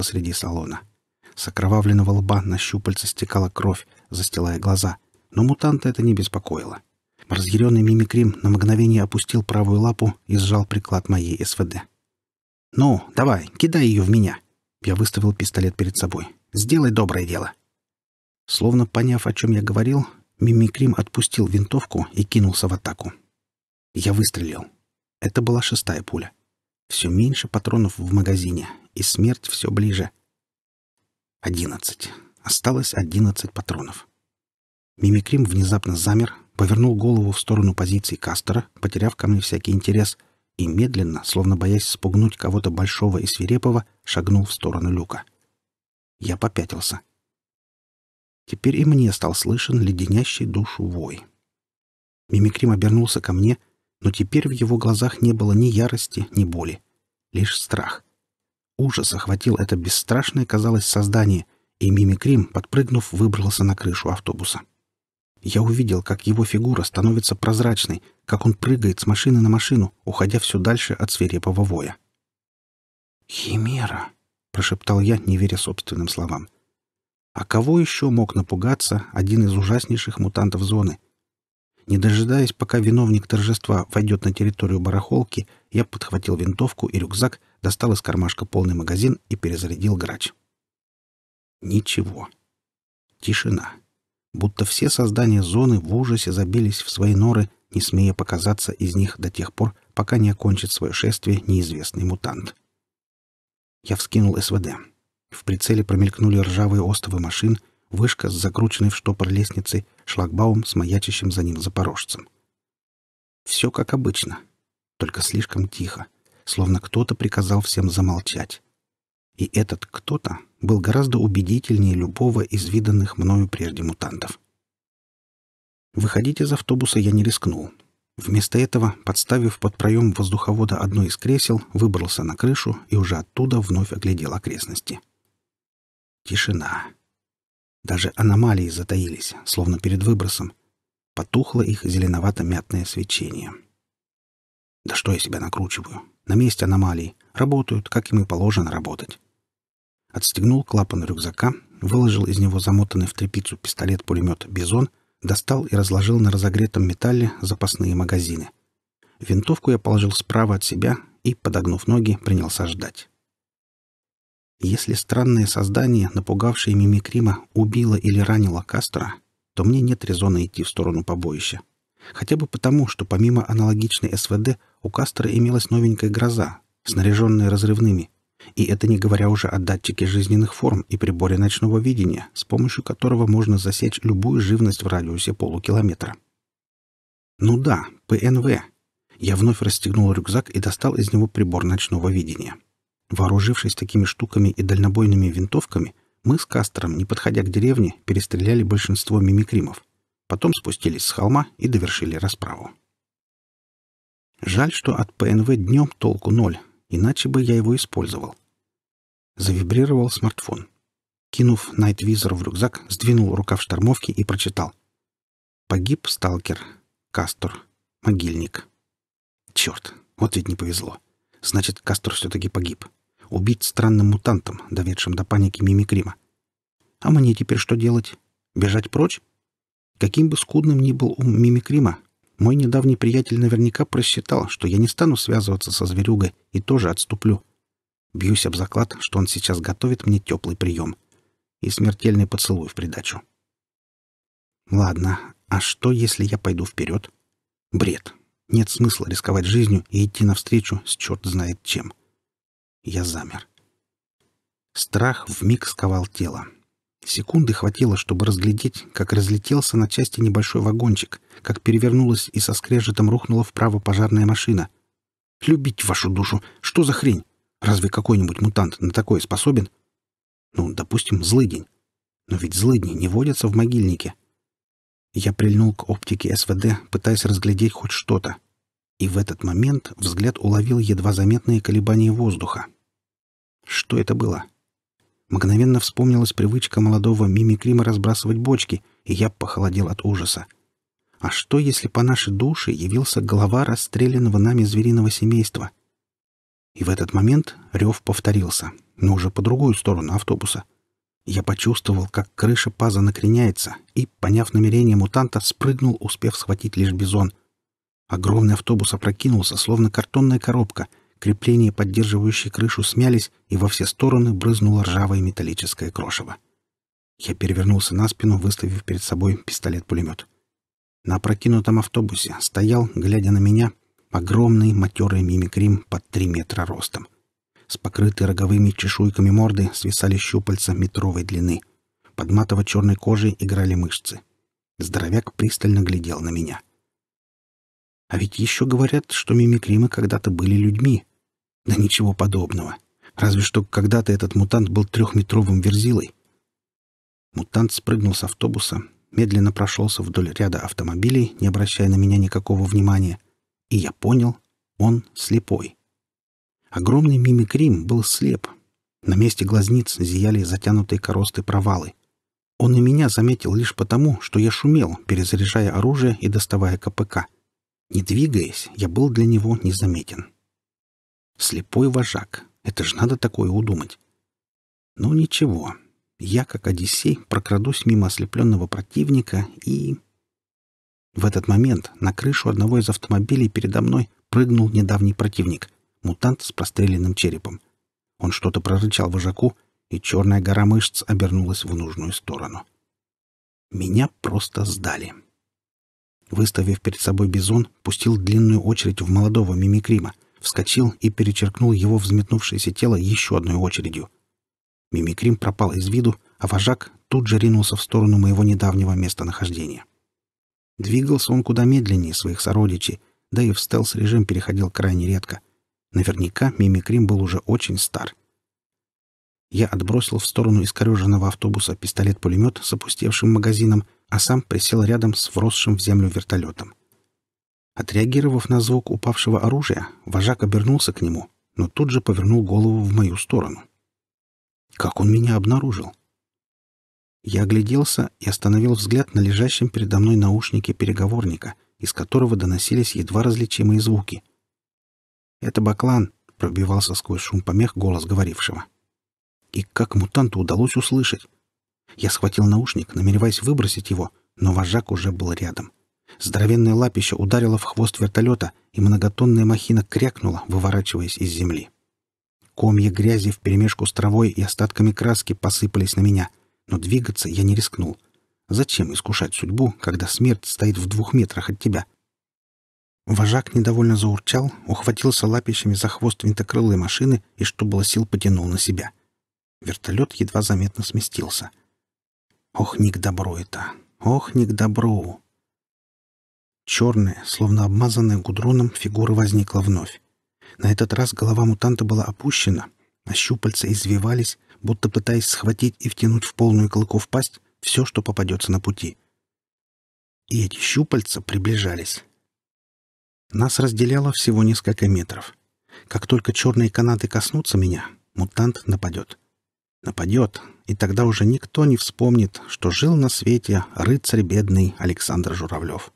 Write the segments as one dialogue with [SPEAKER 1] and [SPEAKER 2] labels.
[SPEAKER 1] посреди салона.
[SPEAKER 2] С окровавленного лба на щупальце стекала кровь, застилая глаза, но мутанта это не беспокоило. Разъяренный мимикрим на мгновение опустил правую лапу и сжал приклад моей СВД. «Ну, давай, кидай ее в меня!» Я выставил пистолет перед собой. «Сделай доброе дело!» Словно поняв, о чем я говорил, мимикрим отпустил винтовку и кинулся в атаку. Я выстрелил. Это была шестая пуля. Все меньше патронов в магазине, и смерть все ближе. Одиннадцать. Осталось одиннадцать патронов. Мимикрим внезапно замер, повернул голову в сторону позиции Кастера, потеряв ко мне всякий интерес, и медленно, словно боясь спугнуть кого-то большого и свирепого, шагнул в сторону люка. Я попятился. Теперь и мне стал слышен леденящий душу вой. Мимикрим обернулся ко мне, но теперь в его глазах не было ни ярости, ни боли, лишь страх — Ужас охватил это бесстрашное, казалось, создание, и Мимикрим, подпрыгнув, выбрался на крышу автобуса. Я увидел, как его фигура становится прозрачной, как он прыгает с машины на машину, уходя все дальше от свирепого воя. «Химера!» — прошептал я, не веря собственным словам. «А кого еще мог напугаться один из ужаснейших мутантов зоны — не дожидаясь, пока виновник торжества войдет на территорию барахолки, я подхватил винтовку и рюкзак, достал из кармашка полный магазин и перезарядил грач. Ничего. Тишина. Будто все создания зоны в ужасе забились в свои норы, не смея показаться из них до тех пор, пока не окончит свое шествие неизвестный мутант. Я вскинул СВД. В прицеле промелькнули ржавые остовы машин — вышка с закрученной в штопор лестницей, шлагбаум с маячащим за ним запорожцем. Все как обычно, только слишком тихо, словно кто-то приказал всем замолчать. И этот кто-то был гораздо убедительнее любого из виданных мною прежде мутантов. Выходить из автобуса я не рискнул. Вместо этого, подставив под проем воздуховода одно из кресел, выбрался на крышу и уже оттуда вновь оглядел окрестности. Тишина. Даже аномалии затаились, словно перед выбросом. Потухло их зеленовато-мятное свечение. Да что я себя накручиваю? На месте аномалий. Работают, как им и положено работать. Отстегнул клапан рюкзака, выложил из него замотанный в тряпицу пистолет-пулемет «Бизон», достал и разложил на разогретом металле запасные магазины. Винтовку я положил справа от себя и, подогнув ноги, принялся ждать. Если странное создание, напугавшее Мимикрима, убило или ранило Кастро, то мне нет резона идти в сторону побоища. Хотя бы потому, что помимо аналогичной СВД у Кастро имелась новенькая гроза, снаряженная разрывными, и это не говоря уже о датчике жизненных форм и приборе ночного видения, с помощью которого можно засечь любую живность в радиусе полукилометра. Ну да, ПНВ. Я вновь расстегнул рюкзак и достал из него прибор ночного видения. — Вооружившись такими штуками и дальнобойными винтовками, мы с Кастером, не подходя к деревне, перестреляли большинство мимикримов. Потом спустились с холма и довершили расправу. Жаль, что от ПНВ днем толку ноль, иначе бы я его использовал. Завибрировал смартфон. Кинув Найтвизор в рюкзак, сдвинул рукав штормовки и прочитал. «Погиб сталкер. Кастор. Могильник». «Черт, вот ведь не повезло. Значит, Кастор все-таки погиб». Убить странным мутантом, доведшим до паники мимикрима. А мне теперь что делать? Бежать прочь? Каким бы скудным ни был ум мимикрима, мой недавний приятель наверняка просчитал, что я не стану связываться со зверюгой и тоже отступлю. Бьюсь об заклад, что он сейчас готовит мне теплый прием. И смертельный поцелуй в придачу. Ладно, а что, если я пойду вперед? Бред. Нет смысла рисковать жизнью и идти навстречу с черт знает чем. — я замер. Страх вмиг сковал тело. Секунды хватило, чтобы разглядеть, как разлетелся на части небольшой вагончик, как перевернулась и со скрежетом рухнула вправо пожарная машина. «Любить вашу душу! Что за хрень? Разве какой-нибудь мутант на такое способен? Ну, допустим, злыдень. Но ведь злыдни не водятся в могильнике». Я прильнул к оптике СВД, пытаясь разглядеть хоть что-то и в этот момент взгляд уловил едва заметные колебания воздуха. Что это было? Мгновенно вспомнилась привычка молодого мимикрима разбрасывать бочки, и я похолодел от ужаса. А что, если по нашей душе явился голова расстрелянного нами звериного семейства? И в этот момент рев повторился, но уже по другую сторону автобуса. Я почувствовал, как крыша паза накреняется, и, поняв намерение мутанта, спрыгнул, успев схватить лишь бизон — Огромный автобус опрокинулся, словно картонная коробка. Крепления, поддерживающие крышу, смялись, и во все стороны брызнуло ржавое металлическое крошево. Я перевернулся на спину, выставив перед собой пистолет-пулемет. На опрокинутом автобусе стоял, глядя на меня, огромный матерый мимикрим под три метра ростом. С покрытой роговыми чешуйками морды свисали щупальца метровой длины. Под матово-черной кожей играли мышцы. Здоровяк пристально глядел на меня. — а ведь еще говорят, что мимикримы когда-то были людьми. Да ничего подобного. Разве что когда-то этот мутант был трехметровым верзилой. Мутант спрыгнул с автобуса, медленно прошелся вдоль ряда автомобилей, не обращая на меня никакого внимания. И я понял, он слепой. Огромный мимикрим был слеп. На месте глазниц зияли затянутые коросты провалы. Он и меня заметил лишь потому, что я шумел, перезаряжая оружие и доставая КПК — не двигаясь, я был для него незаметен. Слепой вожак. Это ж надо такое удумать. Но ну, ничего. Я, как Одиссей, прокрадусь мимо ослепленного противника и... В этот момент на крышу одного из автомобилей передо мной прыгнул недавний противник, мутант с простреленным черепом. Он что-то прорычал вожаку, и черная гора мышц обернулась в нужную сторону. Меня просто сдали. Выставив перед собой бизон, пустил длинную очередь в молодого мимикрима, вскочил и перечеркнул его взметнувшееся тело еще одной очередью. Мимикрим пропал из виду, а вожак тут же ринулся в сторону моего недавнего местонахождения. Двигался он куда медленнее своих сородичей, да и в стелс-режим переходил крайне редко. Наверняка мимикрим был уже очень стар. Я отбросил в сторону искореженного автобуса пистолет-пулемет с опустевшим магазином, а сам присел рядом с вросшим в землю вертолетом. Отреагировав на звук упавшего оружия, вожак обернулся к нему, но тут же повернул голову в мою сторону. Как он меня обнаружил? Я огляделся и остановил взгляд на лежащем передо мной наушнике переговорника, из которого доносились едва различимые звуки. «Это Баклан», — пробивался сквозь шум помех голос говорившего. — и как мутанту удалось услышать? Я схватил наушник, намереваясь выбросить его, но вожак уже был рядом. Здоровенное лапище ударило в хвост вертолета, и многотонная махина крякнула, выворачиваясь из земли. Комья грязи вперемешку с травой и остатками краски посыпались на меня, но двигаться я не рискнул. Зачем искушать судьбу, когда смерть стоит в двух метрах от тебя? Вожак недовольно заурчал, ухватился лапищами за хвост винтокрылой машины и, что было сил, потянул на себя — вертолет едва заметно сместился. Ох, не к добру это! Ох, не к добру! Черная, словно обмазанная гудроном, фигура возникла вновь. На этот раз голова мутанта была опущена, а щупальца извивались, будто пытаясь схватить и втянуть в полную клыков пасть все, что попадется на пути. И эти щупальца приближались. Нас разделяло всего несколько метров. Как только черные канаты коснутся меня, мутант нападет нападет, и тогда уже никто не вспомнит, что жил на свете рыцарь бедный Александр Журавлев.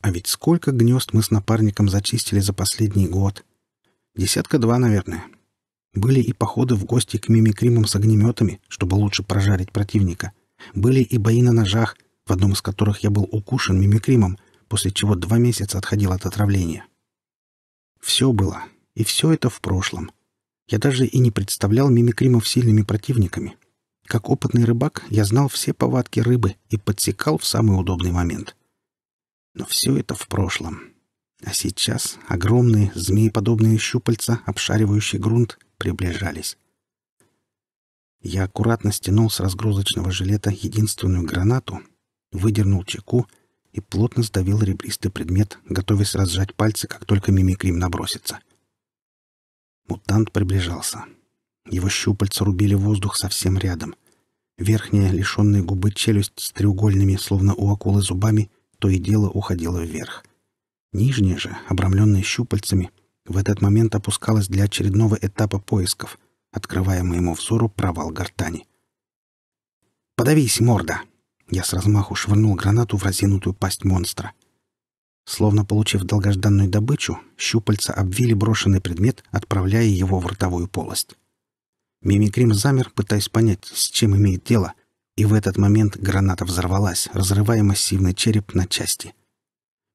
[SPEAKER 2] А ведь сколько гнезд мы с напарником зачистили за последний год? Десятка-два, наверное. Были и походы в гости к мимикримам с огнеметами, чтобы лучше прожарить противника. Были и бои на ножах, в одном из которых я был укушен мимикримом, после чего два месяца отходил от отравления. Все было, и все это в прошлом — я даже и не представлял мимикримов сильными противниками. Как опытный рыбак я знал все повадки рыбы и подсекал в самый удобный момент. Но все это в прошлом. А сейчас огромные змееподобные щупальца, обшаривающие грунт, приближались. Я аккуратно стянул с разгрузочного жилета единственную гранату, выдернул чеку и плотно сдавил ребристый предмет, готовясь разжать пальцы, как только мимикрим набросится. Мутант приближался. Его щупальца рубили воздух совсем рядом. Верхняя, лишенная губы челюсть с треугольными, словно у акулы зубами, то и дело уходила вверх. Нижняя же, обрамленная щупальцами, в этот момент опускалась для очередного этапа поисков, открывая моему взору провал гортани. «Подавись, морда!» Я с размаху швырнул гранату в разинутую пасть монстра — Словно получив долгожданную добычу, щупальца обвили брошенный предмет, отправляя его в ротовую полость. Мимикрим замер, пытаясь понять, с чем имеет дело, и в этот момент граната взорвалась, разрывая массивный череп на части.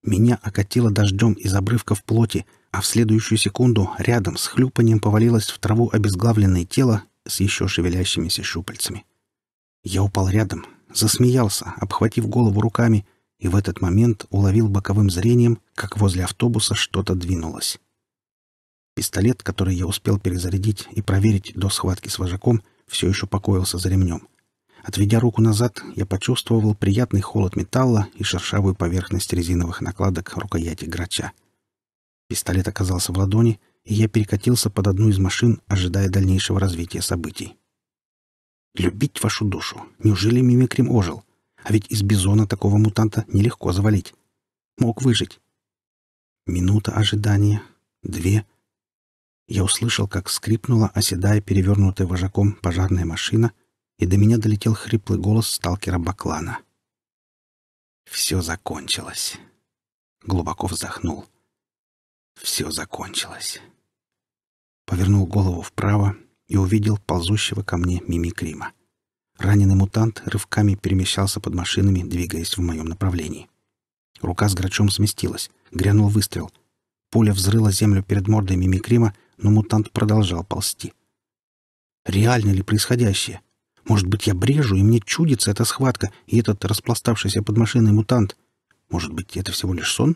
[SPEAKER 2] Меня окатило дождем из обрывков плоти, а в следующую секунду рядом с хлюпанием повалилось в траву обезглавленное тело с еще шевелящимися щупальцами. Я упал рядом, засмеялся, обхватив голову руками, и в этот момент уловил боковым зрением, как возле автобуса что-то двинулось. Пистолет, который я успел перезарядить и проверить до схватки с вожаком, все еще покоился за ремнем. Отведя руку назад, я почувствовал приятный холод металла и шершавую поверхность резиновых накладок рукояти грача. Пистолет оказался в ладони, и я перекатился под одну из машин, ожидая дальнейшего развития событий. «Любить вашу душу! Неужели мимикрим ожил?» А ведь из бизона такого мутанта нелегко завалить. Мог выжить. Минута ожидания. Две. Я услышал, как скрипнула, оседая перевернутая вожаком пожарная машина, и до меня долетел хриплый голос сталкера Баклана. «Все закончилось». Глубоко вздохнул. «Все закончилось». Повернул голову вправо и увидел ползущего ко мне мимикрима. Крима. Раненый мутант рывками перемещался под машинами, двигаясь в моем направлении. Рука с грачом сместилась. Грянул выстрел. Пуля взрыла землю перед мордой мимикрима, но мутант продолжал ползти. Реально ли происходящее? Может быть, я брежу, и мне чудится эта схватка и этот распластавшийся под машиной мутант. Может быть, это всего лишь сон?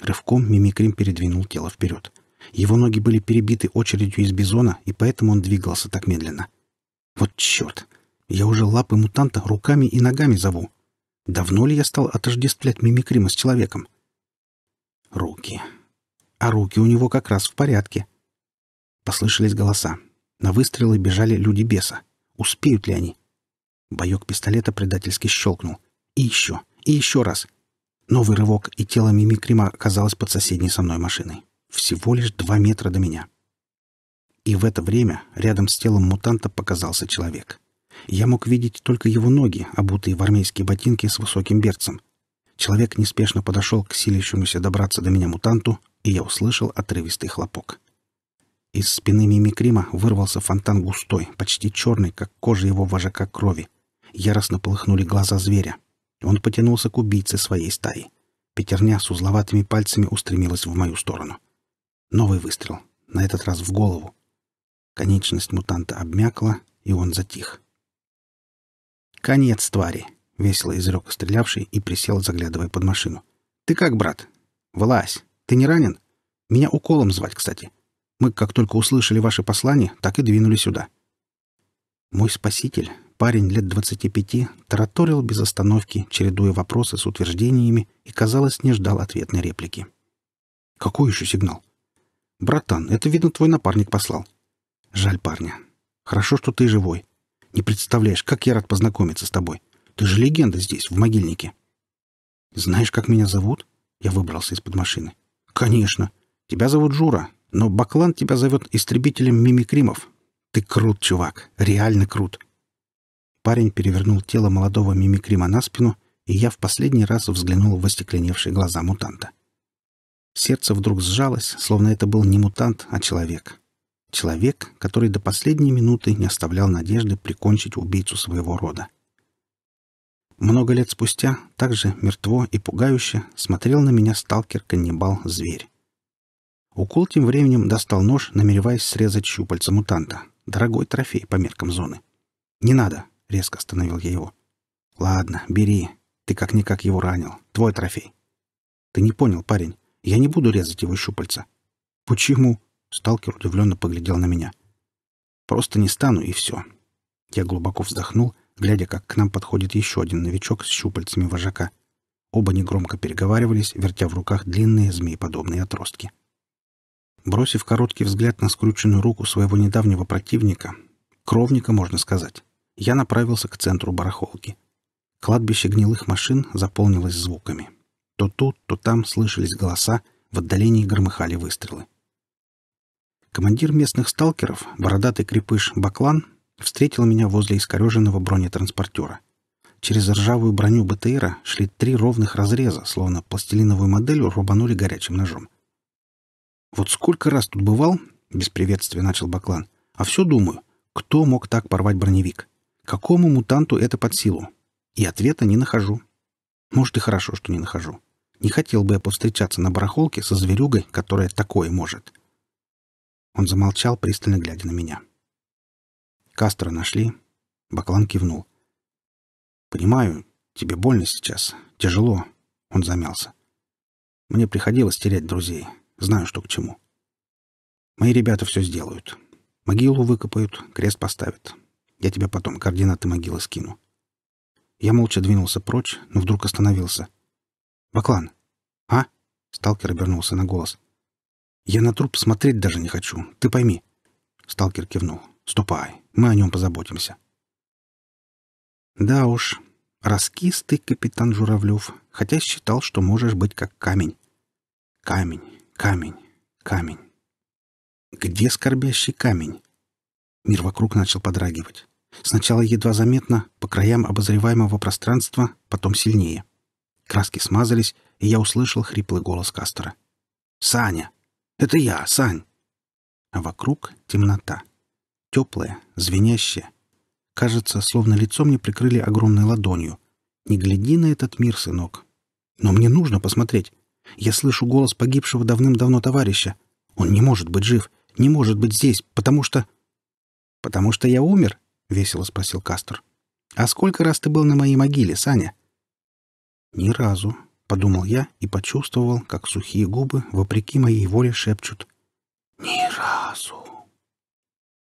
[SPEAKER 2] Рывком мимикрим передвинул тело вперед. Его ноги были перебиты очередью из бизона, и поэтому он двигался так медленно. Вот черт! Я уже лапы мутанта руками и ногами зову. Давно ли я стал отождествлять мимикрима с человеком? Руки. А руки у него как раз в порядке. Послышались голоса. На выстрелы бежали люди беса. Успеют ли они? Боек пистолета предательски щелкнул. И еще, и еще раз. Новый рывок, и тело мимикрима оказалось под соседней со мной машиной. Всего лишь два метра до меня. И в это время рядом с телом мутанта показался человек — я мог видеть только его ноги, обутые в армейские ботинки с высоким берцем. Человек неспешно подошел к силящемуся добраться до меня мутанту, и я услышал отрывистый хлопок. Из спины мимикрима вырвался фонтан густой, почти черный, как кожа его вожака крови. Яростно полыхнули глаза зверя. Он потянулся к убийце своей стаи. Пятерня с узловатыми пальцами устремилась в мою сторону. Новый выстрел, на этот раз в голову. Конечность мутанта обмякла, и он затих. «Конец твари!» — весело изрек стрелявший и присел, заглядывая под машину. «Ты как, брат? Влась, ты не ранен? Меня уколом звать, кстати. Мы, как только услышали ваше послание, так и двинули сюда». Мой спаситель, парень лет двадцати пяти, тараторил без остановки, чередуя вопросы с утверждениями и, казалось, не ждал ответной реплики. «Какой еще сигнал?» «Братан, это, видно, твой напарник послал». «Жаль парня. Хорошо, что ты живой. Не представляешь, как я рад познакомиться с тобой. Ты же легенда здесь, в могильнике. Знаешь, как меня зовут? Я выбрался из-под машины. Конечно. Тебя зовут Жура, но Баклан тебя зовет истребителем мимикримов. Ты крут, чувак, реально крут. Парень перевернул тело молодого мимикрима на спину, и я в последний раз взглянул в остекленевшие глаза мутанта. Сердце вдруг сжалось, словно это был не мутант, а человек. — Человек, который до последней минуты не оставлял надежды прикончить убийцу своего рода. Много лет спустя, также мертво и пугающе, смотрел на меня сталкер-каннибал-зверь. Укол тем временем достал нож, намереваясь срезать щупальца мутанта. Дорогой трофей по меркам зоны. «Не надо!» — резко остановил я его. «Ладно, бери. Ты как-никак его ранил. Твой трофей». «Ты не понял, парень. Я не буду резать его щупальца». «Почему?» Сталкер удивленно поглядел на меня. «Просто не стану, и все». Я глубоко вздохнул, глядя, как к нам подходит еще один новичок с щупальцами вожака. Оба негромко переговаривались, вертя в руках длинные змееподобные отростки. Бросив короткий взгляд на скрученную руку своего недавнего противника, кровника, можно сказать, я направился к центру барахолки. Кладбище гнилых машин заполнилось звуками. То тут, то там слышались голоса, в отдалении громыхали выстрелы. Командир местных сталкеров, бородатый крепыш Баклан, встретил меня возле искореженного бронетранспортера. Через ржавую броню БТРа шли три ровных разреза, словно пластилиновую модель рубанули горячим ножом. «Вот сколько раз тут бывал?» — без приветствия начал Баклан. «А все думаю, кто мог так порвать броневик? Какому мутанту это под силу? И ответа не нахожу. Может, и хорошо, что не нахожу. Не хотел бы я повстречаться на барахолке со зверюгой, которая такое может. Он замолчал, пристально глядя на меня. Кастро нашли. Баклан кивнул. «Понимаю, тебе больно сейчас. Тяжело». Он замялся. «Мне приходилось терять друзей. Знаю, что к чему. Мои ребята все сделают. Могилу выкопают, крест поставят. Я тебе потом координаты могилы скину». Я молча двинулся прочь, но вдруг остановился. «Баклан!» «А?» — сталкер обернулся на голос. Я на труп смотреть даже не хочу, ты пойми. Сталкер кивнул. Ступай, мы о нем позаботимся. Да уж, раскис ты, капитан Журавлев, хотя считал, что можешь быть как камень. Камень, камень, камень. Где скорбящий камень? Мир вокруг начал подрагивать. Сначала едва заметно, по краям обозреваемого пространства, потом сильнее. Краски смазались, и я услышал хриплый голос Кастера. «Саня, это я, Сань. А вокруг темнота. Теплая, звенящая. Кажется, словно лицо мне прикрыли огромной ладонью. Не гляди на этот мир, сынок. Но мне нужно посмотреть. Я слышу голос погибшего давным-давно товарища. Он не может быть жив, не может быть здесь, потому что... «Потому что я умер?» — весело спросил Кастер. «А сколько раз ты был на моей могиле, Саня?» «Ни разу», подумал я и почувствовал, как сухие губы, вопреки моей воле, шепчут «Ни разу».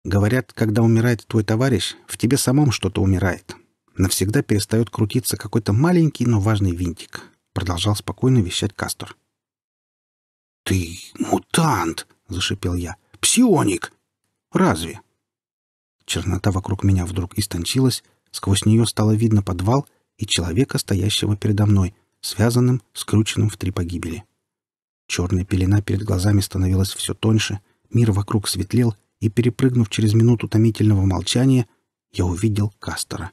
[SPEAKER 2] Говорят, когда умирает твой товарищ, в тебе самом что-то умирает. Навсегда перестает крутиться какой-то маленький, но важный винтик. Продолжал спокойно вещать Кастор. «Ты мутант!» — зашипел я. «Псионик!» «Разве?» Чернота вокруг меня вдруг истончилась, сквозь нее стало видно подвал и человека, стоящего передо мной — связанным, скрученным в три погибели. Черная пелена перед глазами становилась все тоньше, мир вокруг светлел, и, перепрыгнув через минуту томительного молчания, я увидел Кастера.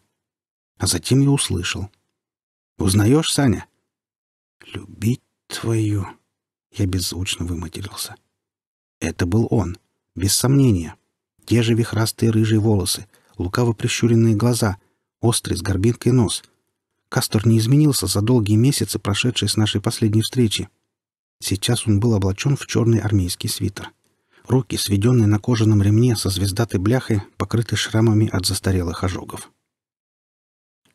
[SPEAKER 2] А затем я услышал. «Узнаешь, Саня?» «Любить твою...» Я беззвучно выматерился. Это был он, без сомнения. Те же вихрастые рыжие волосы, лукаво прищуренные глаза, острый с горбинкой нос — Кастор не изменился за долгие месяцы, прошедшие с нашей последней встречи. Сейчас он был облачен в черный армейский свитер. Руки, сведенные на кожаном ремне со звездатой бляхой, покрыты шрамами от застарелых ожогов.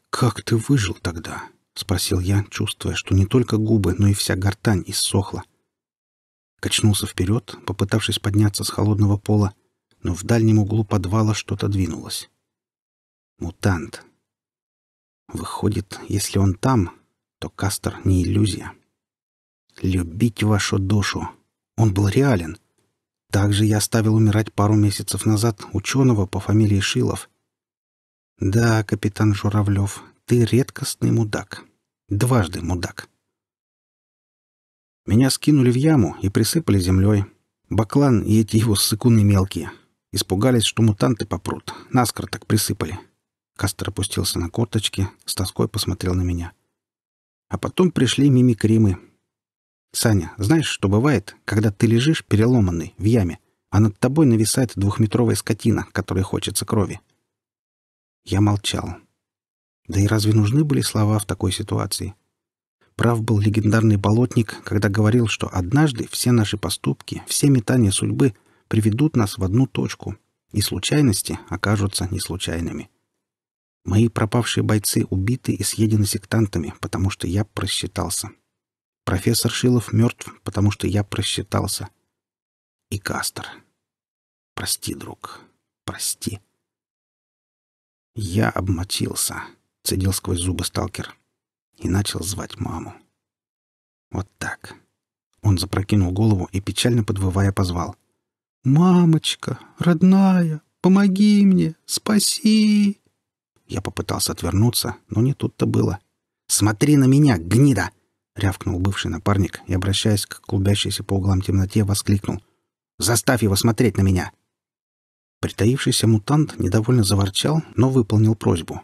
[SPEAKER 2] «Как ты выжил тогда?» — спросил я, чувствуя, что не только губы, но и вся гортань иссохла. Качнулся вперед, попытавшись подняться с холодного пола, но в дальнем углу подвала что-то двинулось. «Мутант», Выходит, если он там, то Кастер не иллюзия. Любить вашу душу. Он был реален. Также я оставил умирать пару месяцев назад ученого по фамилии Шилов. Да, капитан Журавлев, ты редкостный мудак. Дважды мудак. Меня скинули в яму и присыпали землей. Баклан и эти его ссыкуны мелкие. Испугались, что мутанты попрут. Наскоро так присыпали. — Кастер опустился на корточки, с тоской посмотрел на меня. А потом пришли мимикримы. «Саня, знаешь, что бывает, когда ты лежишь переломанный, в яме, а над тобой нависает двухметровая скотина, которой хочется крови?» Я молчал. Да и разве нужны были слова в такой ситуации? Прав был легендарный болотник, когда говорил, что однажды все наши поступки, все метания судьбы приведут нас в одну точку, и случайности окажутся неслучайными. случайными. Мои пропавшие бойцы убиты и съедены сектантами, потому что я просчитался. Профессор Шилов мертв, потому что я просчитался. И Кастер.
[SPEAKER 1] Прости, друг. Прости. Я обмочился,
[SPEAKER 2] цедил сквозь зубы сталкер. И начал звать маму. Вот так. Он запрокинул голову и, печально подвывая, позвал. «Мамочка, родная, помоги мне, спаси!» Я попытался отвернуться, но не тут-то было. «Смотри на меня, гнида!» — рявкнул бывший напарник и, обращаясь к клубящейся по углам темноте, воскликнул. «Заставь его смотреть на меня!» Притаившийся мутант недовольно заворчал, но выполнил просьбу.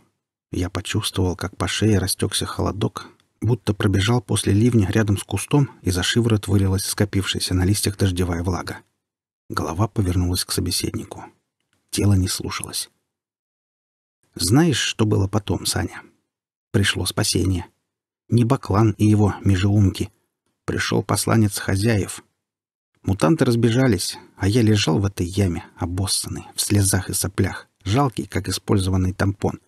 [SPEAKER 2] Я почувствовал, как по шее растекся холодок, будто пробежал после ливня рядом с кустом, и за шиворот вылилась скопившаяся на листьях дождевая влага. Голова повернулась к собеседнику. Тело не слушалось. Знаешь, что было потом, Саня? Пришло спасение. Не Баклан и его межеумки. Пришел посланец хозяев. Мутанты разбежались, а я лежал в этой яме, обоссанный, в слезах и соплях, жалкий, как использованный тампон.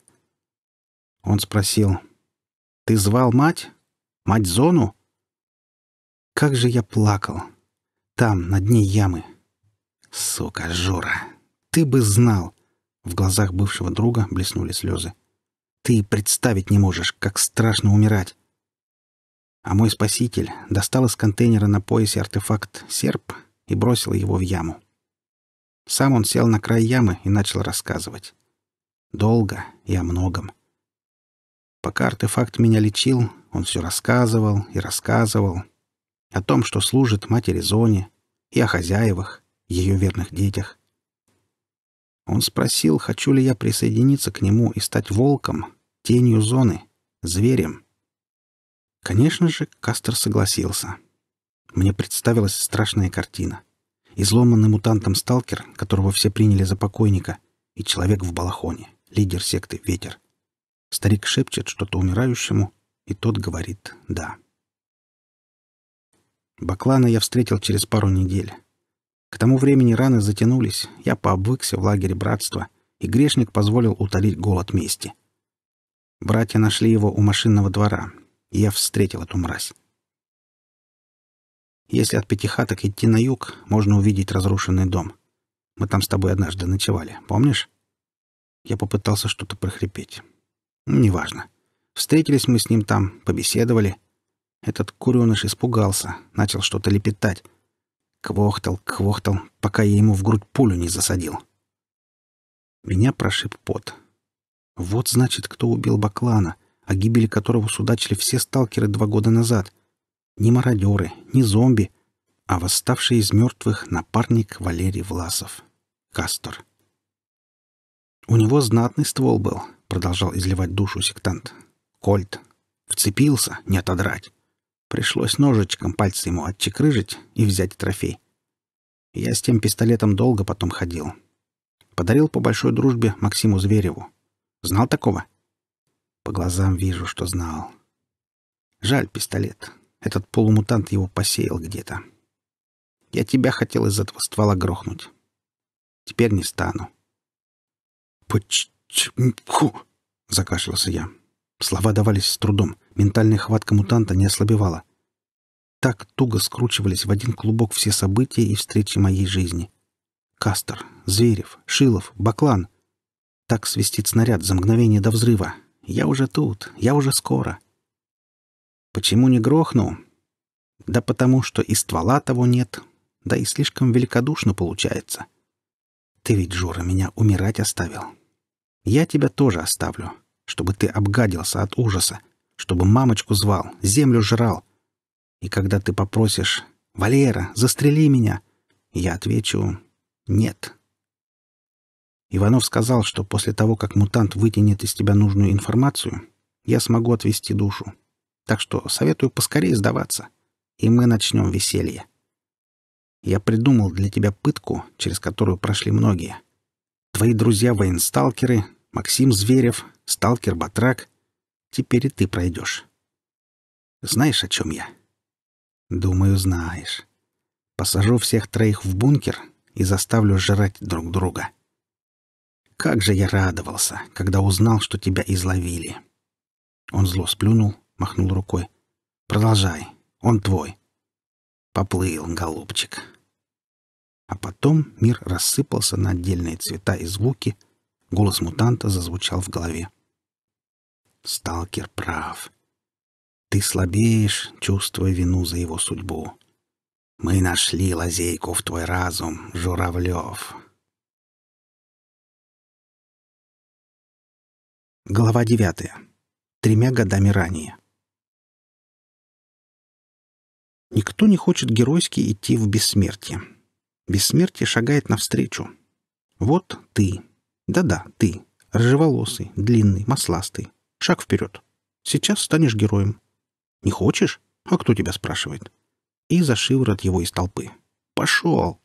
[SPEAKER 2] Он спросил, «Ты звал мать? Мать Зону?» Как же я плакал. Там, на дне ямы. Сука, Жора, ты бы знал. В глазах бывшего друга блеснули слезы. «Ты представить не можешь, как страшно умирать!» А мой спаситель достал из контейнера на поясе артефакт «Серп» и бросил его в яму. Сам он сел на край ямы и начал рассказывать. Долго и о многом. Пока артефакт меня лечил, он все рассказывал и рассказывал. О том, что служит матери Зоне, и о хозяевах, ее верных детях, он спросил, хочу ли я присоединиться к нему и стать волком, тенью зоны, зверем. Конечно же, Кастер согласился. Мне представилась страшная картина. Изломанный мутантом сталкер, которого все приняли за покойника, и человек в балахоне, лидер секты «Ветер». Старик шепчет что-то умирающему, и тот говорит «да». Баклана я встретил через пару недель. К тому времени раны затянулись, я пообвыкся в лагере братства, и грешник позволил утолить голод мести. Братья нашли его у машинного двора, и я встретил эту мразь. Если от пятихаток идти на юг, можно увидеть разрушенный дом. Мы там с тобой однажды ночевали, помнишь? Я попытался что-то прохрипеть. Ну, неважно. Встретились мы с ним там, побеседовали. Этот куреныш испугался, начал что-то лепетать. Квохтал, квохтал, пока я ему в грудь пулю не засадил. Меня прошиб пот. Вот, значит, кто убил Баклана, о гибели которого судачили все сталкеры два года назад. Не мародеры, не зомби, а восставший из мертвых напарник Валерий Власов. Кастор. «У него знатный ствол был», — продолжал изливать душу сектант. «Кольт. Вцепился, не отодрать. Пришлось ножичком пальцы ему отчекрыжить и взять трофей. Я с тем пистолетом долго потом ходил. Подарил по большой дружбе Максиму Звереву. Знал такого? По глазам вижу, что знал. Жаль пистолет. Этот полумутант его посеял где-то. Я тебя хотел из этого ствола грохнуть. Теперь не стану. Почему? закашлялся я. Слова давались с трудом, ментальная хватка мутанта не ослабевала. Так туго скручивались в один клубок все события и встречи моей жизни. Кастер, Зверев, Шилов, Баклан. Так свистит снаряд за мгновение до взрыва. Я уже тут, я уже скоро. Почему не грохну? Да потому что и ствола того нет, да и слишком великодушно получается. Ты ведь, Жора, меня умирать оставил. Я тебя тоже оставлю, чтобы ты обгадился от ужаса, чтобы мамочку звал, землю жрал. И когда ты попросишь «Валера, застрели меня!» Я отвечу «Нет». Иванов сказал, что после того, как мутант вытянет из тебя нужную информацию, я смогу отвести душу. Так что советую поскорее сдаваться, и мы начнем веселье. Я придумал для тебя пытку, через которую прошли многие. Твои друзья-военсталкеры Максим Зверев, сталкер Батрак. Теперь и ты пройдешь. Знаешь, о чем я? Думаю, знаешь. Посажу всех троих в бункер и заставлю жрать друг друга. Как же я радовался, когда узнал, что тебя изловили. Он зло сплюнул, махнул рукой. Продолжай, он твой. Поплыл, голубчик. А потом мир рассыпался на отдельные цвета и звуки — Голос мутанта зазвучал в голове. Сталкер прав. Ты слабеешь, чувствуя вину за его судьбу. Мы нашли лазейку в твой разум, Журавлев.
[SPEAKER 1] Глава девятая. Тремя годами ранее.
[SPEAKER 2] Никто не хочет геройски идти в бессмертие. Бессмертие шагает навстречу. Вот ты, да-да, ты. Рыжеволосый, длинный, масластый. Шаг вперед. Сейчас станешь героем. Не хочешь? А кто тебя спрашивает? И за шиворот его из толпы. Пошел!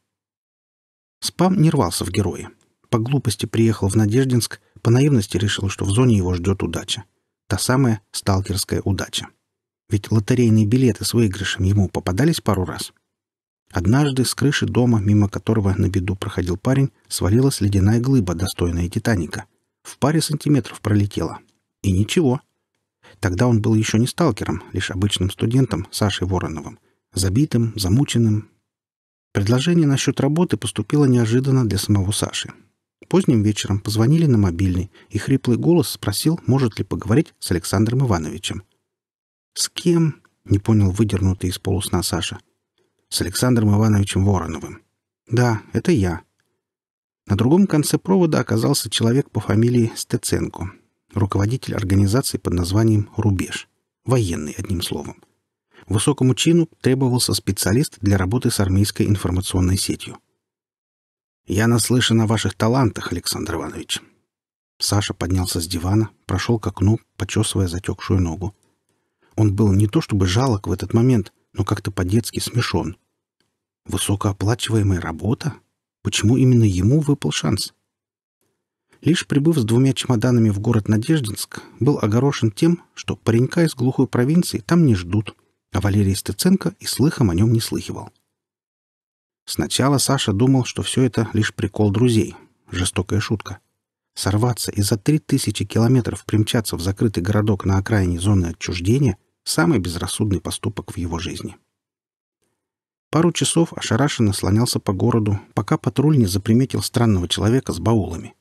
[SPEAKER 2] Спам не рвался в герои. По глупости приехал в Надеждинск, по наивности решил, что в зоне его ждет удача. Та самая сталкерская удача. Ведь лотерейные билеты с выигрышем ему попадались пару раз. Однажды с крыши дома, мимо которого на беду проходил парень, свалилась ледяная глыба, достойная Титаника. В паре сантиметров пролетела. И ничего. Тогда он был еще не сталкером, лишь обычным студентом Сашей Вороновым. Забитым, замученным. Предложение насчет работы поступило неожиданно для самого Саши. Поздним вечером позвонили на мобильный, и хриплый голос спросил, может ли поговорить с Александром Ивановичем. «С кем?» — не понял выдернутый из полусна Саша. — с Александром Ивановичем Вороновым. «Да, это я». На другом конце провода оказался человек по фамилии Стеценко, руководитель организации под названием «Рубеж», военный, одним словом. Высокому чину требовался специалист для работы с армейской информационной сетью. «Я наслышан о ваших талантах, Александр Иванович». Саша поднялся с дивана, прошел к окну, почесывая затекшую ногу. Он был не то чтобы жалок в этот момент, но как-то по-детски смешон. Высокооплачиваемая работа? Почему именно ему выпал шанс? Лишь прибыв с двумя чемоданами в город Надеждинск, был огорошен тем, что паренька из глухой провинции там не ждут, а Валерий Стеценко и слыхом о нем не слыхивал. Сначала Саша думал, что все это лишь прикол друзей, жестокая шутка. Сорваться и за три тысячи километров примчаться в закрытый городок на окраине зоны отчуждения — самый безрассудный поступок в его жизни. — Пару часов ошарашенно слонялся по городу, пока патруль не заприметил странного человека с баулами.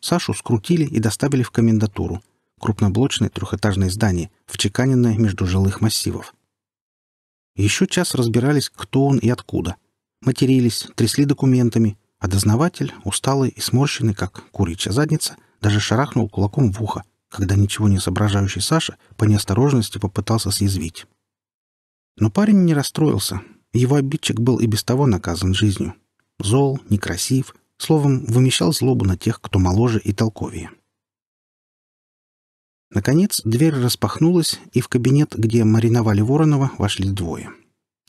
[SPEAKER 2] Сашу скрутили и доставили в комендатуру, крупноблочное трехэтажное здание, вчеканенное между жилых массивов. Еще час разбирались, кто он и откуда. Матерились, трясли документами, а дознаватель, усталый и сморщенный, как куричья задница, даже шарахнул кулаком в ухо, когда ничего не соображающий Саша по неосторожности попытался съязвить. Но парень не расстроился, его обидчик был и без того наказан жизнью. Зол, некрасив, словом, вымещал злобу на тех, кто моложе и толковее. Наконец, дверь распахнулась, и в кабинет, где мариновали Воронова, вошли двое.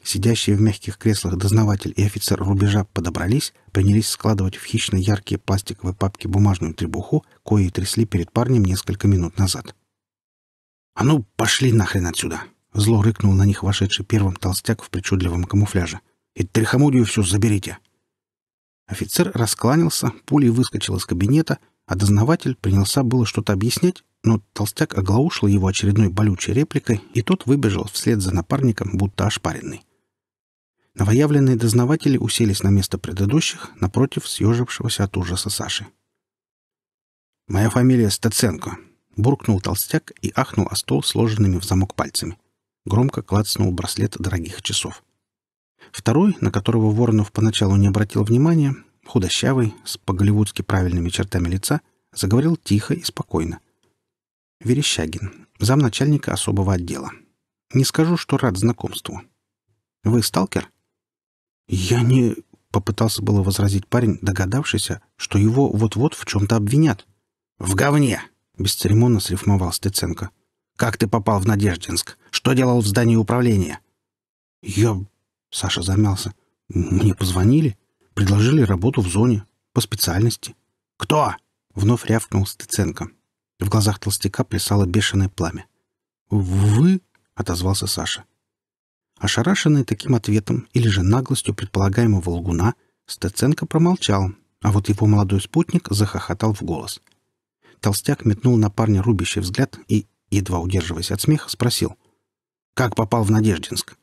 [SPEAKER 2] Сидящие в мягких креслах дознаватель и офицер рубежа подобрались, принялись складывать в хищно яркие пластиковые папки бумажную требуху, кои трясли перед парнем несколько минут назад. «А ну, пошли нахрен отсюда!» Зло рыкнул на них вошедший первым толстяк в причудливом камуфляже. «И трихомудию всю заберите!» Офицер раскланялся, пулей выскочил из кабинета, а дознаватель принялся было что-то объяснять, но толстяк оглаушил его очередной болючей репликой, и тот выбежал вслед за напарником, будто ошпаренный. Новоявленные дознаватели уселись на место предыдущих, напротив съежившегося от ужаса Саши. «Моя фамилия Стаценко», — буркнул толстяк и ахнул о стол сложенными в замок пальцами. Громко клацнул браслет дорогих часов. Второй, на которого Воронов поначалу не обратил внимания, худощавый, с по-голливудски правильными чертами лица, заговорил тихо и спокойно. «Верещагин, замначальника особого отдела. Не скажу, что рад знакомству. Вы сталкер?» «Я не...» — попытался было возразить парень, догадавшийся, что его вот-вот в чем-то обвинят. «В говне!» — бесцеремонно срифмовал Стеценко. «Как ты попал в Надеждинск? Что делал в здании управления?» «Я...» — Саша замялся. «Мне позвонили, предложили работу в зоне, по специальности». «Кто?» — вновь рявкнул Стеценко. В глазах толстяка плясало бешеное пламя. «Вы?» — отозвался Саша. Ошарашенный таким ответом или же наглостью предполагаемого лгуна, Стеценко промолчал, а вот его молодой спутник захохотал в голос. Толстяк метнул на парня рубящий взгляд и, едва удерживаясь от смеха, спросил. Как попал в Надеждинск?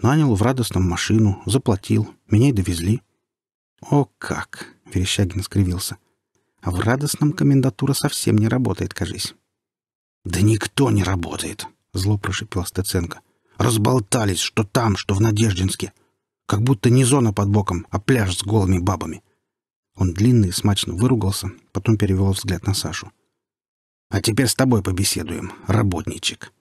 [SPEAKER 2] Нанял в радостном машину, заплатил, меня и довезли. О как! Верещагин скривился. А в радостном комендатура совсем не работает, кажись. Да никто не работает, зло прошипел Стеценко. Разболтались, что там, что в Надеждинске. Как будто не зона под боком, а пляж с голыми бабами. Он длинный и смачно выругался, потом перевел взгляд на Сашу. «А теперь с тобой побеседуем, работничек».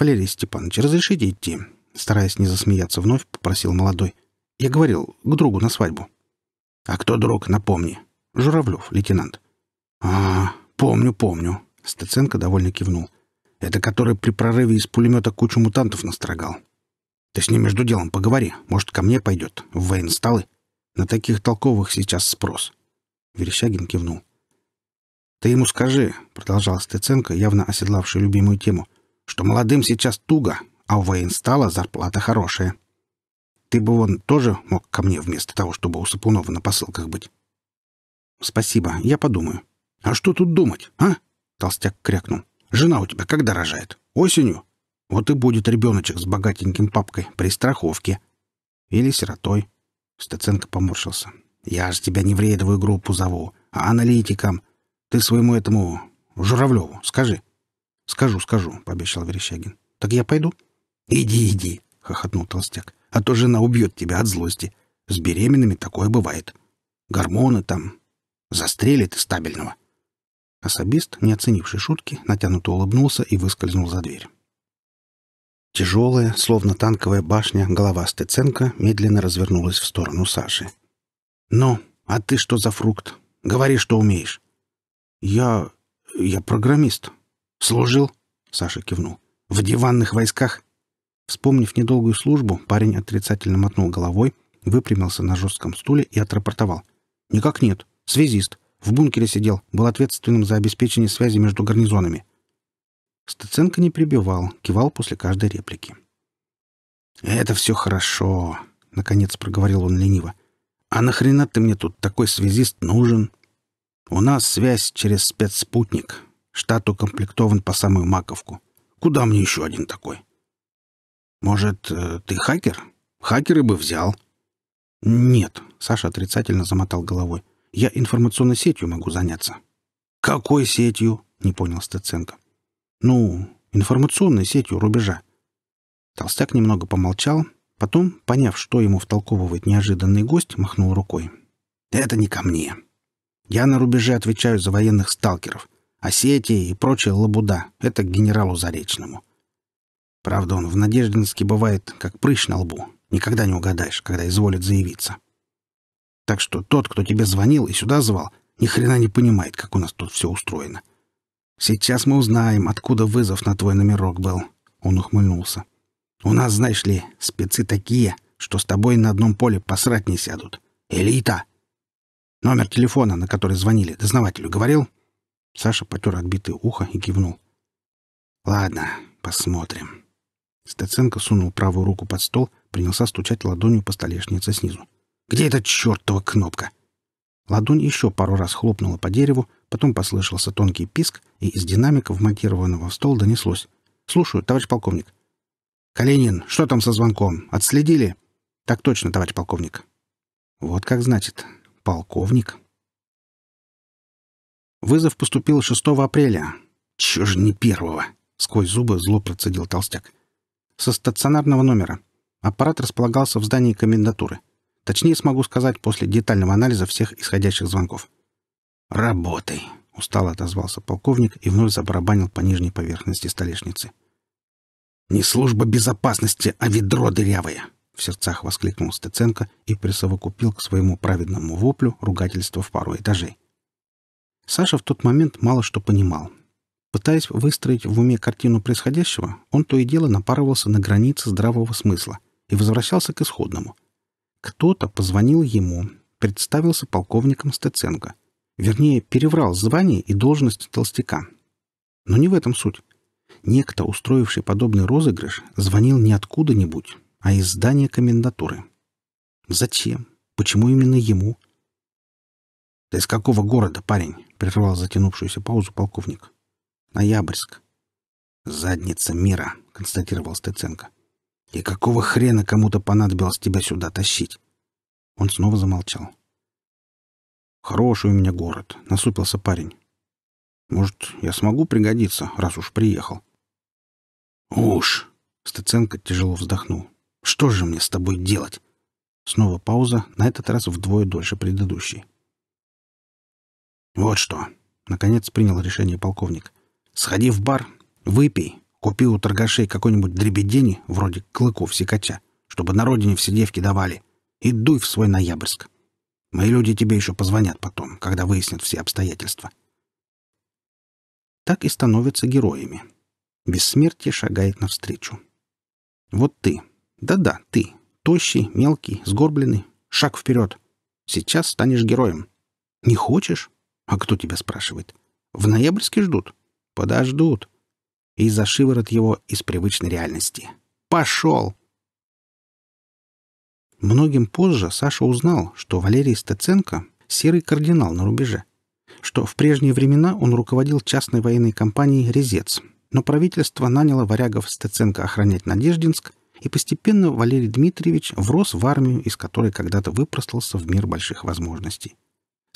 [SPEAKER 2] «Валерий Степанович, разрешите идти?» Стараясь не засмеяться вновь, попросил молодой. «Я говорил, к другу на свадьбу». «А кто друг, напомни?» «Журавлев, лейтенант». «А, помню, помню», — Стеценко довольно кивнул. «Это который при прорыве из пулемета кучу мутантов настрогал. Ты с ним между делом поговори. Может, ко мне пойдет, в военсталы? На таких толковых сейчас спрос». Верещагин кивнул. «Ты ему скажи», — продолжал Стеценко, явно оседлавший любимую тему, что молодым сейчас туго, а у военстала зарплата хорошая. Ты бы вон тоже мог ко мне вместо того, чтобы у Сапунова на посылках быть. Спасибо, я подумаю. А что тут думать, а? Толстяк крякнул. Жена у тебя когда рожает? Осенью? Вот и будет ребеночек с богатеньким папкой при страховке. Или сиротой. Стаценко поморщился. Я же тебя не в рейдовую группу зову, а аналитиком. Ты своему этому Журавлеву скажи. «Скажу, скажу», — пообещал Верещагин. «Так я пойду?» «Иди, иди», — хохотнул толстяк. «А то жена убьет тебя от злости. С беременными такое бывает. Гормоны там. Застрелит из стабильного». Особист, не оценивший шутки, натянуто улыбнулся и выскользнул за дверь. Тяжелая, словно танковая башня, голова Стеценко медленно развернулась в сторону Саши. «Ну, а ты что за фрукт? Говори, что умеешь». «Я... я программист», «Служил?» — Саша кивнул. «В диванных войсках?» Вспомнив недолгую службу, парень отрицательно мотнул головой, выпрямился на жестком стуле и отрапортовал. «Никак нет. Связист. В бункере сидел, был ответственным за обеспечение связи между гарнизонами». Стаценко не прибивал, кивал после каждой реплики. «Это все хорошо», — наконец проговорил он лениво. «А нахрена ты мне тут такой связист нужен? У нас связь через спецспутник, Штат укомплектован по самую маковку. Куда мне еще один такой? Может, э, ты хакер? Хакеры бы взял. Нет, Саша отрицательно замотал головой. Я информационной сетью могу заняться. Какой сетью? Не понял Стеценко. Ну, информационной сетью рубежа. Толстяк немного помолчал, потом, поняв, что ему втолковывает неожиданный гость, махнул рукой. Это не ко мне. Я на рубеже отвечаю за военных сталкеров — Осетия и прочая лабуда. Это к генералу Заречному. Правда, он в Надеждинске бывает, как прыщ на лбу. Никогда не угадаешь, когда изволит заявиться. Так что тот, кто тебе звонил и сюда звал, ни хрена не понимает, как у нас тут все устроено. Сейчас мы узнаем, откуда вызов на твой номерок был. Он ухмыльнулся. У нас, знаешь ли, спецы такие, что с тобой на одном поле посрать не сядут. Элита! Номер телефона, на который звонили, дознавателю говорил? Саша потер отбитое ухо и кивнул. «Ладно, посмотрим». Стеценко сунул правую руку под стол, принялся стучать ладонью по столешнице снизу. «Где эта чертова кнопка?» Ладонь еще пару раз хлопнула по дереву, потом послышался тонкий писк, и из динамика, вмонтированного в стол, донеслось. «Слушаю, товарищ полковник». «Калинин, что там со звонком? Отследили?» «Так точно, товарищ полковник». «Вот как значит. Полковник». Вызов поступил 6 апреля. Чего же не первого? Сквозь зубы зло процедил толстяк. Со стационарного номера. Аппарат располагался в здании комендатуры. Точнее смогу сказать после детального анализа всех исходящих звонков. «Работай!» — устало отозвался полковник и вновь забарабанил по нижней поверхности столешницы. «Не служба безопасности, а ведро дырявое!» — в сердцах воскликнул Стеценко и присовокупил к своему праведному воплю ругательство в пару этажей. Саша в тот момент мало что понимал. Пытаясь выстроить в уме картину происходящего, он то и дело напарывался на границы здравого смысла и возвращался к исходному. Кто-то позвонил ему, представился полковником Стеценко. Вернее, переврал звание и должность толстяка. Но не в этом суть. Некто, устроивший подобный розыгрыш, звонил не откуда-нибудь, а из здания комендатуры. Зачем? Почему именно ему? Ты из какого города, парень? прервал затянувшуюся паузу полковник. Ноябрьск. Задница мира, констатировал Стеценко. И какого хрена кому-то понадобилось тебя сюда тащить? Он снова замолчал. Хороший у меня город, насупился парень. Может, я смогу пригодиться, раз уж приехал. Уж, Стеценко тяжело вздохнул. Что же мне с тобой делать? Снова пауза, на этот раз вдвое дольше предыдущей. «Вот что!» — наконец принял решение полковник. «Сходи в бар, выпей, купи у торгашей какой-нибудь дребедени, вроде клыков-сикача, чтобы на родине все девки давали, и дуй в свой Ноябрьск. Мои люди тебе еще позвонят потом, когда выяснят все обстоятельства». Так и становятся героями. Бессмертие шагает навстречу. «Вот ты. Да-да, ты. Тощий, мелкий, сгорбленный. Шаг вперед. Сейчас станешь героем. Не хочешь? А кто тебя спрашивает? В ноябрьске ждут? Подождут. И за шиворот его из привычной реальности. Пошел! Многим позже Саша узнал, что Валерий Стеценко — серый кардинал на рубеже, что в прежние времена он руководил частной военной компанией «Резец», но правительство наняло варягов Стеценко охранять Надеждинск, и постепенно Валерий Дмитриевич врос в армию, из которой когда-то выпростался в мир больших возможностей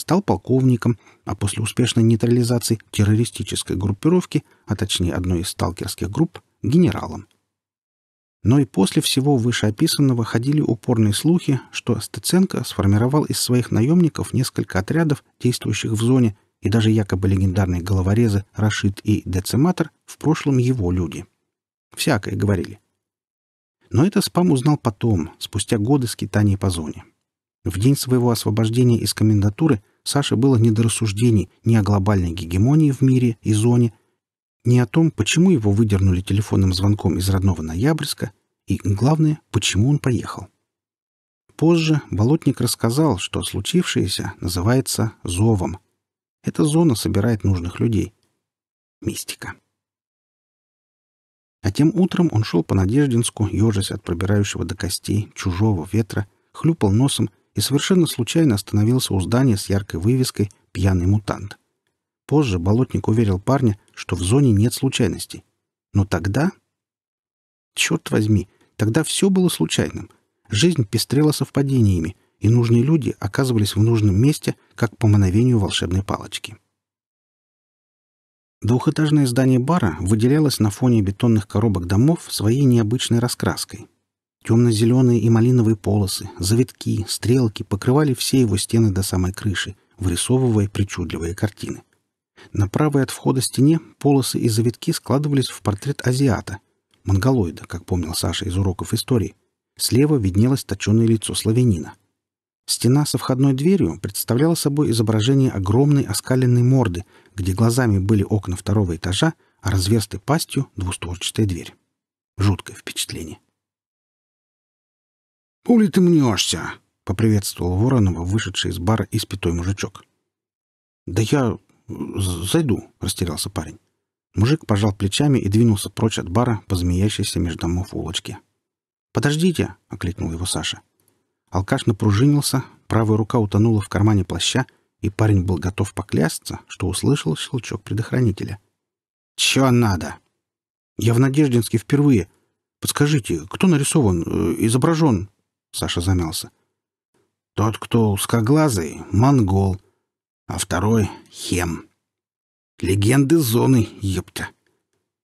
[SPEAKER 2] стал полковником, а после успешной нейтрализации террористической группировки, а точнее одной из сталкерских групп, генералом. Но и после всего вышеописанного ходили упорные слухи, что Стеценко сформировал из своих наемников несколько отрядов, действующих в зоне, и даже якобы легендарные головорезы Рашид и Дециматор в прошлом его люди. Всякое говорили. Но это спам узнал потом, спустя годы скитаний по зоне. В день своего освобождения из комендатуры Саше было не до рассуждений ни о глобальной гегемонии в мире и зоне, ни о том, почему его выдернули телефонным звонком из родного Ноябрьска, и, главное, почему он поехал. Позже Болотник рассказал, что случившееся называется «зовом». Эта зона собирает нужных людей. Мистика. А тем утром он шел по Надеждинску, ежась от пробирающего до костей чужого ветра, хлюпал носом и совершенно случайно остановился у здания с яркой вывеской «Пьяный мутант». Позже Болотник уверил парня, что в зоне нет случайностей. Но тогда... Черт возьми, тогда все было случайным. Жизнь пестрела совпадениями, и нужные люди оказывались в нужном месте, как по мановению волшебной палочки. Двухэтажное здание бара выделялось на фоне бетонных коробок домов своей необычной раскраской. Темно-зеленые и малиновые полосы, завитки, стрелки покрывали все его стены до самой крыши, вырисовывая причудливые картины. На правой от входа стене полосы и завитки складывались в портрет азиата, монголоида, как помнил Саша из уроков истории. Слева виднелось точеное лицо славянина. Стена со входной дверью представляла собой изображение огромной оскаленной морды, где глазами были окна второго этажа, а разверстой пастью — двустворчатая дверь. Жуткое впечатление. «Пули ты мнешься!» — поприветствовал Воронова, вышедший из бара испятой мужичок. «Да я э, зайду», — растерялся парень. Мужик пожал плечами и двинулся прочь от бара по змеящейся между домов улочке. «Подождите!» — окликнул его Саша. Алкаш напружинился, правая рука утонула в кармане плаща, и парень был готов поклясться, что услышал щелчок предохранителя. Чего надо?» «Я в Надеждинске впервые. Подскажите, кто нарисован, э, изображен?» Саша замялся. Тот, кто узкоглазый, монгол, а второй — хем. Легенды зоны, ёпта.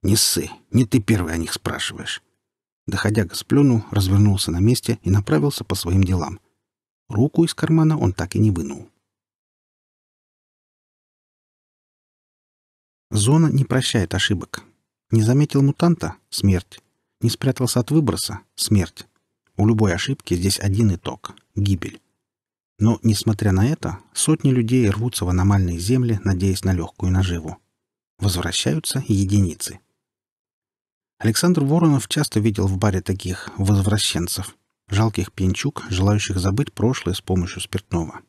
[SPEAKER 2] Не ссы, не ты первый о них спрашиваешь. Доходяга сплюнул, развернулся на месте и направился по своим делам. Руку из кармана он так и не вынул.
[SPEAKER 1] Зона не прощает
[SPEAKER 2] ошибок. Не заметил мутанта — смерть. Не спрятался от выброса — смерть. У любой ошибки здесь один итог — гибель. Но, несмотря на это, сотни людей рвутся в аномальные земли, надеясь на легкую наживу. Возвращаются единицы. Александр Воронов часто видел в баре таких «возвращенцев», жалких пьянчуг, желающих забыть прошлое с помощью спиртного.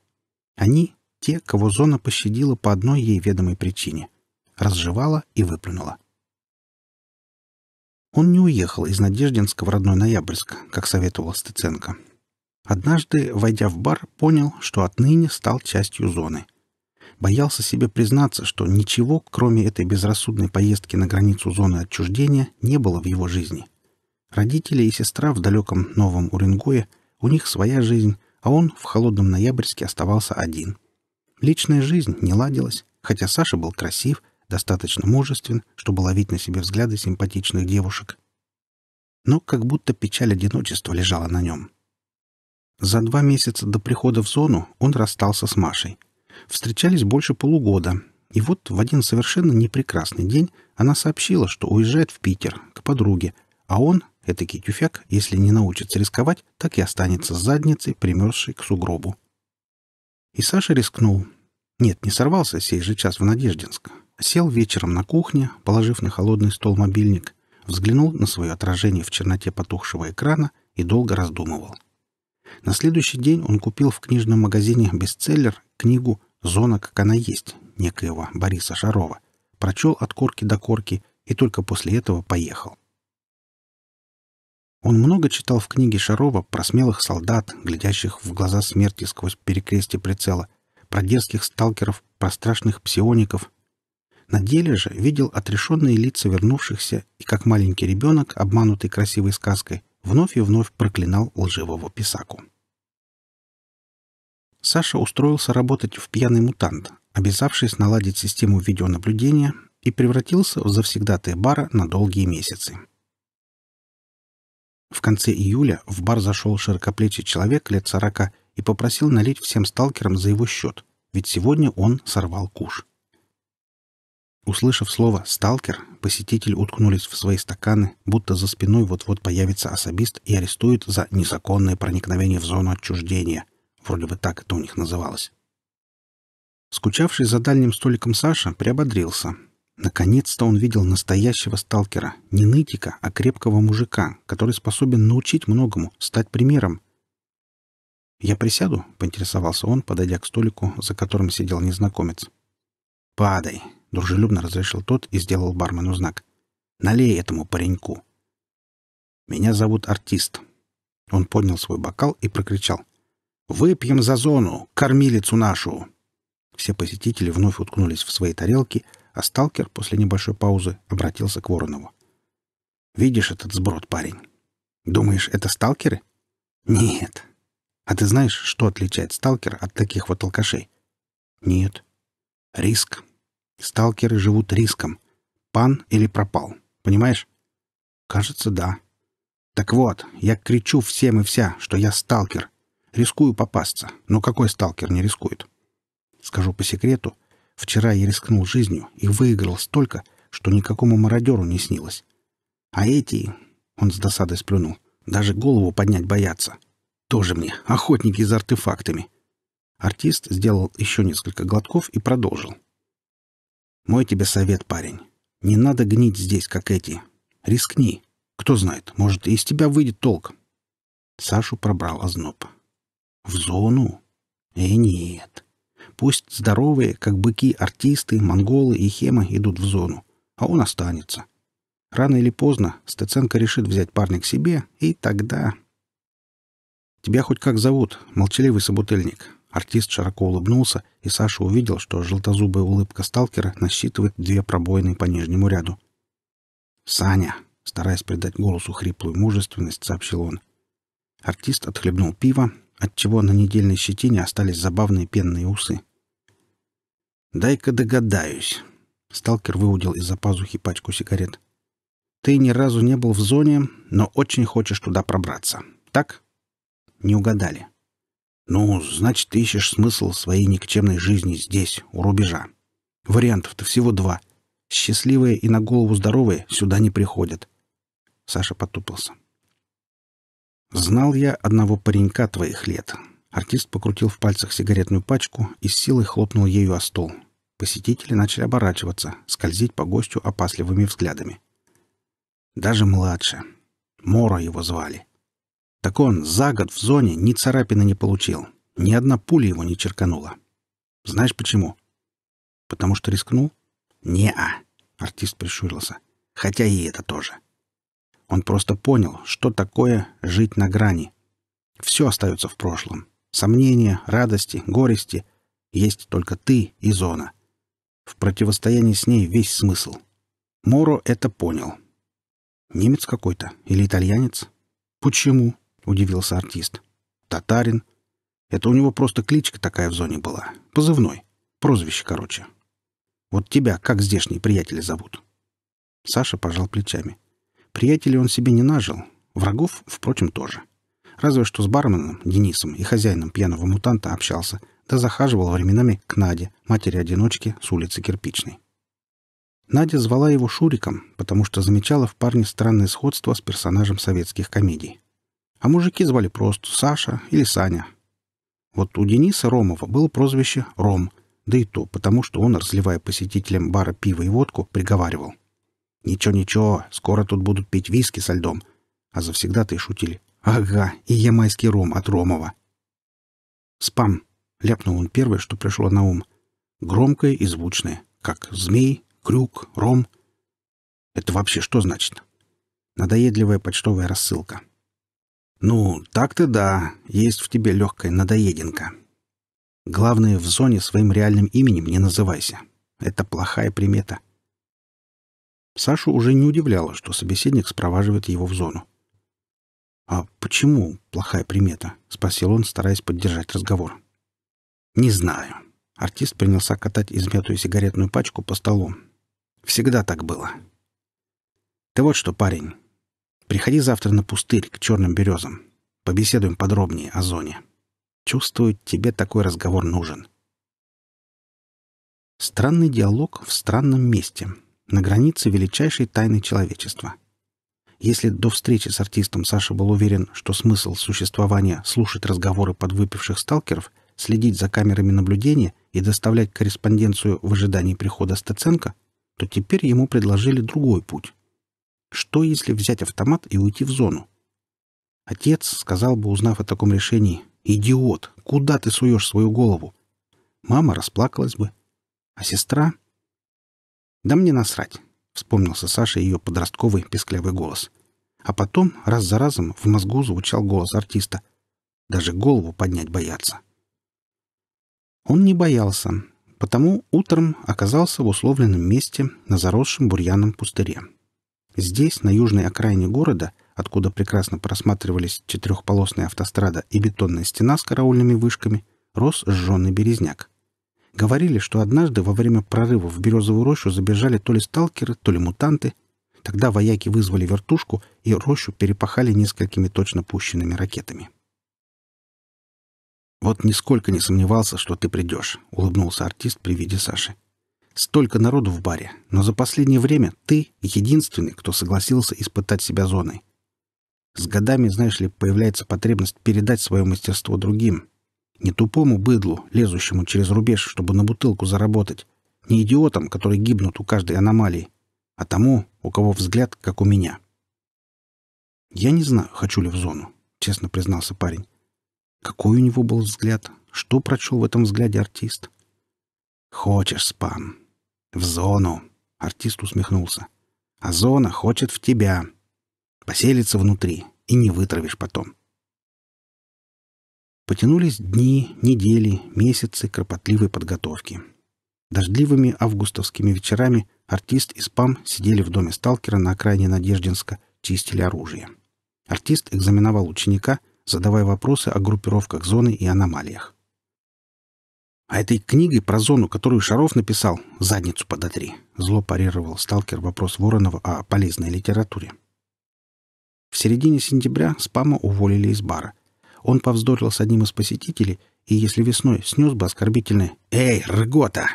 [SPEAKER 2] Они — те, кого зона пощадила по одной ей ведомой причине — разжевала и выплюнула. Он не уехал из Надеждинска в родной Ноябрьск, как советовал Стеценко. Однажды, войдя в бар, понял, что отныне стал частью зоны. Боялся себе признаться, что ничего, кроме этой безрассудной поездки на границу зоны отчуждения, не было в его жизни. Родители и сестра в далеком Новом Уренгое, у них своя жизнь, а он в холодном ноябрьске оставался один. Личная жизнь не ладилась, хотя Саша был красив — достаточно мужествен, чтобы ловить на себе взгляды симпатичных девушек. Но как будто печаль одиночества лежала на нем. За два месяца до прихода в зону он расстался с Машей. Встречались больше полугода, и вот в один совершенно непрекрасный день она сообщила, что уезжает в Питер, к подруге, а он, этакий тюфяк, если не научится рисковать, так и останется с задницей, примерзшей к сугробу. И Саша рискнул. Нет, не сорвался сей же час в Надеждинск, Сел вечером на кухне, положив на холодный стол мобильник, взглянул на свое отражение в черноте потухшего экрана и долго раздумывал. На следующий день он купил в книжном магазине «Бестселлер» книгу «Зона, как она есть» некоего Бориса Шарова, прочел от корки до корки и только после этого поехал. Он много читал в книге Шарова про смелых солдат, глядящих в глаза смерти сквозь перекрестие прицела, про дерзких сталкеров, про страшных псиоников, на деле же видел отрешенные лица вернувшихся и, как маленький ребенок, обманутый красивой сказкой, вновь и вновь проклинал лживого писаку. Саша устроился работать в «Пьяный мутант», обязавшись наладить систему видеонаблюдения и превратился в завсегдатая бара на долгие месяцы. В конце июля в бар зашел широкоплечий человек лет сорока и попросил налить всем сталкерам за его счет, ведь сегодня он сорвал куш. Услышав слово «сталкер», посетители уткнулись в свои стаканы, будто за спиной вот-вот появится особист и арестует за незаконное проникновение в зону отчуждения. Вроде бы так это у них называлось. Скучавший за дальним столиком Саша приободрился. Наконец-то он видел настоящего сталкера, не нытика, а крепкого мужика, который способен научить многому, стать примером. «Я присяду?» — поинтересовался он, подойдя к столику, за которым сидел незнакомец. «Падай!» — дружелюбно разрешил тот и сделал бармену знак. «Налей этому пареньку». «Меня зовут артист». Он поднял свой бокал и прокричал. «Выпьем за зону! Кормилицу нашу!» Все посетители вновь уткнулись в свои тарелки, а сталкер после небольшой паузы обратился к Воронову. «Видишь этот сброд, парень? Думаешь, это сталкеры?» «Нет». «А ты знаешь, что отличает сталкер от таких вот алкашей?» «Нет». «Риск», Сталкеры живут риском. Пан или пропал. Понимаешь? Кажется, да. Так вот, я кричу всем и вся, что я сталкер. Рискую попасться. Но какой сталкер не рискует? Скажу по секрету. Вчера я рискнул жизнью и выиграл столько, что никакому мародеру не снилось. А эти... Он с досадой сплюнул. Даже голову поднять боятся. Тоже мне, охотники за артефактами. Артист сделал еще несколько глотков и продолжил. — мой тебе совет, парень. Не надо гнить здесь, как эти. Рискни. Кто знает, может, из тебя выйдет толк. Сашу пробрал озноб. В зону? Э, нет. Пусть здоровые, как быки, артисты, монголы и хемы идут в зону, а он останется. Рано или поздно Стеценко решит взять парня к себе, и тогда... Тебя хоть как зовут, молчаливый собутыльник? Артист широко улыбнулся, и Саша увидел, что желтозубая улыбка сталкера насчитывает две пробоины по нижнему ряду. «Саня!» — стараясь придать голосу хриплую мужественность, сообщил он. Артист отхлебнул пиво, отчего на недельной щетине остались забавные пенные усы. «Дай-ка догадаюсь!» — сталкер выудил из-за пазухи пачку сигарет. «Ты ни разу не был в зоне, но очень хочешь туда пробраться. Так?» «Не угадали. «Ну, значит, ты ищешь смысл своей никчемной жизни здесь, у рубежа. Вариантов-то всего два. Счастливые и на голову здоровые сюда не приходят». Саша потупился. «Знал я одного паренька твоих лет». Артист покрутил в пальцах сигаретную пачку и с силой хлопнул ею о стол. Посетители начали оборачиваться, скользить по гостю опасливыми взглядами. Даже младше. Мора его звали. Так он за год в зоне ни царапины не получил. Ни одна пуля его не черканула. Знаешь почему? Потому что рискнул? Не-а, артист прищурился. Хотя и это тоже. Он просто понял, что такое жить на грани. Все остается в прошлом. Сомнения, радости, горести. Есть только ты и зона. В противостоянии с ней весь смысл. Моро это понял. Немец какой-то или итальянец? Почему? удивился артист. Татарин. Это у него просто кличка такая в зоне была. Позывной. Прозвище, короче. Вот тебя как здешние приятели зовут? Саша пожал плечами. Приятелей он себе не нажил. Врагов, впрочем, тоже. Разве что с барменом, Денисом и хозяином пьяного мутанта общался, да захаживал временами к Наде, матери-одиночке с улицы Кирпичной. Надя звала его Шуриком, потому что замечала в парне странное сходство с персонажем советских комедий а мужики звали просто Саша или Саня. Вот у Дениса Ромова было прозвище «Ром», да и то потому, что он, разливая посетителям бара пиво и водку, приговаривал. «Ничего-ничего, скоро тут будут пить виски со льдом». А завсегда-то и шутили. «Ага, и ямайский ром от Ромова». «Спам», — ляпнул он первое, что пришло на ум. Громкое и звучное, как «змей», «крюк», «ром». Это вообще что значит? Надоедливая почтовая рассылка. «Ну, так-то да, есть в тебе легкая надоеденка. Главное, в зоне своим реальным именем не называйся. Это плохая примета». Сашу уже не удивляло, что собеседник спроваживает его в зону. «А почему плохая примета?» — спросил он, стараясь поддержать разговор. «Не знаю». Артист принялся катать измятую сигаретную пачку по столу. «Всегда так было. Ты вот что, парень, Приходи завтра на пустырь к черным березам. Побеседуем подробнее о зоне. Чувствую, тебе такой разговор нужен. Странный диалог в странном месте, на границе величайшей тайны человечества. Если до встречи с артистом Саша был уверен, что смысл существования — слушать разговоры подвыпивших сталкеров, следить за камерами наблюдения и доставлять корреспонденцию в ожидании прихода Стеценко, то теперь ему предложили другой путь. Что, если взять автомат и уйти в зону? Отец сказал бы, узнав о таком решении, «Идиот! Куда ты суешь свою голову?» Мама расплакалась бы. А сестра? «Да мне насрать!» — вспомнился Саша ее подростковый песклявый голос. А потом, раз за разом, в мозгу звучал голос артиста. Даже голову поднять бояться. Он не боялся, потому утром оказался в условленном месте на заросшем бурьяном пустыре. Здесь, на южной окраине города, откуда прекрасно просматривались четырехполосная автострада и бетонная стена с караульными вышками, рос сжженный березняк. Говорили, что однажды во время прорыва в березовую рощу забежали то ли сталкеры, то ли мутанты. Тогда вояки вызвали вертушку и рощу перепахали несколькими точно пущенными ракетами. «Вот нисколько не сомневался, что ты придешь», — улыбнулся артист при виде Саши. Столько народу в баре, но за последнее время ты единственный, кто согласился испытать себя зоной. С годами, знаешь ли, появляется потребность передать свое мастерство другим. Не тупому быдлу, лезущему через рубеж, чтобы на бутылку заработать. Не идиотам, которые гибнут у каждой аномалии. А тому, у кого взгляд, как у меня. «Я не знаю, хочу ли в зону», — честно признался парень. Какой у него был взгляд? Что прочел в этом взгляде артист? «Хочешь, спам?» «В зону!» — артист усмехнулся. «А зона хочет в тебя. Поселится внутри, и не вытравишь потом». Потянулись дни, недели, месяцы кропотливой подготовки. Дождливыми августовскими вечерами артист и спам сидели в доме сталкера на окраине Надеждинска, чистили оружие. Артист экзаменовал ученика, задавая вопросы о группировках зоны и аномалиях. А этой книгой про зону, которую Шаров написал, задницу подотри. Зло парировал сталкер вопрос Воронова о полезной литературе. В середине сентября спама уволили из бара. Он повздорил с одним из посетителей, и если весной снес бы оскорбительное «Эй, рыгота!»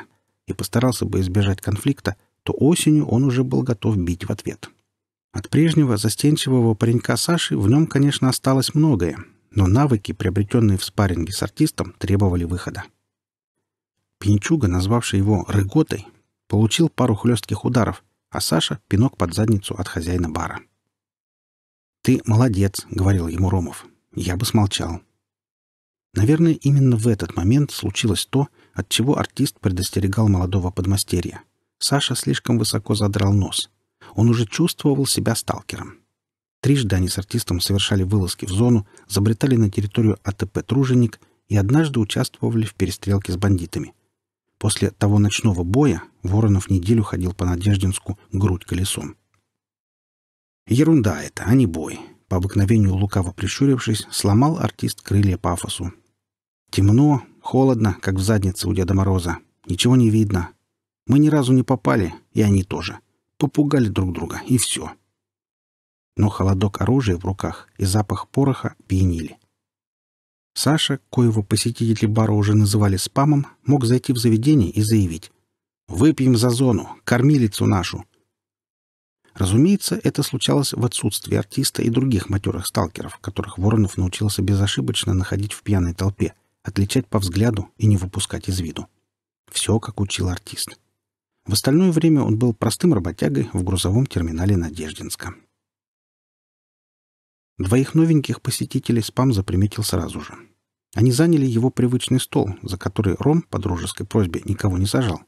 [SPEAKER 2] и постарался бы избежать конфликта, то осенью он уже был готов бить в ответ. От прежнего застенчивого паренька Саши в нем, конечно, осталось многое, но навыки, приобретенные в спарринге с артистом, требовали выхода. Пинчуга, назвавший его «рыготой», получил пару хлестких ударов, а Саша — пинок под задницу от хозяина бара. «Ты молодец», — говорил ему Ромов. «Я бы смолчал». Наверное, именно в этот момент случилось то, от чего артист предостерегал молодого подмастерья. Саша слишком высоко задрал нос. Он уже чувствовал себя сталкером. Трижды они с артистом совершали вылазки в зону, забретали на территорию АТП «Труженик» и однажды участвовали в перестрелке с бандитами — После того ночного боя Воронов неделю ходил по Надеждинску грудь колесом. Ерунда это, а не бой. По обыкновению лукаво прищурившись, сломал артист крылья пафосу. Темно, холодно, как в заднице у Деда Мороза. Ничего не видно. Мы ни разу не попали, и они тоже. Попугали друг друга, и все. Но холодок оружия в руках и запах пороха пьянили. Саша, коего посетители бара уже называли спамом, мог зайти в заведение и заявить «Выпьем за зону, кормилицу нашу». Разумеется, это случалось в отсутствии артиста и других матерых сталкеров, которых Воронов научился безошибочно находить в пьяной толпе, отличать по взгляду и не выпускать из виду. Все, как учил артист. В остальное время он был простым работягой в грузовом терминале Надеждинска. Двоих новеньких посетителей спам заприметил сразу же. Они заняли его привычный стол, за который Ром по дружеской просьбе никого не сажал.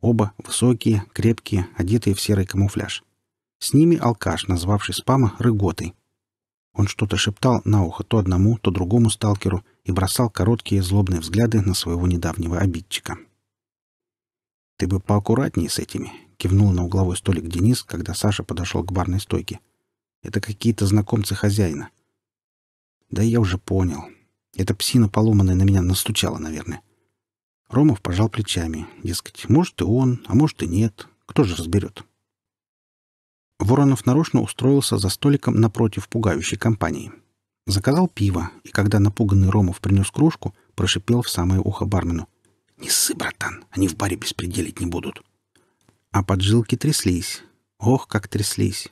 [SPEAKER 2] Оба высокие, крепкие, одетые в серый камуфляж. С ними алкаш, назвавший спама Рыготой. Он что-то шептал на ухо то одному, то другому сталкеру и бросал короткие злобные взгляды на своего недавнего обидчика. «Ты бы поаккуратнее с этими», — кивнул на угловой столик Денис, когда Саша подошел к барной стойке. Это какие-то знакомцы хозяина. Да я уже понял. Эта псина поломанная на меня настучала, наверное. Ромов пожал плечами. Дескать, может и он, а может и нет. Кто же разберет? Воронов нарочно устроился за столиком напротив пугающей компании. Заказал пиво, и когда напуганный Ромов принес кружку, прошипел в самое ухо бармену. «Не ссы, братан, они в баре беспределить не будут». А поджилки тряслись. Ох, как тряслись.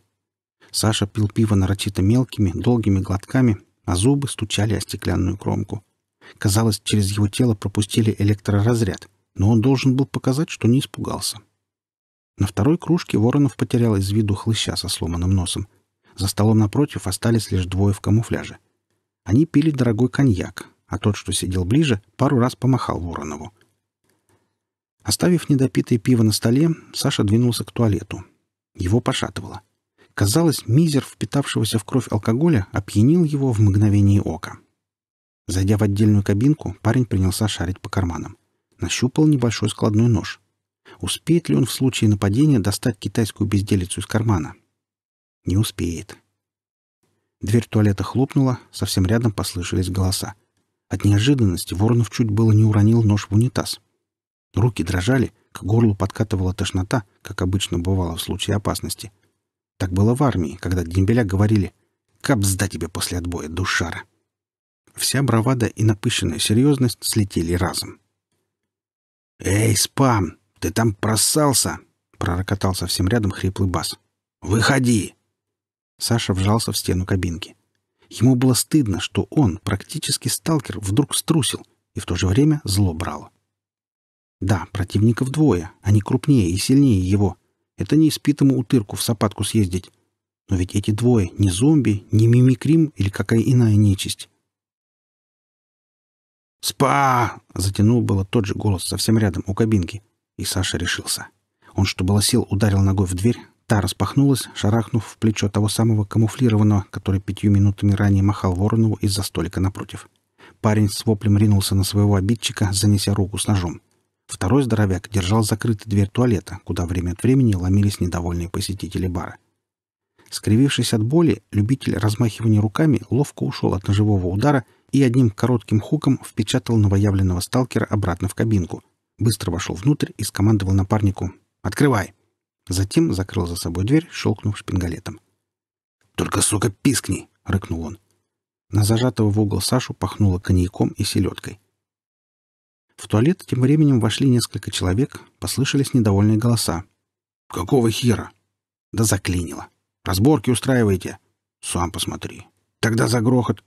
[SPEAKER 2] Саша пил пиво нарочито мелкими, долгими глотками, а зубы стучали о стеклянную кромку. Казалось, через его тело пропустили электроразряд, но он должен был показать, что не испугался. На второй кружке Воронов потерял из виду хлыща со сломанным носом. За столом напротив остались лишь двое в камуфляже. Они пили дорогой коньяк, а тот, что сидел ближе, пару раз помахал Воронову. Оставив недопитое пиво на столе, Саша двинулся к туалету. Его пошатывало. Казалось, мизер, впитавшегося в кровь алкоголя, опьянил его в мгновение ока. Зайдя в отдельную кабинку, парень принялся шарить по карманам. Нащупал небольшой складной нож. Успеет ли он в случае нападения достать китайскую безделицу из кармана? Не успеет. Дверь туалета хлопнула, совсем рядом послышались голоса. От неожиданности Воронов чуть было не уронил нож в унитаз. Руки дрожали, к горлу подкатывала тошнота, как обычно бывало в случае опасности — так было в армии, когда дембеля говорили "Кап, «Кабзда тебе после отбоя, душара!» Вся бравада и напыщенная серьезность слетели разом. «Эй, спам! Ты там просался!» — пророкотал совсем рядом хриплый бас. «Выходи!» Саша вжался в стену кабинки. Ему было стыдно, что он, практически сталкер, вдруг струсил и в то же время зло брало. Да, противников двое, они крупнее и сильнее его — это не испитому утырку в сапатку съездить. Но ведь эти двое не зомби, не мимикрим или какая иная нечисть. «Спа!» — затянул было тот же голос совсем рядом, у кабинки. И Саша решился. Он, что было сил, ударил ногой в дверь. Та распахнулась, шарахнув в плечо того самого камуфлированного, который пятью минутами ранее махал Воронову из-за столика напротив. Парень с воплем ринулся на своего обидчика, занеся руку с ножом. Второй здоровяк держал закрытой дверь туалета, куда время от времени ломились недовольные посетители бара. Скривившись от боли, любитель размахивания руками ловко ушел от ножевого удара и одним коротким хуком впечатал новоявленного сталкера обратно в кабинку. Быстро вошел внутрь и скомандовал напарнику «Открывай!». Затем закрыл за собой дверь, щелкнув шпингалетом. «Только, сука, пискни!» — рыкнул он. На зажатого в угол Сашу пахнуло коньяком и селедкой. В туалет тем временем вошли несколько человек, послышались недовольные голоса. «Какого хера?» «Да заклинило. Разборки устраиваете?» «Сам посмотри. Тогда за грохот!»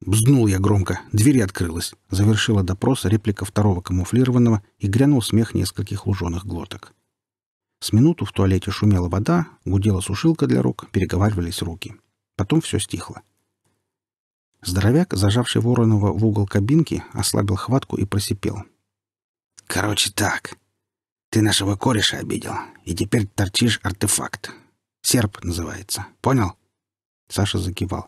[SPEAKER 2] Бзнул я громко, дверь открылась. Завершила допрос реплика второго камуфлированного и грянул смех нескольких луженых глоток. С минуту в туалете шумела вода, гудела сушилка для рук, переговаривались руки. Потом все стихло. Здоровяк, зажавший Воронова в угол кабинки, ослабил хватку и просипел. «Короче так. Ты нашего кореша обидел, и теперь торчишь артефакт. Серп называется. Понял?» Саша закивал.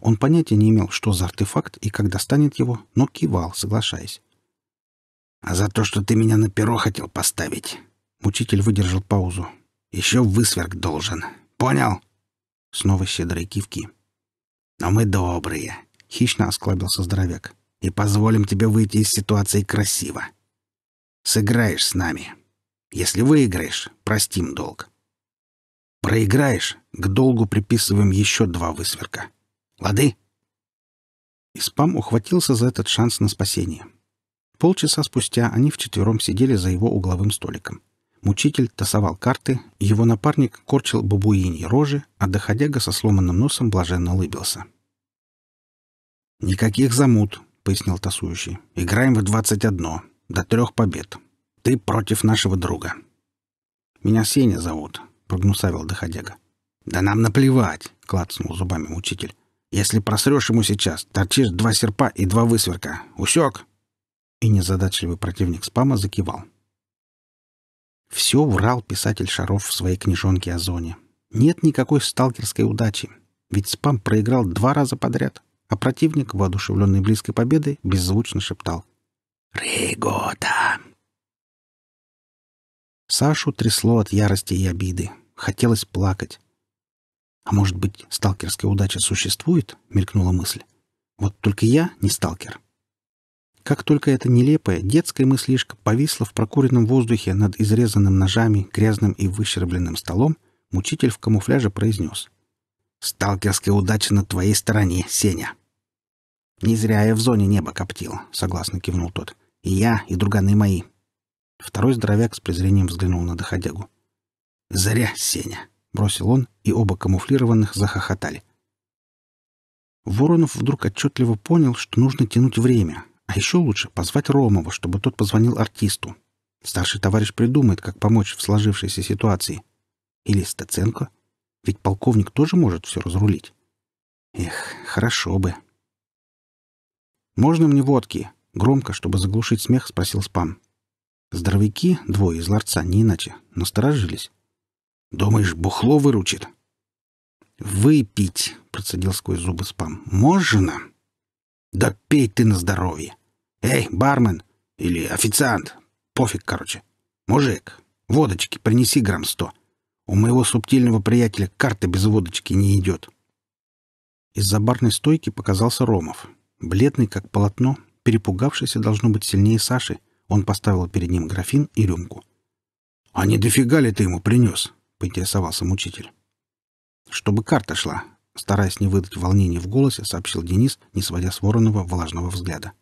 [SPEAKER 2] Он понятия не имел, что за артефакт и как достанет его, но кивал, соглашаясь. «А за то, что ты меня на перо хотел поставить...» Мучитель выдержал паузу. «Еще высверг должен. Понял?» Снова щедрые кивки. «Но мы добрые. — хищно осклабился здоровяк. «И позволим тебе выйти из ситуации красиво. Сыграешь с нами. Если выиграешь, простим долг. Проиграешь, к долгу приписываем еще два высверка. Лады?» Испам ухватился за этот шанс на спасение. Полчаса спустя они вчетвером сидели за его угловым столиком. Мучитель тасовал карты, его напарник корчил бабуиньи рожи, а доходяга со сломанным носом блаженно улыбился. — «Никаких замут», — пояснил тасующий. «Играем в двадцать одно. До трех побед. Ты против нашего друга». «Меня Сеня зовут», — прогнусавил доходяга. «Да нам наплевать», — клацнул зубами учитель. «Если просрешь ему сейчас, торчишь два серпа и два высверка. Усек!» И незадачливый противник спама закивал. Все врал писатель Шаров в своей книжонке о зоне. Нет никакой сталкерской удачи, ведь спам проиграл два раза подряд — а противник, воодушевленный близкой победой, беззвучно шептал «Ригота!». Сашу трясло от ярости и обиды. Хотелось плакать. «А может быть, сталкерская удача существует?» — мелькнула мысль. «Вот только я не сталкер». Как только эта нелепая, детская мыслишка повисла в прокуренном воздухе над изрезанным ножами, грязным и выщербленным столом, мучитель в камуфляже произнес. «Сталкерская удача на твоей стороне, Сеня!» Не зря я в зоне небо коптил, согласно кивнул тот. И я, и друганы мои. Второй здоровяк с презрением взглянул на доходягу. «Зря, Сеня!» — бросил он, и оба камуфлированных захохотали. Воронов вдруг отчетливо понял, что нужно тянуть время, а еще лучше позвать Ромова, чтобы тот позвонил артисту. Старший товарищ придумает, как помочь в сложившейся ситуации. Или Стаценко. Ведь полковник тоже может все разрулить. Эх, хорошо бы. «Можно мне водки?» — громко, чтобы заглушить смех, спросил спам. Здоровяки, двое из ларца, не иначе, насторожились. «Думаешь, бухло выручит?» «Выпить!» — процедил сквозь зубы спам. «Можно?» «Да пей ты на здоровье!» «Эй, бармен!» «Или официант!» «Пофиг, короче!» «Мужик, водочки принеси грамм сто!» «У моего субтильного приятеля карта без водочки не идет!» Из-за барной стойки показался Ромов. Бледный, как полотно, перепугавшийся должно быть сильнее Саши, он поставил перед ним графин и рюмку. «А не дофига ли ты ему принес?» — поинтересовался мучитель. «Чтобы карта шла», — стараясь не выдать волнения в голосе, сообщил Денис, не сводя с Воронова влажного взгляда.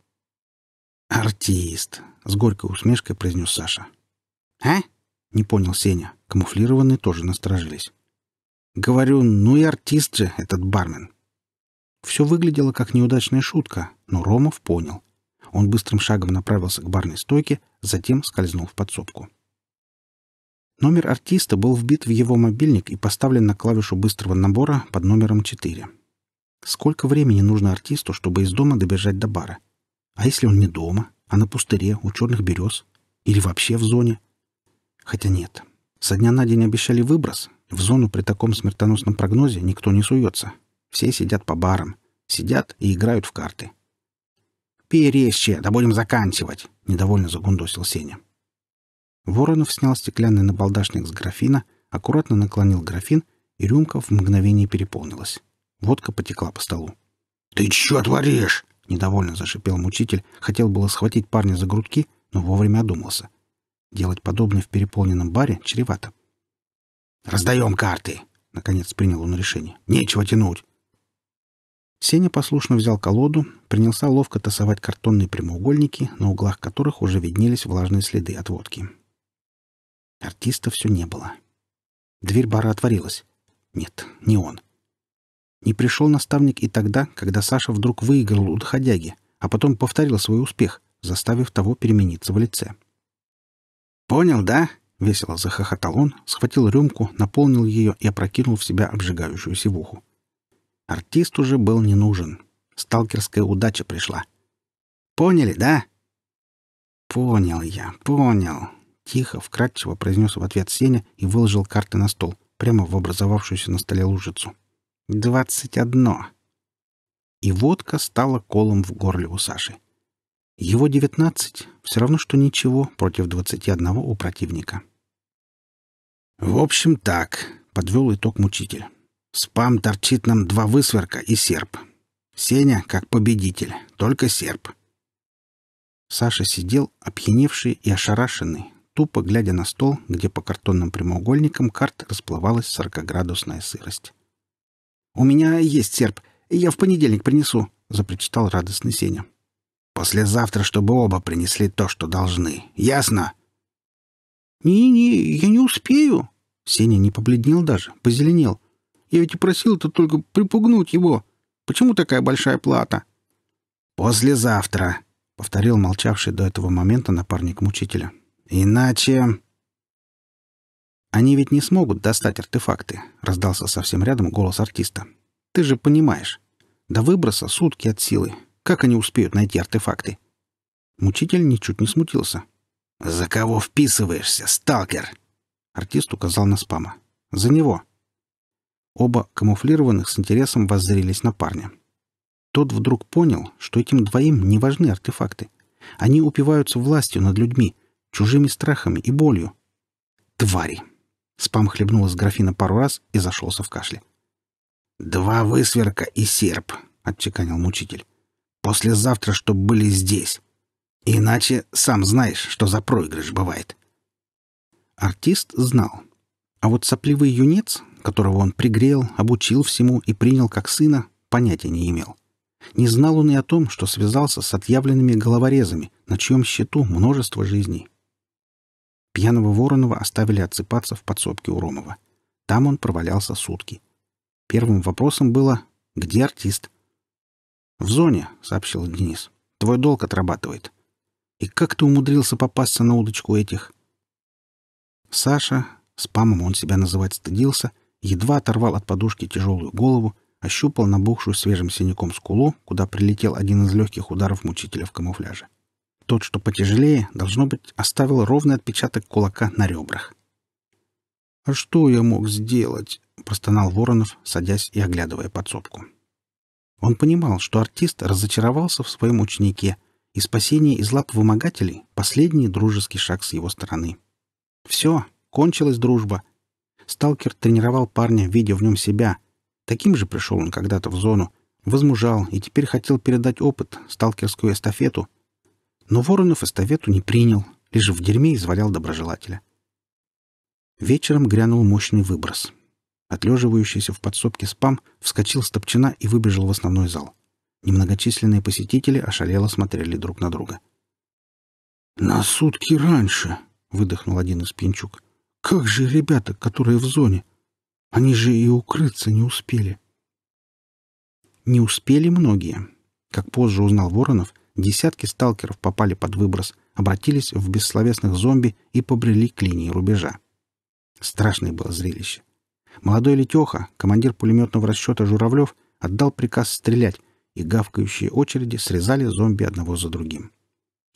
[SPEAKER 2] «Артист!» — с горькой усмешкой произнес Саша. «А?» — не понял Сеня. Камуфлированные тоже насторожились. «Говорю, ну и артист же этот бармен!» Все выглядело как неудачная шутка, но Ромов понял. Он быстрым шагом направился к барной стойке, затем скользнул в подсобку. Номер артиста был вбит в его мобильник и поставлен на клавишу быстрого набора под номером 4. Сколько времени нужно артисту, чтобы из дома добежать до бара? А если он не дома, а на пустыре у черных берез? Или вообще в зоне? Хотя нет. Со дня на день обещали выброс. В зону при таком смертоносном прогнозе никто не суется. Все сидят по барам. Сидят и играют в карты. «Пей резче, да будем заканчивать!» — недовольно загундосил Сеня. Воронов снял стеклянный набалдашник с графина, аккуратно наклонил графин, и рюмка в мгновение переполнилась. Водка потекла по столу. «Ты чё творишь?» — недовольно зашипел мучитель. Хотел было схватить парня за грудки, но вовремя одумался. Делать подобное в переполненном баре чревато. «Раздаем карты!» — наконец принял он решение. «Нечего тянуть. Сеня послушно взял колоду, принялся ловко тасовать картонные прямоугольники, на углах которых уже виднелись влажные следы от водки. Артиста все не было. Дверь бара отворилась. Нет, не он. Не пришел наставник и тогда, когда Саша вдруг выиграл у доходяги, а потом повторил свой успех, заставив того перемениться в лице. «Понял, да?» — весело захохотал он, схватил рюмку, наполнил ее и опрокинул в себя обжигающую сивуху. Артист уже был не нужен. Сталкерская удача пришла. Поняли, да? Понял я, понял. Тихо, вкратчиво произнес в ответ Сеня и выложил карты на стол, прямо в образовавшуюся на столе лужицу. «Двадцать одно!» И водка стала колом в горле у Саши. Его девятнадцать — все равно, что ничего против двадцати одного у противника. «В общем, так», — подвел итог мучитель спам торчит нам два высверка и серп. Сеня как победитель, только серп. Саша сидел, опьяневший и ошарашенный, тупо глядя на стол, где по картонным прямоугольникам карт расплывалась сорокоградусная сырость. «У меня есть серп, и я в понедельник принесу», — запричитал радостный Сеня. «Послезавтра, чтобы оба принесли то, что должны. Ясно?» «Не-не, я не успею». Сеня не побледнел даже, позеленел — я ведь и просил-то только припугнуть его. Почему такая большая плата?» «Послезавтра», — повторил молчавший до этого момента напарник мучителя. «Иначе...» «Они ведь не смогут достать артефакты», — раздался совсем рядом голос артиста. «Ты же понимаешь. До выброса сутки от силы. Как они успеют найти артефакты?» Мучитель ничуть не смутился. «За кого вписываешься, сталкер?» Артист указал на спама. «За него», Оба камуфлированных с интересом воззрелись на парня. Тот вдруг понял, что этим двоим не важны артефакты. Они упиваются властью над людьми, чужими страхами и болью. «Твари!» Спам хлебнул из графина пару раз и зашелся в кашле. «Два высверка и серп», — отчеканил мучитель. «Послезавтра, чтоб были здесь. Иначе сам знаешь, что за проигрыш бывает». Артист знал. А вот сопливый юнец, которого он пригрел, обучил всему и принял как сына, понятия не имел. Не знал он и о том, что связался с отъявленными головорезами, на чьем счету множество жизней. Пьяного Воронова оставили отсыпаться в подсобке у Ромова. Там он провалялся сутки. Первым вопросом было «Где артист?» «В зоне», — сообщил Денис. «Твой долг отрабатывает». «И как ты умудрился попасться на удочку этих?» Саша, Спамом он себя называть стыдился, едва оторвал от подушки тяжелую голову, ощупал набухшую свежим синяком скулу, куда прилетел один из легких ударов мучителя в камуфляже. Тот, что потяжелее, должно быть, оставил ровный отпечаток кулака на ребрах. «А что я мог сделать?» — простонал Воронов, садясь и оглядывая подсобку. Он понимал, что артист разочаровался в своем ученике, и спасение из лап вымогателей — последний дружеский шаг с его стороны. «Все, Кончилась дружба. Сталкер тренировал парня, видя в нем себя. Таким же пришел он когда-то в зону. Возмужал и теперь хотел передать опыт, сталкерскую эстафету. Но Воронов эстафету не принял, лишь в дерьме извалял доброжелателя. Вечером грянул мощный выброс. Отлеживающийся в подсобке спам вскочил с топчина и выбежал в основной зал. Немногочисленные посетители ошалело смотрели друг на друга. «На сутки раньше!» — выдохнул один из пинчук. Как же ребята, которые в зоне? Они же и укрыться не успели. Не успели многие. Как позже узнал Воронов, десятки сталкеров попали под выброс, обратились в бессловесных зомби и побрели к линии рубежа. Страшное было зрелище. Молодой Летеха, командир пулеметного расчета Журавлев, отдал приказ стрелять, и гавкающие очереди срезали зомби одного за другим.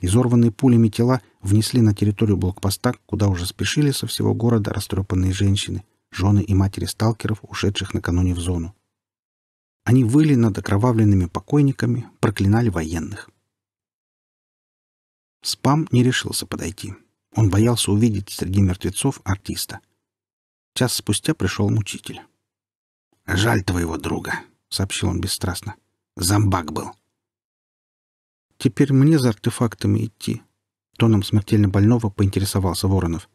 [SPEAKER 2] Изорванные пулями тела внесли на территорию блокпоста, куда уже спешили со всего города растрепанные женщины, жены и матери сталкеров, ушедших накануне в зону. Они выли над окровавленными покойниками, проклинали военных. Спам не решился подойти. Он боялся увидеть среди мертвецов артиста. Час спустя пришел мучитель. «Жаль твоего друга», — сообщил он бесстрастно. «Зомбак был. Теперь мне за артефактами идти. Тоном смертельно больного поинтересовался Воронов.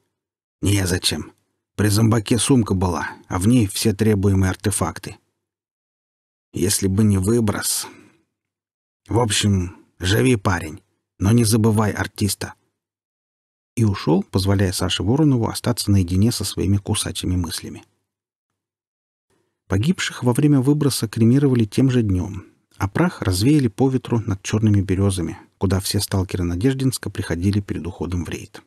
[SPEAKER 2] Не зачем. При зомбаке сумка была, а в ней все требуемые артефакты. Если бы не выброс. В общем, живи, парень, но не забывай артиста. И ушел, позволяя Саше Воронову остаться наедине со своими кусачими мыслями. Погибших во время выброса кремировали тем же днем, а прах развеяли по ветру над черными березами, куда все сталкеры Надеждинска приходили перед уходом в рейд.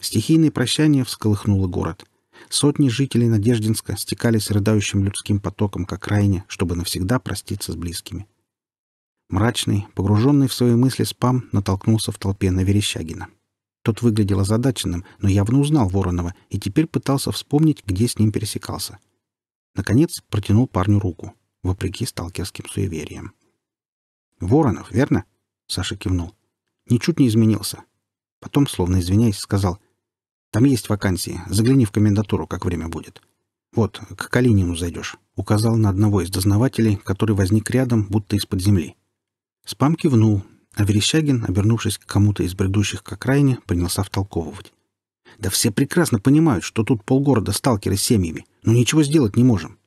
[SPEAKER 2] Стихийное прощание всколыхнуло город. Сотни жителей Надеждинска стекались рыдающим людским потоком к окраине, чтобы навсегда проститься с близкими. Мрачный, погруженный в свои мысли спам, натолкнулся в толпе на Верещагина. Тот выглядел озадаченным, но явно узнал Воронова и теперь пытался вспомнить, где с ним пересекался. Наконец протянул парню руку, вопреки сталкерским суевериям. «Воронов, верно?» — Саша кивнул. «Ничуть не изменился». Потом, словно извиняясь, сказал. «Там есть вакансии. Загляни в комендатуру, как время будет». «Вот, к Калинину зайдешь», — указал на одного из дознавателей, который возник рядом, будто из-под земли. Спам кивнул, а Верещагин, обернувшись к кому-то из бредущих к окраине, принялся втолковывать. «Да все прекрасно понимают, что тут полгорода сталкеры с семьями, но ничего сделать не можем.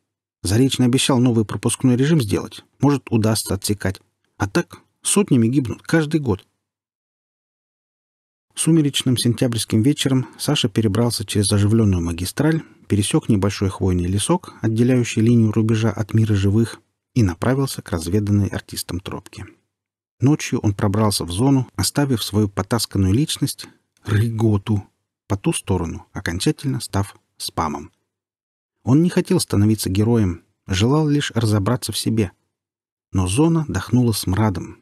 [SPEAKER 2] Заречный обещал новый пропускной режим сделать. Может, удастся отсекать. А так сотнями гибнут каждый год. Сумеречным сентябрьским вечером Саша перебрался через оживленную магистраль, пересек небольшой хвойный лесок, отделяющий линию рубежа от мира живых, и направился к разведанной артистом тропке. Ночью он пробрался в зону, оставив свою потасканную личность, Рыготу, по ту сторону, окончательно став спамом. Он не хотел становиться героем, желал лишь разобраться в себе — но зона дохнула смрадом.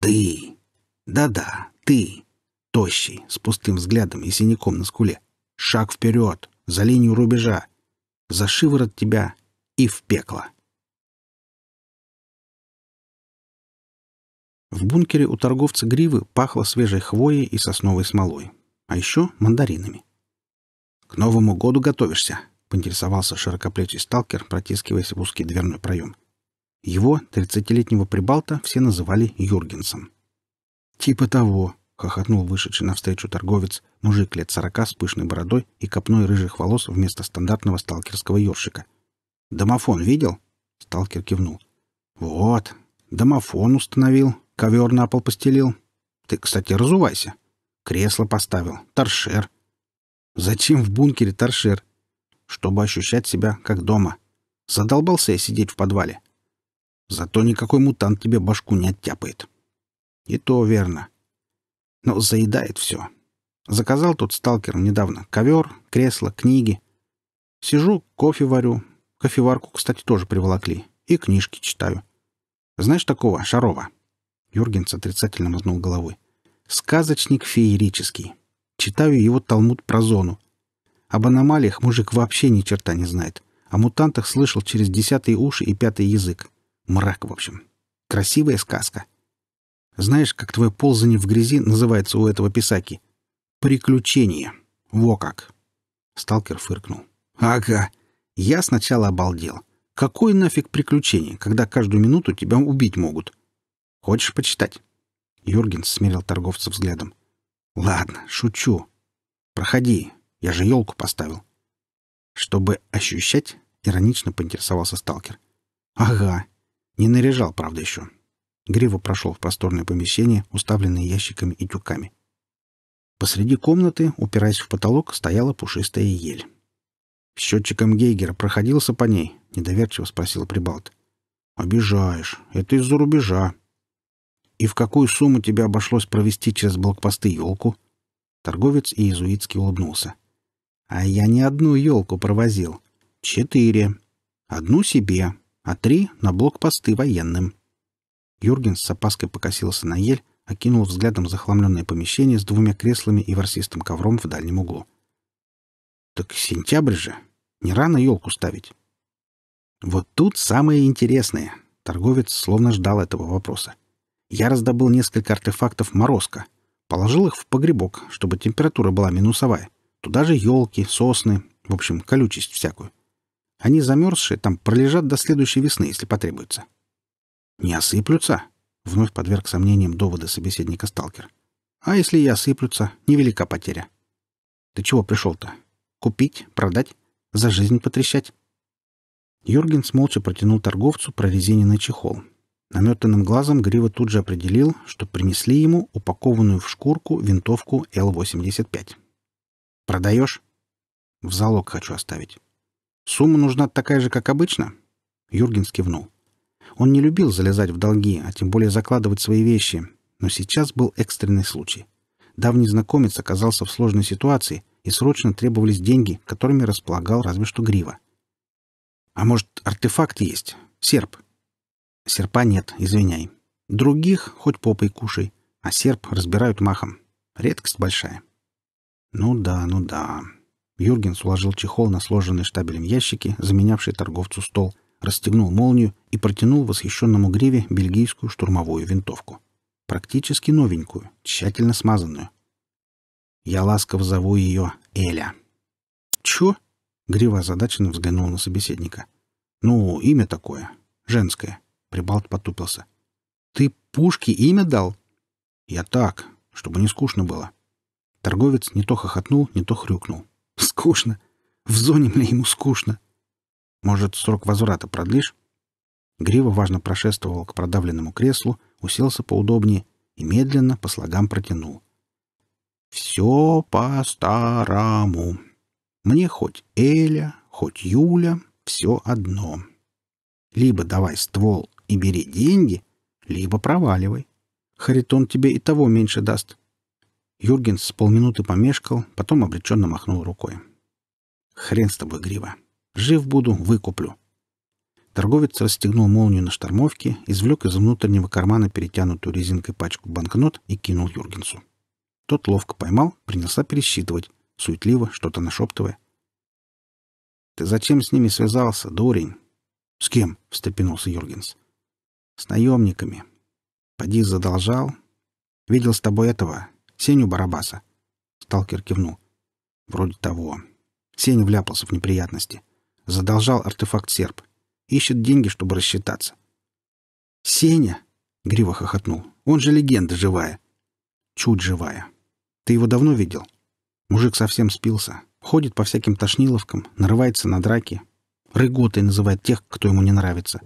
[SPEAKER 2] «Ты! Да-да, ты! Тощий, с пустым взглядом и синяком на скуле. Шаг вперед, за линию рубежа. За шиворот тебя
[SPEAKER 1] и в пекло!»
[SPEAKER 2] В бункере у торговца Гривы пахло свежей хвоей и сосновой смолой, а еще мандаринами. «К Новому году готовишься», — поинтересовался широкоплечий сталкер, протискиваясь в узкий дверной проем. Его, тридцатилетнего прибалта, все называли Юргенсом. «Типа того», — хохотнул вышедший навстречу торговец, мужик лет сорока с пышной бородой и копной рыжих волос вместо стандартного сталкерского ёршика. «Домофон видел?» — сталкер кивнул. «Вот, домофон установил, ковер на пол постелил. Ты, кстати, разувайся. Кресло поставил, торшер». «Зачем в бункере торшер?» «Чтобы ощущать себя как дома. Задолбался я сидеть в подвале. Зато никакой мутант тебе башку не оттяпает. И то верно. Но заедает все. Заказал тот сталкер недавно ковер, кресло, книги. Сижу, кофе варю. Кофеварку, кстати, тоже приволокли. И книжки читаю. Знаешь такого, Шарова? Юргенс отрицательно мазнул головой. Сказочник феерический. Читаю его талмуд про зону. Об аномалиях мужик вообще ни черта не знает. О мутантах слышал через десятые уши и пятый язык. Мрак, в общем. Красивая сказка. Знаешь, как твое ползание в грязи называется у этого писаки? Приключение. Во как. Сталкер фыркнул. Ага. Я сначала обалдел. Какое нафиг приключение, когда каждую минуту тебя убить могут? Хочешь почитать? Юргенс смерил торговца взглядом. Ладно, шучу. Проходи. Я же елку поставил. Чтобы ощущать, иронично поинтересовался сталкер. Ага, не наряжал, правда, еще. Грива прошел в просторное помещение, уставленное ящиками и тюками. Посреди комнаты, упираясь в потолок, стояла пушистая ель. «Счетчиком Гейгера проходился по ней?» — недоверчиво спросил Прибалт. «Обижаешь. Это из-за рубежа». «И в какую сумму тебе обошлось провести через блокпосты елку?» Торговец иезуитски улыбнулся. «А я не одну елку провозил. Четыре. Одну себе, а три — на блокпосты военным. Юрген с опаской покосился на ель, окинул взглядом захламленное помещение с двумя креслами и ворсистым ковром в дальнем углу. «Так сентябрь же! Не рано елку ставить!» «Вот тут самое интересное!» — торговец словно ждал этого вопроса. «Я раздобыл несколько артефактов морозка, положил их в погребок, чтобы температура была минусовая. Туда же елки, сосны, в общем, колючесть всякую. Они замерзшие там пролежат до следующей весны, если потребуется. Не осыплются? Вновь подверг сомнениям доводы собеседника сталкер. А если и осыплются, невелика потеря. Ты чего пришел-то? Купить, продать, за жизнь потрещать? Юргенс молча протянул торговцу прорезиненный чехол. Наметанным глазом Грива тут же определил, что принесли ему упакованную в шкурку винтовку Л-85. «Продаешь?» «В залог хочу оставить». Сумма нужна такая же, как обычно? Юрген кивнул. Он не любил залезать в долги, а тем более закладывать свои вещи, но сейчас был экстренный случай. Давний знакомец оказался в сложной ситуации, и срочно требовались деньги, которыми располагал разве что Грива. «А может, артефакт есть? Серп?» «Серпа нет, извиняй. Других хоть попой кушай, а серп разбирают махом. Редкость большая». «Ну да, ну да», Юргенс уложил чехол на сложенный штабелем ящики, заменявший торговцу стол, расстегнул молнию и протянул восхищенному гриве бельгийскую штурмовую винтовку. Практически новенькую, тщательно смазанную. Я ласково зову ее Эля. «Чё?» — Грива озадаченно взглянул на собеседника. «Ну, имя такое. Женское». Прибалт потупился. «Ты пушке имя дал?» «Я так, чтобы не скучно было». Торговец не то хохотнул, не то хрюкнул. Скучно. В зоне мне ему скучно. Может, срок возврата продлишь? Грива важно прошествовал к продавленному креслу, уселся поудобнее и медленно по слогам протянул. «Все по-старому. Мне хоть Эля, хоть Юля, все одно. Либо давай ствол и бери деньги, либо проваливай. Харитон тебе и того меньше даст. Юрген с полминуты помешкал, потом обреченно махнул рукой. «Хрен с тобой, Грива. Жив буду, выкуплю». Торговец расстегнул молнию на штормовке, извлек из внутреннего кармана перетянутую резинкой пачку банкнот и кинул Юргенсу. Тот ловко поймал, принялся пересчитывать, суетливо, что-то нашептывая. «Ты зачем с ними связался, дурень?» «С кем?» — встрепенулся Юргенс. «С наемниками. Поди задолжал. Видел с тобой этого, Сеню Барабаса?» Сталкер кивнул. «Вроде того. Сень вляпался в неприятности. Задолжал артефакт серп. Ищет деньги, чтобы рассчитаться». «Сеня?» — Грива хохотнул. «Он же легенда живая». «Чуть живая. Ты его давно видел?» Мужик совсем спился. Ходит по всяким тошниловкам, нарывается на драки. Рыготой называет тех, кто ему не нравится.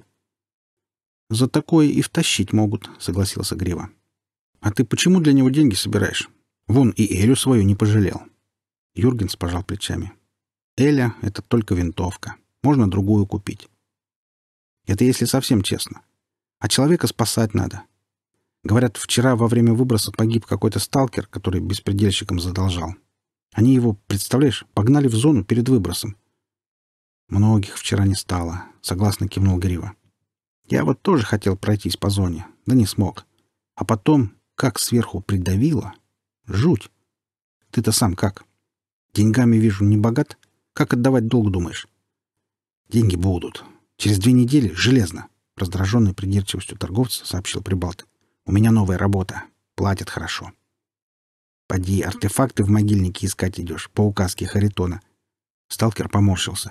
[SPEAKER 2] «За такое и втащить могут», — согласился Грива. А ты почему для него деньги собираешь? Вон и Элю свою не пожалел. Юргенс пожал плечами. Эля — это только винтовка. Можно другую купить. Это если совсем честно. А человека спасать надо. Говорят, вчера во время выброса погиб какой-то сталкер, который беспредельщикам задолжал. Они его, представляешь, погнали в зону перед выбросом. Многих вчера не стало, согласно кивнул Грива. Я вот тоже хотел пройтись по зоне, да не смог. А потом как сверху придавило. Жуть. Ты-то сам как? Деньгами, вижу, не богат. Как отдавать долг думаешь? Деньги будут. Через две недели железно, раздраженный придирчивостью торговца сообщил Прибалт. У меня новая работа. Платят хорошо. Поди, артефакты в могильнике искать идешь, по указке Харитона. Сталкер поморщился.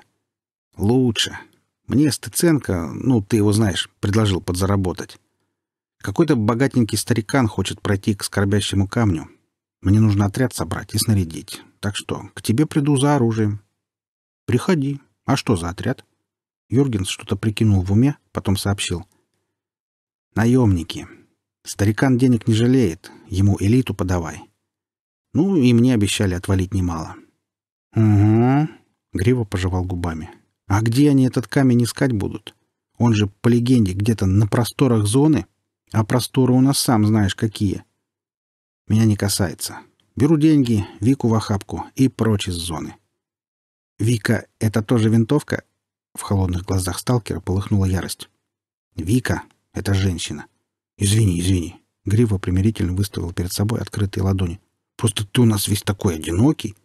[SPEAKER 2] Лучше. Мне Стыценко, ну, ты его знаешь, предложил подзаработать. Какой-то богатенький старикан хочет пройти к скорбящему камню. Мне нужно отряд собрать и снарядить. Так что к тебе приду за оружием. Приходи. А что за отряд? Юргенс что-то прикинул в уме, потом сообщил. Наемники. Старикан денег не жалеет. Ему элиту подавай. Ну, и мне обещали отвалить немало. Угу. Гриво пожевал губами. А где они этот камень искать будут? Он же, по легенде, где-то на просторах зоны а просторы у нас сам знаешь какие. Меня не касается. Беру деньги, Вику в охапку и прочь из зоны. «Вика, это тоже винтовка?» В холодных глазах сталкера полыхнула ярость. «Вика — это женщина. Извини, извини». Грива примирительно выставил перед собой открытые ладони. «Просто ты у нас весь такой одинокий.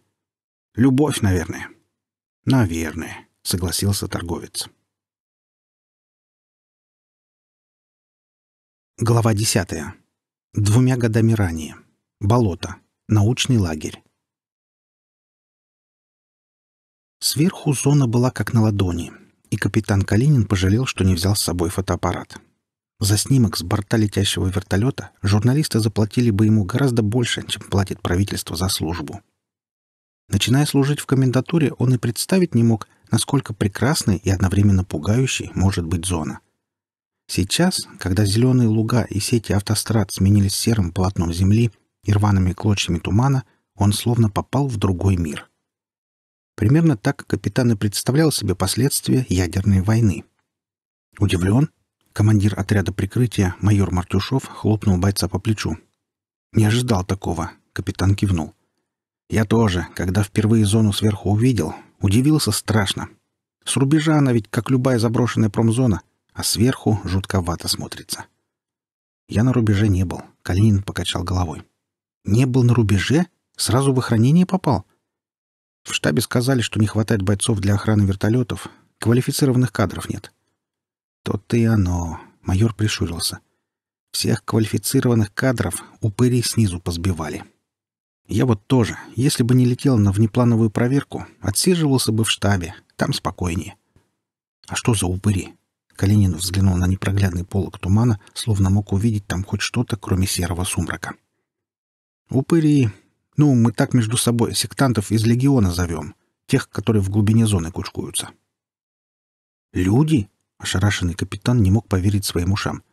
[SPEAKER 2] Любовь, наверное». «Наверное», — согласился торговец.
[SPEAKER 1] Глава 10.
[SPEAKER 2] Двумя годами ранее. Болото. Научный лагерь. Сверху зона была как на ладони, и капитан Калинин пожалел, что не взял с собой фотоаппарат. За снимок с борта летящего вертолета журналисты заплатили бы ему гораздо больше, чем платит правительство за службу. Начиная служить в комендатуре, он и представить не мог, насколько прекрасной и одновременно пугающей может быть зона. Сейчас, когда зеленые луга и сети автострад сменились серым полотном земли и рваными клочьями тумана, он словно попал в другой мир. Примерно так капитан и представлял себе последствия ядерной войны. Удивлен, командир отряда прикрытия, майор Мартюшов, хлопнул бойца по плечу. «Не ожидал такого», — капитан кивнул. «Я тоже, когда впервые зону сверху увидел, удивился страшно. С рубежа она ведь, как любая заброшенная промзона — а сверху жутковато смотрится. Я на рубеже не был, Калинин покачал головой. Не был на рубеже? Сразу в охранение попал? В штабе сказали, что не хватает бойцов для охраны вертолетов, квалифицированных кадров нет. То-то и оно, майор прищурился. Всех квалифицированных кадров упыри снизу позбивали. Я вот тоже, если бы не летел на внеплановую проверку, отсиживался бы в штабе, там спокойнее. А что за упыри? Калинин взглянул на непроглядный полог тумана, словно мог увидеть там хоть что-то, кроме серого сумрака. «Упыри! Ну, мы так между собой сектантов из легиона зовем, тех, которые в глубине зоны кучкуются». «Люди?» — ошарашенный капитан не мог поверить своим ушам.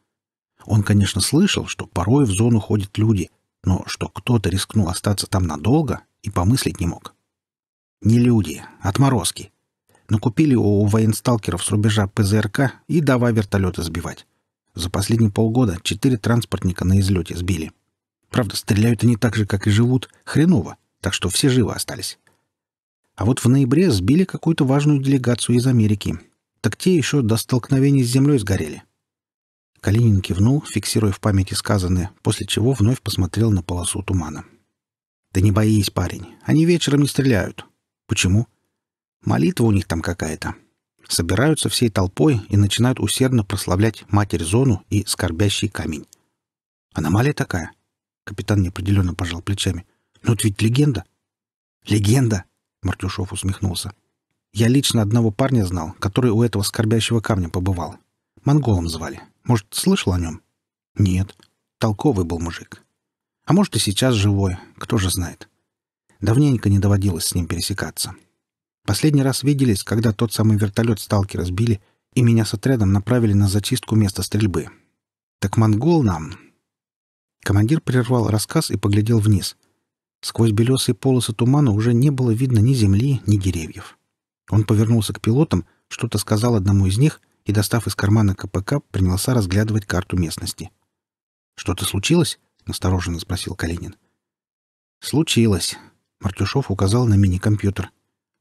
[SPEAKER 2] Он, конечно, слышал, что порой в зону ходят люди, но что кто-то рискнул остаться там надолго и помыслить не мог. «Не люди, отморозки!» Накупили у военсталкеров с рубежа ПЗРК и давай вертолеты сбивать. За последние полгода четыре транспортника на излете сбили. Правда, стреляют они так же, как и живут, хреново, так что все живы остались. А вот в ноябре сбили какую-то важную делегацию из Америки. Так те еще до столкновений с землей сгорели. Калинин кивнул, фиксируя в памяти сказанное, после чего вновь посмотрел на полосу тумана. «Да не боись, парень, они вечером не стреляют. Почему? Молитва у них там какая-то. Собираются всей толпой и начинают усердно прославлять Матерь Зону и Скорбящий Камень. Аномалия такая. Капитан неопределенно пожал плечами. Но это ведь легенда. Легенда! Мартюшов усмехнулся. Я лично одного парня знал, который у этого Скорбящего Камня побывал. Монголом звали. Может, слышал о нем? Нет. Толковый был мужик. А может, и сейчас живой. Кто же знает. Давненько не доводилось с ним пересекаться. Последний раз виделись, когда тот самый вертолет сталки разбили и меня с отрядом направили на зачистку места стрельбы. Так монгол нам... Командир прервал рассказ и поглядел вниз. Сквозь белесые полосы тумана уже не было видно ни земли, ни деревьев. Он повернулся к пилотам, что-то сказал одному из них и, достав из кармана КПК, принялся разглядывать карту местности. «Что-то случилось?» — настороженно спросил Калинин. «Случилось», — Мартюшов указал на мини-компьютер.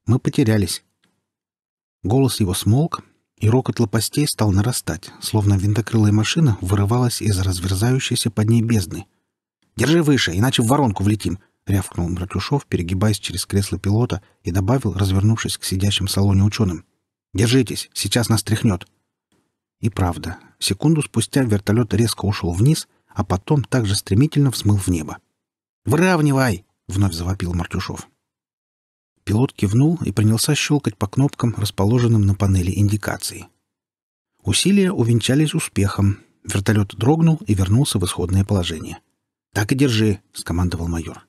[SPEAKER 2] Мы потерялись. Голос его смолк, и рокот лопастей стал нарастать, словно винтокрылая машина вырывалась из разверзающейся под ней бездны. «Держи выше, иначе в воронку влетим!» — рявкнул Братюшов, перегибаясь через кресло пилота, и добавил, развернувшись к сидящим в салоне ученым. «Держитесь, сейчас нас тряхнет!» И правда, секунду спустя вертолет резко ушел вниз, а потом также стремительно взмыл в небо. «Выравнивай!» — вновь завопил Мартюшов. Пилот кивнул и принялся щелкать по кнопкам, расположенным на панели индикаций. Усилия увенчались успехом. Вертолет дрогнул и вернулся в исходное положение. «Так и держи», — скомандовал майор.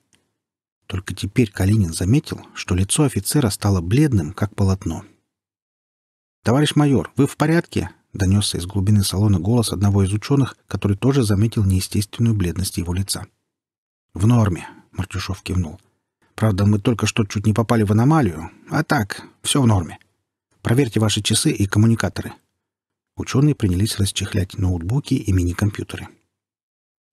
[SPEAKER 2] Только теперь Калинин заметил, что лицо офицера стало бледным, как полотно. «Товарищ майор, вы в порядке?» — донесся из глубины салона голос одного из ученых, который тоже заметил неестественную бледность его лица. «В норме», — Мартюшов кивнул. Правда, мы только что чуть не попали в аномалию. А так, все в норме. Проверьте ваши часы и коммуникаторы». Ученые принялись расчехлять ноутбуки и мини-компьютеры.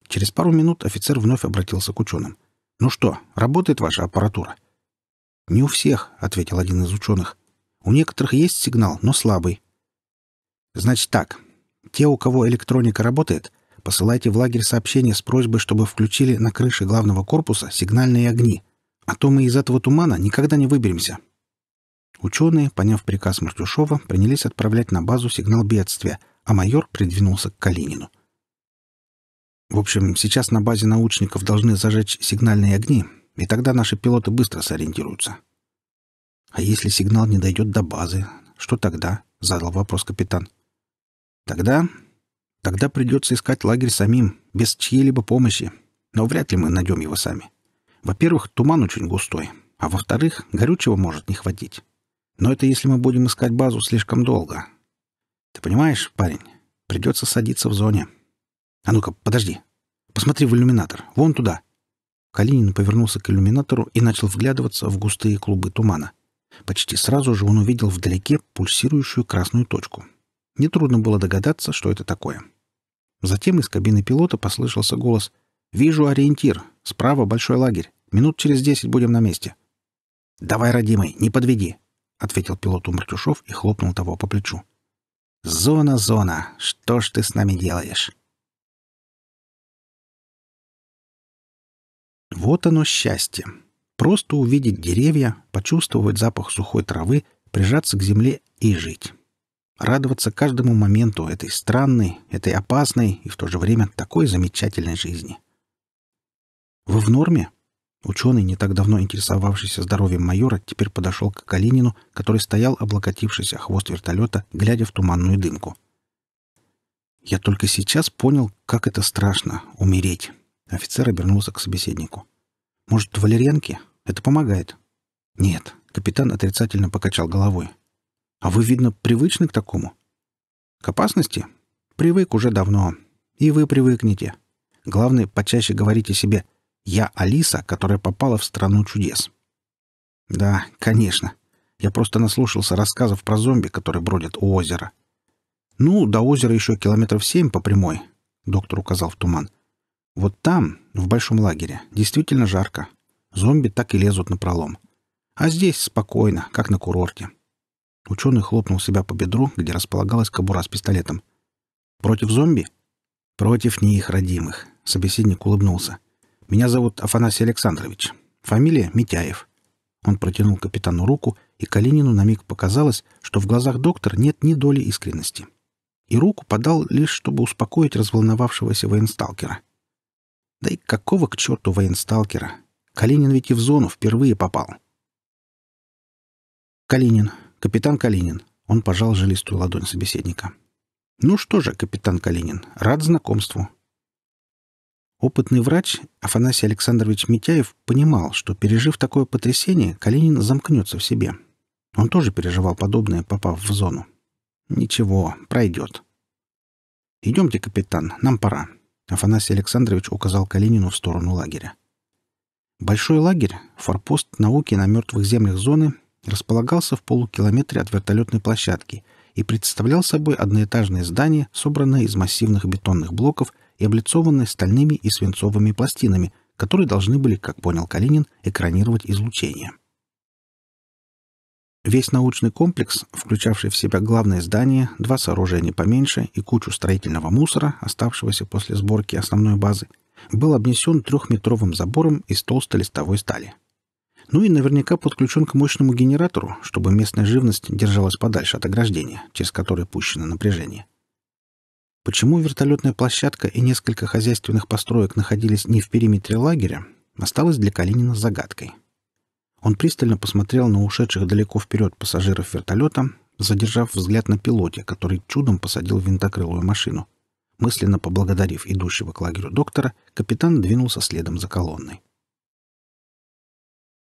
[SPEAKER 2] Через пару минут офицер вновь обратился к ученым. «Ну что, работает ваша аппаратура?» «Не у всех», — ответил один из ученых. «У некоторых есть сигнал, но слабый». «Значит так. Те, у кого электроника работает, посылайте в лагерь сообщение с просьбой, чтобы включили на крыше главного корпуса сигнальные огни а то мы из этого тумана никогда не выберемся. Ученые, поняв приказ Мартюшова, принялись отправлять на базу сигнал бедствия, а майор придвинулся к Калинину. В общем, сейчас на базе научников должны зажечь сигнальные огни, и тогда наши пилоты быстро сориентируются. А если сигнал не дойдет до базы, что тогда? задал вопрос капитан. Тогда тогда придется искать лагерь самим, без чьей-либо помощи, но вряд ли мы найдем его сами. Во-первых, туман очень густой, а во-вторых, горючего может не хватить. Но это если мы будем искать базу слишком долго. Ты понимаешь, парень, придется садиться в зоне. А ну-ка, подожди. Посмотри в иллюминатор, вон туда. Калинин повернулся к иллюминатору и начал вглядываться в густые клубы тумана. Почти сразу же он увидел вдалеке пульсирующую красную точку. Нетрудно было догадаться, что это такое. Затем из кабины пилота послышался голос «Вижу ориентир. Справа большой лагерь. Минут через десять будем на месте». «Давай, родимый, не подведи», — ответил пилоту Мартюшов и хлопнул того по плечу. «Зона, зона, что ж ты с нами делаешь?» Вот оно счастье. Просто увидеть деревья, почувствовать запах сухой травы, прижаться к земле и жить. Радоваться каждому моменту этой странной, этой опасной и в то же время такой замечательной жизни. — «Вы в норме?» Ученый, не так давно интересовавшийся здоровьем майора, теперь подошел к Калинину, который стоял, облокотившись о хвост вертолета, глядя в туманную дымку. «Я только сейчас понял, как это страшно — умереть». Офицер обернулся к собеседнику. «Может, валерьянки? Это помогает?» «Нет», — капитан отрицательно покачал головой. «А вы, видно, привычны к такому?» «К опасности? Привык уже давно. И вы привыкнете. Главное, почаще говорите себе я Алиса, которая попала в страну чудес. Да, конечно. Я просто наслушался рассказов про зомби, которые бродят у озера. Ну, до озера еще километров семь по прямой, доктор указал в туман. Вот там, в большом лагере, действительно жарко. Зомби так и лезут на пролом. А здесь спокойно, как на курорте. Ученый хлопнул себя по бедру, где располагалась кобура с пистолетом. «Против зомби?» «Против них, родимых», — собеседник улыбнулся. Меня зовут Афанасий Александрович. Фамилия Митяев». Он протянул капитану руку, и Калинину на миг показалось, что в глазах доктора нет ни доли искренности. И руку подал лишь, чтобы успокоить разволновавшегося военсталкера. Да и какого к черту военсталкера? Калинин ведь и в зону впервые попал. «Калинин, капитан Калинин», — он пожал жилистую ладонь собеседника. «Ну что же, капитан Калинин, рад знакомству. Опытный врач Афанасий Александрович Митяев понимал, что, пережив такое потрясение, Калинин замкнется в себе. Он тоже переживал подобное, попав в зону. «Ничего, пройдет». «Идемте, капитан, нам пора», — Афанасий Александрович указал Калинину в сторону лагеря. Большой лагерь, форпост науки на мертвых землях зоны, располагался в полукилометре от вертолетной площадки и представлял собой одноэтажное здание, собранное из массивных бетонных блоков и облицованная стальными и свинцовыми пластинами, которые должны были, как понял Калинин, экранировать излучение. Весь научный комплекс, включавший в себя главное здание, два сооружения поменьше и кучу строительного мусора, оставшегося после сборки основной базы, был обнесен трехметровым забором из толстой листовой стали. Ну и наверняка подключен к мощному генератору, чтобы местная живность держалась подальше от ограждения, через которое пущено напряжение. Почему вертолетная площадка и несколько хозяйственных построек находились не в периметре лагеря, осталось для Калинина загадкой. Он пристально посмотрел на ушедших далеко вперед пассажиров вертолета, задержав взгляд на пилоте, который чудом посадил винтокрылую машину. Мысленно поблагодарив идущего к лагерю доктора, капитан двинулся следом за колонной.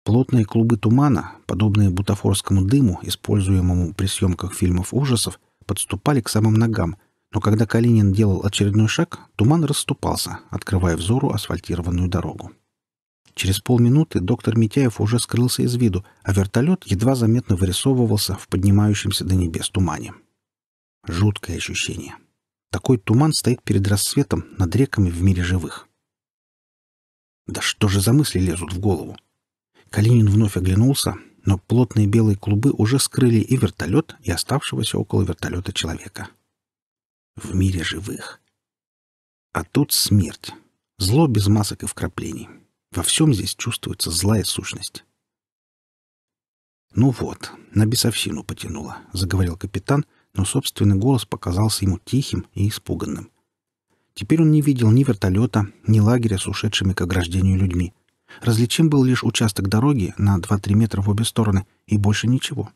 [SPEAKER 2] Плотные клубы тумана, подобные бутафорскому дыму, используемому при съемках фильмов ужасов, подступали к самым ногам — но когда Калинин делал очередной шаг, туман расступался, открывая взору асфальтированную дорогу. Через полминуты доктор Митяев уже скрылся из виду, а вертолет едва заметно вырисовывался в поднимающемся до небес тумане. Жуткое ощущение. Такой туман стоит перед рассветом над реками в мире живых. Да что же за мысли лезут в голову? Калинин вновь оглянулся, но плотные белые клубы уже скрыли и вертолет, и оставшегося около вертолета человека. — в мире живых. А тут смерть. Зло без масок и вкраплений. Во всем здесь чувствуется злая сущность. «Ну вот, на бесовщину потянуло», — заговорил капитан, но собственный голос показался ему тихим и испуганным. Теперь он не видел ни вертолета, ни лагеря с ушедшими к ограждению людьми. Различим был лишь участок дороги на 2-3 метра в обе стороны и больше ничего.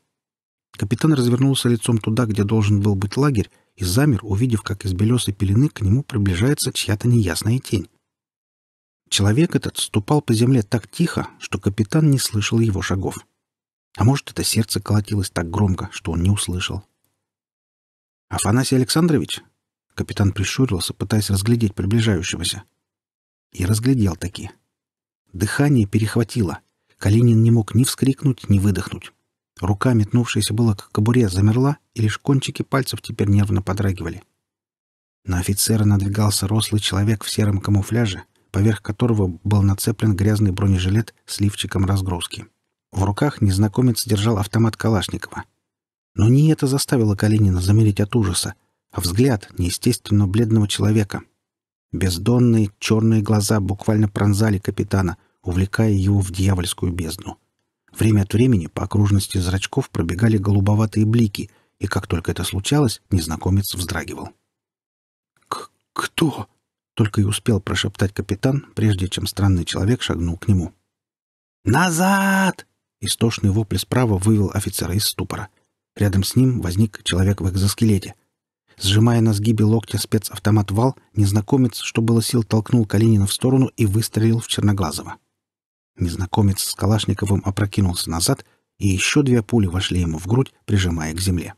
[SPEAKER 2] Капитан развернулся лицом туда, где должен был быть лагерь, и замер, увидев, как из белесой пелены к нему приближается чья-то неясная тень. Человек этот ступал по земле так тихо, что капитан не слышал его шагов. А может, это сердце колотилось так громко, что он не услышал. «Афанасий Александрович?» Капитан прищурился, пытаясь разглядеть приближающегося. И разглядел таки. Дыхание перехватило. Калинин не мог ни вскрикнуть, ни выдохнуть. Рука, метнувшаяся была к кобуре, замерла, и лишь кончики пальцев теперь нервно подрагивали. На офицера надвигался рослый человек в сером камуфляже, поверх которого был нацеплен грязный бронежилет с лифчиком разгрузки. В руках незнакомец держал автомат Калашникова. Но не это заставило Калинина замереть от ужаса, а взгляд неестественно бледного человека. Бездонные черные глаза буквально пронзали капитана, увлекая его в дьявольскую бездну. Время от времени по окружности зрачков пробегали голубоватые блики, и как только это случалось, незнакомец вздрагивал. «К «Кто?» — только и успел прошептать капитан, прежде чем странный человек шагнул к нему. «Назад!» — истошный вопль справа вывел офицера из ступора. Рядом с ним возник человек в экзоскелете. Сжимая на сгибе локтя спецавтомат вал, незнакомец, что было сил, толкнул Калинина в сторону и выстрелил в Черноглазого. Незнакомец с Калашниковым опрокинулся назад, и еще две пули вошли ему в грудь, прижимая к земле.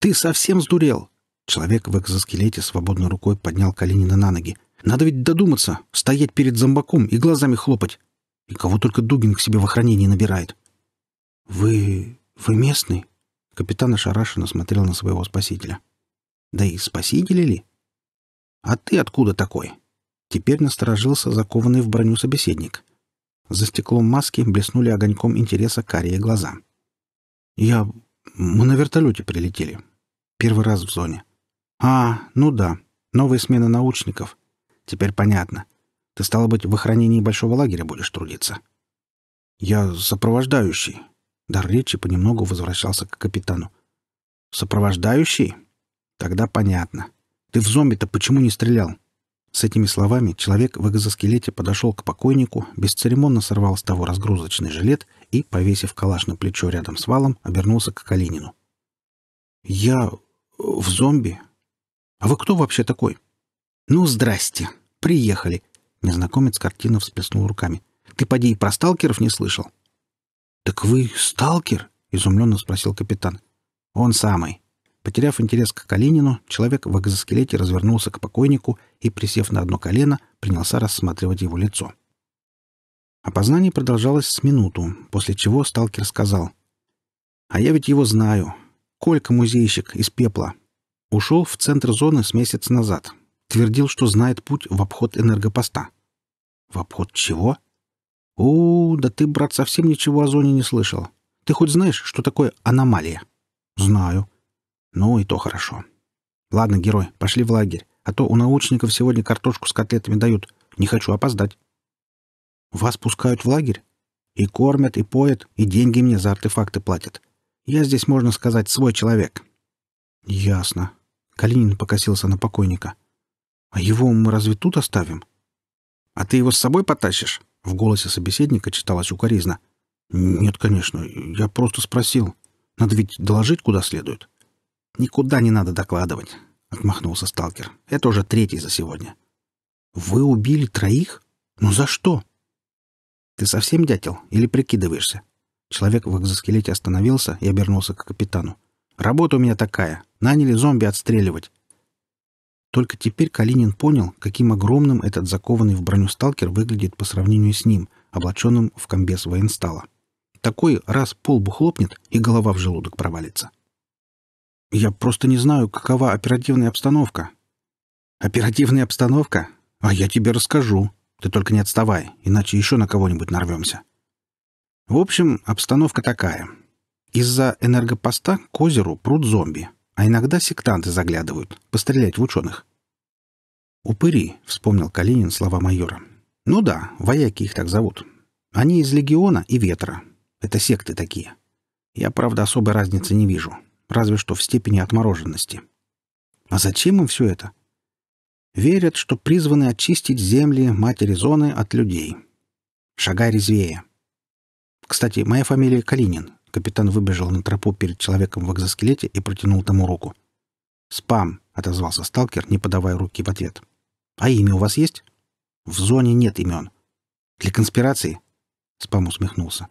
[SPEAKER 2] «Ты совсем сдурел!» Человек в экзоскелете свободной рукой поднял Калинина на ноги. «Надо ведь додуматься, стоять перед зомбаком и глазами хлопать. И кого только Дугин к себе в охранении набирает». «Вы... вы местный?» Капитан ошарашенно смотрел на своего спасителя. «Да и спасители ли?» «А ты откуда такой?» Теперь насторожился закованный в броню собеседник. За стеклом маски блеснули огоньком интереса карие глаза. «Я... Мы на вертолете прилетели. Первый раз в зоне. А, ну да, новая смена научников. Теперь понятно. Ты, стало быть, в охранении большого лагеря будешь трудиться». «Я сопровождающий». Дар речи понемногу возвращался к капитану. «Сопровождающий? Тогда понятно. Ты в зомби-то почему не стрелял?» С этими словами человек в экзоскелете подошел к покойнику, бесцеремонно сорвал с того разгрузочный жилет и, повесив калаш на плечо рядом с валом, обернулся к Калинину. «Я... Э, в зомби? А вы кто вообще такой?» «Ну, здрасте. Приехали!» Незнакомец картина всплеснул руками. «Ты, поди, и про сталкеров не слышал?» «Так вы сталкер?» — изумленно спросил капитан. «Он самый. Потеряв интерес к Калинину, человек в экзоскелете развернулся к покойнику и, присев на одно колено, принялся рассматривать его лицо. Опознание продолжалось с минуту, после чего сталкер сказал. «А я ведь его знаю. Колька музейщик из пепла. Ушел в центр зоны с месяц назад. Твердил, что знает путь в обход энергопоста». «В обход чего?» «О, да ты, брат, совсем ничего о зоне не слышал. Ты хоть знаешь, что такое аномалия?» «Знаю. Ну и то хорошо. Ладно, герой, пошли в лагерь, а то у научников сегодня картошку с котлетами дают. Не хочу опоздать. Вас пускают в лагерь? И кормят, и поят, и деньги мне за артефакты платят. Я здесь, можно сказать, свой человек. Ясно. Калинин покосился на покойника. А его мы разве тут оставим? А ты его с собой потащишь? В голосе собеседника читалась укоризна. Нет, конечно, я просто спросил. Надо ведь доложить куда следует. Никуда не надо докладывать, отмахнулся сталкер. Это уже третий за сегодня. Вы убили троих? Ну за что? Ты совсем дятел или прикидываешься? Человек в экзоскелете остановился и обернулся к капитану. Работа у меня такая. Наняли зомби отстреливать. Только теперь Калинин понял, каким огромным этот закованный в броню сталкер выглядит по сравнению с ним, облаченным в комбез военстала. Такой раз полбу хлопнет, и голова в желудок провалится. Я просто не знаю, какова оперативная обстановка. Оперативная обстановка? А я тебе расскажу. Ты только не отставай, иначе еще на кого-нибудь нарвемся. В общем, обстановка такая. Из-за энергопоста к озеру пруд зомби, а иногда сектанты заглядывают, пострелять в ученых. «Упыри», — вспомнил Калинин слова майора. «Ну да, вояки их так зовут. Они из Легиона и Ветра. Это секты такие. Я, правда, особой разницы не вижу разве что в степени отмороженности. А зачем им все это? Верят, что призваны очистить земли матери зоны от людей. Шагай резвее. Кстати, моя фамилия Калинин. Капитан выбежал на тропу перед человеком в экзоскелете и протянул тому руку. «Спам», — отозвался сталкер, не подавая руки в ответ. «А имя у вас есть?» «В зоне нет имен». «Для конспирации?» Спам усмехнулся.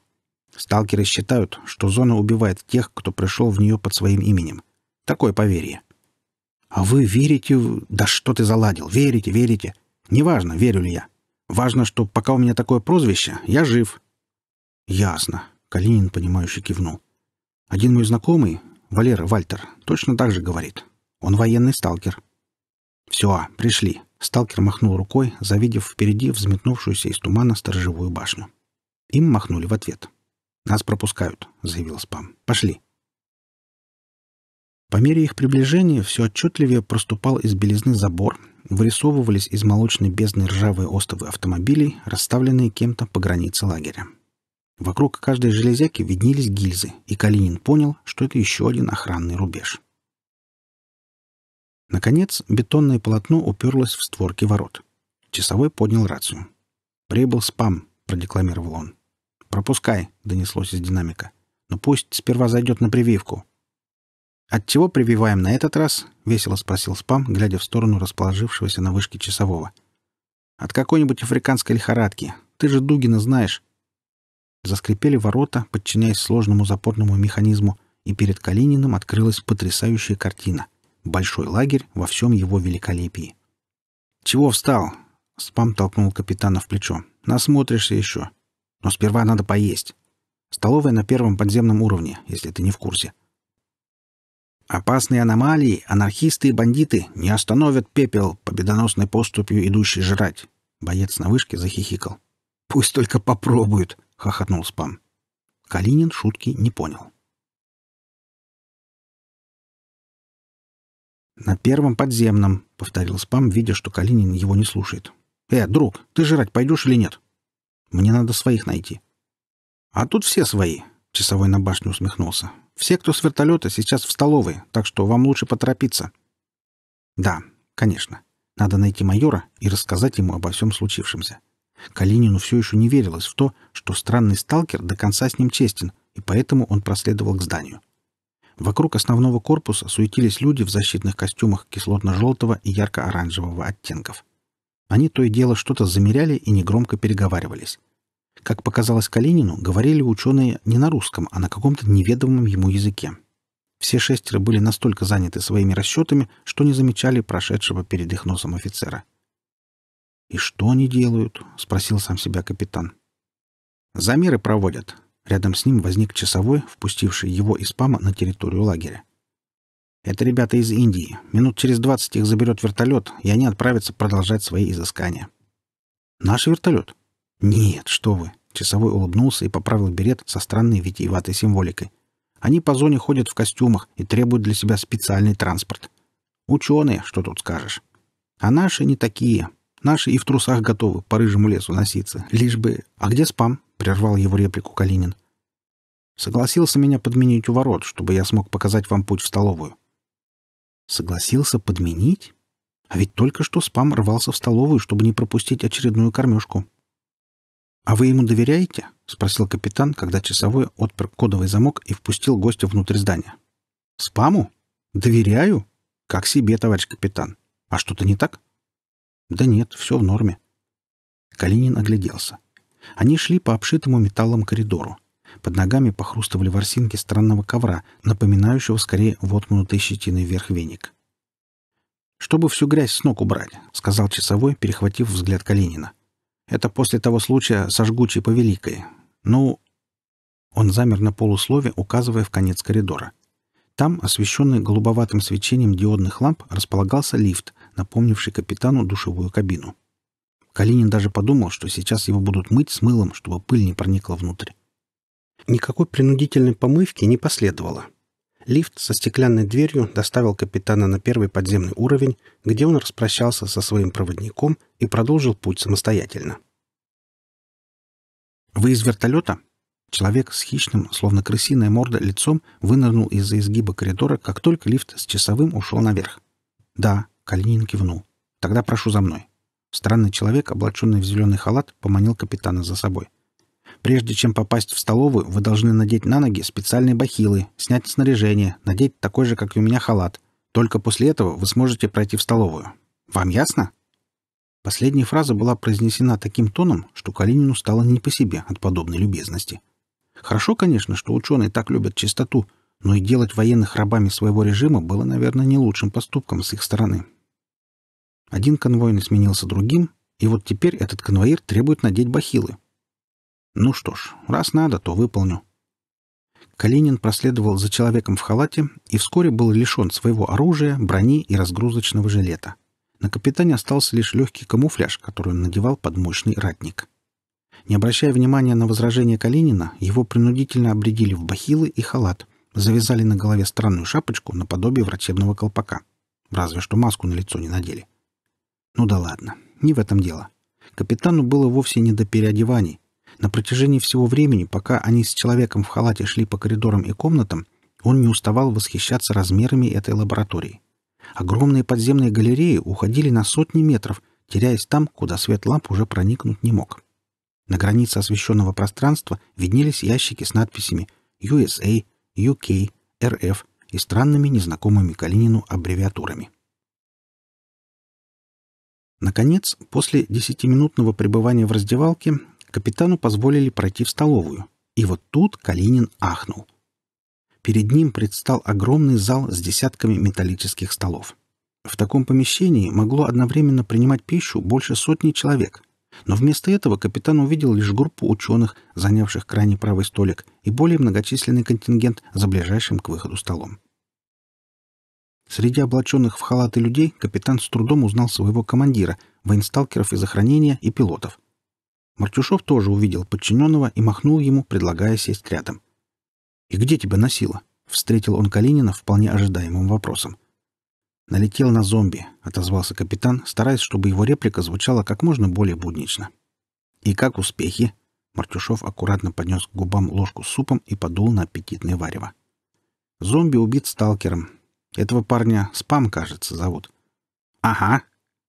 [SPEAKER 2] Сталкеры считают, что зона убивает тех, кто пришел в нее под своим именем. Такое поверье. А вы верите в... Да что ты заладил? Верите, верите. Неважно, верю ли я. Важно, что пока у меня такое прозвище, я жив. Ясно. Калинин, понимающе кивнул. Один мой знакомый, Валера Вальтер, точно так же говорит. Он военный сталкер. Все, пришли. Сталкер махнул рукой, завидев впереди взметнувшуюся из тумана сторожевую башню. Им махнули в ответ. — «Нас пропускают», — заявил спам. «Пошли». По мере их приближения все отчетливее проступал из белизны забор, вырисовывались из молочной бездны ржавые остовы автомобилей, расставленные кем-то по границе лагеря. Вокруг каждой железяки виднелись гильзы, и Калинин понял, что это еще один охранный рубеж. Наконец, бетонное полотно уперлось в створки ворот. Часовой поднял рацию. «Прибыл спам», — продекламировал он. «Пропускай», — донеслось из динамика. «Но пусть сперва зайдет на прививку». «От чего прививаем на этот раз?» — весело спросил спам, глядя в сторону расположившегося на вышке часового. «От какой-нибудь африканской лихорадки. Ты же Дугина знаешь». Заскрипели ворота, подчиняясь сложному запорному механизму, и перед Калининым открылась потрясающая картина. Большой лагерь во всем его великолепии. «Чего встал?» — спам толкнул капитана в плечо. «Насмотришься еще. Но сперва надо поесть. Столовая на первом подземном уровне, если ты не в курсе. Опасные аномалии, анархисты и бандиты не остановят пепел победоносной поступью, идущий жрать. Боец на вышке захихикал. «Пусть только попробуют!» — хохотнул спам. Калинин
[SPEAKER 1] шутки не понял.
[SPEAKER 2] «На первом подземном», — повторил спам, видя, что Калинин его не слушает. «Э, друг, ты жрать пойдешь или нет?» Мне надо своих найти. А тут все свои, часовой на башню усмехнулся. Все, кто с вертолета, сейчас в столовой, так что вам лучше поторопиться. Да, конечно. Надо найти майора и рассказать ему обо всем случившемся. Калинину все еще не верилось в то, что странный сталкер до конца с ним честен, и поэтому он проследовал к зданию. Вокруг основного корпуса суетились люди в защитных костюмах кислотно-желтого и ярко-оранжевого оттенков. Они то и дело что-то замеряли и негромко переговаривались. Как показалось Калинину, говорили ученые не на русском, а на каком-то неведомом ему языке. Все шестеро были настолько заняты своими расчетами, что не замечали прошедшего перед их носом офицера. «И что они делают?» — спросил сам себя капитан. «Замеры проводят». Рядом с ним возник часовой, впустивший его из ПАМа на территорию лагеря. Это ребята из Индии. Минут через двадцать их заберет вертолет, и они отправятся продолжать свои изыскания. Наш вертолет? Нет, что вы. Часовой улыбнулся и поправил берет со странной витиеватой символикой. Они по зоне ходят в костюмах и требуют для себя специальный транспорт. Ученые, что тут скажешь. А наши не такие. Наши и в трусах готовы по рыжему лесу носиться. Лишь бы... А где спам? Прервал его реплику Калинин. Согласился меня подменить у ворот, чтобы я смог показать вам путь в столовую. Согласился подменить? А ведь только что спам рвался в столовую, чтобы не пропустить очередную кормежку. «А вы ему доверяете?» — спросил капитан, когда часовой отпер кодовый замок и впустил гостя внутрь здания. «Спаму? Доверяю? Как себе, товарищ капитан. А что-то не так?» «Да нет, все в норме». Калинин огляделся. Они шли по обшитому металлом коридору. Под ногами похрустывали ворсинки странного ковра, напоминающего скорее воткнутый щетиной вверх веник. «Чтобы всю грязь с ног убрали», — сказал часовой, перехватив взгляд Калинина. «Это после того случая со жгучей повеликой. Ну...» Он замер на полуслове, указывая в конец коридора. Там, освещенный голубоватым свечением диодных ламп, располагался лифт, напомнивший капитану душевую кабину. Калинин даже подумал, что сейчас его будут мыть с мылом, чтобы пыль не проникла внутрь. Никакой принудительной помывки не последовало. Лифт со стеклянной дверью доставил капитана на первый подземный уровень, где он распрощался со своим проводником и продолжил путь самостоятельно. «Вы из вертолета?» Человек с хищным, словно крысиная морда, лицом вынырнул из-за изгиба коридора, как только лифт с часовым ушел наверх. «Да», — Калинин кивнул. «Тогда прошу за мной». Странный человек, облаченный в зеленый халат, поманил капитана за собой. Прежде чем попасть в столовую, вы должны надеть на ноги специальные бахилы, снять снаряжение, надеть такой же, как и у меня, халат. Только после этого вы сможете пройти в столовую. Вам ясно?» Последняя фраза была произнесена таким тоном, что Калинину стало не по себе от подобной любезности. Хорошо, конечно, что ученые так любят чистоту, но и делать военных рабами своего режима было, наверное, не лучшим поступком с их стороны. Один конвойный сменился другим, и вот теперь этот конвоир требует надеть бахилы, ну что ж, раз надо, то выполню. Калинин проследовал за человеком в халате и вскоре был лишен своего оружия, брони и разгрузочного жилета. На капитане остался лишь легкий камуфляж, который он надевал под мощный ратник. Не обращая внимания на возражения Калинина, его принудительно обредили в бахилы и халат, завязали на голове странную шапочку наподобие врачебного колпака. Разве что маску на лицо не надели. Ну да ладно, не в этом дело. Капитану было вовсе не до переодеваний. На протяжении всего времени, пока они с человеком в халате шли по коридорам и комнатам, он не уставал восхищаться размерами этой лаборатории. Огромные подземные галереи уходили на сотни метров, теряясь там, куда свет ламп уже проникнуть не мог. На границе освещенного пространства виднелись ящики с надписями USA, UK, RF и странными незнакомыми Калинину аббревиатурами. Наконец, после десятиминутного пребывания в раздевалке, капитану позволили пройти в столовую. И вот тут Калинин ахнул. Перед ним предстал огромный зал с десятками металлических столов. В таком помещении могло одновременно принимать пищу больше сотни человек. Но вместо этого капитан увидел лишь группу ученых, занявших крайне правый столик, и более многочисленный контингент за ближайшим к выходу столом. Среди облаченных в халаты людей капитан с трудом узнал своего командира, военсталкеров из охранения и пилотов — Мартюшов тоже увидел подчиненного и махнул ему, предлагая сесть рядом. «И где тебя носило?» — встретил он Калинина вполне ожидаемым вопросом. «Налетел на зомби», — отозвался капитан, стараясь, чтобы его реплика звучала как можно более буднично. «И как успехи?» Мартюшов аккуратно поднес к губам ложку с супом и подул на аппетитное варево. «Зомби убит сталкером. Этого парня Спам, кажется, зовут». «Ага»,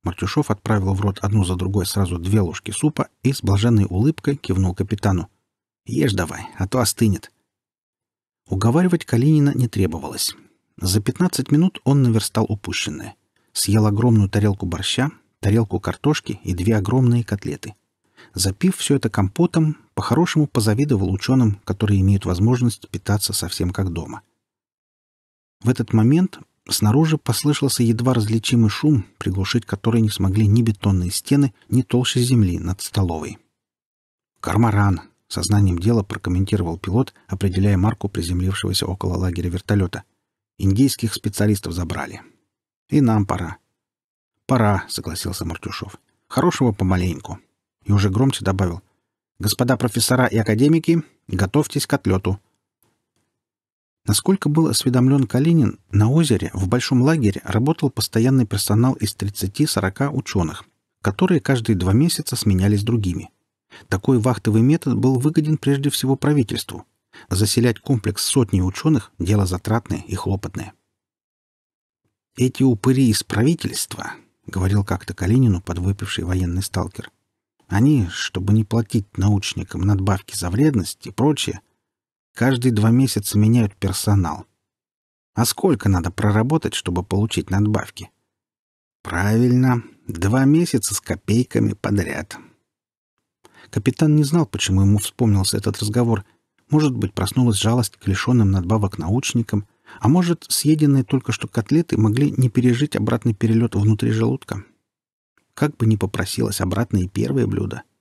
[SPEAKER 2] Мартюшов отправил в рот одну за другой сразу две ложки супа и с блаженной улыбкой кивнул капитану. «Ешь давай, а то остынет». Уговаривать Калинина не требовалось. За 15 минут он наверстал упущенное. Съел огромную тарелку борща, тарелку картошки и две огромные котлеты. Запив все это компотом, по-хорошему позавидовал ученым, которые имеют возможность питаться совсем как дома. В этот момент Снаружи послышался едва различимый шум, приглушить который не смогли ни бетонные стены, ни толще земли над столовой. «Кармаран!» — сознанием дела прокомментировал пилот, определяя марку приземлившегося около лагеря вертолета. «Индийских специалистов забрали. И нам пора». «Пора», — согласился Мартюшов. «Хорошего помаленьку». И уже громче добавил. «Господа профессора и академики, готовьтесь к отлету. Насколько был осведомлен Калинин, на озере в большом лагере работал постоянный персонал из 30-40 ученых, которые каждые два месяца сменялись другими. Такой вахтовый метод был выгоден прежде всего правительству. Заселять комплекс сотни ученых – дело затратное и хлопотное. «Эти упыри из правительства», — говорил как-то Калинину подвыпивший военный сталкер, — «они, чтобы не платить научникам надбавки за вредность и прочее, Каждые два месяца меняют персонал. А сколько надо проработать, чтобы получить надбавки? Правильно, два месяца с копейками подряд. Капитан не знал, почему ему вспомнился этот разговор. Может быть, проснулась жалость к лишенным надбавок научникам, а может, съеденные только что котлеты могли не пережить обратный перелет внутри желудка. Как бы ни попросилось обратно и первое блюдо —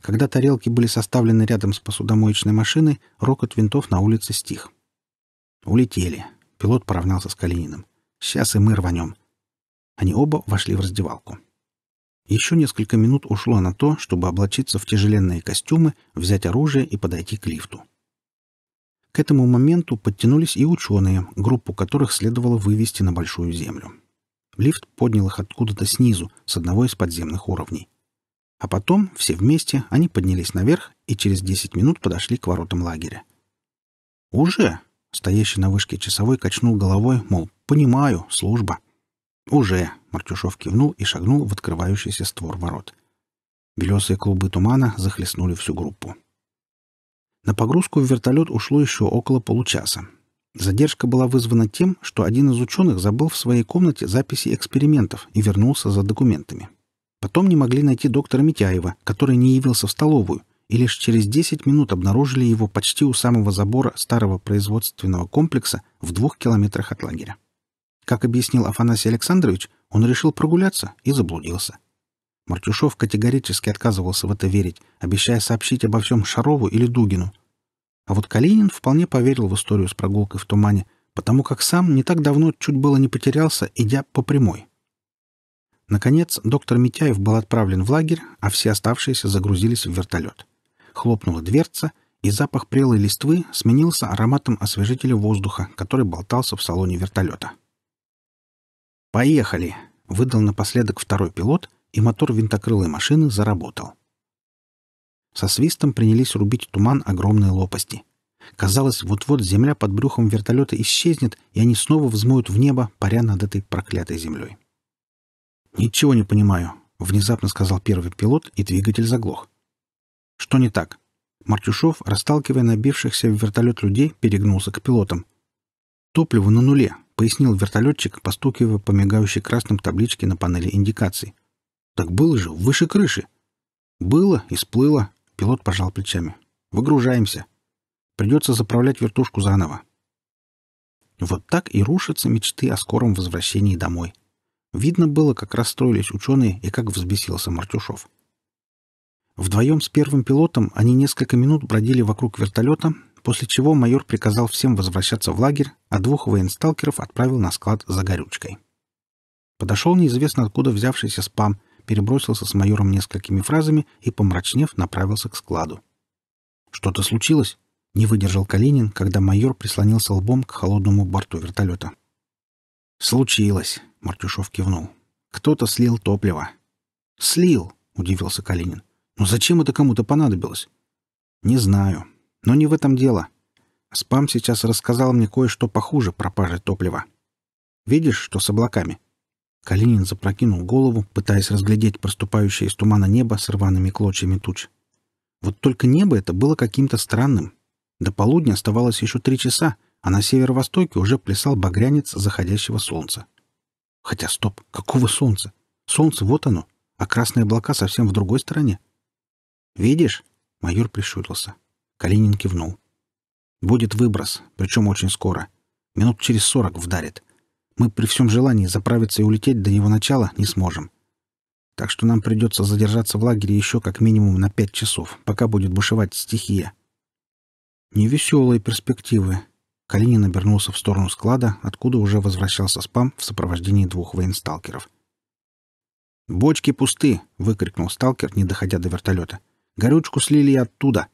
[SPEAKER 2] когда тарелки были составлены рядом с посудомоечной машиной, рокот винтов на улице стих. «Улетели», — пилот поравнялся с Калининым. «Сейчас и мы рванем». Они оба вошли в раздевалку. Еще несколько минут ушло на то, чтобы облачиться в тяжеленные костюмы, взять оружие и подойти к лифту. К этому моменту подтянулись и ученые, группу которых следовало вывести на Большую Землю. Лифт поднял их откуда-то снизу, с одного из подземных уровней. А потом, все вместе, они поднялись наверх и через десять минут подошли к воротам лагеря. «Уже?» — стоящий на вышке часовой качнул головой, мол, «понимаю, служба». «Уже!» — Мартюшов кивнул и шагнул в открывающийся створ ворот. Белесые клубы тумана захлестнули всю группу. На погрузку в вертолет ушло еще около получаса. Задержка была вызвана тем, что один из ученых забыл в своей комнате записи экспериментов и вернулся за документами. Потом не могли найти доктора Митяева, который не явился в столовую, и лишь через 10 минут обнаружили его почти у самого забора старого производственного комплекса в двух километрах от лагеря. Как объяснил Афанасий Александрович, он решил прогуляться и заблудился. Мартюшов категорически отказывался в это верить, обещая сообщить обо всем Шарову или Дугину. А вот Калинин вполне поверил в историю с прогулкой в тумане, потому как сам не так давно чуть было не потерялся, идя по прямой. Наконец, доктор Митяев был отправлен в лагерь, а все оставшиеся загрузились в вертолет. Хлопнула дверца, и запах прелой листвы сменился ароматом освежителя воздуха, который болтался в салоне вертолета. «Поехали!» — выдал напоследок второй пилот, и мотор винтокрылой машины заработал. Со свистом принялись рубить туман огромной лопасти. Казалось, вот-вот земля под брюхом вертолета исчезнет, и они снова взмоют в небо, паря над этой проклятой землей. «Ничего не понимаю», — внезапно сказал первый пилот, и двигатель заглох. «Что не так?» Мартюшов, расталкивая набившихся в вертолет людей, перегнулся к пилотам. «Топливо на нуле», — пояснил вертолетчик, постукивая по мигающей красным табличке на панели индикаций. «Так было же, выше крыши». «Было и сплыло», — пилот пожал плечами. «Выгружаемся. Придется заправлять вертушку заново». Вот так и рушатся мечты о скором возвращении домой. — Видно было, как расстроились ученые и как взбесился Мартюшов. Вдвоем с первым пилотом они несколько минут бродили вокруг вертолета, после чего майор приказал всем возвращаться в лагерь, а двух военсталкеров отправил на склад за горючкой. Подошел неизвестно откуда взявшийся спам, перебросился с майором несколькими фразами и, помрачнев, направился к складу. «Что-то случилось?» — не выдержал Калинин, когда майор прислонился лбом к холодному борту вертолета. Случилось, Мартюшов кивнул. Кто-то слил топливо. Слил, удивился Калинин. Но зачем это кому-то понадобилось? Не знаю, но не в этом дело. Спам сейчас рассказал мне кое-что похуже пропажи топлива. Видишь, что с облаками? Калинин запрокинул голову, пытаясь разглядеть проступающее из тумана небо с рваными клочьями туч. Вот только небо это было каким-то странным. До полудня оставалось еще три часа, а на северо-востоке уже плясал багрянец заходящего солнца. Хотя стоп, какого солнца? Солнце вот оно, а красные облака совсем в другой стороне. Видишь? Майор прищурился. Калинин кивнул. Будет выброс, причем очень скоро. Минут через сорок вдарит. Мы при всем желании заправиться и улететь до него начала не сможем. Так что нам придется задержаться в лагере еще как минимум на пять часов, пока будет бушевать стихия. Невеселые перспективы, Калинин обернулся в сторону склада, откуда уже возвращался спам в сопровождении двух военсталкеров. «Бочки пусты!» — выкрикнул сталкер, не доходя до вертолета. «Горючку слили и оттуда!»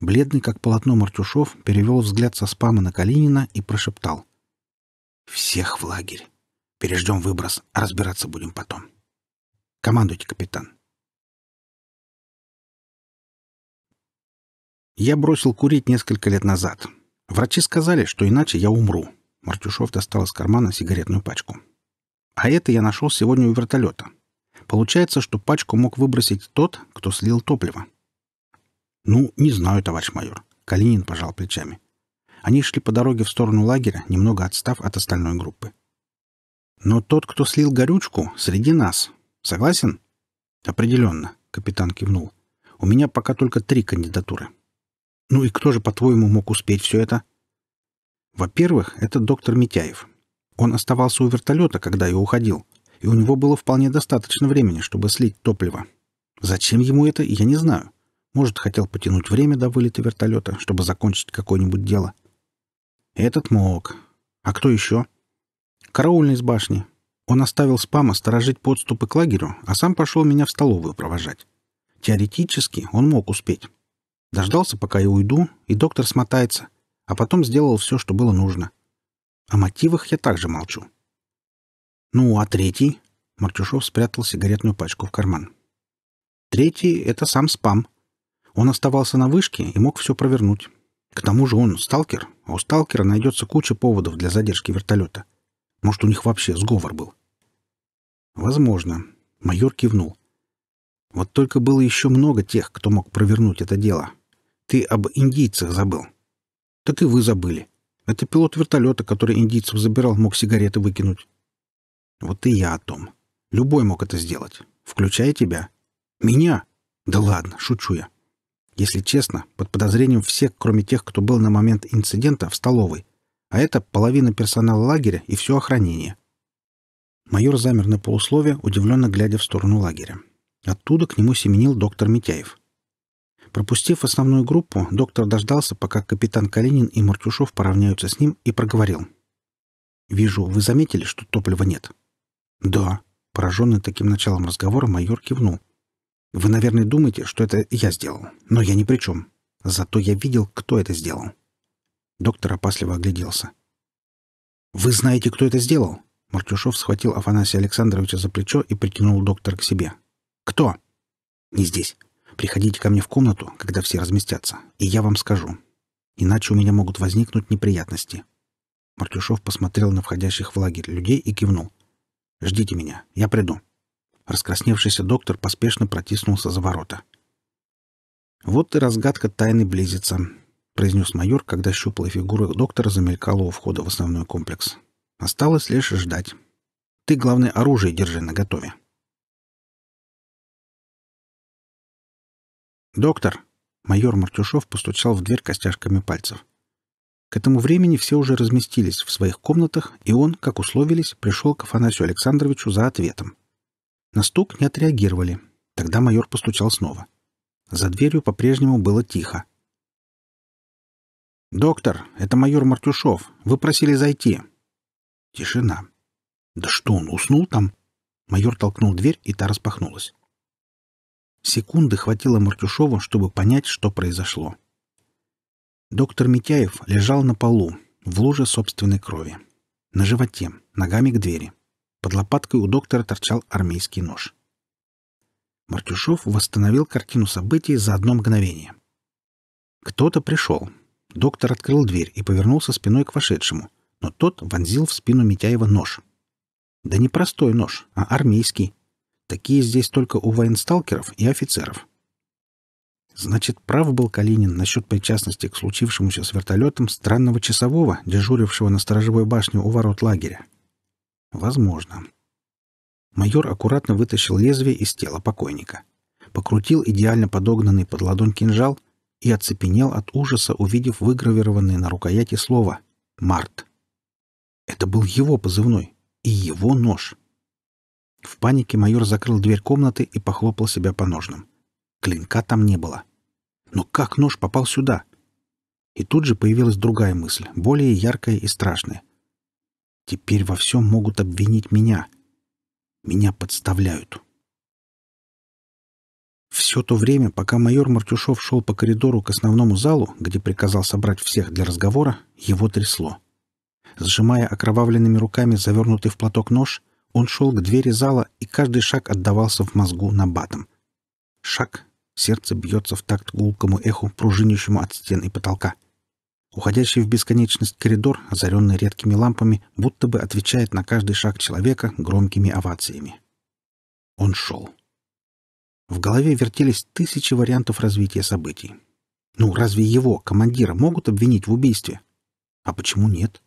[SPEAKER 2] Бледный, как полотно Мартюшов, перевел взгляд со спама на Калинина и прошептал. «Всех в лагерь! Переждем выброс, а разбираться будем потом. Командуйте, капитан!»
[SPEAKER 1] Я бросил курить несколько лет
[SPEAKER 2] назад. Врачи сказали, что иначе я умру. Мартюшов достал из кармана сигаретную пачку. А это я нашел сегодня у вертолета. Получается, что пачку мог выбросить тот, кто слил топливо. Ну, не знаю, товарищ майор. Калинин пожал плечами. Они шли по дороге в сторону лагеря, немного отстав от остальной группы. Но тот, кто слил горючку, среди нас. Согласен? Определенно, капитан кивнул. У меня пока только три кандидатуры. Ну и кто же, по-твоему, мог успеть все это? Во-первых, это доктор Митяев. Он оставался у вертолета, когда я уходил, и у него было вполне достаточно времени, чтобы слить топливо. Зачем ему это, я не знаю. Может, хотел потянуть время до вылета вертолета, чтобы закончить какое-нибудь дело. Этот мог. А кто еще? Караульный из башни. Он оставил спама сторожить подступы к лагерю, а сам пошел меня в столовую провожать. Теоретически он мог успеть. Дождался, пока я уйду, и доктор смотается, а потом сделал все, что было нужно. О мотивах я также молчу. Ну, а третий? Мартюшов спрятал сигаретную пачку в карман. Третий — это сам спам. Он оставался на вышке и мог все провернуть. К тому же он сталкер, а у сталкера найдется куча поводов для задержки вертолета. Может, у них вообще сговор был? Возможно. Майор кивнул. Вот только было еще много тех, кто мог провернуть это дело. — ты об индийцах забыл. Так и вы забыли. Это пилот вертолета, который индийцев забирал, мог сигареты выкинуть. Вот и я о том. Любой мог это сделать, включая тебя. Меня? Да ладно, шучу я. Если честно, под подозрением всех, кроме тех, кто был на момент инцидента в столовой. А это половина персонала лагеря и все охранение. Майор замер на полусловие, удивленно глядя в сторону лагеря. Оттуда к нему семенил доктор Митяев. Пропустив основную группу, доктор дождался, пока капитан Калинин и Мартюшов поравняются с ним, и проговорил. «Вижу, вы заметили, что топлива нет?» «Да», — пораженный таким началом разговора майор кивнул. «Вы, наверное, думаете, что это я сделал, но я ни при чем. Зато я видел, кто это сделал». Доктор опасливо огляделся. «Вы знаете, кто это сделал?» Мартюшов схватил Афанасия Александровича за плечо и притянул доктора к себе. «Кто?» «Не здесь. Приходите ко мне в комнату, когда все разместятся, и я вам скажу. Иначе у меня могут возникнуть неприятности». Мартюшов посмотрел на входящих в лагерь людей и кивнул. «Ждите меня, я приду». Раскрасневшийся доктор поспешно протиснулся за ворота. «Вот и разгадка тайны близится», — произнес майор, когда щуплая фигура доктора замелькала у входа в основной комплекс. «Осталось лишь ждать. Ты, главное, оружие держи наготове». «Доктор!» — майор Мартюшов постучал в дверь костяшками пальцев. К этому времени все уже разместились в своих комнатах, и он, как условились, пришел к Афанасию Александровичу за ответом. На стук не отреагировали. Тогда майор постучал снова. За дверью по-прежнему было тихо. «Доктор, это майор Мартюшов. Вы просили зайти». Тишина. «Да что он, уснул там?» Майор толкнул дверь, и та распахнулась. Секунды хватило Мартюшова, чтобы понять, что произошло. Доктор Митяев лежал на полу, в луже собственной крови. На животе, ногами к двери. Под лопаткой у доктора торчал армейский нож. Мартюшов восстановил картину событий за одно мгновение. Кто-то пришел. Доктор открыл дверь и повернулся спиной к вошедшему, но тот вонзил в спину Митяева нож. Да не простой нож, а армейский, Такие здесь только у военсталкеров и офицеров. Значит, прав был Калинин насчет причастности к случившемуся с вертолетом странного часового, дежурившего на сторожевой башне у ворот лагеря. Возможно. Майор аккуратно вытащил лезвие из тела покойника. Покрутил идеально подогнанный под ладонь кинжал и оцепенел от ужаса, увидев выгравированное на рукояти слово «Март». Это был его позывной и его нож. В панике майор закрыл дверь комнаты и похлопал себя по ножным. Клинка там не было. Но как нож попал сюда? И тут же появилась другая мысль, более яркая и страшная. Теперь во всем могут обвинить меня. Меня подставляют. Все то время, пока майор Мартюшов шел по коридору к основному залу, где приказал собрать всех для разговора, его трясло. Сжимая окровавленными руками завернутый в платок нож, он шел к двери зала, и каждый шаг отдавался в мозгу на батом. Шаг. Сердце бьется в такт гулкому эху, пружинящему от стен и потолка. Уходящий в бесконечность коридор, озаренный редкими лампами, будто бы отвечает на каждый шаг человека громкими овациями. Он шел. В голове вертелись тысячи вариантов развития событий. Ну, разве его, командира, могут обвинить в убийстве? А почему нет?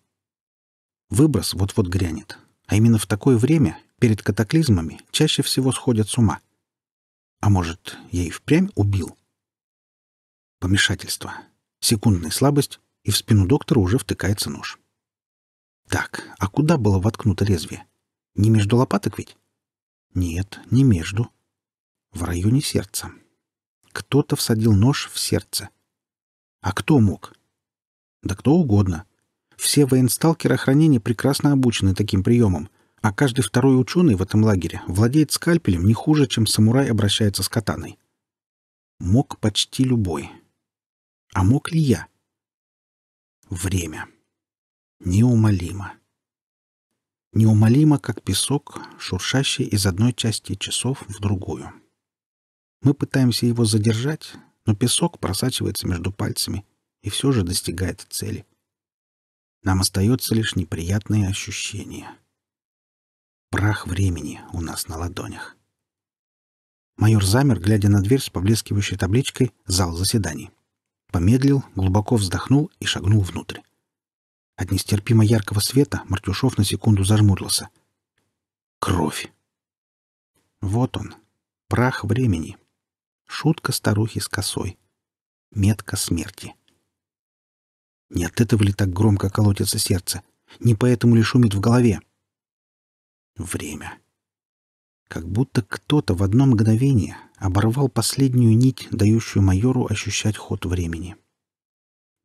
[SPEAKER 2] Выброс вот-вот грянет. А именно в такое время, перед катаклизмами, чаще всего сходят с ума. А может, я и впрямь убил? Помешательство. Секундная слабость, и в спину доктора уже втыкается нож. Так, а куда было воткнуто лезвие? Не между лопаток ведь? Нет, не между. В районе сердца. Кто-то всадил нож в сердце. А кто мог? Да кто угодно. Все военсталкеры охранения прекрасно обучены таким приемом, а каждый второй ученый в этом лагере владеет скальпелем не хуже, чем самурай обращается с катаной. Мог почти любой. А мог ли я? Время. Неумолимо. Неумолимо, как песок, шуршащий из одной части часов в другую. Мы пытаемся его задержать, но песок просачивается между пальцами и все же достигает цели — нам остается лишь неприятные ощущения. Прах времени у нас на ладонях. Майор замер, глядя на дверь с поблескивающей табличкой «Зал заседаний». Помедлил, глубоко вздохнул и шагнул внутрь. От нестерпимо яркого света Мартюшов на секунду зажмурился. Кровь. Вот он. Прах времени. Шутка старухи с косой. Метка смерти. Не от этого ли так громко колотится сердце? Не поэтому ли шумит в голове? Время. Как будто кто-то в одно мгновение оборвал последнюю нить, дающую майору ощущать ход времени.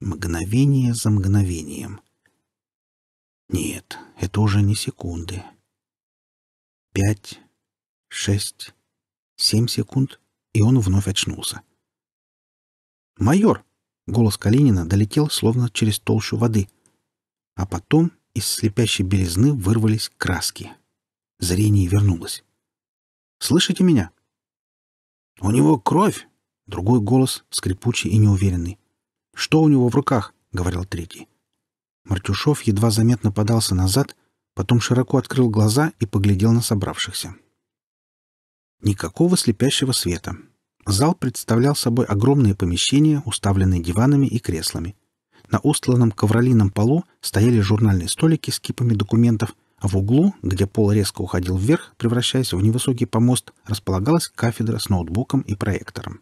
[SPEAKER 2] Мгновение за мгновением. Нет, это уже не секунды. Пять, шесть, семь секунд, и он вновь очнулся. «Майор!» Голос Калинина долетел, словно через толщу воды. А потом из слепящей белизны вырвались краски. Зрение вернулось. «Слышите меня?» «У него кровь!» — другой голос, скрипучий и неуверенный. «Что у него в руках?» — говорил третий. Мартюшов едва заметно подался назад, потом широко открыл глаза и поглядел на собравшихся. Никакого слепящего света. Зал представлял собой огромные помещения, уставленные диванами и креслами. На устланном ковролином полу стояли журнальные столики с кипами документов, а в углу, где пол резко уходил вверх, превращаясь в невысокий помост, располагалась кафедра с ноутбуком и проектором.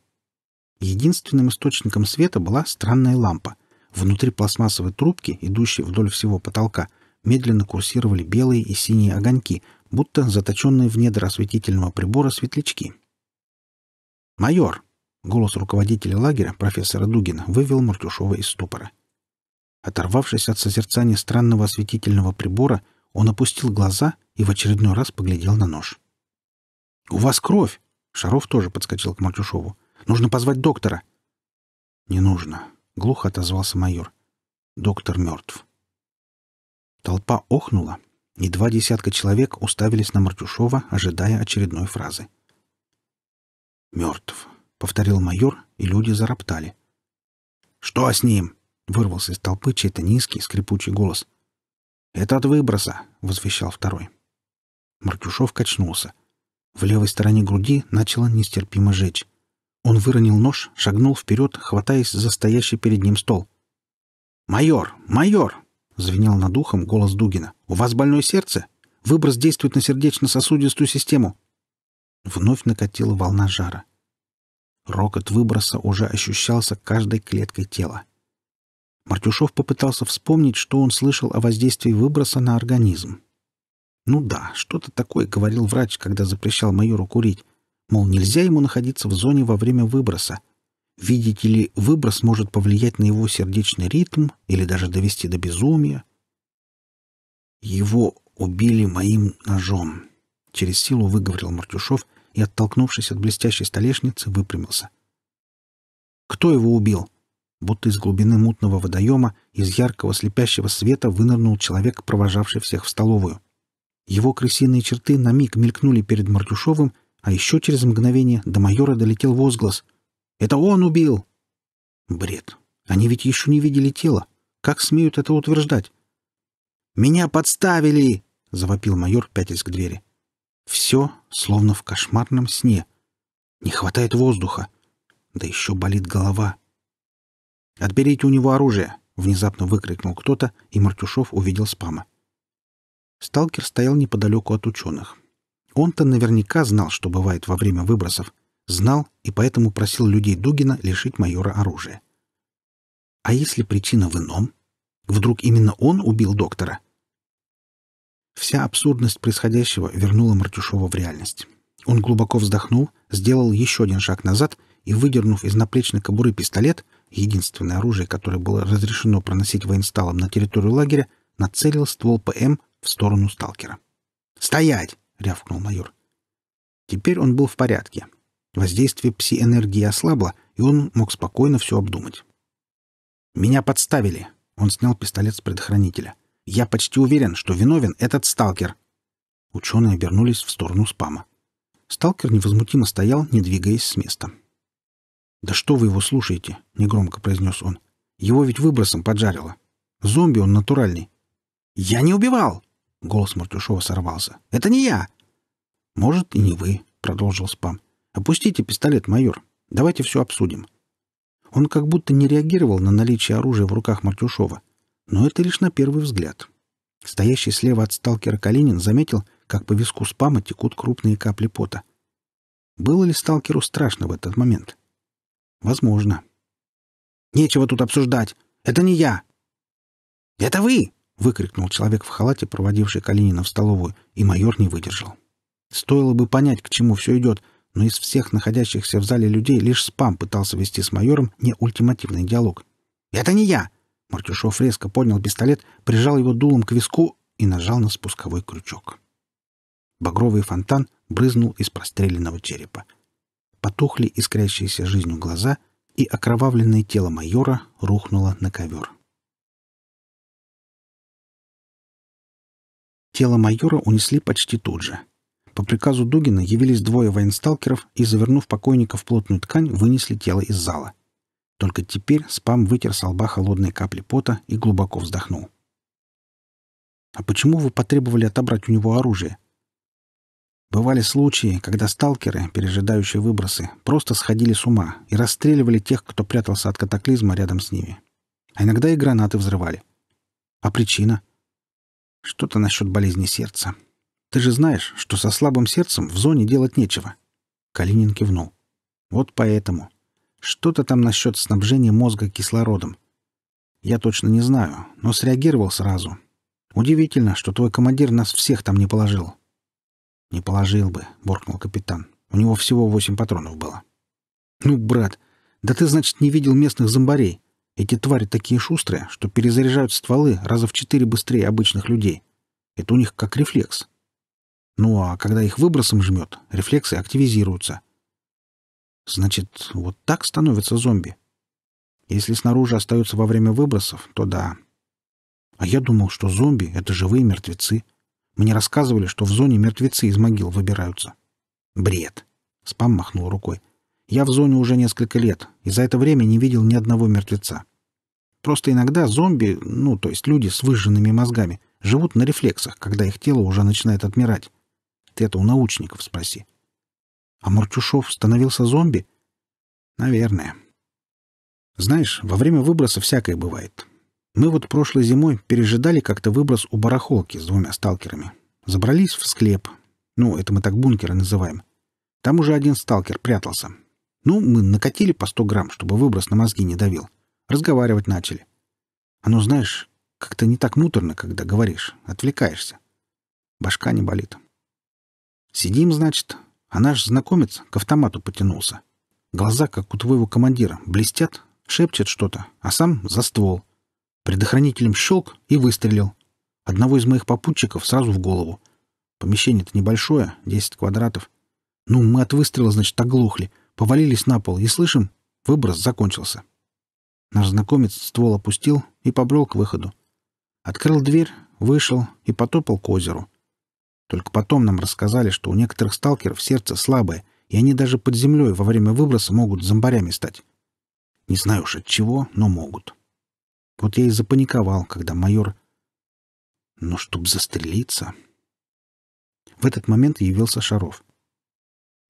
[SPEAKER 2] Единственным источником света была странная лампа. Внутри пластмассовой трубки, идущей вдоль всего потолка, медленно курсировали белые и синие огоньки, будто заточенные в недра осветительного прибора светлячки — «Майор!» — голос руководителя лагеря, профессора Дугина, вывел Мартюшова из ступора. Оторвавшись от созерцания странного осветительного прибора, он опустил глаза и в очередной раз поглядел на нож. «У вас кровь!» — Шаров тоже подскочил к Мартюшову. «Нужно позвать доктора!» «Не нужно!» — глухо отозвался майор. «Доктор мертв». Толпа охнула, и два десятка человек уставились на Мартюшова, ожидая очередной фразы. — «Мертв», — повторил майор, и люди зароптали. «Что с ним?» — вырвался из толпы чей-то низкий, скрипучий голос. «Это от выброса», — возвещал второй. Маркюшов качнулся. В левой стороне груди начало нестерпимо жечь. Он выронил нож, шагнул вперед, хватаясь за стоящий перед ним стол. «Майор! Майор!» — звенел над ухом голос Дугина. «У вас больное сердце? Выброс действует на сердечно-сосудистую систему. Вновь накатила волна жара. Рокот выброса уже ощущался каждой клеткой тела. Мартюшов попытался вспомнить, что он слышал о воздействии выброса на организм. Ну да, что-то такое говорил врач, когда запрещал майору курить. Мол, нельзя ему находиться в зоне во время выброса. Видите ли, выброс может повлиять на его сердечный ритм или даже довести до безумия. Его убили моим ножом, через силу выговорил Мартюшов и, оттолкнувшись от блестящей столешницы, выпрямился. «Кто его убил?» Будто из глубины мутного водоема, из яркого слепящего света вынырнул человек, провожавший всех в столовую. Его крысиные черты на миг мелькнули перед Мартюшовым, а еще через мгновение до майора долетел возглас. «Это он убил!» Бред. Они ведь еще не видели тело. Как смеют это утверждать? «Меня подставили!» — завопил майор, пятясь к двери. Все словно в кошмарном сне. Не хватает воздуха. Да еще болит голова. «Отберите у него оружие!» — внезапно выкрикнул кто-то, и Мартюшов увидел спама. Сталкер стоял неподалеку от ученых. Он-то наверняка знал, что бывает во время выбросов. Знал и поэтому просил людей Дугина лишить майора оружия. А если причина в ином? Вдруг именно он убил доктора? — Вся абсурдность происходящего вернула Мартюшова в реальность. Он глубоко вздохнул, сделал еще один шаг назад и, выдернув из наплечной кобуры пистолет, единственное оружие, которое было разрешено проносить военсталом на территорию лагеря, нацелил ствол ПМ в сторону сталкера. «Стоять!» — рявкнул майор. Теперь он был в порядке. Воздействие пси-энергии ослабло, и он мог спокойно все обдумать. «Меня подставили!» — он снял пистолет с предохранителя — я почти уверен, что виновен этот сталкер. Ученые обернулись в сторону спама. Сталкер невозмутимо стоял, не двигаясь с места. «Да что вы его слушаете?» — негромко произнес он. «Его ведь выбросом поджарило. Зомби он натуральный». «Я не убивал!» — голос Мартюшова сорвался. «Это не я!» «Может, и не вы», — продолжил спам. «Опустите пистолет, майор. Давайте все обсудим». Он как будто не реагировал на наличие оружия в руках Мартюшова. Но это лишь на первый взгляд. Стоящий слева от сталкера Калинин заметил, как по виску спама текут крупные капли пота. Было ли сталкеру страшно в этот момент? Возможно. «Нечего тут обсуждать! Это не я!» «Это вы!» — выкрикнул человек в халате, проводивший Калинина в столовую, и майор не выдержал. Стоило бы понять, к чему все идет, но из всех находящихся в зале людей лишь спам пытался вести с майором не ультимативный диалог. «Это не я! Мартюшов резко поднял пистолет, прижал его дулом к виску и нажал на спусковой крючок. Багровый фонтан брызнул из простреленного черепа. Потухли искрящиеся жизнью глаза, и окровавленное тело майора рухнуло на ковер.
[SPEAKER 1] Тело майора унесли почти
[SPEAKER 2] тут же. По приказу Дугина явились двое военсталкеров и, завернув покойника в плотную ткань, вынесли тело из зала. Только теперь спам вытер с лба холодные капли пота и глубоко вздохнул. «А почему вы потребовали отобрать у него оружие?» Бывали случаи, когда сталкеры, пережидающие выбросы, просто сходили с ума и расстреливали тех, кто прятался от катаклизма рядом с ними. А иногда и гранаты взрывали. А причина? Что-то насчет болезни сердца. Ты же знаешь, что со слабым сердцем в зоне делать нечего. Калинин кивнул. Вот поэтому. Что-то там насчет снабжения мозга кислородом. Я точно не знаю, но среагировал сразу. Удивительно, что твой командир нас всех там не положил. Не положил бы, буркнул капитан. У него всего восемь патронов было. Ну, брат, да ты, значит, не видел местных зомбарей. Эти твари такие шустрые, что перезаряжают стволы раза в четыре быстрее обычных людей. Это у них как рефлекс. Ну а когда их выбросом жмет, рефлексы активизируются. Значит, вот так становятся зомби. Если снаружи остаются во время выбросов, то да. А я думал, что зомби — это живые мертвецы. Мне рассказывали, что в зоне мертвецы из могил выбираются. Бред. Спам махнул рукой. Я в зоне уже несколько лет, и за это время не видел ни одного мертвеца. Просто иногда зомби, ну, то есть люди с выжженными мозгами, живут на рефлексах, когда их тело уже начинает отмирать. Ты это у научников спроси. А Мартюшов становился зомби? Наверное. Знаешь, во время выброса всякое бывает. Мы вот прошлой зимой пережидали как-то выброс у барахолки с двумя сталкерами. Забрались в склеп. Ну, это мы так бункеры называем. Там уже один сталкер прятался. Ну, мы накатили по сто грамм, чтобы выброс на мозги не давил. Разговаривать начали. А ну знаешь, как-то не так муторно, когда говоришь. Отвлекаешься. Башка не болит. Сидим, значит, а наш знакомец к автомату потянулся. Глаза, как у твоего командира, блестят, шепчет что-то, а сам за ствол. Предохранителем щелк и выстрелил. Одного из моих попутчиков сразу в голову. Помещение-то небольшое, 10 квадратов. Ну, мы от выстрела, значит, оглохли. Повалились на пол и слышим, выброс закончился. Наш знакомец ствол опустил и побрел к выходу. Открыл дверь, вышел и потопал к озеру. Только потом нам рассказали, что у некоторых сталкеров сердце слабое, и они даже под землей во время выброса могут зомбарями стать. Не знаю уж от чего, но могут. Вот я и запаниковал, когда майор... Ну чтоб застрелиться... В этот момент явился Шаров.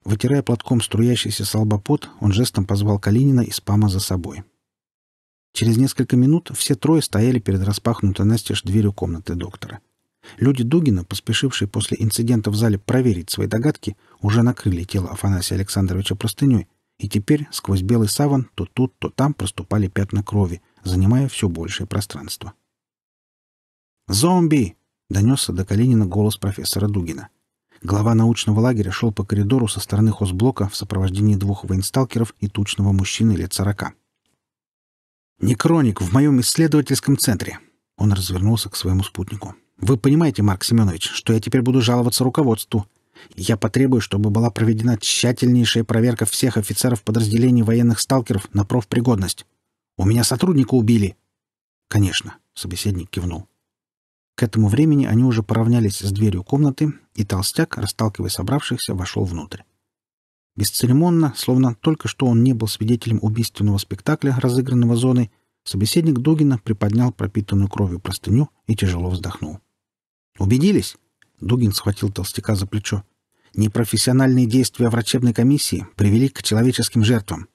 [SPEAKER 2] Вытирая платком струящийся салбопот, он жестом позвал Калинина и спама за собой. Через несколько минут все трое стояли перед распахнутой настежь дверью комнаты доктора. Люди Дугина, поспешившие после инцидента в зале проверить свои догадки, уже накрыли тело Афанасия Александровича простыней, и теперь сквозь белый саван то тут, то там проступали пятна крови, занимая все большее пространство. «Зомби!» — донесся до Калинина голос профессора Дугина. Глава научного лагеря шел по коридору со стороны хозблока в сопровождении двух военсталкеров и тучного мужчины лет сорока. «Некроник в моем исследовательском центре!» Он развернулся к своему спутнику. Вы понимаете, Марк Семенович, что я теперь буду жаловаться руководству. Я потребую, чтобы была проведена тщательнейшая проверка всех офицеров подразделений военных сталкеров на профпригодность. У меня сотрудника убили. Конечно, собеседник кивнул. К этому времени они уже поравнялись с дверью комнаты, и толстяк, расталкивая собравшихся, вошел внутрь. Бесцеремонно, словно только что он не был свидетелем убийственного спектакля, разыгранного зоной, собеседник Дугина приподнял пропитанную кровью простыню и тяжело вздохнул. Убедились? Дугин схватил толстяка за плечо. Непрофессиональные действия врачебной комиссии привели к человеческим жертвам.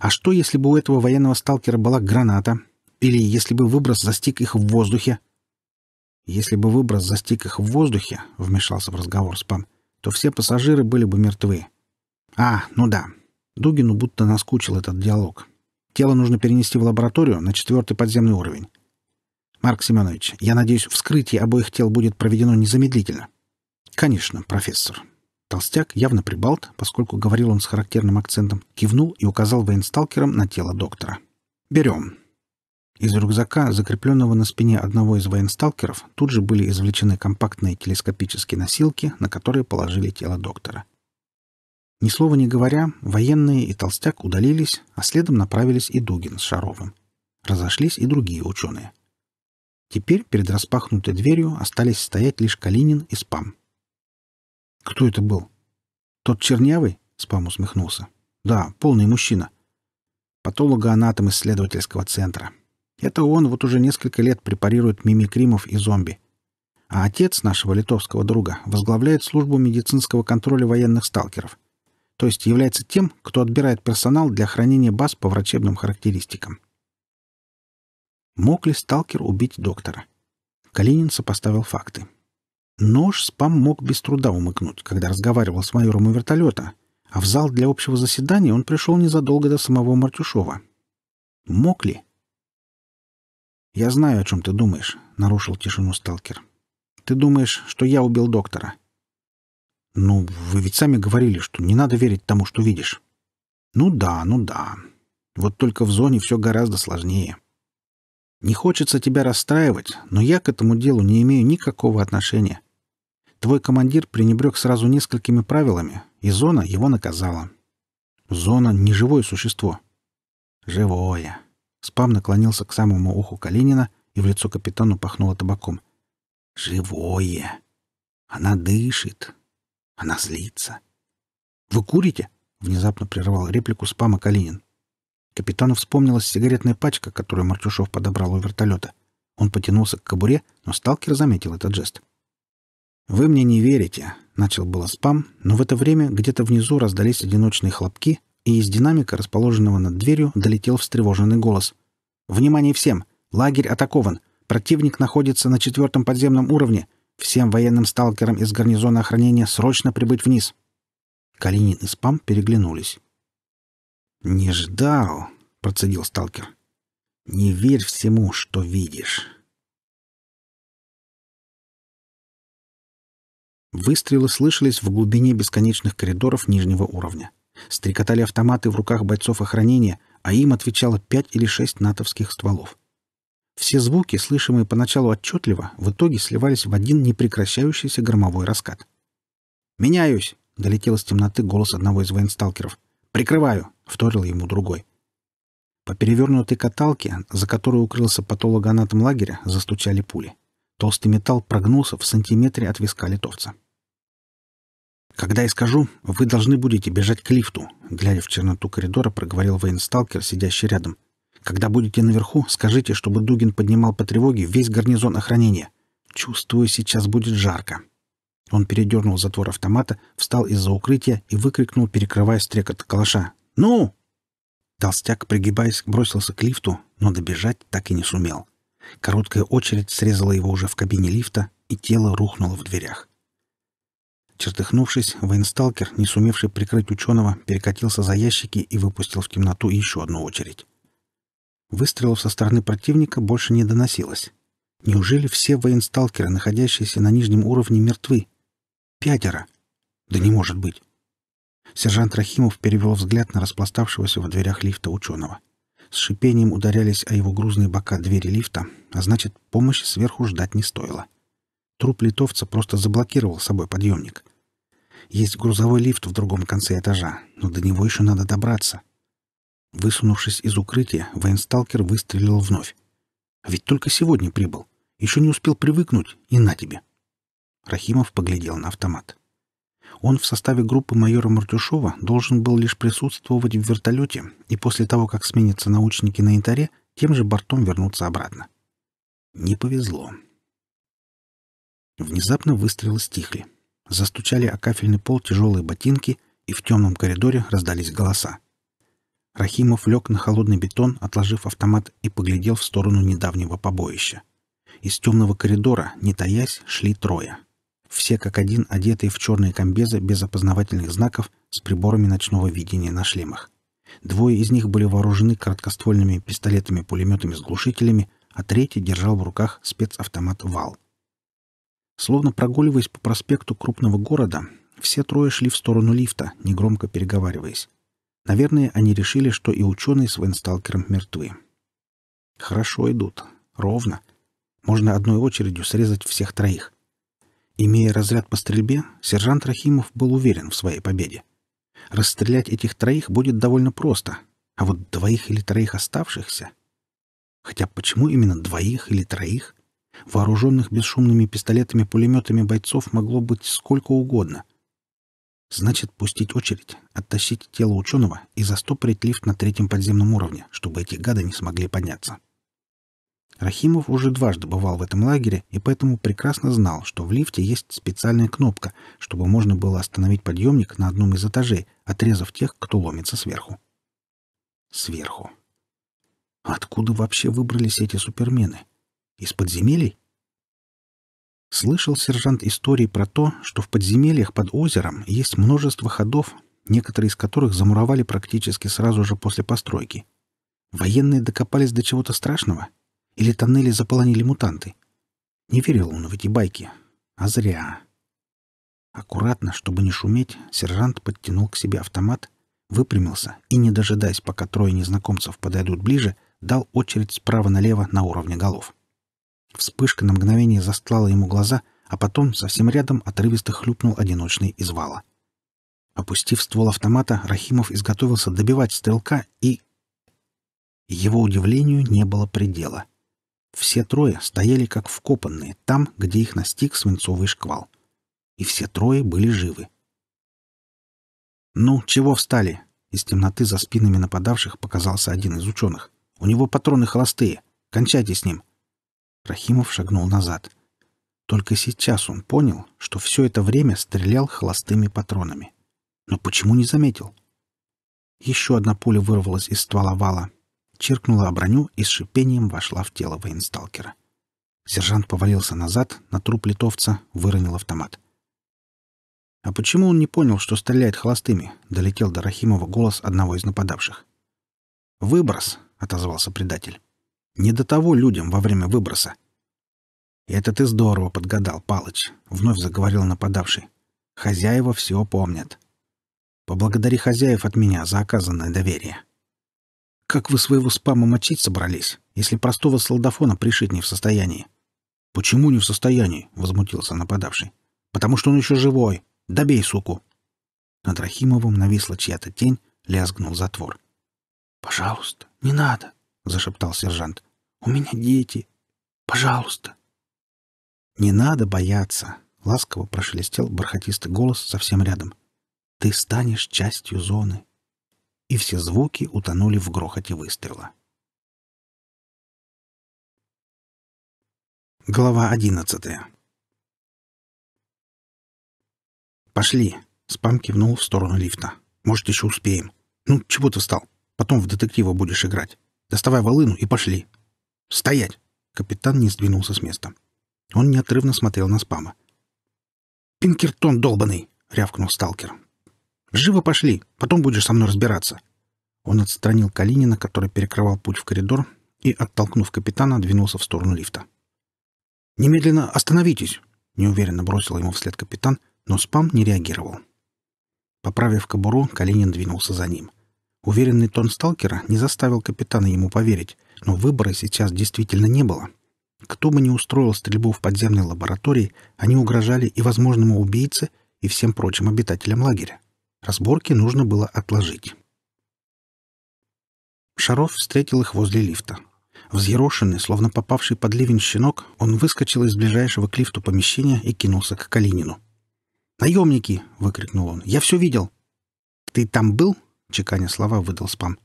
[SPEAKER 2] А что, если бы у этого военного сталкера была граната? Или если бы выброс застиг их в воздухе? Если бы выброс застиг их в воздухе, вмешался в разговор Спан, то все пассажиры были бы мертвы. А, ну да. Дугину будто наскучил этот диалог. Тело нужно перенести в лабораторию на четвертый подземный уровень. Марк Семенович, я надеюсь, вскрытие обоих тел будет проведено незамедлительно. Конечно, профессор. Толстяк, явно прибалт, поскольку говорил он с характерным акцентом, кивнул и указал военсталкером на тело доктора. Берем. Из рюкзака, закрепленного на спине одного из военсталкеров, тут же были извлечены компактные телескопические носилки, на которые положили тело доктора. Ни слова не говоря, военные и толстяк удалились, а следом направились и Дугин с Шаровым. Разошлись и другие ученые — Теперь перед распахнутой дверью остались стоять лишь Калинин и Спам. «Кто это был?» «Тот чернявый?» — Спам усмехнулся. «Да, полный мужчина. Патологоанатом исследовательского центра. Это он вот уже несколько лет препарирует мимикримов и зомби. А отец нашего литовского друга возглавляет службу медицинского контроля военных сталкеров. То есть является тем, кто отбирает персонал для хранения баз по врачебным характеристикам. Мог ли сталкер убить доктора? Калинин сопоставил факты. Нож спам мог без труда умыкнуть, когда разговаривал с майором у вертолета, а в зал для общего заседания он пришел незадолго до самого Мартюшова. Мог ли? «Я знаю, о чем ты думаешь», — нарушил тишину сталкер. «Ты думаешь, что я убил доктора?» «Ну, вы ведь сами говорили, что не надо верить тому, что видишь». «Ну да, ну да. Вот только в зоне все гораздо сложнее». Не хочется тебя расстраивать, но я к этому делу не имею никакого отношения. Твой командир пренебрег сразу несколькими правилами, и Зона его наказала. Зона — не живое существо. Живое. Спам наклонился к самому уху Калинина, и в лицо капитану пахнуло табаком. Живое. Она дышит. Она злится. «Вы курите?» — внезапно прервал реплику спама Калинин. Капитану вспомнилась сигаретная пачка, которую Мартюшов подобрал у вертолета. Он потянулся к кобуре, но сталкер заметил этот жест. «Вы мне не верите», — начал было спам, но в это время где-то внизу раздались одиночные хлопки, и из динамика, расположенного над дверью, долетел встревоженный голос. «Внимание всем! Лагерь атакован! Противник находится на четвертом подземном уровне! Всем военным сталкерам из гарнизона охранения срочно прибыть вниз!» Калинин и спам переглянулись. «Не ждал», — процедил сталкер. «Не верь всему, что видишь». Выстрелы слышались в глубине бесконечных коридоров нижнего уровня. Стрекотали автоматы в руках бойцов охранения, а им отвечало пять или шесть натовских стволов. Все звуки, слышимые поначалу отчетливо, в итоге сливались в один непрекращающийся громовой раскат. «Меняюсь!» — долетел из темноты голос одного из военсталкеров. «Прикрываю!» — вторил ему другой. По перевернутой каталке, за которой укрылся патологоанатом лагеря, застучали пули. Толстый металл прогнулся в сантиметре от виска литовца. «Когда я скажу, вы должны будете бежать к лифту», — глядя в черноту коридора, проговорил военсталкер, сидящий рядом. «Когда будете наверху, скажите, чтобы Дугин поднимал по тревоге весь гарнизон охранения. Чувствую, сейчас будет жарко». Он передернул затвор автомата, встал из-за укрытия и выкрикнул, перекрывая стрекот калаша. «Ну!» Толстяк, пригибаясь, бросился к лифту, но добежать так и не сумел. Короткая очередь срезала его уже в кабине лифта, и тело рухнуло в дверях. Чертыхнувшись, военсталкер, не сумевший прикрыть ученого, перекатился за ящики и выпустил в темноту еще одну очередь. Выстрелов со стороны противника больше не доносилось. Неужели все военсталкеры, находящиеся на нижнем уровне, мертвы? Пятеро! Да не может быть! Сержант Рахимов перевел взгляд на распластавшегося в дверях лифта ученого. С шипением ударялись о его грузные бока двери лифта, а значит, помощи сверху ждать не стоило. Труп литовца просто заблокировал собой подъемник. Есть грузовой лифт в другом конце этажа, но до него еще надо добраться. Высунувшись из укрытия, военсталкер выстрелил вновь. ведь только сегодня прибыл. Еще не успел привыкнуть, и на тебе. Рахимов поглядел на автомат. — он в составе группы майора Мартюшова должен был лишь присутствовать в вертолете и после того, как сменятся научники на Янтаре, тем же бортом вернуться обратно. Не повезло. Внезапно выстрелы стихли. Застучали о кафельный пол тяжелые ботинки, и в темном коридоре раздались голоса. Рахимов лег на холодный бетон, отложив автомат, и поглядел в сторону недавнего побоища. Из темного коридора, не таясь, шли трое все как один одетые в черные комбезы без опознавательных знаков с приборами ночного видения на шлемах. Двое из них были вооружены краткоствольными пистолетами-пулеметами с глушителями, а третий держал в руках спецавтомат «Вал». Словно прогуливаясь по проспекту крупного города, все трое шли в сторону лифта, негромко переговариваясь. Наверное, они решили, что и ученые с Вейнсталкером мертвы. Хорошо идут. Ровно. Можно одной очередью срезать всех троих. Имея разряд по стрельбе, сержант Рахимов был уверен в своей победе. Расстрелять этих троих будет довольно просто, а вот двоих или троих оставшихся... Хотя почему именно двоих или троих? Вооруженных бесшумными пистолетами-пулеметами бойцов могло быть сколько угодно. Значит, пустить очередь, оттащить тело ученого и застопорить лифт на третьем подземном уровне, чтобы эти гады не смогли подняться. Рахимов уже дважды бывал в этом лагере и поэтому прекрасно знал, что в лифте есть специальная кнопка, чтобы можно было остановить подъемник на одном из этажей, отрезав тех, кто ломится сверху. Сверху. Откуда вообще выбрались эти супермены? Из подземелий? Слышал сержант истории про то, что в подземельях под озером есть множество ходов, некоторые из которых замуровали практически сразу же после постройки. Военные докопались до чего-то страшного — или тоннели заполонили мутанты? Не верил он в эти байки. А зря. Аккуратно, чтобы не шуметь, сержант подтянул к себе автомат, выпрямился и, не дожидаясь, пока трое незнакомцев подойдут ближе, дал очередь справа налево на уровне голов. Вспышка на мгновение застлала ему глаза, а потом совсем рядом отрывисто хлюпнул одиночный из вала. Опустив ствол автомата, Рахимов изготовился добивать стрелка и... Его удивлению не было предела — все трое стояли как вкопанные там, где их настиг свинцовый шквал. И все трое были живы. «Ну, чего встали?» Из темноты за спинами нападавших показался один из ученых. «У него патроны холостые. Кончайте с ним!» Рахимов шагнул назад. Только сейчас он понял, что все это время стрелял холостыми патронами. Но почему не заметил? Еще одна пуля вырвалась из ствола вала, чиркнула о броню и с шипением вошла в тело военсталкера. Сержант повалился назад, на труп литовца, выронил автомат. А почему он не понял, что стреляет холостыми? Долетел до Рахимова голос одного из нападавших. «Выброс!» — отозвался предатель. «Не до того людям во время выброса!» «Это ты здорово подгадал, Палыч!» — вновь заговорил нападавший. «Хозяева все помнят. Поблагодари хозяев от меня за оказанное доверие!» Как вы своего спама мочить собрались, если простого солдафона пришить не в состоянии? Почему не в состоянии? возмутился нападавший. Потому что он еще живой. Добей, суку. Над Рахимовым нависла чья-то тень, лязгнул затвор. Пожалуйста, не надо, зашептал сержант. У меня дети. Пожалуйста. Не надо бояться, ласково прошелестел бархатистый голос совсем рядом. Ты станешь частью зоны и все звуки
[SPEAKER 1] утонули в грохоте выстрела. Глава одиннадцатая.
[SPEAKER 2] «Пошли!» — спам кивнул в сторону лифта. «Может, еще успеем. Ну, чего ты встал? Потом в детектива будешь играть. Доставай волыну и пошли!» «Стоять!» — капитан не сдвинулся с места. Он неотрывно смотрел на спама. «Пинкертон долбанный!» — рявкнул сталкер. Живо пошли, потом будешь со мной разбираться. Он отстранил Калинина, который перекрывал путь в коридор, и, оттолкнув капитана, двинулся в сторону лифта. «Немедленно остановитесь!» — неуверенно бросил ему вслед капитан, но спам не реагировал. Поправив кобуру, Калинин двинулся за ним. Уверенный тон сталкера не заставил капитана ему поверить, но выбора сейчас действительно не было. Кто бы ни устроил стрельбу в подземной лаборатории, они угрожали и возможному убийце, и всем прочим обитателям лагеря. Разборки нужно было отложить. Шаров встретил их возле лифта. Взъерошенный, словно попавший под ливень щенок, он выскочил из ближайшего к лифту помещения и кинулся к Калинину. «Наемники!» — выкрикнул он. «Я все видел!» «Ты там был?» — чеканя слова выдал спам.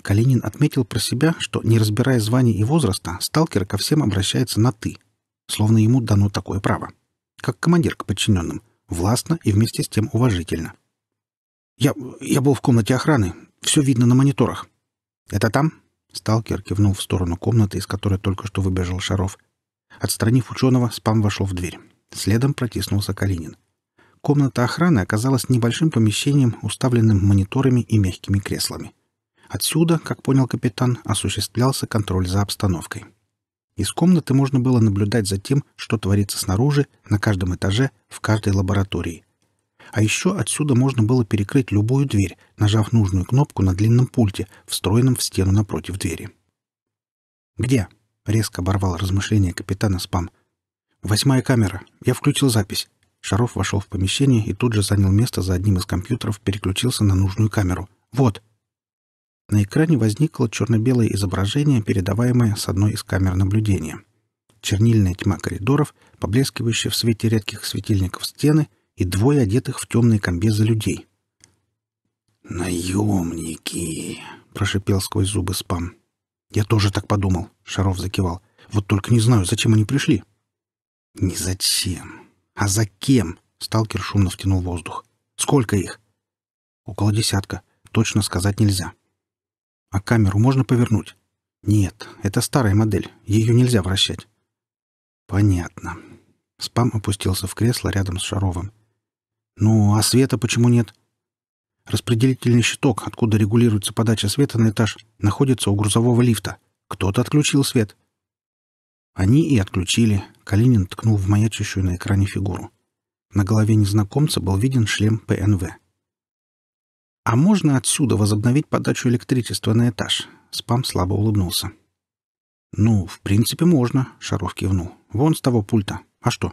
[SPEAKER 2] Калинин отметил про себя, что, не разбирая звания и возраста, сталкер ко всем обращается на «ты», словно ему дано такое право. Как командир к подчиненным. Властно и вместе с тем уважительно. — я, я был в комнате охраны. Все видно на мониторах. Это там? Сталкер кивнул в сторону комнаты, из которой только что выбежал Шаров. Отстранив ученого, спам вошел в дверь. Следом протиснулся Калинин. Комната охраны оказалась небольшим помещением, уставленным мониторами и мягкими креслами. Отсюда, как понял капитан, осуществлялся контроль за обстановкой. Из комнаты можно было наблюдать за тем, что творится снаружи, на каждом этаже, в каждой лаборатории. А еще отсюда можно было перекрыть любую дверь, нажав нужную кнопку на длинном пульте, встроенном в стену напротив двери. «Где?» — резко оборвал размышление капитана спам. «Восьмая камера. Я включил запись». Шаров вошел в помещение и тут же занял место за одним из компьютеров, переключился на нужную камеру. «Вот!» На экране возникло черно-белое изображение, передаваемое с одной из камер наблюдения. Чернильная тьма коридоров, поблескивающая в свете редких светильников стены, и двое одетых в темные комбезы людей. «Наемники!» — прошипел сквозь зубы спам. «Я тоже так подумал», — Шаров закивал. «Вот только не знаю, зачем они пришли». «Не зачем, а за кем?» — сталкер шумно втянул воздух. «Сколько их?» «Около десятка. Точно сказать нельзя». «А камеру можно повернуть?» «Нет, это старая модель. Ее нельзя вращать». «Понятно». Спам опустился в кресло рядом с Шаровым. Ну, а света почему нет? Распределительный щиток, откуда регулируется подача света на этаж, находится у грузового лифта. Кто-то отключил свет. Они и отключили. Калинин ткнул в маячущую на экране фигуру. На голове незнакомца был виден шлем ПНВ. «А можно отсюда возобновить подачу электричества на этаж?» Спам слабо улыбнулся. «Ну, в принципе, можно», — Шаров кивнул. «Вон с того пульта. А что?»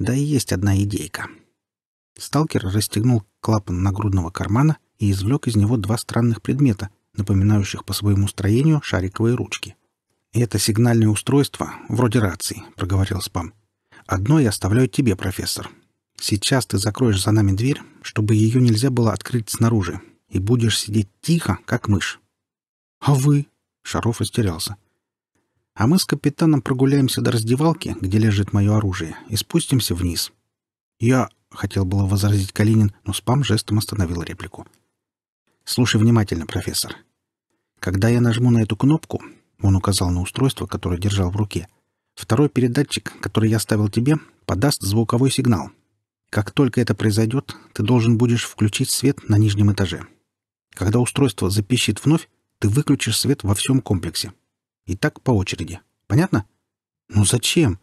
[SPEAKER 2] «Да и есть одна идейка», Сталкер расстегнул клапан нагрудного кармана и извлек из него два странных предмета, напоминающих по своему строению шариковые ручки. «Это сигнальное устройство, вроде рации», — проговорил спам. «Одно я оставляю тебе, профессор. Сейчас ты закроешь за нами дверь, чтобы ее нельзя было открыть снаружи, и будешь сидеть тихо, как мышь». «А вы?» — Шаров растерялся. «А мы с капитаном прогуляемся до раздевалки, где лежит мое оружие, и спустимся вниз». «Я — хотел было возразить Калинин, но спам жестом остановил реплику. «Слушай внимательно, профессор. Когда я нажму на эту кнопку, он указал на устройство, которое держал в руке. «Второй передатчик, который я ставил тебе, подаст звуковой сигнал. Как только это произойдет, ты должен будешь включить свет на нижнем этаже. Когда устройство запищит вновь, ты выключишь свет во всем комплексе. И так по очереди. Понятно? Ну зачем?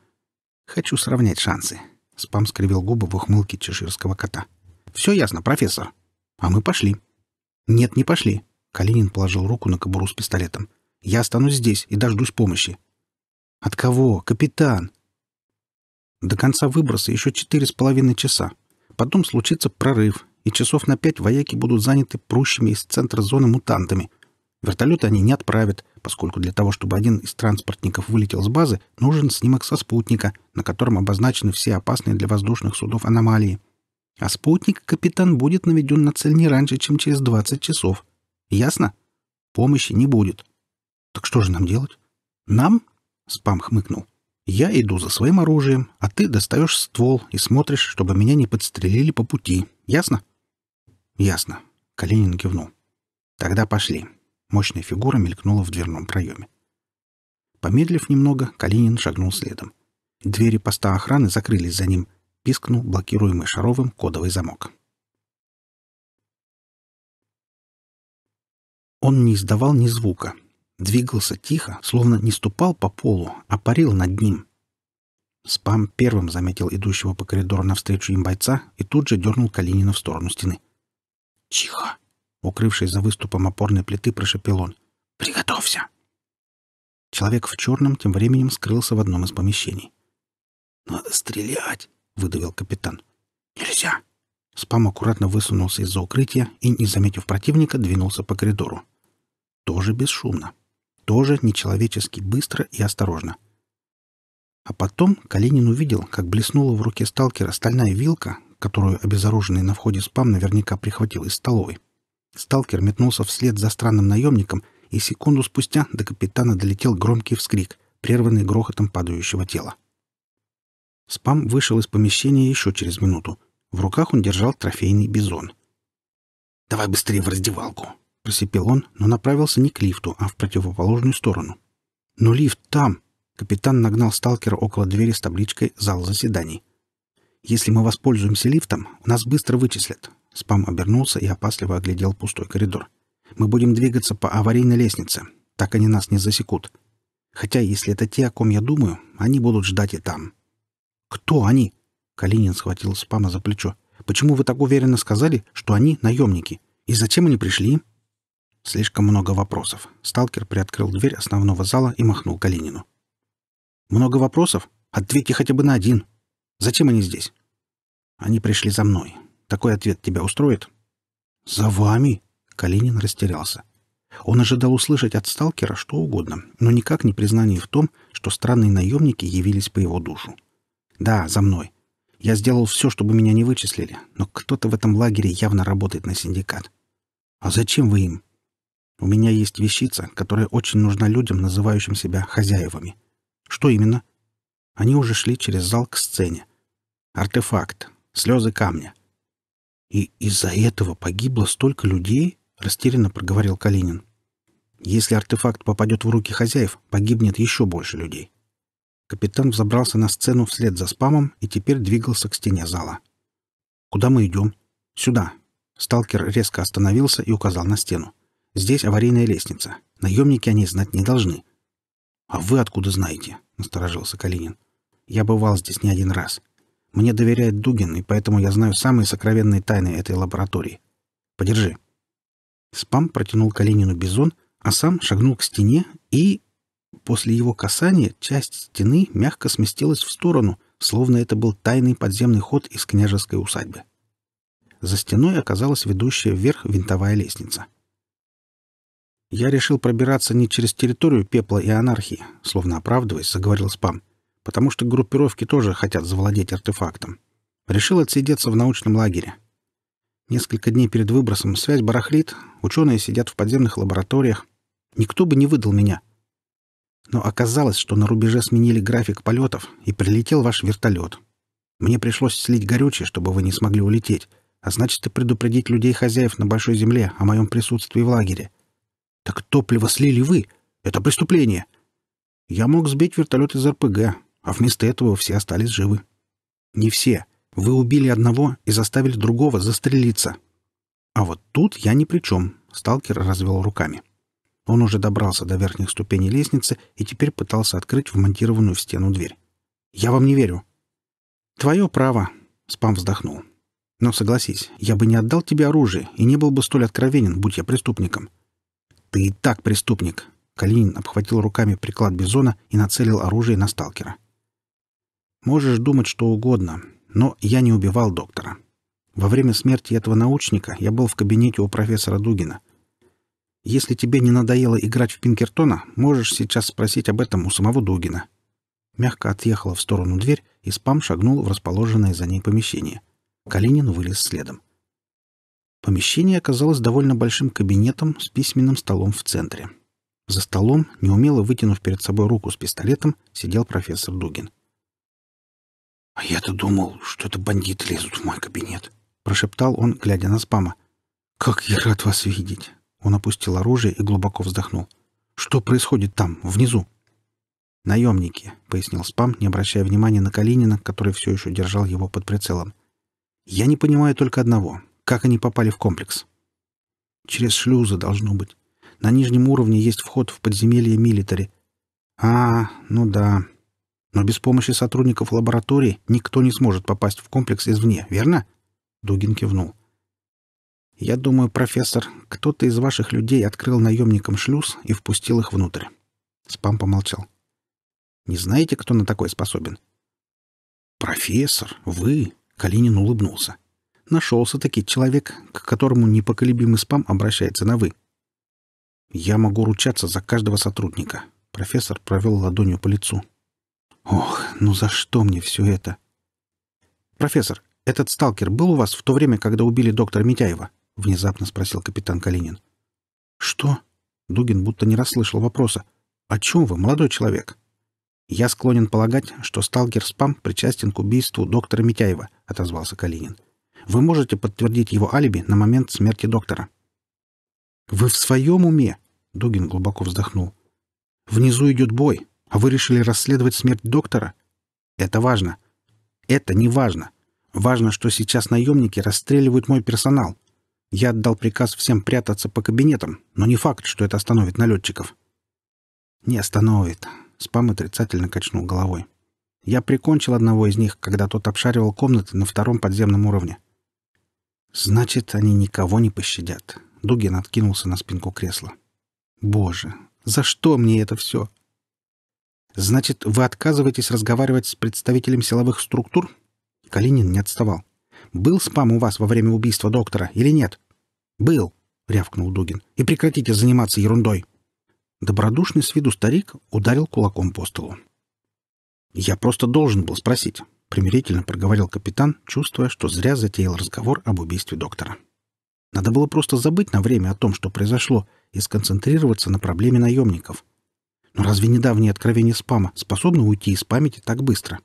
[SPEAKER 2] Хочу сравнять шансы. Спам скривил губы в ухмылке чеширского кота. «Все ясно, профессор. А мы пошли». «Нет, не пошли». Калинин положил руку на кобуру с пистолетом. «Я останусь здесь и дождусь помощи». «От кого? Капитан!» До конца выброса еще четыре с половиной часа. Потом случится прорыв, и часов на пять вояки будут заняты прущими из центра зоны мутантами. Вертолеты они не отправят, поскольку для того, чтобы один из транспортников вылетел с базы, нужен снимок со спутника, на котором обозначены все опасные для воздушных судов аномалии. А спутник капитан будет наведен на цель не раньше, чем через 20 часов. Ясно? Помощи не будет. Так что же нам делать? Нам? Спам хмыкнул. Я иду за своим оружием, а ты достаешь ствол и смотришь, чтобы меня не подстрелили по пути. Ясно? Ясно. Калинин кивнул. Тогда пошли. Мощная фигура мелькнула в дверном проеме. Помедлив немного, Калинин шагнул следом. Двери поста охраны закрылись за ним. Пискнул блокируемый шаровым кодовый
[SPEAKER 1] замок. Он
[SPEAKER 2] не издавал ни звука. Двигался тихо, словно не ступал по полу, а парил над ним. Спам первым заметил идущего по коридору навстречу им бойца и тут же дернул Калинина в сторону стены. «Тихо!» Укрывшись за выступом опорной плиты, прошепел он. «Приготовься!» Человек в черном тем временем скрылся в одном из помещений. «Надо стрелять!» — выдавил капитан. «Нельзя!» Спам аккуратно высунулся из-за укрытия и, не заметив противника, двинулся по коридору. Тоже бесшумно. Тоже нечеловечески быстро и осторожно. А потом Калинин увидел, как блеснула в руке сталкера стальная вилка, которую обезоруженный на входе спам наверняка прихватил из столовой. Сталкер метнулся вслед за странным наемником, и секунду спустя до капитана долетел громкий вскрик, прерванный грохотом падающего тела. Спам вышел из помещения еще через минуту. В руках он держал трофейный бизон. «Давай быстрее в раздевалку!» — просипел он, но направился не к лифту, а в противоположную сторону. «Но лифт там!» — капитан нагнал сталкера около двери с табличкой «Зал заседаний». «Если мы воспользуемся лифтом, нас быстро вычислят. Спам обернулся и опасливо оглядел пустой коридор. «Мы будем двигаться по аварийной лестнице. Так они нас не засекут. Хотя, если это те, о ком я думаю, они будут ждать и там». «Кто они?» Калинин схватил Спама за плечо. «Почему вы так уверенно сказали, что они наемники? И зачем они пришли?» Слишком много вопросов. Сталкер приоткрыл дверь основного зала и махнул Калинину. «Много вопросов? Ответьте хотя бы на один. Зачем они здесь?» «Они пришли за мной. Такой ответ тебя устроит? За вами? Калинин растерялся. Он ожидал услышать от сталкера что угодно, но никак не признание в том, что странные наемники явились по его душу. «Да, за мной. Я сделал все, чтобы меня не вычислили, но кто-то в этом лагере явно работает на синдикат». «А зачем вы им?» «У меня есть вещица, которая очень нужна людям, называющим себя хозяевами». «Что именно?» Они уже шли через зал к сцене. «Артефакт. Слезы камня. И из-за этого погибло столько людей? Растерянно проговорил Калинин. Если артефакт попадет в руки хозяев, погибнет еще больше людей. Капитан взобрался на сцену вслед за спамом и теперь двигался к стене зала. «Куда мы идем?» «Сюда». Сталкер резко остановился и указал на стену. «Здесь аварийная лестница. Наемники они знать не должны». «А вы откуда знаете?» — насторожился Калинин. «Я бывал здесь не один раз. Мне доверяет Дугин, и поэтому я знаю самые сокровенные тайны этой лаборатории. Подержи». Спам протянул Калинину бизон, а сам шагнул к стене и... После его касания часть стены мягко сместилась в сторону, словно это был тайный подземный ход из княжеской усадьбы. За стеной оказалась ведущая вверх винтовая лестница. «Я решил пробираться не через территорию пепла и анархии», словно оправдываясь, заговорил Спам потому что группировки тоже хотят завладеть артефактом. Решил отсидеться в научном лагере. Несколько дней перед выбросом связь барахлит, ученые сидят в подземных лабораториях. Никто бы не выдал меня. Но оказалось, что на рубеже сменили график полетов, и прилетел ваш вертолет. Мне пришлось слить горючее, чтобы вы не смогли улететь, а значит и предупредить людей-хозяев на Большой Земле о моем присутствии в лагере. Так топливо слили вы! Это преступление! Я мог сбить вертолет из РПГ, а вместо этого все остались живы. Не все. Вы убили одного и заставили другого застрелиться. А вот тут я ни при чем, — сталкер развел руками. Он уже добрался до верхних ступеней лестницы и теперь пытался открыть вмонтированную в стену дверь. «Я вам не верю». «Твое право», — спам вздохнул. «Но согласись, я бы не отдал тебе оружие и не был бы столь откровенен, будь я преступником». «Ты и так преступник», — Калинин обхватил руками приклад Бизона и нацелил оружие на сталкера. Можешь думать что угодно, но я не убивал доктора. Во время смерти этого научника я был в кабинете у профессора Дугина. Если тебе не надоело играть в Пинкертона, можешь сейчас спросить об этом у самого Дугина». Мягко отъехала в сторону дверь, и спам шагнул в расположенное за ней помещение. Калинин вылез следом. Помещение оказалось довольно большим кабинетом с письменным столом в центре. За столом, неумело вытянув перед собой руку с пистолетом, сидел профессор Дугин. «А я-то думал, что это бандиты лезут в мой кабинет», — прошептал он, глядя на спама. «Как я рад вас видеть!» Он опустил оружие и глубоко вздохнул. «Что происходит там, внизу?» «Наемники», — пояснил спам, не обращая внимания на Калинина, который все еще держал его под прицелом. «Я не понимаю только одного. Как они попали в комплекс?» «Через шлюзы должно быть. На нижнем уровне есть вход в подземелье милитари». «А, ну да», но без помощи сотрудников лаборатории никто не сможет попасть в комплекс извне, верно? Дугин кивнул. Я думаю, профессор, кто-то из ваших людей открыл наемникам шлюз и впустил их внутрь. Спам помолчал. Не знаете, кто на такое способен? Профессор, вы? Калинин улыбнулся. Нашелся-таки человек, к которому непоколебимый спам обращается на «вы». «Я могу ручаться за каждого сотрудника», — профессор провел ладонью по лицу. Ох, ну за что мне все это? Профессор, этот сталкер был у вас в то время, когда убили доктора Митяева? Внезапно спросил капитан Калинин. Что? Дугин будто не расслышал вопроса. О чем вы, молодой человек? Я склонен полагать, что сталкер Спам причастен к убийству доктора Митяева, отозвался Калинин. Вы можете подтвердить его алиби на момент смерти доктора. Вы в своем уме? Дугин глубоко вздохнул. Внизу идет бой. А вы решили расследовать смерть доктора? Это важно. Это не важно. Важно, что сейчас наемники расстреливают мой персонал. Я отдал приказ всем прятаться по кабинетам, но не факт, что это остановит налетчиков. Не остановит. Спам отрицательно качнул головой. Я прикончил одного из них, когда тот обшаривал комнаты на втором подземном уровне. Значит, они никого не пощадят. Дугин откинулся на спинку кресла. Боже, за что мне это все? Значит, вы отказываетесь разговаривать с представителем силовых структур? Калинин не отставал. Был спам у вас во время убийства доктора или нет? Был, рявкнул Дугин. И прекратите заниматься ерундой. Добродушный с виду старик ударил кулаком по столу. Я просто должен был спросить, примирительно проговорил капитан, чувствуя, что зря затеял разговор об убийстве доктора. Надо было просто забыть на время о том, что произошло, и сконцентрироваться на проблеме наемников. Но разве недавнее откровение спама способно уйти из памяти так быстро?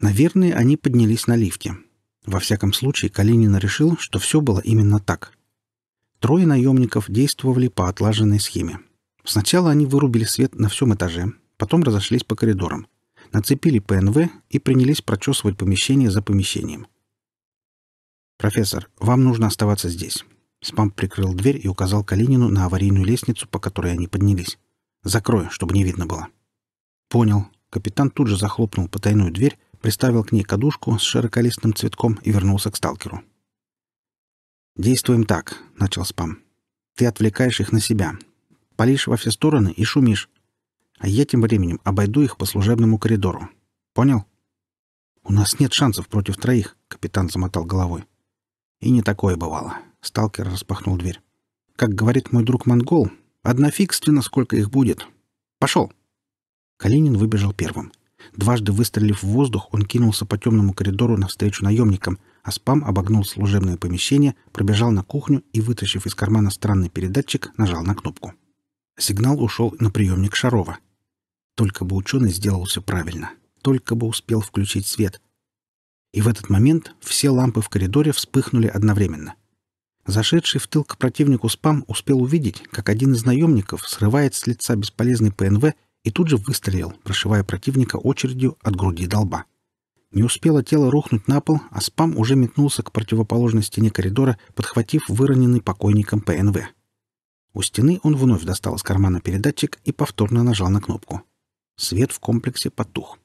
[SPEAKER 2] Наверное, они поднялись на лифте. Во всяком случае, Калинин решил, что все было именно так. Трое наемников действовали по отлаженной схеме. Сначала они вырубили свет на всем этаже, потом разошлись по коридорам, нацепили ПНВ и принялись прочесывать помещение за помещением. «Профессор, вам нужно оставаться здесь. Спам прикрыл дверь и указал Калинину на аварийную лестницу, по которой они поднялись. «Закрой, чтобы не видно было». «Понял». Капитан тут же захлопнул потайную дверь, приставил к ней кадушку с широколистным цветком и вернулся к сталкеру. «Действуем так», — начал спам. «Ты отвлекаешь их на себя. Палишь во все стороны и шумишь. А я тем временем обойду их по служебному коридору. Понял?» «У нас нет шансов против троих», — капитан замотал головой. «И не такое бывало». Сталкер распахнул дверь. «Как говорит мой друг Монгол, одна фигственно, сколько их будет. Пошел!» Калинин выбежал первым. Дважды выстрелив в воздух, он кинулся по темному коридору навстречу наемникам, а спам обогнул служебное помещение, пробежал на кухню и, вытащив из кармана странный передатчик, нажал на кнопку. Сигнал ушел на приемник Шарова. Только бы ученый сделал все правильно. Только бы успел включить свет. И в этот момент все лампы в коридоре вспыхнули одновременно — Зашедший в тыл к противнику спам успел увидеть, как один из наемников срывает с лица бесполезный ПНВ и тут же выстрелил, прошивая противника очередью от груди до лба. Не успело тело рухнуть на пол, а спам уже метнулся к противоположной стене коридора, подхватив выроненный покойником ПНВ. У стены он вновь достал из кармана передатчик и повторно нажал на кнопку. Свет в комплексе потух.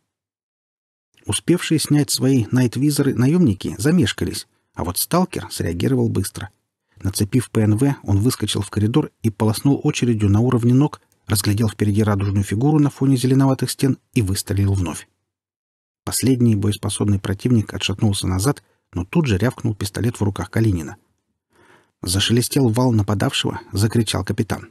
[SPEAKER 2] Успевшие снять свои найтвизоры наемники замешкались, а вот сталкер среагировал быстро — Нацепив ПНВ, он выскочил в коридор и полоснул очередью на уровне ног, разглядел впереди радужную фигуру на фоне зеленоватых стен и выстрелил вновь. Последний боеспособный противник отшатнулся назад, но тут же рявкнул пистолет в руках Калинина. Зашелестел вал нападавшего, закричал капитан.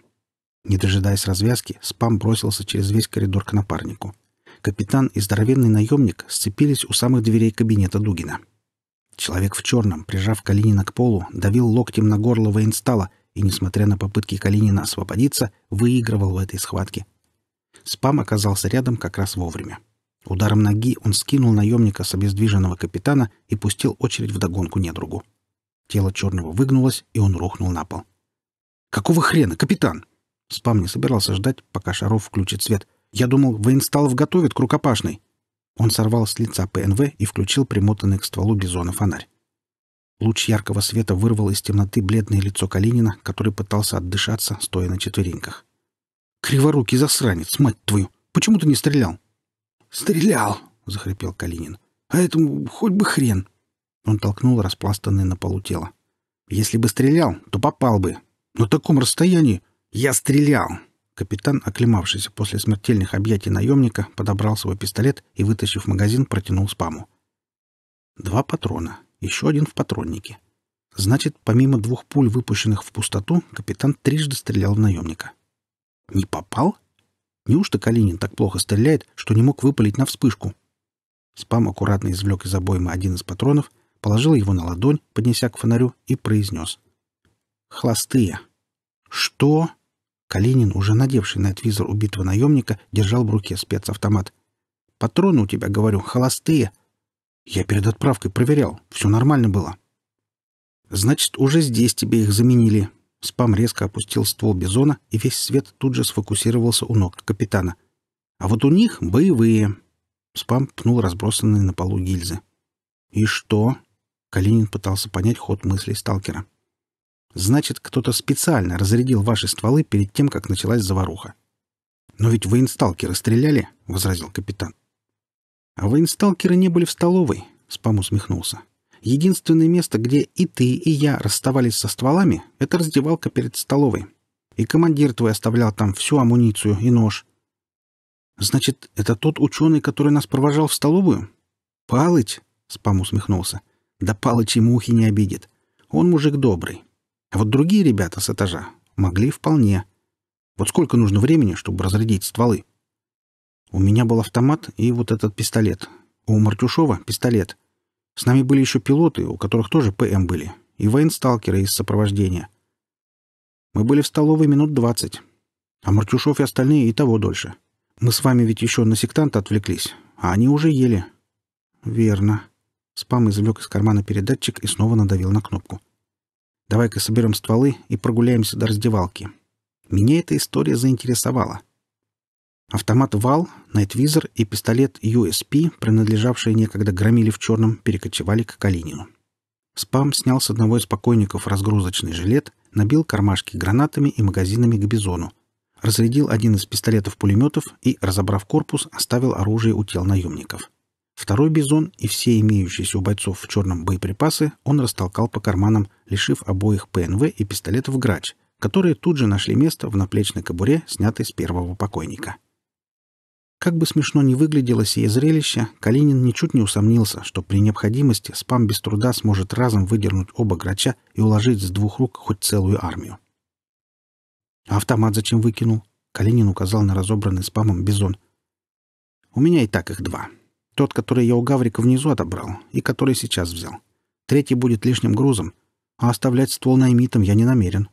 [SPEAKER 2] Не дожидаясь развязки, спам бросился через весь коридор к напарнику. Капитан и здоровенный наемник сцепились у самых дверей кабинета Дугина. Человек в черном, прижав Калинина к полу, давил локтем на горло воинстала и, несмотря на попытки Калинина освободиться, выигрывал в этой схватке. Спам оказался рядом как раз вовремя. Ударом ноги он скинул наемника с обездвиженного капитана и пустил очередь в догонку недругу. Тело черного выгнулось, и он рухнул на пол. «Какого хрена, капитан?» Спам не собирался ждать, пока Шаров включит свет. «Я думал, воинсталов готовит к рукопашной». Он сорвал с лица ПНВ и включил примотанный к стволу бизона фонарь. Луч яркого света вырвал из темноты бледное лицо Калинина, который пытался отдышаться, стоя на четвереньках. «Криворукий засранец, мать твою! Почему ты не стрелял?» «Стрелял!» — захрипел Калинин. «А этому хоть бы хрен!» Он толкнул распластанное на полу тело. «Если бы стрелял, то попал бы. На таком расстоянии...» «Я стрелял!» Капитан, оклемавшийся после смертельных объятий наемника, подобрал свой пистолет и, вытащив магазин, протянул спаму. Два патрона, еще один в патроннике. Значит, помимо двух пуль, выпущенных в пустоту, капитан трижды стрелял в наемника. Не попал? Неужто Калинин так плохо стреляет, что не мог выпалить на вспышку? Спам аккуратно извлек из обоймы один из патронов, положил его на ладонь, поднеся к фонарю, и произнес. «Холостые». «Что?» Калинин, уже надевший на визор убитого наемника, держал в руке спецавтомат. «Патроны у тебя, говорю, холостые». «Я перед отправкой проверял. Все нормально было». «Значит, уже здесь тебе их заменили». Спам резко опустил ствол Бизона, и весь свет тут же сфокусировался у ног капитана. «А вот у них боевые». Спам пнул разбросанные на полу гильзы. «И что?» — Калинин пытался понять ход мыслей сталкера. Значит, кто-то специально разрядил ваши стволы перед тем, как началась заваруха. Но ведь вы воинсталкеры стреляли, — возразил капитан. А вы воинсталкеры не были в столовой, — Спаму усмехнулся. Единственное место, где и ты, и я расставались со стволами, — это раздевалка перед столовой. И командир твой оставлял там всю амуницию и нож. Значит, это тот ученый, который нас провожал в столовую? Палыч? — спаму усмехнулся. Да Палыч и мухи не обидит. Он мужик добрый. А вот другие ребята с этажа могли вполне. Вот сколько нужно времени, чтобы разрядить стволы? У меня был автомат и вот этот пистолет. У Мартюшова — пистолет. С нами были еще пилоты, у которых тоже ПМ были, и военсталкеры из сопровождения. Мы были в столовой минут двадцать, а Мартюшов и остальные и того дольше. Мы с вами ведь еще на сектанта отвлеклись, а они уже ели. Верно. Спам извлек из кармана передатчик и снова надавил на кнопку. Давай-ка соберем стволы и прогуляемся до раздевалки. Меня эта история заинтересовала. Автомат «Вал», «Найтвизор» и пистолет USP, принадлежавшие некогда громили в черном, перекочевали к Калинину. Спам снял с одного из покойников разгрузочный жилет, набил кармашки гранатами и магазинами к бизону, разрядил один из пистолетов-пулеметов и, разобрав корпус, оставил оружие у тел наемников. Второй бизон и все имеющиеся у бойцов в черном боеприпасы он растолкал по карманам, лишив обоих ПНВ и пистолетов «Грач», которые тут же нашли место в наплечной кобуре, снятой с первого покойника. Как бы смешно ни выглядело сие зрелище, Калинин ничуть не усомнился, что при необходимости спам без труда сможет разом выдернуть оба грача и уложить с двух рук хоть целую армию. «А автомат зачем выкинул?» — Калинин указал на разобранный спамом бизон. «У меня и так их два. Тот, который я у Гаврика внизу отобрал, и который сейчас взял. Третий будет лишним грузом, а оставлять ствол наймитом я не намерен.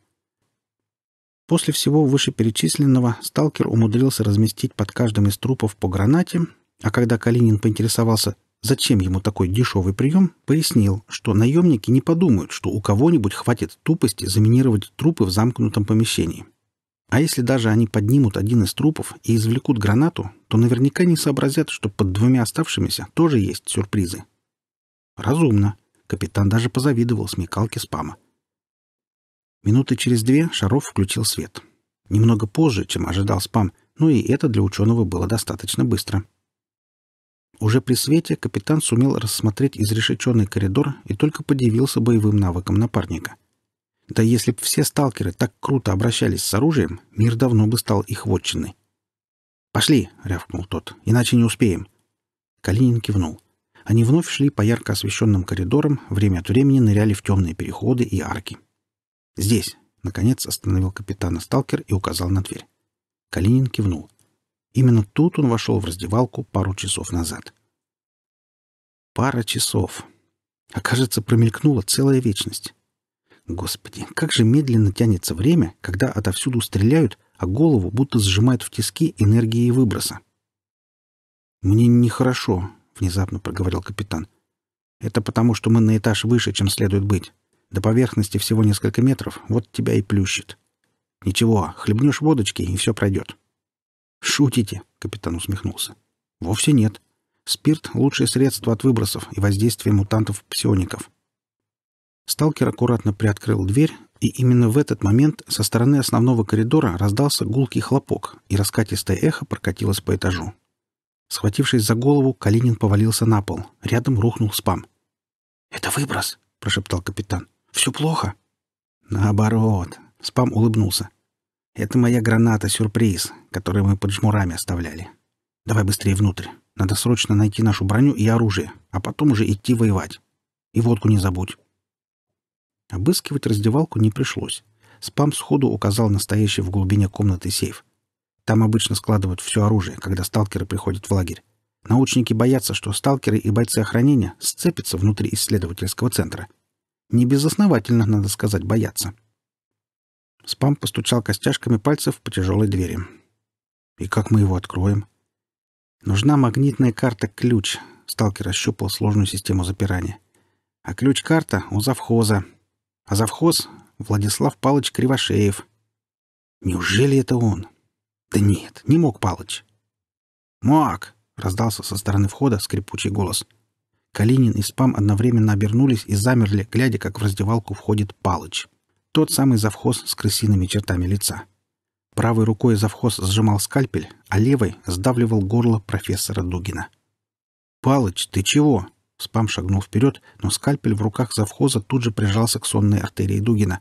[SPEAKER 2] После всего вышеперечисленного сталкер умудрился разместить под каждым из трупов по гранате, а когда Калинин поинтересовался, зачем ему такой дешевый прием, пояснил, что наемники не подумают, что у кого-нибудь хватит тупости заминировать трупы в замкнутом помещении. А если даже они поднимут один из трупов и извлекут гранату, то наверняка не сообразят, что под двумя оставшимися тоже есть сюрпризы. Разумно. Капитан даже позавидовал смекалке спама. Минуты через две Шаров включил свет. Немного позже, чем ожидал спам, но и это для ученого было достаточно быстро. Уже при свете капитан сумел рассмотреть изрешеченный коридор и только подивился боевым навыкам напарника — да если б все сталкеры так круто обращались с оружием, мир давно бы стал их вотчиной. «Пошли!» — рявкнул тот. «Иначе не успеем!» Калинин кивнул. Они вновь шли по ярко освещенным коридорам, время от времени ныряли в темные переходы и арки. «Здесь!» — наконец остановил капитана сталкер и указал на дверь. Калинин кивнул. Именно тут он вошел в раздевалку пару часов назад. Пара часов. Окажется, промелькнула целая вечность. Господи, как же медленно тянется время, когда отовсюду стреляют, а голову будто сжимают в тиски энергии выброса. «Мне нехорошо», — внезапно проговорил капитан. «Это потому, что мы на этаж выше, чем следует быть. До поверхности всего несколько метров, вот тебя и плющит. Ничего, хлебнешь водочки, и все пройдет». «Шутите», — капитан усмехнулся. «Вовсе нет. Спирт — лучшее средство от выбросов и воздействия мутантов-псиоников. Сталкер аккуратно приоткрыл дверь, и именно в этот момент со стороны основного коридора раздался гулкий хлопок, и раскатистое эхо прокатилось по этажу. Схватившись за голову, Калинин повалился на пол. Рядом рухнул спам. «Это выброс!» — прошептал капитан. «Все плохо!» «Наоборот!» — спам улыбнулся. «Это моя граната-сюрприз, которую мы под жмурами оставляли. Давай быстрее внутрь. Надо срочно найти нашу броню и оружие, а потом уже идти воевать. И водку не забудь». Обыскивать раздевалку не пришлось. Спам сходу указал настоящий в глубине комнаты сейф. Там обычно складывают все оружие, когда сталкеры приходят в лагерь. Научники боятся, что сталкеры и бойцы охранения сцепятся внутри исследовательского центра. Небезосновательно, надо сказать, боятся. Спам постучал костяшками пальцев по тяжелой двери. «И как мы его откроем?» «Нужна магнитная карта-ключ», — сталкер ощупал сложную систему запирания. «А ключ-карта у завхоза, а завхоз — Владислав Палыч Кривошеев. Неужели это он? Да нет, не мог Палыч. «Мак!» — раздался со стороны входа скрипучий голос. Калинин и Спам одновременно обернулись и замерли, глядя, как в раздевалку входит Палыч. Тот самый завхоз с крысиными чертами лица. Правой рукой завхоз сжимал скальпель, а левой сдавливал горло профессора Дугина. «Палыч, ты чего?» Спам шагнул вперед, но скальпель в руках завхоза тут же прижался к сонной артерии Дугина.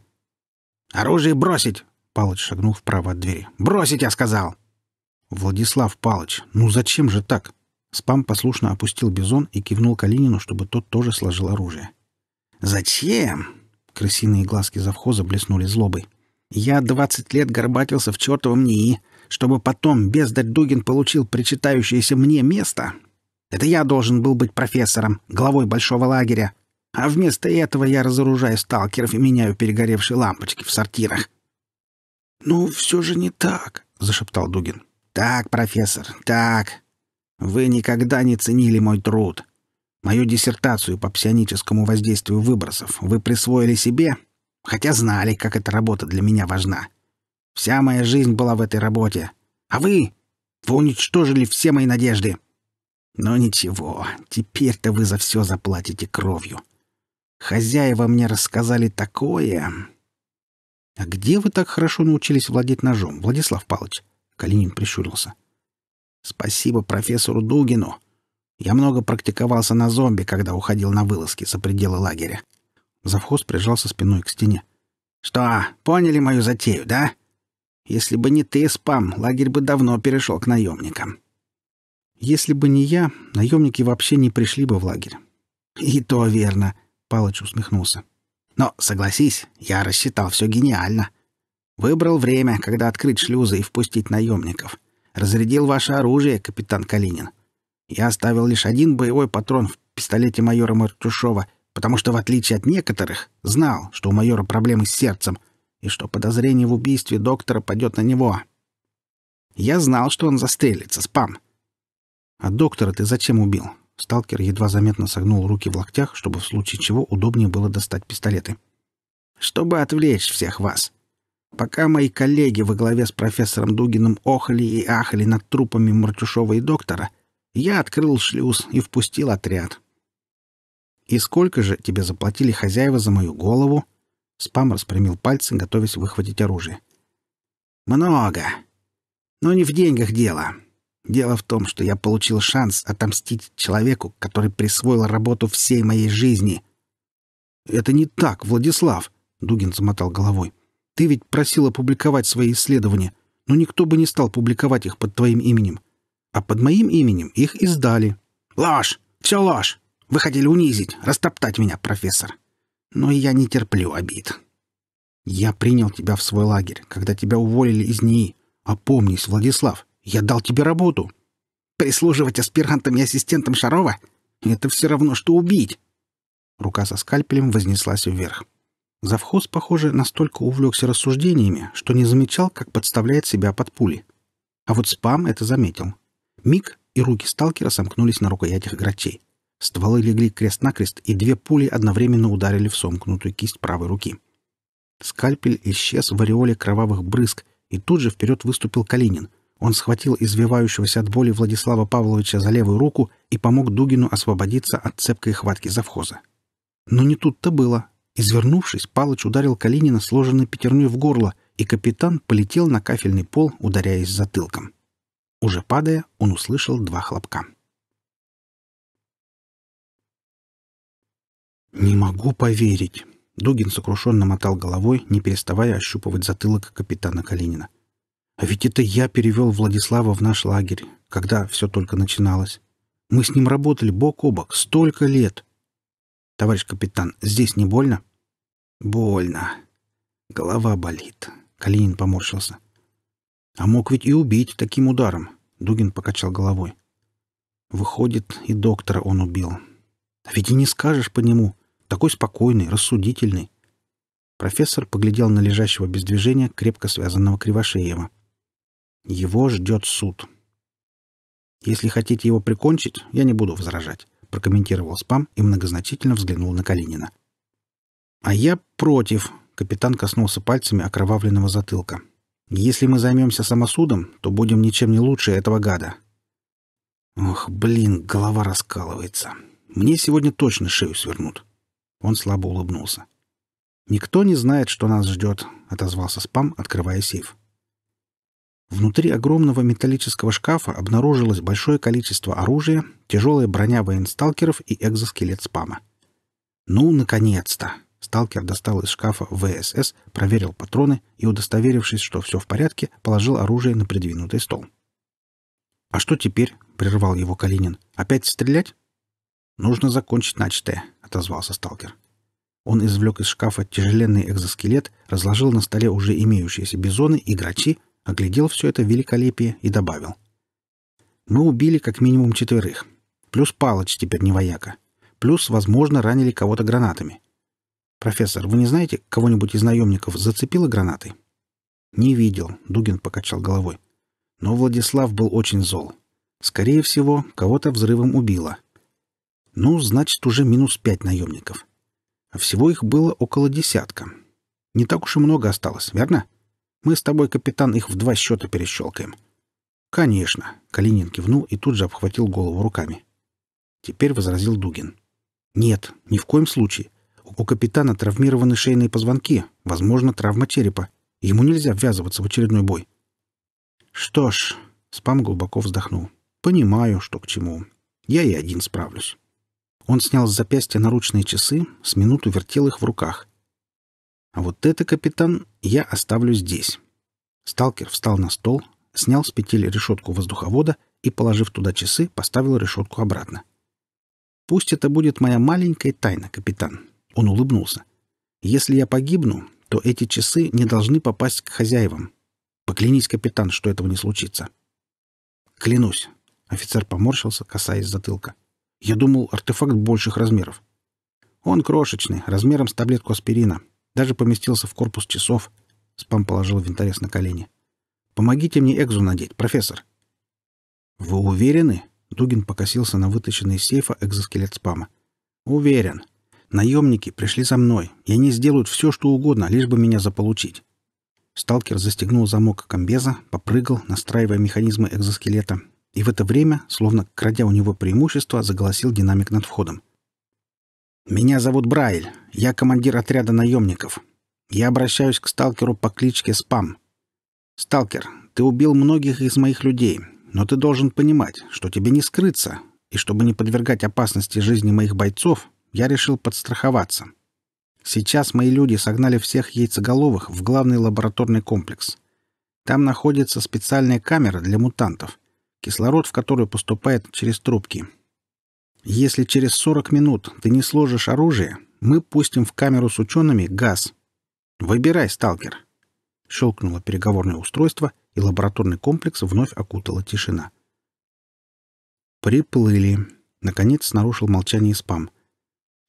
[SPEAKER 2] «Оружие бросить!» — Палыч шагнул вправо от двери. «Бросить, я сказал!» «Владислав Палыч, ну зачем же так?» Спам послушно опустил бизон и кивнул Калинину, чтобы тот тоже сложил оружие. «Зачем?» — крысиные глазки завхоза блеснули злобой. «Я двадцать лет горбатился в чертовом НИИ, чтобы потом бездарь Дугин получил причитающееся мне место, это я должен был быть профессором, главой большого лагеря. А вместо этого я разоружаю сталкеров и меняю перегоревшие лампочки в сортирах. «Ну, все же не так», — зашептал Дугин. «Так, профессор, так. Вы никогда не ценили мой труд. Мою диссертацию по псионическому воздействию выбросов вы присвоили себе, хотя знали, как эта работа для меня важна. Вся моя жизнь была в этой работе. А вы... Вы уничтожили все мои надежды. Но ничего, теперь-то вы за все заплатите кровью. Хозяева мне рассказали такое. А где вы так хорошо научились владеть ножом, Владислав Павлович? Калинин прищурился. Спасибо профессору Дугину. Я много практиковался на зомби, когда уходил на вылазки за пределы лагеря. Завхоз прижался спиной к стене. Что, поняли мою затею, да? Если бы не ты, спам, лагерь бы давно перешел к наемникам. Если бы не я, наемники вообще не пришли бы в лагерь. И то верно, Палыч усмехнулся. Но согласись, я рассчитал все гениально. Выбрал время, когда открыть шлюзы и впустить наемников. Разрядил ваше оружие, капитан Калинин. Я оставил лишь один боевой патрон в пистолете майора Мартюшова, потому что, в отличие от некоторых, знал, что у майора проблемы с сердцем и что подозрение в убийстве доктора падет на него. Я знал, что он застрелится, спам. «А доктора ты зачем убил?» Сталкер едва заметно согнул руки в локтях, чтобы в случае чего удобнее было достать пистолеты. «Чтобы отвлечь всех вас. Пока мои коллеги во главе с профессором Дугиным охали и ахали над трупами Мартюшова и доктора, я открыл шлюз и впустил отряд». «И сколько же тебе заплатили хозяева за мою голову?» Спам распрямил пальцы, готовясь выхватить оружие. «Много. Но не в деньгах дело. Дело в том, что я получил шанс отомстить человеку, который присвоил работу всей моей жизни. Это не так, Владислав, Дугин замотал головой. Ты ведь просил опубликовать свои исследования, но никто бы не стал публиковать их под твоим именем. А под моим именем их издали. Ложь, все ложь. Вы хотели унизить, растоптать меня, профессор. Но я не терплю обид. Я принял тебя в свой лагерь, когда тебя уволили из НИИ. Опомнись, Владислав, я дал тебе работу. Прислуживать аспирантам и ассистентам Шарова — это все равно, что убить. Рука со скальпелем вознеслась вверх. Завхоз, похоже, настолько увлекся рассуждениями, что не замечал, как подставляет себя под пули. А вот спам это заметил. Миг, и руки сталкера сомкнулись на рукоятях грачей. Стволы легли крест-накрест, и две пули одновременно ударили в сомкнутую кисть правой руки. Скальпель исчез в ореоле кровавых брызг, и тут же вперед выступил Калинин — он схватил извивающегося от боли Владислава Павловича за левую руку и помог Дугину освободиться от цепкой хватки завхоза. Но не тут-то было. Извернувшись, Палыч ударил Калинина сложенной пятерней в горло, и капитан полетел на кафельный пол, ударяясь затылком. Уже падая, он услышал два хлопка. «Не могу поверить!» Дугин сокрушенно мотал головой, не переставая ощупывать затылок капитана Калинина. А ведь это я перевел Владислава в наш лагерь, когда все только начиналось. Мы с ним работали бок о бок столько лет. Товарищ капитан, здесь не больно? Больно. Голова болит. Калинин поморщился. А мог ведь и убить таким ударом. Дугин покачал головой. Выходит, и доктора он убил. А ведь и не скажешь по нему. Такой спокойный, рассудительный. Профессор поглядел на лежащего без движения крепко связанного Кривошеева. Его ждет суд. Если хотите его прикончить, я не буду возражать, прокомментировал спам и многозначительно взглянул на Калинина. А я против, капитан коснулся пальцами окровавленного затылка. Если мы займемся самосудом, то будем ничем не лучше этого гада. Ох, блин, голова раскалывается. Мне сегодня точно шею свернут. Он слабо улыбнулся. Никто не знает, что нас ждет», — отозвался спам, открывая сейф. Внутри огромного металлического шкафа обнаружилось большое количество оружия, тяжелая броня военсталкеров и экзоскелет спама. Ну, наконец-то! Сталкер достал из шкафа ВСС, проверил патроны и, удостоверившись, что все в порядке, положил оружие на придвинутый стол. «А что теперь?» — прервал его Калинин. «Опять стрелять?» «Нужно закончить начатое», — отозвался сталкер. Он извлек из шкафа тяжеленный экзоскелет, разложил на столе уже имеющиеся бизоны и грачи, оглядел все это великолепие и добавил. «Мы убили как минимум четверых. Плюс Палыч теперь не вояка. Плюс, возможно, ранили кого-то гранатами. Профессор, вы не знаете, кого-нибудь из наемников зацепило гранатой?» «Не видел», — Дугин покачал головой. Но Владислав был очень зол. Скорее всего, кого-то взрывом убило. Ну, значит, уже минус пять наемников. А всего их было около десятка. Не так уж и много осталось, верно? — мы с тобой, капитан, их в два счета перещелкаем». «Конечно», — Калинин кивнул и тут же обхватил голову руками. Теперь возразил Дугин. «Нет, ни в коем случае. У капитана травмированы шейные позвонки, возможно, травма черепа. Ему нельзя ввязываться в очередной бой». «Что ж», — Спам глубоко вздохнул, — «понимаю, что к чему. Я и один справлюсь». Он снял с запястья наручные часы, с минуту вертел их в руках — а вот это, капитан, я оставлю здесь. Сталкер встал на стол, снял с петель решетку воздуховода и, положив туда часы, поставил решетку обратно. «Пусть это будет моя маленькая тайна, капитан». Он улыбнулся. «Если я погибну, то эти часы не должны попасть к хозяевам. Поклянись, капитан, что этого не случится». «Клянусь». Офицер поморщился, касаясь затылка. «Я думал, артефакт больших размеров». «Он крошечный, размером с таблетку аспирина. Даже поместился в корпус часов. Спам положил винторез на колени. «Помогите мне экзу надеть, профессор». «Вы уверены?» Дугин покосился на вытащенный из сейфа экзоскелет спама. «Уверен. Наемники пришли за мной, и они сделают все, что угодно, лишь бы меня заполучить». Сталкер застегнул замок комбеза, попрыгал, настраивая механизмы экзоскелета, и в это время, словно крадя у него преимущество, заголосил динамик над входом — меня зовут Брайль. Я командир отряда наемников. Я обращаюсь к сталкеру по кличке Спам. Сталкер, ты убил многих из моих людей, но ты должен понимать, что тебе не скрыться, и чтобы не подвергать опасности жизни моих бойцов, я решил подстраховаться. Сейчас мои люди согнали всех яйцеголовых в главный лабораторный комплекс. Там находится специальная камера для мутантов, кислород в которую поступает через трубки — если через 40 минут ты не сложишь оружие, мы пустим в камеру с учеными газ. Выбирай, сталкер. Щелкнуло переговорное устройство, и лабораторный комплекс вновь окутала тишина. Приплыли. Наконец нарушил молчание спам.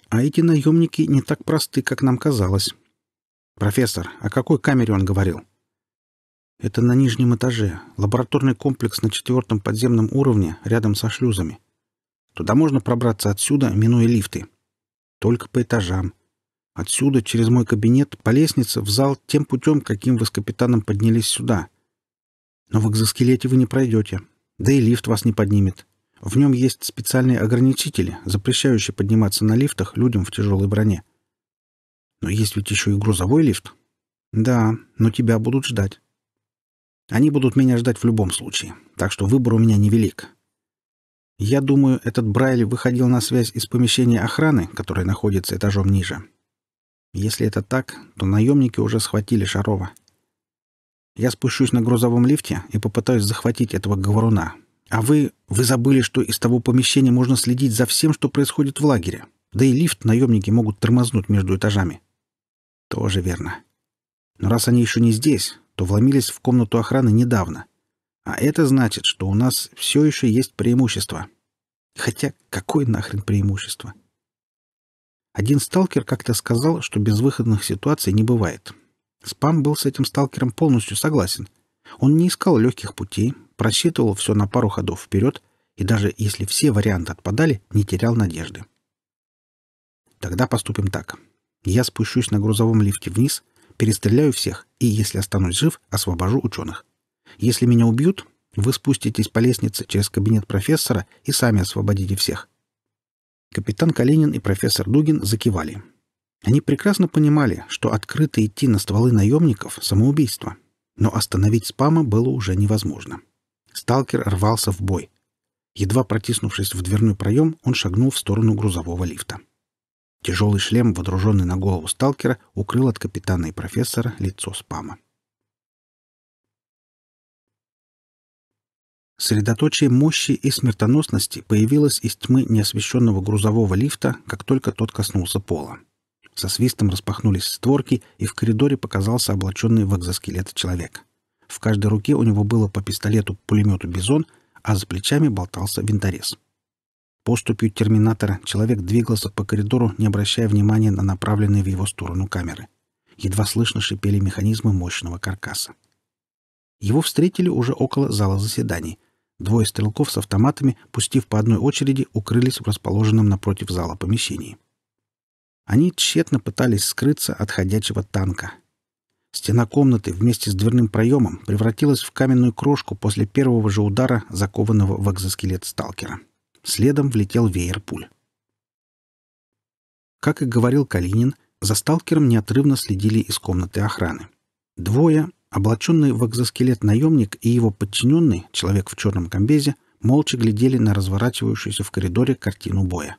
[SPEAKER 2] А эти наемники не так просты, как нам казалось. Профессор, о какой камере он говорил? Это на нижнем этаже, лабораторный комплекс на четвертом подземном уровне, рядом со шлюзами. Туда можно пробраться отсюда, минуя лифты. Только по этажам. Отсюда, через мой кабинет, по лестнице, в зал тем путем, каким вы с капитаном поднялись сюда. Но в экзоскелете вы не пройдете. Да и лифт вас не поднимет. В нем есть специальные ограничители, запрещающие подниматься на лифтах людям в тяжелой броне. Но есть ведь еще и грузовой лифт. Да, но тебя будут ждать. Они будут меня ждать в любом случае, так что выбор у меня невелик. Я думаю, этот Брайль выходил на связь из помещения охраны, которое находится этажом ниже. Если это так, то наемники уже схватили Шарова. Я спущусь на грузовом лифте и попытаюсь захватить этого говоруна. А вы... вы забыли, что из того помещения можно следить за всем, что происходит в лагере. Да и лифт наемники могут тормознуть между этажами. Тоже верно. Но раз они еще не здесь, то вломились в комнату охраны недавно — а это значит, что у нас все еще есть преимущество. Хотя какое нахрен преимущество? Один сталкер как-то сказал, что безвыходных ситуаций не бывает. Спам был с этим сталкером полностью согласен. Он не искал легких путей, просчитывал все на пару ходов вперед и даже если все варианты отпадали, не терял надежды. Тогда поступим так. Я спущусь на грузовом лифте вниз, перестреляю всех и, если останусь жив, освобожу ученых. Если меня убьют, вы спуститесь по лестнице через кабинет профессора и сами освободите всех. Капитан Калинин и профессор Дугин закивали. Они прекрасно понимали, что открыто идти на стволы наемников — самоубийство. Но остановить спама было уже невозможно. Сталкер рвался в бой. Едва протиснувшись в дверной проем, он шагнул в сторону грузового лифта. Тяжелый шлем, водруженный на голову сталкера, укрыл от капитана и профессора лицо спама. Средоточие мощи и смертоносности появилось из тьмы неосвещенного грузового лифта, как только тот коснулся пола. Со свистом распахнулись створки, и в коридоре показался облаченный в экзоскелет человек. В каждой руке у него было по пистолету-пулемету «Бизон», а за плечами болтался винторез. Поступью терминатора человек двигался по коридору, не обращая внимания на направленные в его сторону камеры. Едва слышно шипели механизмы мощного каркаса. Его встретили уже около зала заседаний. Двое стрелков с автоматами, пустив по одной очереди, укрылись в расположенном напротив зала помещении. Они тщетно пытались скрыться от ходячего танка. Стена комнаты вместе с дверным проемом превратилась в каменную крошку после первого же удара, закованного в экзоскелет сталкера. Следом влетел веер пуль. Как и говорил Калинин, за сталкером неотрывно следили из комнаты охраны. Двое, Облаченный в экзоскелет наемник и его подчиненный, человек в черном комбезе, молча глядели на разворачивающуюся в коридоре картину боя.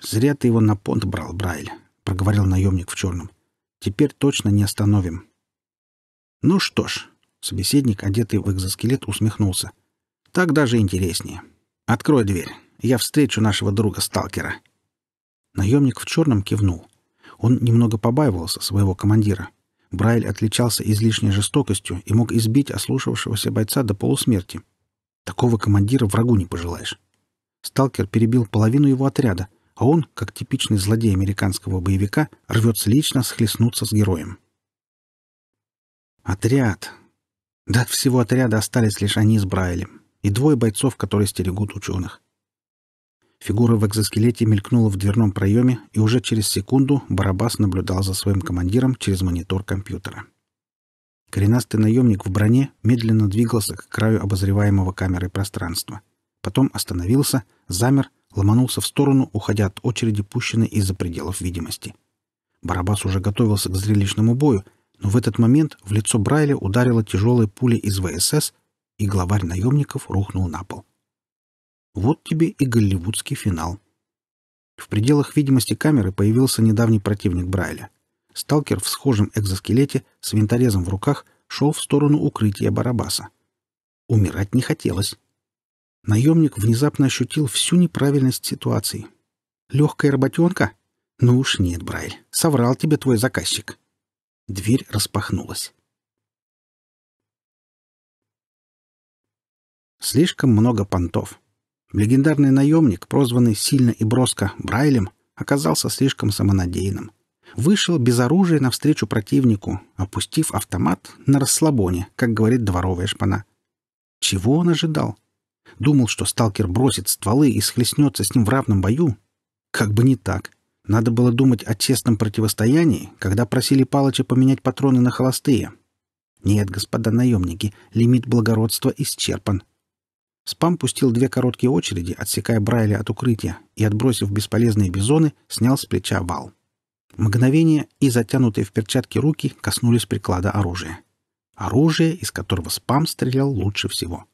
[SPEAKER 2] «Зря ты его на понт брал, Брайль», — проговорил наемник в черном. «Теперь точно не остановим». «Ну что ж», — собеседник, одетый в экзоскелет, усмехнулся. «Так даже интереснее. Открой дверь. Я встречу нашего друга-сталкера». Наемник в черном кивнул. Он немного побаивался своего командира. Брайль отличался излишней жестокостью и мог избить ослушавшегося бойца до полусмерти. Такого командира врагу не пожелаешь. Сталкер перебил половину его отряда, а он, как типичный злодей американского боевика, рвется лично схлестнуться с героем. Отряд. Да, от всего отряда остались лишь они с Брайлем и двое бойцов, которые стерегут ученых. Фигура в экзоскелете мелькнула в дверном проеме, и уже через секунду Барабас наблюдал за своим командиром через монитор компьютера. Коренастый наемник в броне медленно двигался к краю обозреваемого камерой пространства. Потом остановился, замер, ломанулся в сторону, уходя от очереди, пущенной из-за пределов видимости. Барабас уже готовился к зрелищному бою, но в этот момент в лицо Брайля ударила тяжелая пуля из ВСС, и главарь наемников рухнул на пол. — вот тебе и голливудский финал. В пределах видимости камеры появился недавний противник Брайля. Сталкер в схожем экзоскелете с винторезом в руках шел в сторону укрытия Барабаса. Умирать не хотелось. Наемник внезапно ощутил всю неправильность ситуации. «Легкая работенка? Ну уж нет, Брайль, соврал тебе твой заказчик». Дверь распахнулась. Слишком много понтов. Легендарный наемник, прозванный сильно и броско Брайлем, оказался слишком самонадеянным. Вышел без оружия навстречу противнику, опустив автомат на расслабоне, как говорит дворовая шпана. Чего он ожидал? Думал, что сталкер бросит стволы и схлестнется с ним в равном бою? Как бы не так. Надо было думать о честном противостоянии, когда просили Палыча поменять патроны на холостые. Нет, господа наемники, лимит благородства исчерпан. Спам пустил две короткие очереди, отсекая Брайля от укрытия, и, отбросив бесполезные бизоны, снял с плеча вал. Мгновение и затянутые в перчатки руки коснулись приклада оружия. Оружие, из которого спам стрелял лучше всего.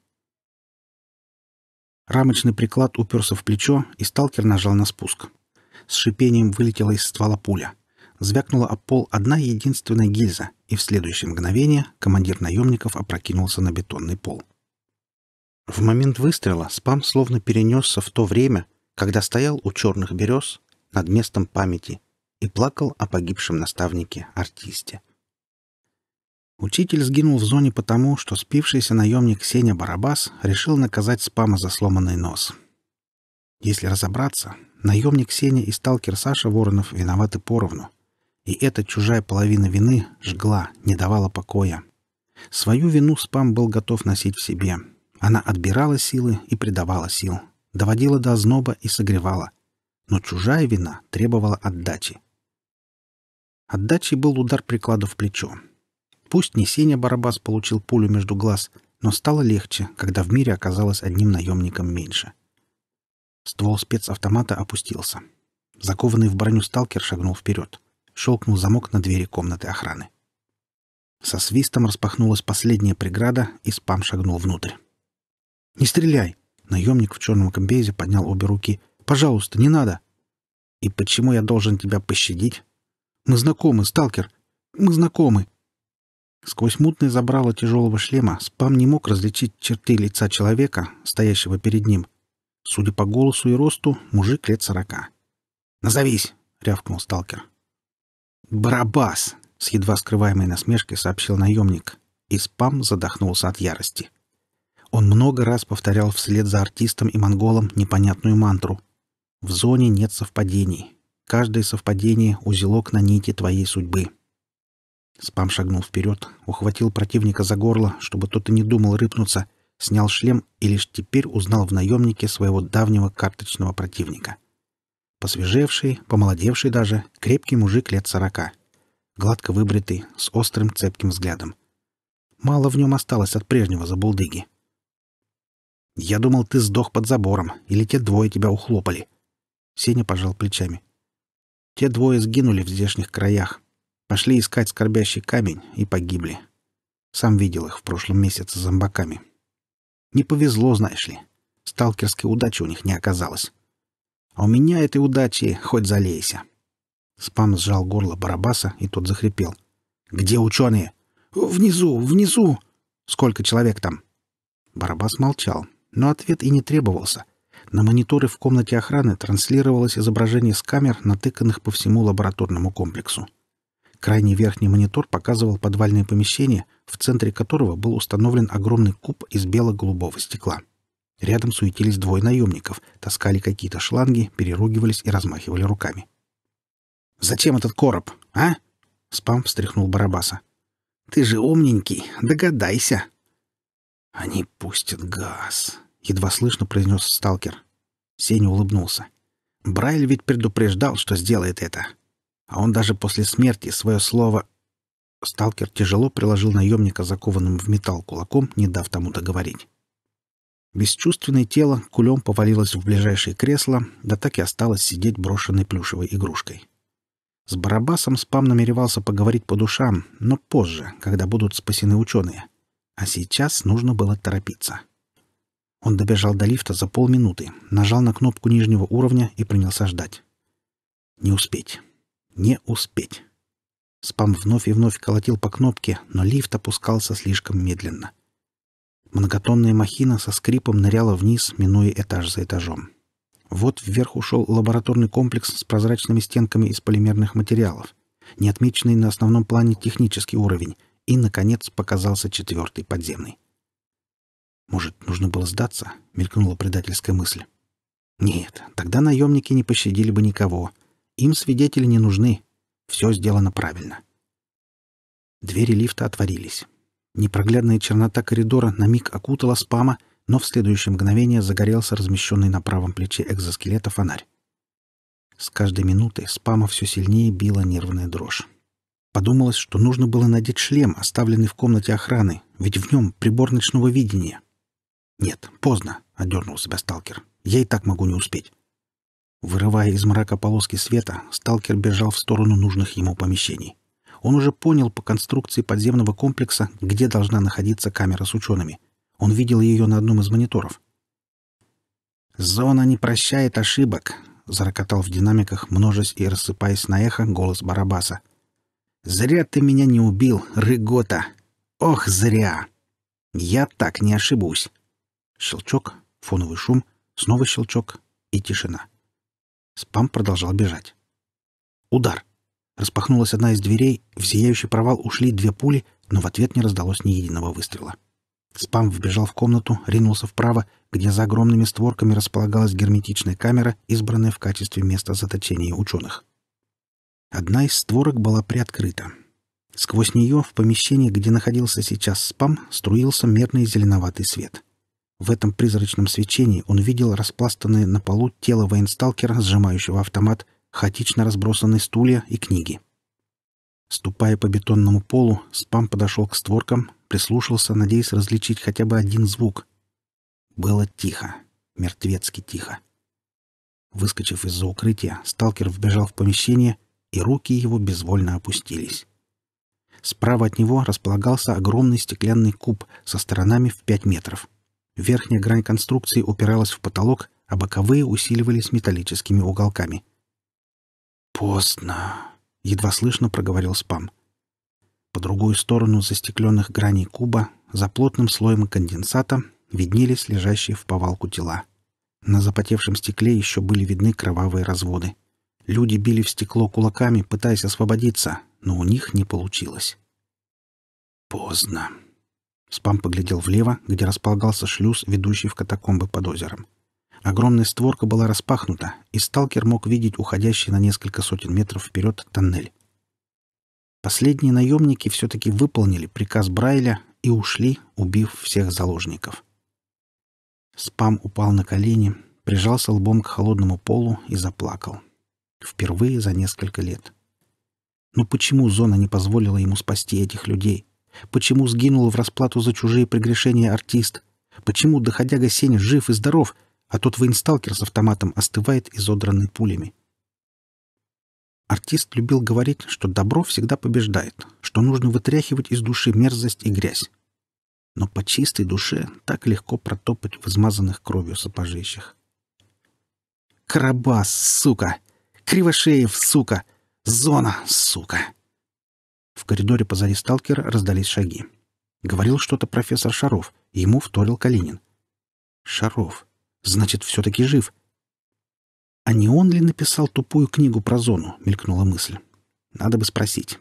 [SPEAKER 2] Рамочный приклад уперся в плечо, и сталкер нажал на спуск. С шипением вылетела из ствола пуля. Звякнула об пол одна единственная гильза, и в следующее мгновение командир наемников опрокинулся на бетонный пол. В момент выстрела спам словно перенесся в то время, когда стоял у черных берез над местом памяти и плакал о погибшем наставнике-артисте. Учитель сгинул в зоне потому, что спившийся наемник Сеня Барабас решил наказать спама за сломанный нос. Если разобраться, наемник Сеня и сталкер Саша Воронов виноваты поровну. И эта чужая половина вины жгла, не давала покоя. Свою вину спам был готов носить в себе — она отбирала силы и придавала сил, доводила до озноба и согревала. Но чужая вина требовала отдачи. Отдачей был удар приклада в плечо. Пусть не Сеня Барабас получил пулю между глаз, но стало легче, когда в мире оказалось одним наемником меньше. Ствол спецавтомата опустился. Закованный в броню сталкер шагнул вперед. Щелкнул замок на двери комнаты охраны. Со свистом распахнулась последняя преграда, и спам шагнул внутрь. «Не стреляй!» Наемник в черном комбезе поднял обе руки. «Пожалуйста, не надо!» «И почему я должен тебя пощадить?» «Мы знакомы, сталкер! Мы знакомы!» Сквозь мутное забрало тяжелого шлема спам не мог различить черты лица человека, стоящего перед ним. Судя по голосу и росту, мужик лет сорока. «Назовись!» — рявкнул сталкер. «Барабас!» — с едва скрываемой насмешкой сообщил наемник. И спам задохнулся от ярости. Он много раз повторял вслед за артистом и монголом непонятную мантру. «В зоне нет совпадений. Каждое совпадение — узелок на нити твоей судьбы». Спам шагнул вперед, ухватил противника за горло, чтобы тот и не думал рыпнуться, снял шлем и лишь теперь узнал в наемнике своего давнего карточного противника. Посвежевший, помолодевший даже, крепкий мужик лет сорока. Гладко выбритый, с острым цепким взглядом. Мало в нем осталось от прежнего забулдыги. Я думал, ты сдох под забором, или те двое тебя ухлопали. Сеня пожал плечами. Те двое сгинули в здешних краях. Пошли искать скорбящий камень и погибли. Сам видел их в прошлом месяце с зомбаками. Не повезло, знаешь ли. Сталкерской удачи у них не оказалось. А у меня этой удачи хоть залейся. Спам сжал горло Барабаса, и тот захрипел. «Где ученые?» «Внизу, внизу!» «Сколько человек там?» Барабас молчал но ответ и не требовался. На мониторы в комнате охраны транслировалось изображение с камер, натыканных по всему лабораторному комплексу. Крайний верхний монитор показывал подвальное помещение, в центре которого был установлен огромный куб из бело-голубого стекла. Рядом суетились двое наемников, таскали какие-то шланги, переругивались и размахивали руками. «Зачем этот короб, а?» — спам встряхнул Барабаса. «Ты же умненький, догадайся!» «Они пустят газ!» — едва слышно произнес сталкер. Сеня улыбнулся. Брайль ведь предупреждал, что сделает это. А он даже после смерти свое слово... Сталкер тяжело приложил наемника, закованным в металл кулаком, не дав тому договорить. Бесчувственное тело кулем повалилось в ближайшее кресло, да так и осталось сидеть брошенной плюшевой игрушкой. С Барабасом спам намеревался поговорить по душам, но позже, когда будут спасены ученые. А сейчас нужно было торопиться. — он добежал до лифта за полминуты, нажал на кнопку нижнего уровня и принялся ждать. Не успеть. Не успеть. Спам вновь и вновь колотил по кнопке, но лифт опускался слишком медленно. Многотонная махина со скрипом ныряла вниз, минуя этаж за этажом. Вот вверх ушел лабораторный комплекс с прозрачными стенками из полимерных материалов, не отмеченный на основном плане технический уровень, и, наконец, показался четвертый подземный. Может, нужно было сдаться? Мелькнула предательская мысль. Нет, тогда наемники не пощадили бы никого. Им свидетели не нужны. Все сделано правильно. Двери лифта отворились. Непроглядная чернота коридора на миг окутала спама, но в следующее мгновение загорелся размещенный на правом плече экзоскелета фонарь. С каждой минутой спама все сильнее била нервная дрожь. Подумалось, что нужно было надеть шлем, оставленный в комнате охраны, ведь в нем прибор ночного видения — «Нет, поздно», — одернул себя сталкер. «Я и так могу не успеть». Вырывая из мрака полоски света, сталкер бежал в сторону нужных ему помещений. Он уже понял по конструкции подземного комплекса, где должна находиться камера с учеными. Он видел ее на одном из мониторов. «Зона не прощает ошибок», — зарокотал в динамиках, множась и рассыпаясь на эхо голос Барабаса. «Зря ты меня не убил, Рыгота! Ох, зря! Я так не ошибусь!» Щелчок, фоновый шум, снова щелчок и тишина. Спам продолжал бежать. Удар. Распахнулась одна из дверей, в зияющий провал ушли две пули, но в ответ не раздалось ни единого выстрела. Спам вбежал в комнату, ринулся вправо, где за огромными створками располагалась герметичная камера, избранная в качестве места заточения ученых. Одна из створок была приоткрыта. Сквозь нее в помещении, где находился сейчас спам, струился мерный зеленоватый свет — в этом призрачном свечении он видел распластанное на полу тело военсталкера, сжимающего автомат, хаотично разбросанные стулья и книги. Ступая по бетонному полу, спам подошел к створкам, прислушался, надеясь различить хотя бы один звук. Было тихо, мертвецки тихо. Выскочив из-за укрытия, сталкер вбежал в помещение, и руки его безвольно опустились. Справа от него располагался огромный стеклянный куб со сторонами в пять метров — Верхняя грань конструкции упиралась в потолок, а боковые усиливались металлическими уголками. «Поздно», — едва слышно проговорил спам. По другую сторону застекленных граней куба, за плотным слоем конденсата, виднелись лежащие в повалку тела. На запотевшем стекле еще были видны кровавые разводы. Люди били в стекло кулаками, пытаясь освободиться, но у них не получилось. «Поздно», Спам поглядел влево, где располагался шлюз, ведущий в катакомбы под озером. Огромная створка была распахнута, и сталкер мог видеть уходящий на несколько сотен метров вперед тоннель. Последние наемники все-таки выполнили приказ Брайля и ушли, убив всех заложников. Спам упал на колени, прижался лбом к холодному полу и заплакал. Впервые за несколько лет. Но почему зона не позволила ему спасти этих людей? Почему сгинул в расплату за чужие прегрешения артист? Почему доходяга Сень жив и здоров, а тот воинсталкер с автоматом остывает, изодранный пулями? Артист любил говорить, что добро всегда побеждает, что нужно вытряхивать из души мерзость и грязь. Но по чистой душе так легко протопать в измазанных кровью сапожищах. «Карабас, сука! Кривошеев, сука! Зона, сука!» В коридоре позади сталкера раздались шаги. Говорил что-то профессор Шаров, ему вторил Калинин. «Шаров. Значит, все-таки жив». «А не он ли написал тупую книгу про зону?» — мелькнула мысль. «Надо бы спросить».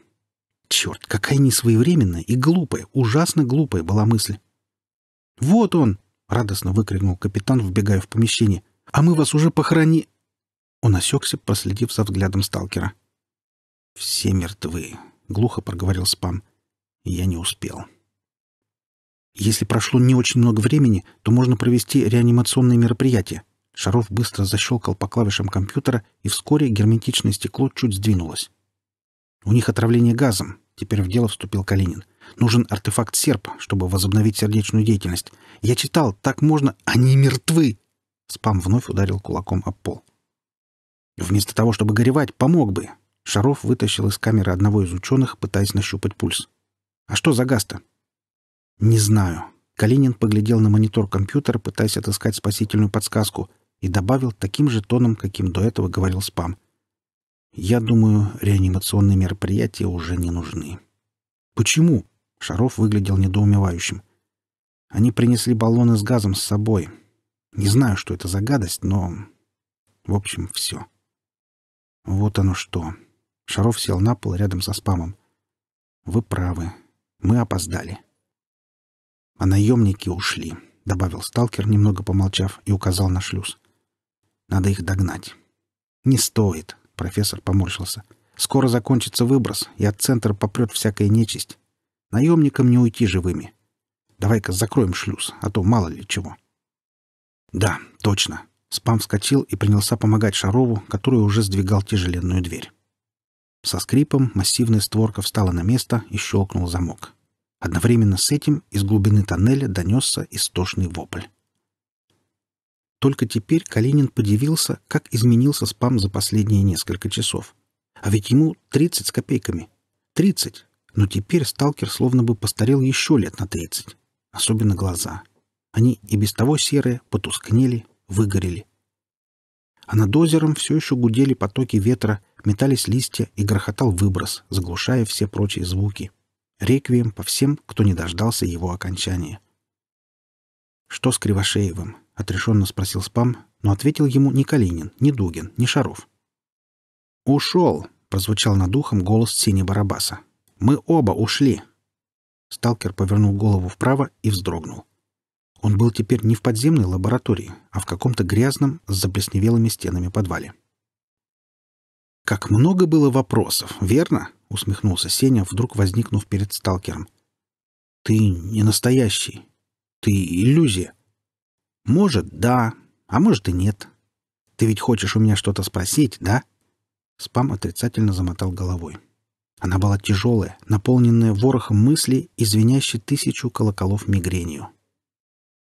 [SPEAKER 2] Черт, какая несвоевременная и глупая, ужасно глупая была мысль. «Вот он!» — радостно выкрикнул капитан, вбегая в помещение. «А мы вас уже похорони...» Он осекся, проследив за взглядом сталкера. «Все мертвы», глухо проговорил спам. Я не успел. Если прошло не очень много времени, то можно провести реанимационные мероприятия. Шаров быстро защелкал по клавишам компьютера, и вскоре герметичное стекло чуть сдвинулось. У них отравление газом. Теперь в дело вступил Калинин. Нужен артефакт серп, чтобы возобновить сердечную деятельность. Я читал, так можно... Они мертвы! Спам вновь ударил кулаком об пол. Вместо того, чтобы горевать, помог бы. Шаров вытащил из камеры одного из ученых, пытаясь нащупать пульс. «А что за газ-то?» «Не знаю». Калинин поглядел на монитор компьютера, пытаясь отыскать спасительную подсказку, и добавил таким же тоном, каким до этого говорил спам. «Я думаю, реанимационные мероприятия уже не нужны». «Почему?» — Шаров выглядел недоумевающим. «Они принесли баллоны с газом с собой. Не знаю, что это за гадость, но... В общем, все». «Вот оно что». Шаров сел на пол рядом со спамом. «Вы правы. Мы опоздали». «А наемники ушли», — добавил сталкер, немного помолчав, и указал на шлюз. «Надо их догнать». «Не стоит», — профессор поморщился. «Скоро закончится выброс, и от центра попрет всякая нечисть. Наемникам не уйти живыми. Давай-ка закроем шлюз, а то мало ли чего». «Да, точно». Спам вскочил и принялся помогать Шарову, который уже сдвигал тяжеленную дверь. Со скрипом массивная створка встала на место и щелкнул замок. Одновременно с этим из глубины тоннеля донесся истошный вопль. Только теперь Калинин подивился, как изменился спам за последние несколько часов. А ведь ему 30 с копейками. 30! Но теперь сталкер словно бы постарел еще лет на 30. Особенно глаза. Они и без того серые, потускнели, выгорели а над озером все еще гудели потоки ветра, метались листья и грохотал выброс, заглушая все прочие звуки. Реквием по всем, кто не дождался его окончания. «Что с Кривошеевым?» — отрешенно спросил Спам, но ответил ему ни Калинин, ни Дугин, ни Шаров. «Ушел!» — прозвучал над ухом голос Сини Барабаса. «Мы оба ушли!» Сталкер повернул голову вправо и вздрогнул. Он был теперь не в подземной лаборатории, а в каком-то грязном с заплесневелыми стенами подвале. «Как много было вопросов, верно?» — усмехнулся Сеня, вдруг возникнув перед сталкером. «Ты не настоящий. Ты иллюзия. Может, да, а может и нет. Ты ведь хочешь у меня что-то спросить, да?» Спам отрицательно замотал головой. Она была тяжелая, наполненная ворохом мыслей и звенящей тысячу колоколов мигренью.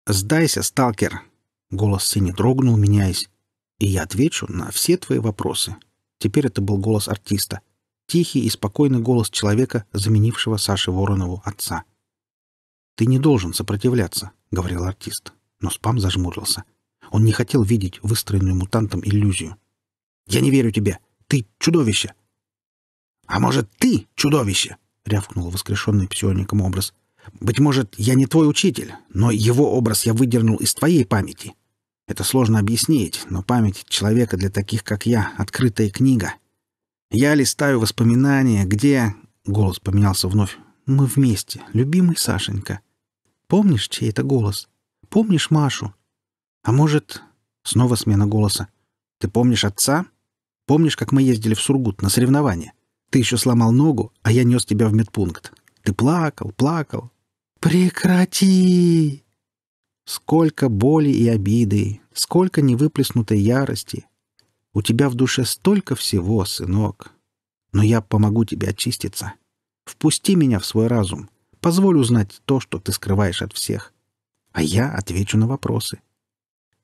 [SPEAKER 2] «Сдайся, сталкер!» Голос Сини дрогнул, меняясь. «И я отвечу на все твои вопросы». Теперь это был голос артиста. Тихий и спокойный голос человека, заменившего Саше Воронову отца. «Ты не должен сопротивляться», — говорил артист. Но спам зажмурился. Он не хотел видеть выстроенную мутантом иллюзию. «Я не верю тебе! Ты чудовище!» «А может, ты чудовище?» — рявкнул воскрешенный псиоником образ. Быть может, я не твой учитель, но его образ я выдернул из твоей памяти. Это сложно объяснить, но память человека для таких, как я, открытая книга. Я листаю воспоминания, где... Голос поменялся вновь. Мы вместе, любимый Сашенька. Помнишь, чей это голос? Помнишь Машу? А может... Снова смена голоса. Ты помнишь отца? Помнишь, как мы ездили в Сургут на соревнования? Ты еще сломал ногу, а я нес тебя в медпункт. Ты плакал, плакал. Прекрати! Сколько боли и обиды, сколько невыплеснутой ярости. У тебя в душе столько всего, сынок. Но я помогу тебе очиститься. Впусти меня в свой разум. Позволь узнать то, что ты скрываешь от всех. А я отвечу на вопросы.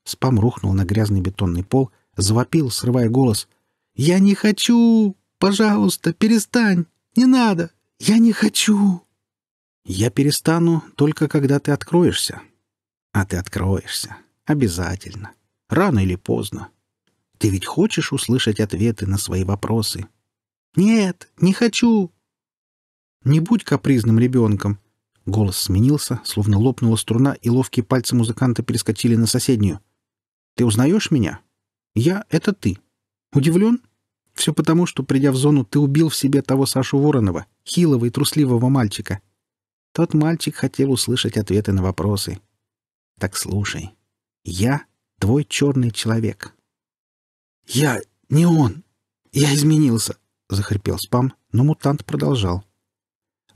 [SPEAKER 2] Спам рухнул на грязный бетонный пол, завопил, срывая голос. «Я не хочу! Пожалуйста, перестань! Не надо! «Я не хочу!» «Я перестану, только когда ты откроешься». «А ты откроешься. Обязательно. Рано или поздно. Ты ведь хочешь услышать ответы на свои вопросы?» «Нет, не хочу!» «Не будь капризным ребенком!» Голос сменился, словно лопнула струна, и ловкие пальцы музыканта перескочили на соседнюю. «Ты узнаешь меня? Я — это ты. Удивлен? Все потому, что, придя в зону, ты убил в себе того Сашу Воронова хилого и трусливого мальчика. Тот мальчик хотел услышать ответы на вопросы. Так слушай. Я твой черный человек. Я не он. Я изменился, захрипел спам, но мутант продолжал.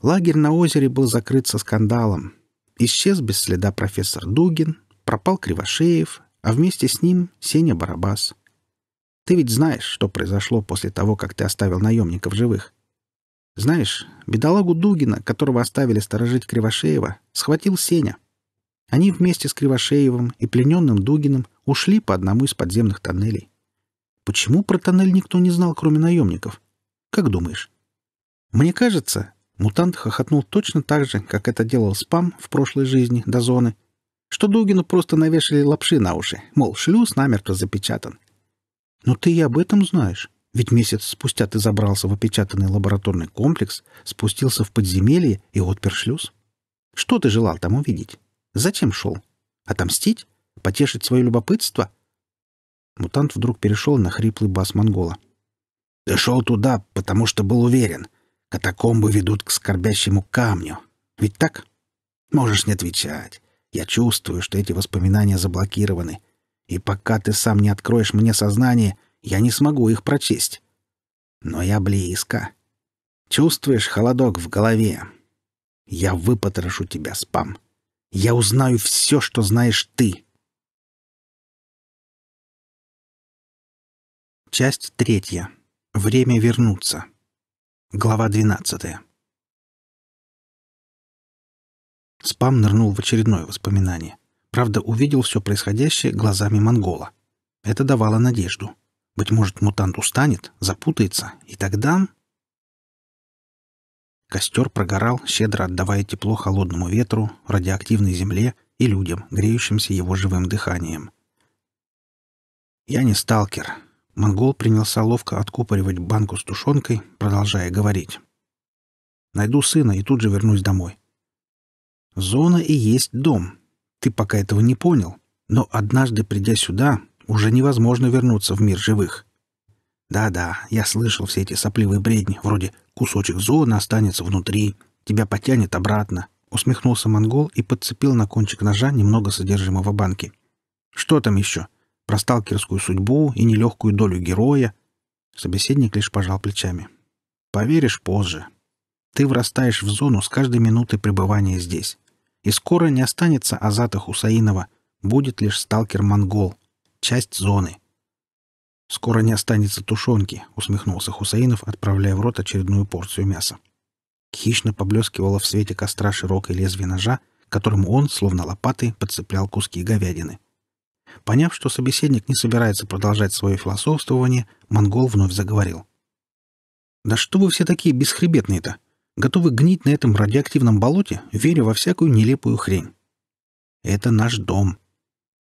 [SPEAKER 2] Лагерь на озере был закрыт со скандалом. Исчез без следа профессор Дугин, пропал Кривошеев, а вместе с ним Сеня Барабас. Ты ведь знаешь, что произошло после того, как ты оставил наемников живых. Знаешь, бедолагу Дугина, которого оставили сторожить Кривошеева, схватил Сеня. Они вместе с Кривошеевым и плененным Дугиным ушли по одному из подземных тоннелей. Почему про тоннель никто не знал, кроме наемников? Как думаешь? Мне кажется, мутант хохотнул точно так же, как это делал спам в прошлой жизни до зоны, что Дугину просто навешали лапши на уши, мол, шлюз намертво запечатан. Но ты и об этом знаешь. Ведь месяц спустя ты забрался в опечатанный лабораторный комплекс, спустился в подземелье и отпер шлюз. Что ты желал там увидеть? Зачем шел? Отомстить? Потешить свое любопытство?» Мутант вдруг перешел на хриплый бас монгола. «Ты шел туда, потому что был уверен. Катакомбы ведут к скорбящему камню. Ведь так? Можешь не отвечать. Я чувствую, что эти воспоминания заблокированы. И пока ты сам не откроешь мне сознание, я не смогу их прочесть. Но я близко. Чувствуешь холодок в голове? Я выпотрошу тебя, спам. Я узнаю все, что знаешь ты.
[SPEAKER 1] Часть третья. Время вернуться. Глава двенадцатая.
[SPEAKER 2] Спам нырнул в очередное воспоминание. Правда, увидел все происходящее глазами монгола. Это давало надежду. Быть может, мутант устанет, запутается, и тогда... Костер прогорал, щедро отдавая тепло холодному ветру, радиоактивной земле и людям, греющимся его живым дыханием. «Я не сталкер». Монгол принялся ловко откупоривать банку с тушенкой, продолжая говорить. «Найду сына и тут же вернусь домой». «Зона и есть дом. Ты пока этого не понял. Но однажды, придя сюда, уже невозможно вернуться в мир живых. Да-да, я слышал все эти сопливые бредни, вроде «кусочек зоны останется внутри», «тебя потянет обратно», — усмехнулся монгол и подцепил на кончик ножа немного содержимого банки. «Что там еще? Про сталкерскую судьбу и нелегкую долю героя?» Собеседник лишь пожал плечами. «Поверишь позже. Ты врастаешь в зону с каждой минуты пребывания здесь. И скоро не останется Азата Хусаинова, будет лишь сталкер-монгол, часть зоны. Скоро не останется тушенки, усмехнулся Хусаинов, отправляя в рот очередную порцию мяса. Хищно поблескивало в свете костра широкое лезвие ножа, которым он, словно лопатой, подцеплял куски говядины. Поняв, что собеседник не собирается продолжать свое философствование, монгол вновь заговорил. «Да что вы все такие бесхребетные-то? Готовы гнить на этом радиоактивном болоте, веря во всякую нелепую хрень? Это наш дом.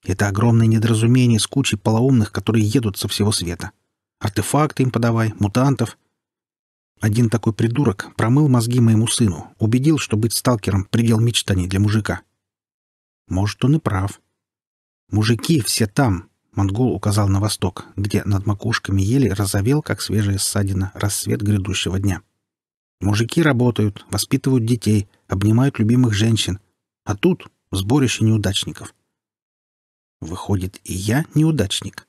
[SPEAKER 2] Это огромное недоразумение с кучей полоумных, которые едут со всего света. Артефакты им подавай, мутантов. Один такой придурок промыл мозги моему сыну, убедил, что быть сталкером — предел мечтаний для мужика. Может, он и прав. Мужики все там, — монгол указал на восток, где над макушками ели разовел, как свежая ссадина, рассвет грядущего дня. Мужики работают, воспитывают детей, обнимают любимых женщин. А тут сборище неудачников — Выходит, и я неудачник.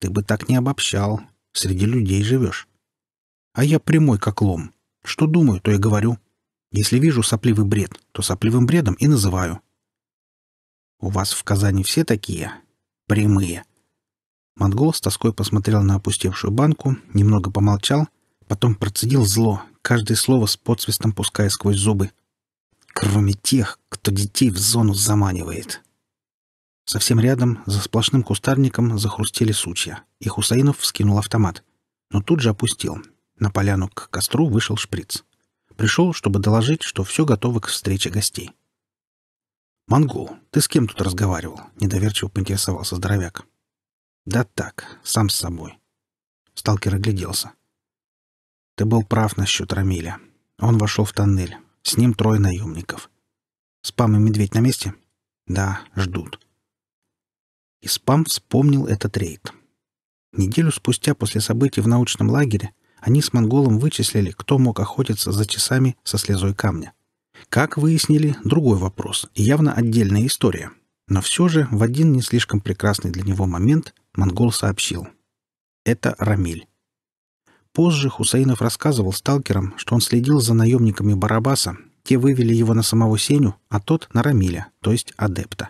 [SPEAKER 2] Ты бы так не обобщал. Среди людей живешь. А я прямой, как лом. Что думаю, то и говорю. Если вижу сопливый бред, то сопливым бредом и называю. У вас в Казани все такие? Прямые. Монгол с тоской посмотрел на опустевшую банку, немного помолчал, потом процедил зло, каждое слово с подсвистом пуская сквозь зубы. Кроме тех, кто детей в зону заманивает. Совсем рядом, за сплошным кустарником, захрустели сучья, и Хусаинов вскинул автомат. Но тут же опустил. На поляну к костру вышел шприц. Пришел, чтобы доложить, что все готово к встрече гостей. «Монгол, ты с кем тут разговаривал?» — недоверчиво поинтересовался здоровяк. «Да так, сам с собой». Сталкер огляделся. «Ты был прав насчет Рамиля. Он вошел в тоннель. С ним трое наемников. Спам и медведь на месте?» «Да, ждут и спам вспомнил этот рейд. Неделю спустя после событий в научном лагере они с монголом вычислили, кто мог охотиться за часами со слезой камня. Как выяснили, другой вопрос и явно отдельная история. Но все же в один не слишком прекрасный для него момент монгол сообщил. Это Рамиль. Позже Хусаинов рассказывал сталкерам, что он следил за наемниками Барабаса, те вывели его на самого Сеню, а тот — на Рамиля, то есть адепта.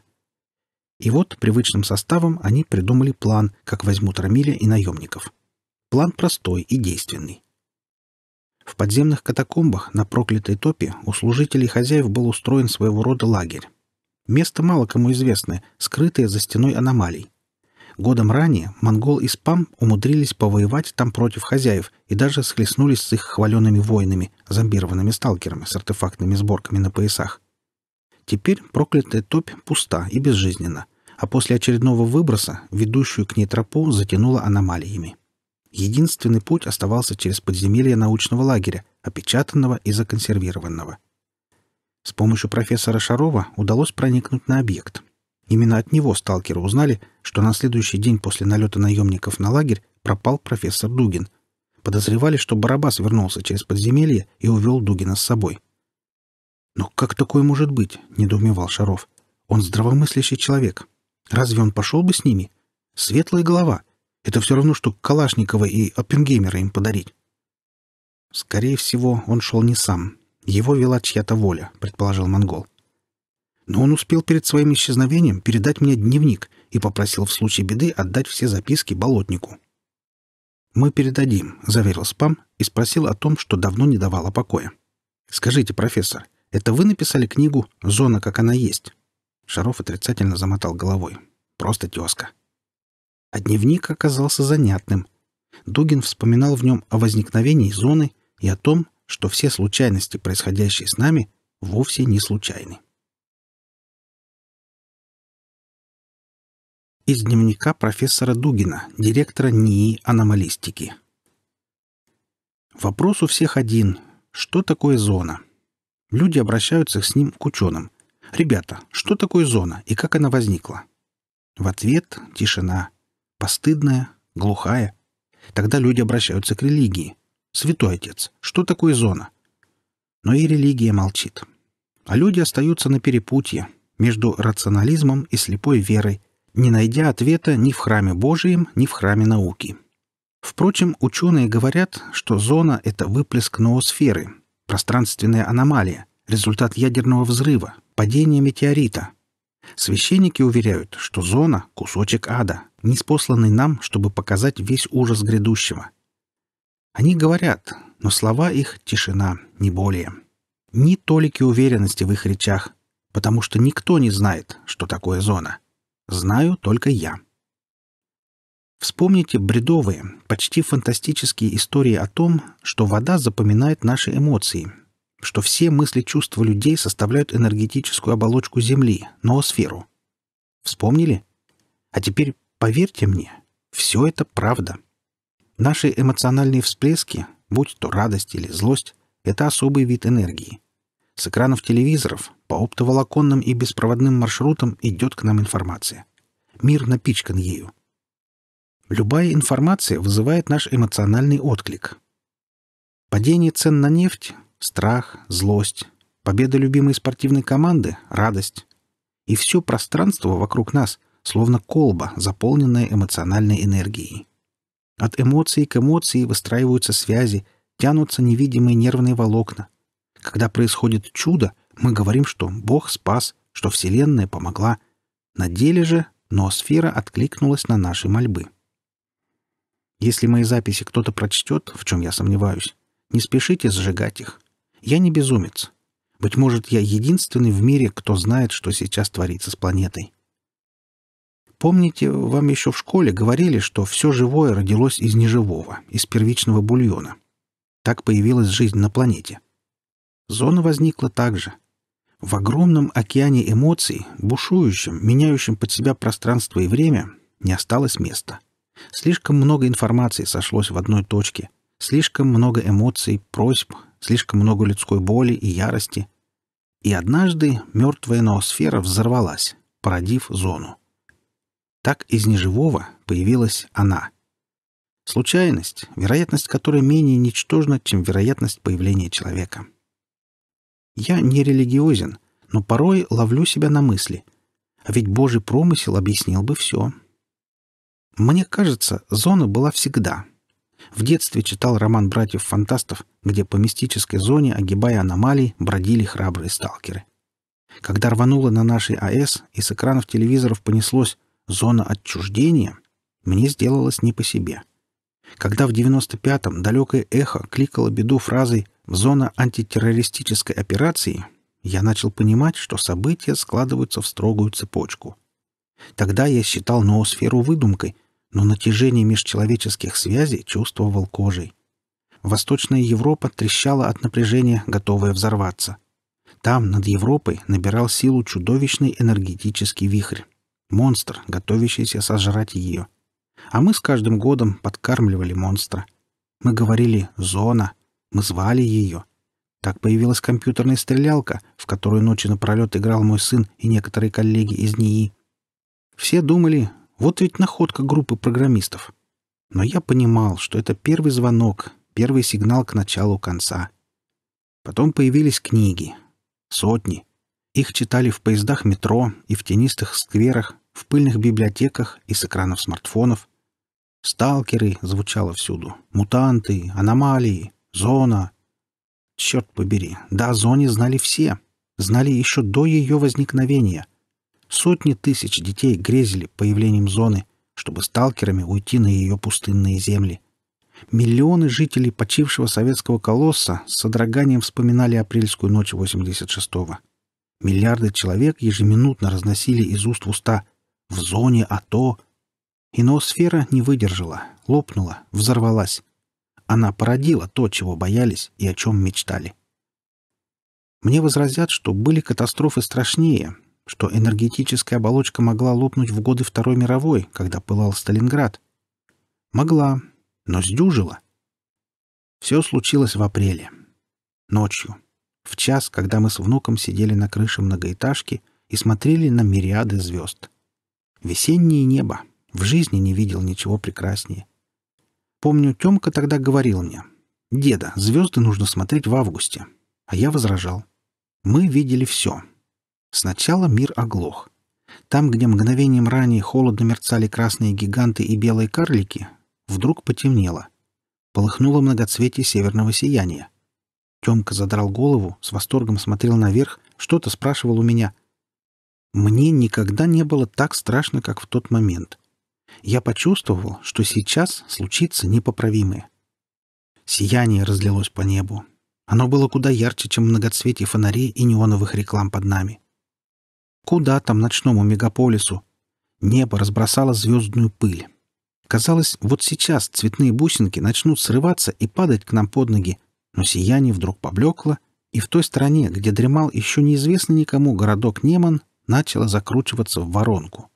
[SPEAKER 2] И вот привычным составом они придумали план, как возьмут Рамиля и наемников. План простой и действенный. В подземных катакомбах на проклятой топе у служителей хозяев был устроен своего рода лагерь. Место мало кому известное, скрытое за стеной аномалий. Годом ранее монгол и спам умудрились повоевать там против хозяев и даже схлестнулись с их хваленными воинами, зомбированными сталкерами с артефактными сборками на поясах. Теперь проклятая топь пуста и безжизненна, а после очередного выброса ведущую к ней тропу затянула аномалиями. Единственный путь оставался через подземелье научного лагеря, опечатанного и законсервированного. С помощью профессора Шарова удалось проникнуть на объект. Именно от него сталкеры узнали, что на следующий день после налета наемников на лагерь пропал профессор Дугин. Подозревали, что Барабас вернулся через подземелье и увел Дугина с собой. «Но как такое может быть?» — недоумевал Шаров. «Он здравомыслящий человек. Разве он пошел бы с ними? Светлая голова. Это все равно, что Калашникова и Оппенгеймера им подарить». «Скорее всего, он шел не сам. Его вела чья-то воля», — предположил монгол. «Но он успел перед своим исчезновением передать мне дневник и попросил в случае беды отдать все записки болотнику». «Мы передадим», — заверил спам и спросил о том, что давно не давало покоя. «Скажите, профессор, это вы написали книгу «Зона, как она есть»?» Шаров отрицательно замотал головой. «Просто тезка». А дневник оказался занятным. Дугин вспоминал в нем о возникновении зоны и о том, что все случайности, происходящие с нами, вовсе
[SPEAKER 1] не случайны.
[SPEAKER 2] Из дневника профессора Дугина, директора НИИ аномалистики. Вопрос у всех один. Что такое зона? Люди обращаются с ним к ученым. «Ребята, что такое зона и как она возникла?» В ответ — тишина. Постыдная, глухая. Тогда люди обращаются к религии. «Святой Отец, что такое зона?» Но и религия молчит. А люди остаются на перепутье между рационализмом и слепой верой, не найдя ответа ни в храме Божием, ни в храме науки. Впрочем, ученые говорят, что зона — это выплеск ноосферы — Пространственная аномалия, результат ядерного взрыва, падение метеорита. Священники уверяют, что зона — кусочек ада, неспосланный нам, чтобы показать весь ужас грядущего. Они говорят, но слова их — тишина, не более. Ни толики уверенности в их речах, потому что никто не знает, что такое зона. Знаю только я. Вспомните бредовые, почти фантастические истории о том, что вода запоминает наши эмоции, что все мысли чувства людей составляют энергетическую оболочку Земли, ноосферу. Вспомнили? А теперь поверьте мне, все это правда. Наши эмоциональные всплески, будь то радость или злость, это особый вид энергии. С экранов телевизоров по оптоволоконным и беспроводным маршрутам идет к нам информация. Мир напичкан ею. Любая информация вызывает наш эмоциональный отклик. Падение цен на нефть — страх, злость. Победа любимой спортивной команды — радость. И все пространство вокруг нас словно колба, заполненная эмоциональной энергией. От эмоций к эмоции выстраиваются связи, тянутся невидимые нервные волокна. Когда происходит чудо, мы говорим, что Бог спас, что Вселенная помогла. На деле же ноосфера откликнулась на наши мольбы. Если мои записи кто-то прочтет, в чем я сомневаюсь, не спешите сжигать их. Я не безумец. Быть может, я единственный в мире, кто знает, что сейчас творится с планетой. Помните, вам еще в школе говорили, что все живое родилось из неживого, из первичного бульона. Так появилась жизнь на планете. Зона возникла так же. В огромном океане эмоций, бушующем, меняющем под себя пространство и время, не осталось места. Слишком много информации сошлось в одной точке, слишком много эмоций, просьб, слишком много людской боли и ярости. И однажды мертвая ноосфера взорвалась, породив зону. Так из неживого появилась она. Случайность, вероятность которой менее ничтожна, чем вероятность появления человека. Я не религиозен, но порой ловлю себя на мысли. А ведь Божий промысел объяснил бы все. — мне кажется, зона была всегда. В детстве читал роман братьев-фантастов, где по мистической зоне, огибая аномалии, бродили храбрые сталкеры. Когда рвануло на нашей АЭС и с экранов телевизоров понеслось «зона отчуждения», мне сделалось не по себе. Когда в 95-м далекое эхо кликало беду фразой «зона антитеррористической операции», я начал понимать, что события складываются в строгую цепочку. Тогда я считал ноосферу выдумкой, но натяжение межчеловеческих связей чувствовал кожей. Восточная Европа трещала от напряжения, готовая взорваться. Там, над Европой, набирал силу чудовищный энергетический вихрь. Монстр, готовящийся сожрать ее. А мы с каждым годом подкармливали монстра. Мы говорили «зона», мы звали ее. Так появилась компьютерная стрелялка, в которую ночи напролет играл мой сын и некоторые коллеги из НИИ. Все думали, вот ведь находка группы программистов. Но я понимал, что это первый звонок, первый сигнал к началу конца. Потом появились книги. Сотни. Их читали в поездах метро и в тенистых скверах, в пыльных библиотеках и с экранов смартфонов. «Сталкеры» звучало всюду. «Мутанты», «Аномалии», «Зона». Черт побери, да о «Зоне» знали все. Знали еще до ее возникновения — Сотни тысяч детей грезили появлением зоны, чтобы сталкерами уйти на ее пустынные земли. Миллионы жителей почившего советского колосса с содроганием вспоминали апрельскую ночь 86-го. Миллиарды человек ежеминутно разносили из уст в уста «в зоне АТО». И ноосфера не выдержала, лопнула, взорвалась. Она породила то, чего боялись и о чем мечтали. Мне возразят, что были катастрофы страшнее, что энергетическая оболочка могла лопнуть в годы Второй мировой, когда пылал Сталинград. Могла, но сдюжила. Все случилось в апреле. Ночью. В час, когда мы с внуком сидели на крыше многоэтажки и смотрели на мириады звезд. Весеннее небо. В жизни не видел ничего прекраснее. Помню, Темка тогда говорил мне. «Деда, звезды нужно смотреть в августе». А я возражал. «Мы видели все. Сначала мир оглох. Там, где мгновением ранее холодно мерцали красные гиганты и белые карлики, вдруг потемнело. Полыхнуло многоцветие северного сияния. Тёмка задрал голову, с восторгом смотрел наверх, что-то спрашивал у меня. Мне никогда не было так страшно, как в тот момент. Я почувствовал, что сейчас случится непоправимое. Сияние разлилось по небу. Оно было куда ярче, чем многоцветие фонарей и неоновых реклам под нами. Куда там ночному мегаполису? Небо разбросало звездную пыль. Казалось, вот сейчас цветные бусинки начнут срываться и падать к нам под ноги, но сияние вдруг поблекло, и в той стороне, где дремал еще неизвестный никому городок Неман, начало закручиваться в воронку.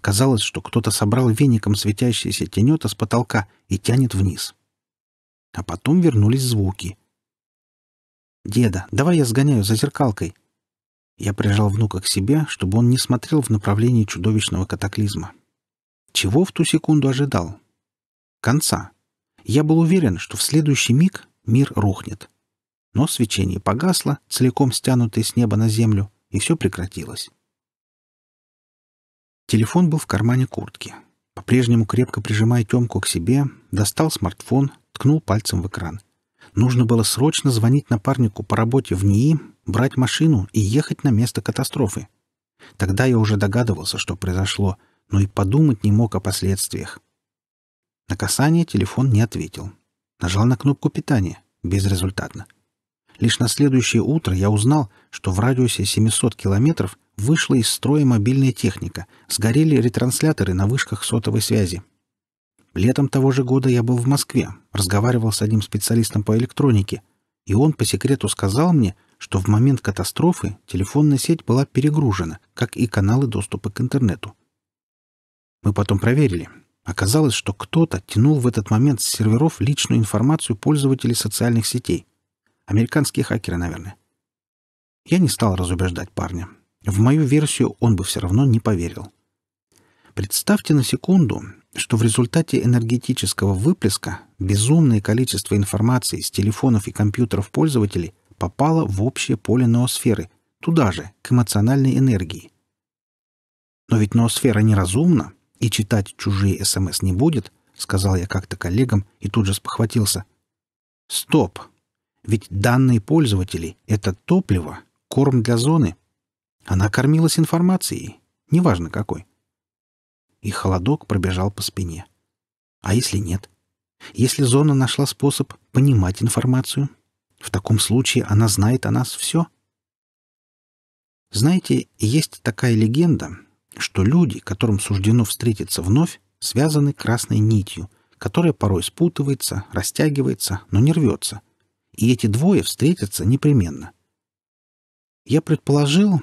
[SPEAKER 2] Казалось, что кто-то собрал веником светящиеся тенета с потолка и тянет вниз. А потом вернулись звуки. «Деда, давай я сгоняю за зеркалкой», я прижал внука к себе, чтобы он не смотрел в направлении чудовищного катаклизма. Чего в ту секунду ожидал? Конца. Я был уверен, что в следующий миг мир рухнет. Но свечение погасло, целиком стянутое с неба на землю, и все прекратилось. Телефон был в кармане куртки. По-прежнему крепко прижимая Темку к себе, достал смартфон, ткнул пальцем в экран. Нужно было срочно звонить напарнику по работе в НИИ брать машину и ехать на место катастрофы. Тогда я уже догадывался, что произошло, но и подумать не мог о последствиях. На касание телефон не ответил. Нажал на кнопку питания. Безрезультатно. Лишь на следующее утро я узнал, что в радиусе 700 километров вышла из строя мобильная техника, сгорели ретрансляторы на вышках сотовой связи. Летом того же года я был в Москве, разговаривал с одним специалистом по электронике, и он по секрету сказал мне, что в момент катастрофы телефонная сеть была перегружена, как и каналы доступа к интернету. Мы потом проверили. Оказалось, что кто-то тянул в этот момент с серверов личную информацию пользователей социальных сетей. Американские хакеры, наверное. Я не стал разубеждать парня. В мою версию он бы все равно не поверил. Представьте на секунду, что в результате энергетического выплеска безумное количество информации с телефонов и компьютеров пользователей попала в общее поле ноосферы, туда же, к эмоциональной энергии. «Но ведь ноосфера неразумна, и читать чужие СМС не будет», — сказал я как-то коллегам и тут же спохватился. «Стоп! Ведь данные пользователей — это топливо, корм для зоны. Она кормилась информацией, неважно какой». И холодок пробежал по спине. «А если нет? Если зона нашла способ понимать информацию?» В таком случае она знает о нас все. Знаете, есть такая легенда, что люди, которым суждено встретиться вновь, связаны красной нитью, которая порой спутывается, растягивается, но не рвется. И эти двое встретятся непременно. Я предположил,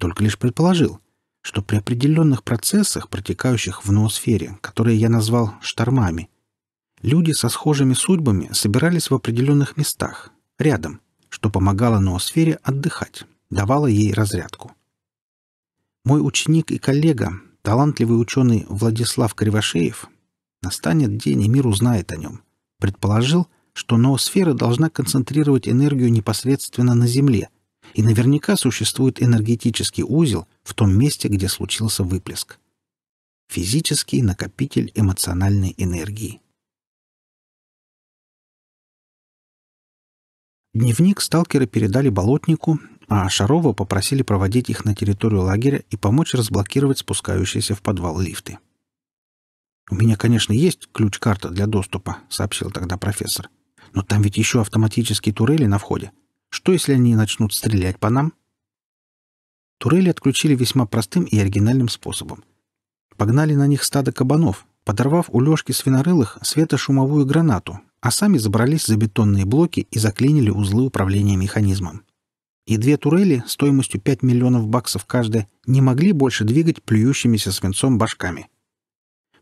[SPEAKER 2] только лишь предположил, что при определенных процессах, протекающих в ноосфере, которые я назвал «штормами», люди со схожими судьбами собирались в определенных местах, рядом, что помогало ноосфере отдыхать, давало ей разрядку. Мой ученик и коллега, талантливый ученый Владислав Кривошеев, настанет день, и мир узнает о нем, предположил, что ноосфера должна концентрировать энергию непосредственно на Земле, и наверняка существует энергетический узел в том месте, где случился выплеск. Физический
[SPEAKER 1] накопитель эмоциональной энергии.
[SPEAKER 2] Дневник сталкера передали болотнику, а Шарова попросили проводить их на территорию лагеря и помочь разблокировать спускающиеся в подвал лифты. «У меня, конечно, есть ключ-карта для доступа», — сообщил тогда профессор. «Но там ведь еще автоматические турели на входе. Что, если они начнут стрелять по нам?» Турели отключили весьма простым и оригинальным способом. Погнали на них стадо кабанов, подорвав у Лешки Свинорылых светошумовую гранату, а сами забрались за бетонные блоки и заклинили узлы управления механизмом. И две турели стоимостью 5 миллионов баксов каждая не могли больше двигать плюющимися свинцом башками.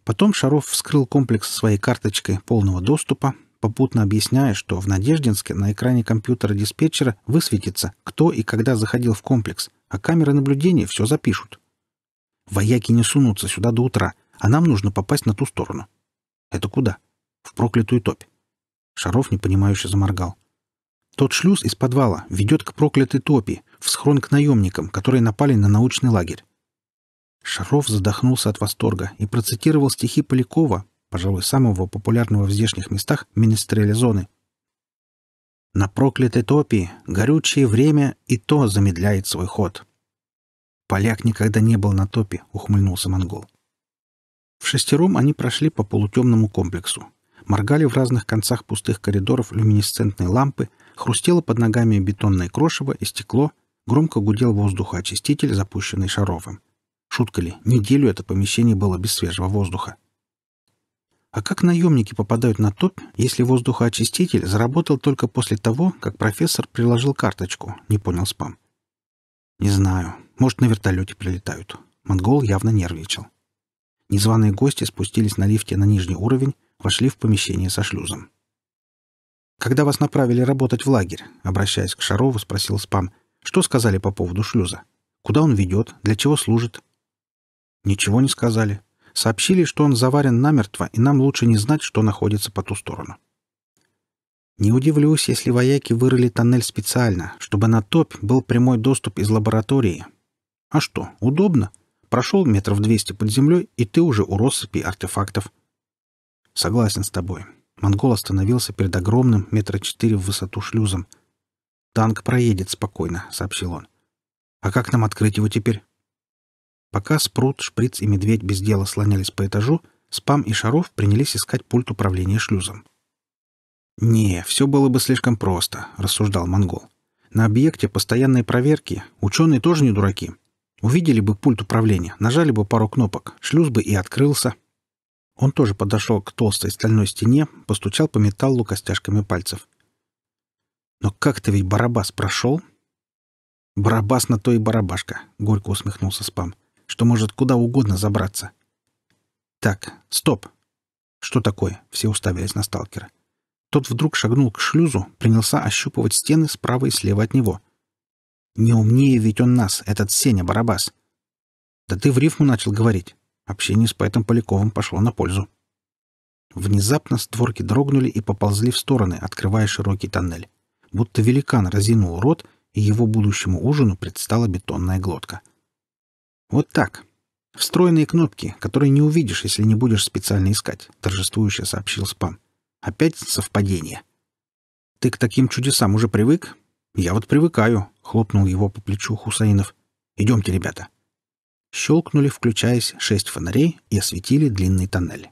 [SPEAKER 2] Потом Шаров вскрыл комплекс своей карточкой полного доступа, попутно объясняя, что в Надеждинске на экране компьютера диспетчера высветится, кто и когда заходил в комплекс, а камеры наблюдения все запишут. Вояки не сунутся сюда до утра, а нам нужно попасть на ту сторону. Это куда? В проклятую топь. Шаров непонимающе заморгал. «Тот шлюз из подвала ведет к проклятой топи, в схрон к наемникам, которые напали на научный лагерь». Шаров задохнулся от восторга и процитировал стихи Полякова, пожалуй, самого популярного в здешних местах министреля зоны. «На проклятой топи горючее время и то замедляет свой ход». «Поляк никогда не был на топе», — ухмыльнулся монгол. В шестером они прошли по полутемному комплексу моргали в разных концах пустых коридоров люминесцентные лампы, хрустело под ногами бетонное крошево и стекло, громко гудел воздухоочиститель, запущенный Шаровым. Шутка ли, неделю это помещение было без свежего воздуха. А как наемники попадают на топ, если воздухоочиститель заработал только после того, как профессор приложил карточку, не понял спам? Не знаю. Может, на вертолете прилетают. Монгол явно нервничал. Незваные гости спустились на лифте на нижний уровень, вошли в помещение со шлюзом. «Когда вас направили работать в лагерь?» — обращаясь к Шарову, спросил Спам. «Что сказали по поводу шлюза? Куда он ведет? Для чего служит?» «Ничего не сказали. Сообщили, что он заварен намертво, и нам лучше не знать, что находится по ту сторону». Не удивлюсь, если вояки вырыли тоннель специально, чтобы на топь был прямой доступ из лаборатории. А что, удобно? Прошел метров двести под землей, и ты уже у россыпи артефактов — Согласен с тобой. Монгол остановился перед огромным метра четыре в высоту шлюзом. «Танк проедет спокойно», — сообщил он. «А как нам открыть его теперь?» Пока Спрут, Шприц и Медведь без дела слонялись по этажу, Спам и Шаров принялись искать пульт управления шлюзом. «Не, все было бы слишком просто», — рассуждал Монгол. «На объекте постоянные проверки. Ученые тоже не дураки. Увидели бы пульт управления, нажали бы пару кнопок, шлюз бы и открылся». Он тоже подошел к толстой стальной стене, постучал по металлу костяшками пальцев. «Но как-то ведь Барабас прошел?» «Барабас на то и барабашка», — горько усмехнулся Спам, «что может куда угодно забраться». «Так, стоп!» «Что такое?» — все уставились на сталкера. Тот вдруг шагнул к шлюзу, принялся ощупывать стены справа и слева от него. «Не умнее ведь он нас, этот Сеня Барабас!» «Да ты в рифму начал говорить!» Общение с поэтом Поляковым пошло на пользу. Внезапно створки дрогнули и поползли в стороны, открывая широкий тоннель. Будто великан разинул рот, и его будущему ужину предстала бетонная глотка. «Вот так. Встроенные кнопки, которые не увидишь, если не будешь специально искать», — торжествующе сообщил спам. «Опять совпадение». «Ты к таким чудесам уже привык?» «Я вот привыкаю», — хлопнул его по плечу Хусаинов. «Идемте, ребята». Щелкнули, включаясь, шесть фонарей и осветили длинный тоннель.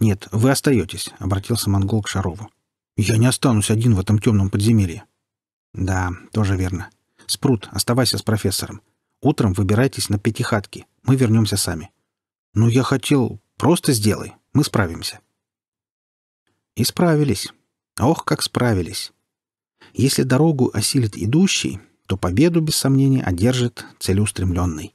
[SPEAKER 2] «Нет, вы остаетесь», — обратился монгол к Шарову. «Я не останусь один в этом темном подземелье». «Да, тоже верно. Спрут, оставайся с профессором. Утром выбирайтесь на пятихатки. Мы вернемся сами». «Ну, я хотел... Просто сделай. Мы справимся». И справились. Ох, как справились. Если дорогу осилит идущий, то победу, без сомнения, одержит целеустремленный.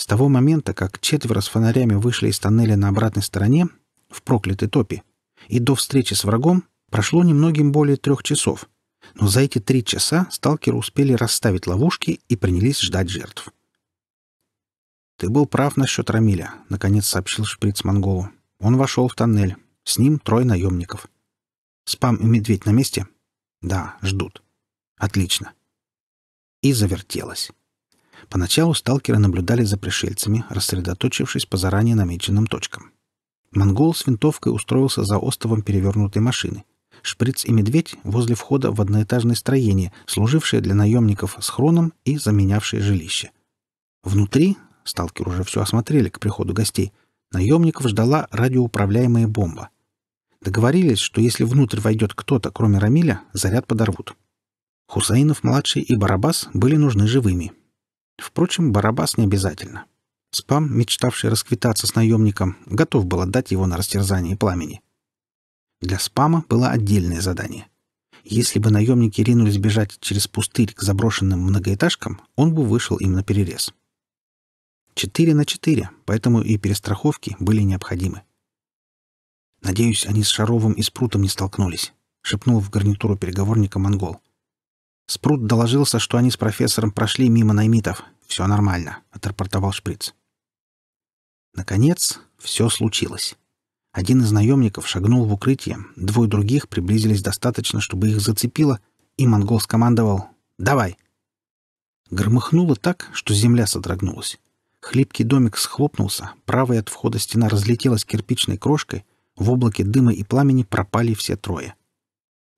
[SPEAKER 2] С того момента, как четверо с фонарями вышли из тоннеля на обратной стороне, в проклятой топе, и до встречи с врагом прошло немногим более трех часов, но за эти три часа сталкеры успели расставить ловушки и принялись ждать жертв. «Ты был прав насчет Рамиля», — наконец сообщил шприц Монголу. «Он вошел в тоннель. С ним трое наемников. Спам и медведь на месте?» «Да, ждут». «Отлично». И завертелось. Поначалу сталкеры наблюдали за пришельцами, рассредоточившись по заранее намеченным точкам. Монгол с винтовкой устроился за остовом перевернутой машины. Шприц и медведь возле входа в одноэтажное строение, служившее для наемников схроном и заменявшее жилище. Внутри, сталкеры уже все осмотрели к приходу гостей, наемников ждала радиоуправляемая бомба. Договорились, что если внутрь войдет кто-то, кроме Рамиля, заряд подорвут. Хусаинов-младший и Барабас были нужны живыми — Впрочем, Барабас не обязательно. Спам, мечтавший расквитаться с наемником, готов был отдать его на растерзание пламени. Для спама было отдельное задание. Если бы наемники ринулись бежать через пустырь к заброшенным многоэтажкам, он бы вышел им на перерез. Четыре на четыре, поэтому и перестраховки были необходимы. «Надеюсь, они с Шаровым и Спрутом не столкнулись», — шепнул в гарнитуру переговорника монгол. Спрут доложился, что они с профессором прошли мимо наймитов. «Все нормально», — отрапортовал Шприц. Наконец, все случилось. Один из наемников шагнул в укрытие, двое других приблизились достаточно, чтобы их зацепило, и монгол скомандовал «Давай!». Громыхнуло так, что земля содрогнулась. Хлипкий домик схлопнулся, правая от входа стена разлетелась кирпичной крошкой, в облаке дыма и пламени пропали все трое.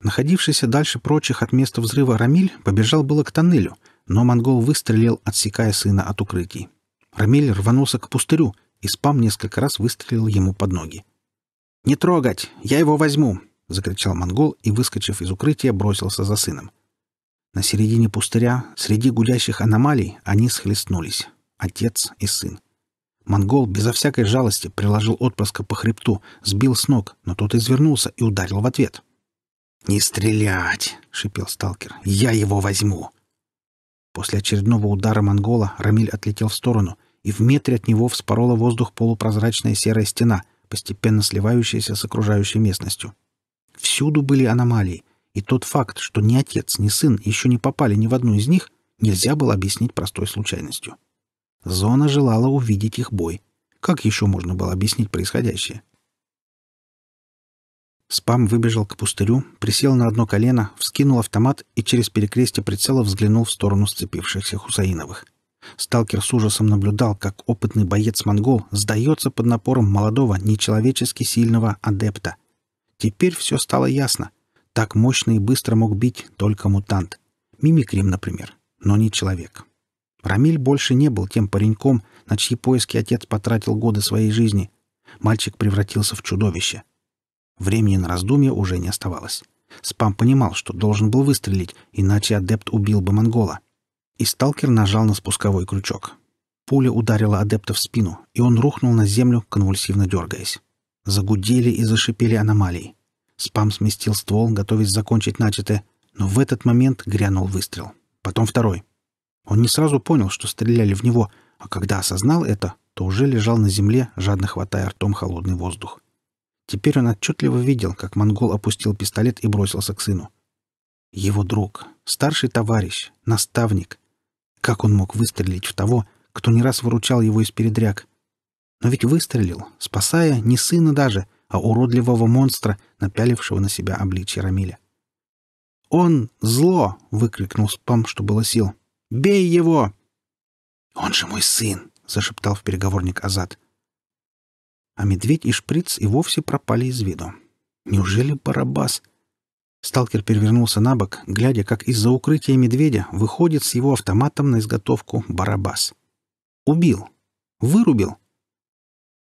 [SPEAKER 2] Находившийся дальше прочих от места взрыва Рамиль побежал было к тоннелю, но монгол выстрелил, отсекая сына от укрытий. Рамиль рванулся к пустырю, и спам несколько раз выстрелил ему под ноги. «Не трогать! Я его возьму!» — закричал монгол и, выскочив из укрытия, бросился за сыном. На середине пустыря, среди гудящих аномалий, они схлестнулись — отец и сын. Монгол безо всякой жалости приложил отпрыска по хребту, сбил с ног, но тот извернулся и ударил в ответ — «Не стрелять!» — шипел сталкер. «Я его возьму!» После очередного удара монгола Рамиль отлетел в сторону, и в метре от него вспорола воздух полупрозрачная серая стена, постепенно сливающаяся с окружающей местностью. Всюду были аномалии, и тот факт, что ни отец, ни сын еще не попали ни в одну из них, нельзя было объяснить простой случайностью. Зона желала увидеть их бой. Как еще можно было объяснить происходящее? Спам выбежал к пустырю, присел на одно колено, вскинул автомат и через перекрестие прицела взглянул в сторону сцепившихся Хусаиновых. Сталкер с ужасом наблюдал, как опытный боец-монгол сдается под напором молодого, нечеловечески сильного адепта. Теперь все стало ясно. Так мощно и быстро мог бить только мутант. Мимикрим, например, но не человек. Рамиль больше не был тем пареньком, на чьи поиски отец потратил годы своей жизни. Мальчик превратился в чудовище — Времени на раздумья уже не оставалось. Спам понимал, что должен был выстрелить, иначе адепт убил бы монгола. И сталкер нажал на спусковой крючок. Пуля ударила адепта в спину, и он рухнул на землю, конвульсивно дергаясь. Загудели и зашипели аномалии. Спам сместил ствол, готовясь закончить начатое, но в этот момент грянул выстрел. Потом второй. Он не сразу понял, что стреляли в него, а когда осознал это, то уже лежал на земле, жадно хватая ртом холодный воздух. Теперь он отчетливо видел, как монгол опустил пистолет и бросился к сыну. Его друг, старший товарищ, наставник. Как он мог выстрелить в того, кто не раз выручал его из передряг? Но ведь выстрелил, спасая не сына даже, а уродливого монстра, напялившего на себя обличье Рамиля. «Он зло!» — выкрикнул спам, что было сил. «Бей его!» «Он же мой сын!» — зашептал в переговорник Азат а медведь и шприц и вовсе пропали из виду. Неужели Барабас? Сталкер перевернулся на бок, глядя, как из-за укрытия медведя выходит с его автоматом на изготовку Барабас. Убил. Вырубил.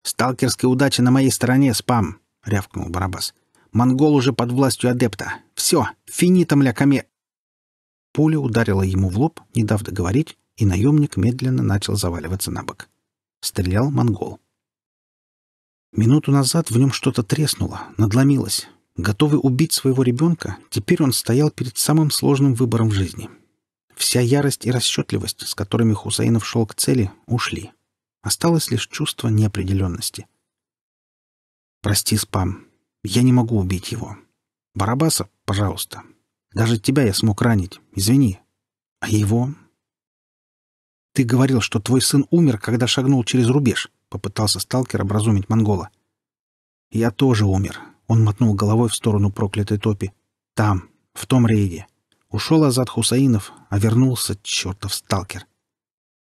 [SPEAKER 2] «Сталкерская удача на моей стороне, спам!» — рявкнул Барабас. «Монгол уже под властью адепта. Все, финитом ля коме...» Пуля ударила ему в лоб, не дав договорить, и наемник медленно начал заваливаться на бок. Стрелял монгол. Минуту назад в нем что-то треснуло, надломилось. Готовый убить своего ребенка, теперь он стоял перед самым сложным выбором в жизни. Вся ярость и расчетливость, с которыми Хусейнов шел к цели, ушли. Осталось лишь чувство неопределенности. «Прости, спам. Я не могу убить его. Барабаса, пожалуйста. Даже тебя я смог ранить. Извини. А его?» «Ты говорил, что твой сын умер, когда шагнул через рубеж. — попытался сталкер образумить монгола. «Я тоже умер», — он мотнул головой в сторону проклятой топи. «Там, в том рейде. Ушел Азат Хусаинов, а вернулся чертов сталкер».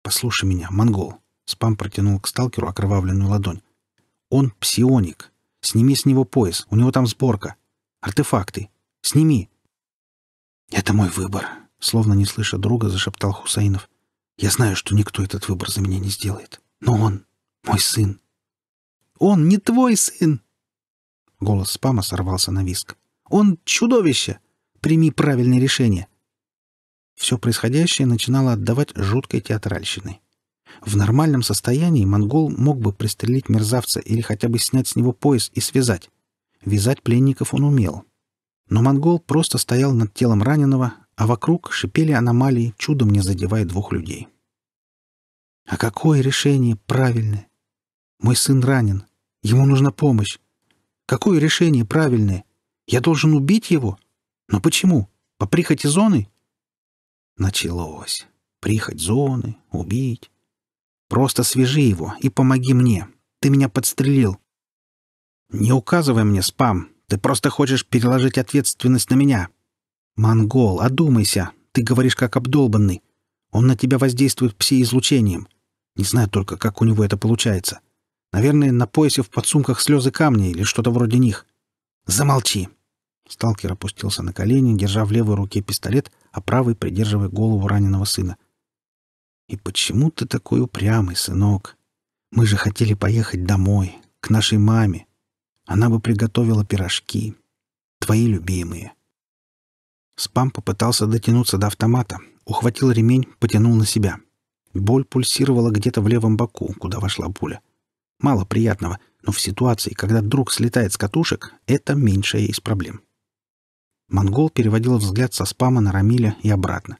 [SPEAKER 2] «Послушай меня, монгол», — спам протянул к сталкеру окровавленную ладонь. «Он псионик. Сними с него пояс, у него там сборка. Артефакты. Сними». «Это мой выбор», — словно не слыша друга, зашептал Хусаинов. «Я знаю, что никто этот выбор за меня не сделает. Но он мой сын. Он не твой сын. Голос спама сорвался на виск. Он чудовище. Прими правильное решение. Все происходящее начинало отдавать жуткой театральщиной. В нормальном состоянии монгол мог бы пристрелить мерзавца или хотя бы снять с него пояс и связать. Вязать пленников он умел. Но монгол просто стоял над телом раненого, а вокруг шипели аномалии, чудом не задевая двух людей. А какое решение правильное? Мой сын ранен. Ему нужна помощь. Какое решение правильное? Я должен убить его? Но почему? По прихоти зоны? Началось. Прихоть зоны, убить. Просто свяжи его и помоги мне. Ты меня подстрелил. Не указывай мне спам. Ты просто хочешь переложить ответственность на меня. Монгол, одумайся. Ты говоришь как обдолбанный. Он на тебя воздействует пси-излучением. Не знаю только, как у него это получается. Наверное, на поясе в подсумках слезы камни или что-то вроде них. Замолчи!» Сталкер опустился на колени, держа в левой руке пистолет, а правой придерживая голову раненого сына. «И почему ты такой упрямый, сынок? Мы же хотели поехать домой, к нашей маме. Она бы приготовила пирожки. Твои любимые». Спам попытался дотянуться до автомата, ухватил ремень, потянул на себя. Боль пульсировала где-то в левом боку, куда вошла пуля. Мало приятного, но в ситуации, когда друг слетает с катушек, это меньшая из проблем. Монгол переводил взгляд со спама на Рамиля и обратно.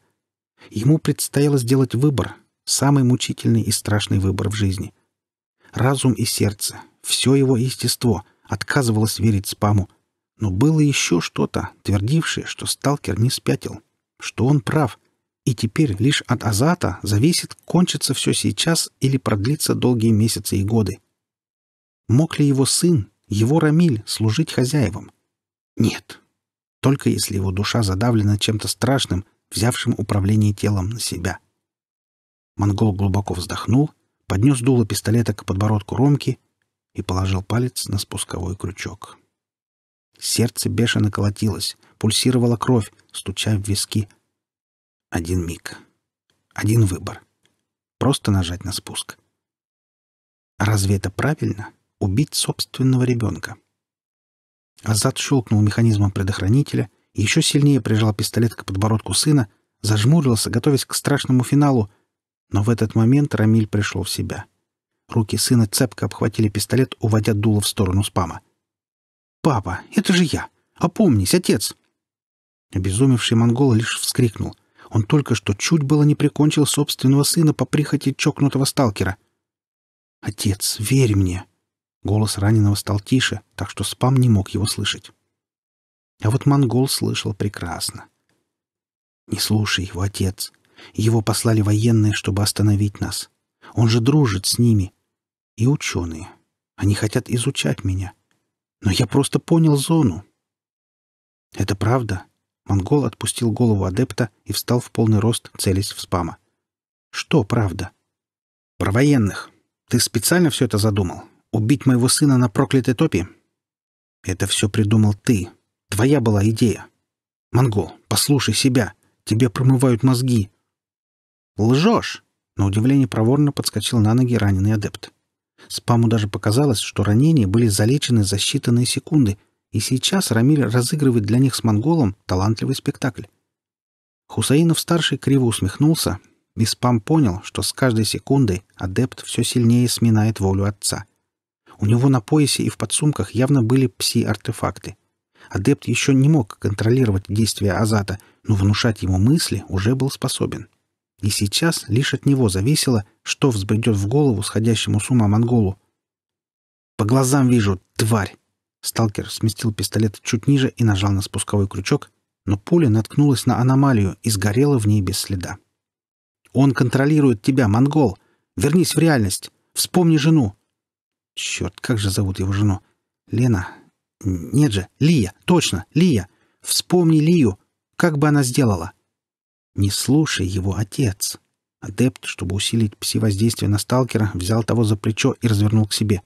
[SPEAKER 2] Ему предстояло сделать выбор, самый мучительный и страшный выбор в жизни. Разум и сердце, все его естество отказывалось верить спаму, но было еще что-то, твердившее, что сталкер не спятил, что он прав, и теперь лишь от Азата зависит, кончится все сейчас или продлится долгие месяцы и годы. Мог ли его сын, его Рамиль, служить хозяевам? Нет. Только если его душа задавлена чем-то страшным, взявшим управление телом на себя. Монгол глубоко вздохнул, поднес дуло пистолета к подбородку Ромки и положил палец на спусковой крючок. Сердце бешено колотилось, пульсировала кровь, стуча в виски. Один миг. Один выбор. Просто нажать на спуск. Разве это правильно? убить собственного ребенка. Азат щелкнул механизмом предохранителя, еще сильнее прижал пистолет к подбородку сына, зажмурился, готовясь к страшному финалу. Но в этот момент Рамиль пришел в себя. Руки сына цепко обхватили пистолет, уводя дуло в сторону спама. «Папа, это же я! Опомнись, отец!» Обезумевший монгол лишь вскрикнул. Он только что чуть было не прикончил собственного сына по прихоти чокнутого сталкера. «Отец, верь мне!» Голос раненого стал тише, так что спам не мог его слышать. А вот монгол слышал прекрасно. «Не слушай его, отец. Его послали военные, чтобы остановить нас. Он же дружит с ними. И ученые. Они хотят изучать меня. Но я просто понял зону». «Это правда?» Монгол отпустил голову адепта и встал в полный рост, целясь в спама. «Что правда?» «Про военных. Ты специально все это задумал? Убить моего сына на проклятой топе? Это все придумал ты. Твоя была идея. Монгол, послушай себя. Тебе промывают мозги. Лжешь! На удивление проворно подскочил на ноги раненый адепт. Спаму даже показалось, что ранения были залечены за считанные секунды, и сейчас Рамиль разыгрывает для них с монголом талантливый спектакль. Хусаинов-старший криво усмехнулся, и Спам понял, что с каждой секундой адепт все сильнее сминает волю отца — у него на поясе и в подсумках явно были пси-артефакты. Адепт еще не мог контролировать действия Азата, но внушать ему мысли уже был способен. И сейчас лишь от него зависело, что взбредет в голову сходящему с ума монголу. «По глазам вижу, тварь!» Сталкер сместил пистолет чуть ниже и нажал на спусковой крючок, но пуля наткнулась на аномалию и сгорела в ней без следа. «Он контролирует тебя, монгол! Вернись в реальность! Вспомни жену! Черт, как же зовут его жену? Лена? Нет же, Лия, точно, Лия. Вспомни Лию. Как бы она сделала? Не слушай его, отец. Адепт, чтобы усилить псевоздействие на сталкера, взял того за плечо и развернул к себе.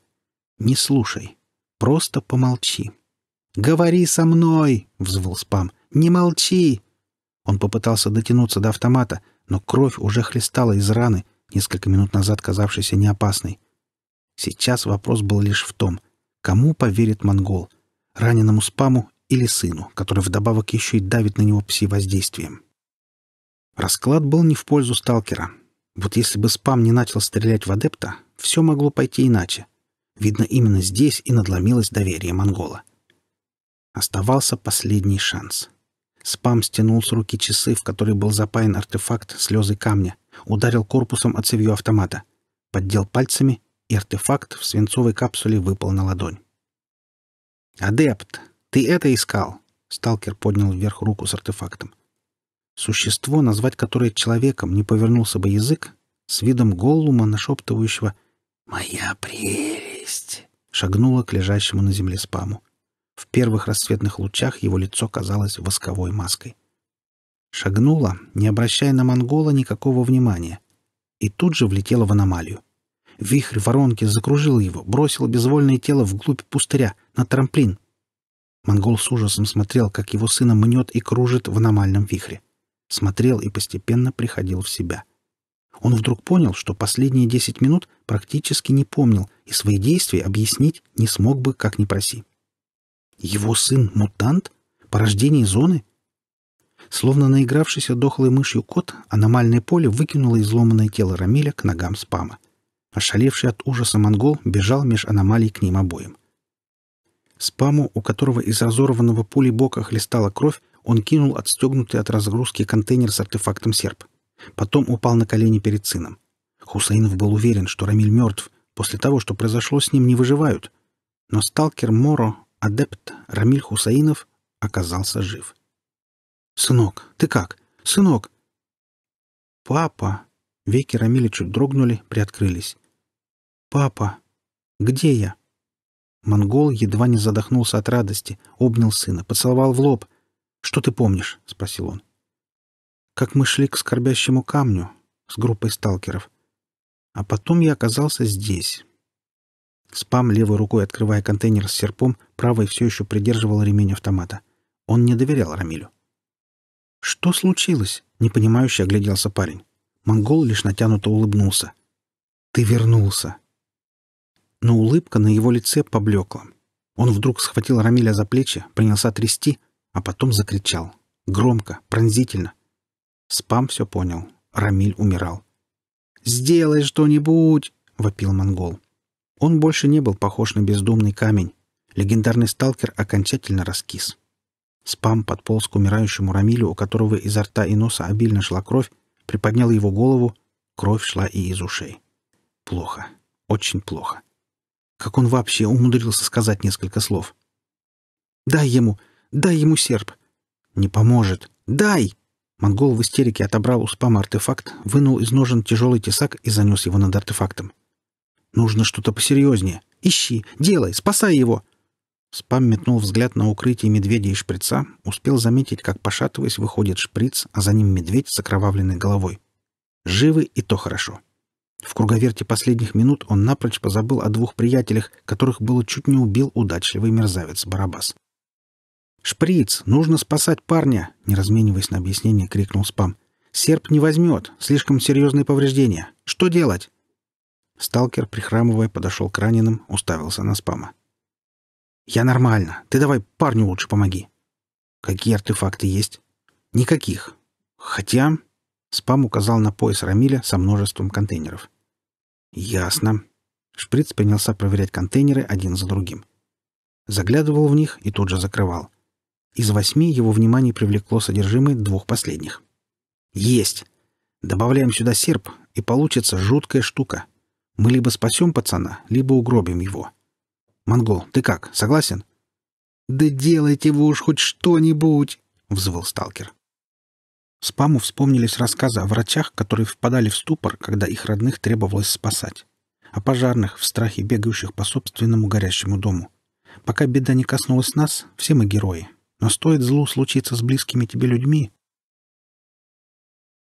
[SPEAKER 2] Не слушай. Просто помолчи. «Говори со мной!» — взвыл спам. «Не молчи!» Он попытался дотянуться до автомата, но кровь уже хлестала из раны, несколько минут назад казавшейся неопасной. Сейчас вопрос был лишь в том, кому поверит монгол — раненому спаму или сыну, который вдобавок еще и давит на него пси-воздействием. Расклад был не в пользу сталкера. Вот если бы спам не начал стрелять в адепта, все могло пойти иначе. Видно, именно здесь и надломилось доверие монгола. Оставался последний шанс. Спам стянул с руки часы, в которые был запаян артефакт слезы камня, ударил корпусом о цевью автомата, поддел пальцами и артефакт в свинцовой капсуле выпал на ладонь. «Адепт, ты это искал?» Сталкер поднял вверх руку с артефактом. Существо, назвать которое человеком не повернулся бы язык, с видом голлума, нашептывающего «Моя прелесть!» шагнуло к лежащему на земле спаму. В первых рассветных лучах его лицо казалось восковой маской. Шагнула, не обращая на монгола никакого внимания, и тут же влетела в аномалию. Вихрь воронки закружил его, бросил безвольное тело вглубь пустыря, на трамплин. Монгол с ужасом смотрел, как его сына мнет и кружит в аномальном вихре. Смотрел и постепенно приходил в себя. Он вдруг понял, что последние десять минут практически не помнил и свои действия объяснить не смог бы, как ни проси. Его сын — мутант? Порождение зоны? Словно наигравшийся дохлой мышью кот, аномальное поле выкинуло изломанное тело Рамиля к ногам спама — Ошалевший от ужаса монгол бежал меж аномалий к ним обоим. Спаму, у которого из разорванного пули бока хлестала кровь, он кинул отстегнутый от разгрузки контейнер с артефактом серп. Потом упал на колени перед сыном. Хусаинов был уверен, что Рамиль мертв. После того, что произошло с ним, не выживают. Но сталкер Моро, адепт Рамиль Хусаинов, оказался жив. «Сынок, ты как? Сынок!» «Папа!» Веки Рамиля чуть дрогнули, приоткрылись. «Папа! Где я?» Монгол едва не задохнулся от радости, обнял сына, поцеловал в лоб. «Что ты помнишь?» — спросил он. «Как мы шли к скорбящему камню с группой сталкеров. А потом я оказался здесь». Спам, левой рукой открывая контейнер с серпом, правой все еще придерживал ремень автомата. Он не доверял Рамилю. «Что случилось?» — непонимающе огляделся парень. Монгол лишь натянуто улыбнулся. «Ты вернулся!» но улыбка на его лице поблекла. Он вдруг схватил Рамиля за плечи, принялся трясти, а потом закричал. Громко, пронзительно. Спам все понял. Рамиль умирал. «Сделай что-нибудь!» — вопил монгол. Он больше не был похож на бездумный камень. Легендарный сталкер окончательно раскис. Спам подполз к умирающему Рамилю, у которого изо рта и носа обильно шла кровь, приподнял его голову, кровь шла и из ушей. Плохо, очень плохо как он вообще умудрился сказать несколько слов. «Дай ему! Дай ему серп!» «Не поможет! Дай!» Монгол в истерике отобрал у спама артефакт, вынул из ножен тяжелый тесак и занес его над артефактом. «Нужно что-то посерьезнее. Ищи, делай, спасай его!» Спам метнул взгляд на укрытие медведя и шприца, успел заметить, как, пошатываясь, выходит шприц, а за ним медведь с окровавленной головой. «Живы и то хорошо!» В круговерте последних минут он напрочь позабыл о двух приятелях, которых было чуть не убил удачливый мерзавец Барабас. «Шприц! Нужно спасать парня!» — не размениваясь на объяснение, крикнул спам. «Серп не возьмет! Слишком серьезные повреждения! Что делать?» Сталкер, прихрамывая, подошел к раненым, уставился на спама. «Я нормально. Ты давай парню лучше помоги». «Какие артефакты есть?» «Никаких. Хотя...» Спам указал на пояс Рамиля со множеством контейнеров. «Ясно». Шприц принялся проверять контейнеры один за другим. Заглядывал в них и тут же закрывал. Из восьми его внимание привлекло содержимое двух последних. «Есть! Добавляем сюда серп, и получится жуткая штука. Мы либо спасем пацана, либо угробим его. Монгол, ты как, согласен?» «Да делайте вы уж хоть что-нибудь!» — взвыл сталкер. Спаму вспомнились рассказы о врачах, которые впадали в ступор, когда их родных требовалось спасать. О пожарных, в страхе бегающих по собственному горящему дому. Пока беда не коснулась нас, все мы герои. Но стоит злу случиться с близкими тебе людьми...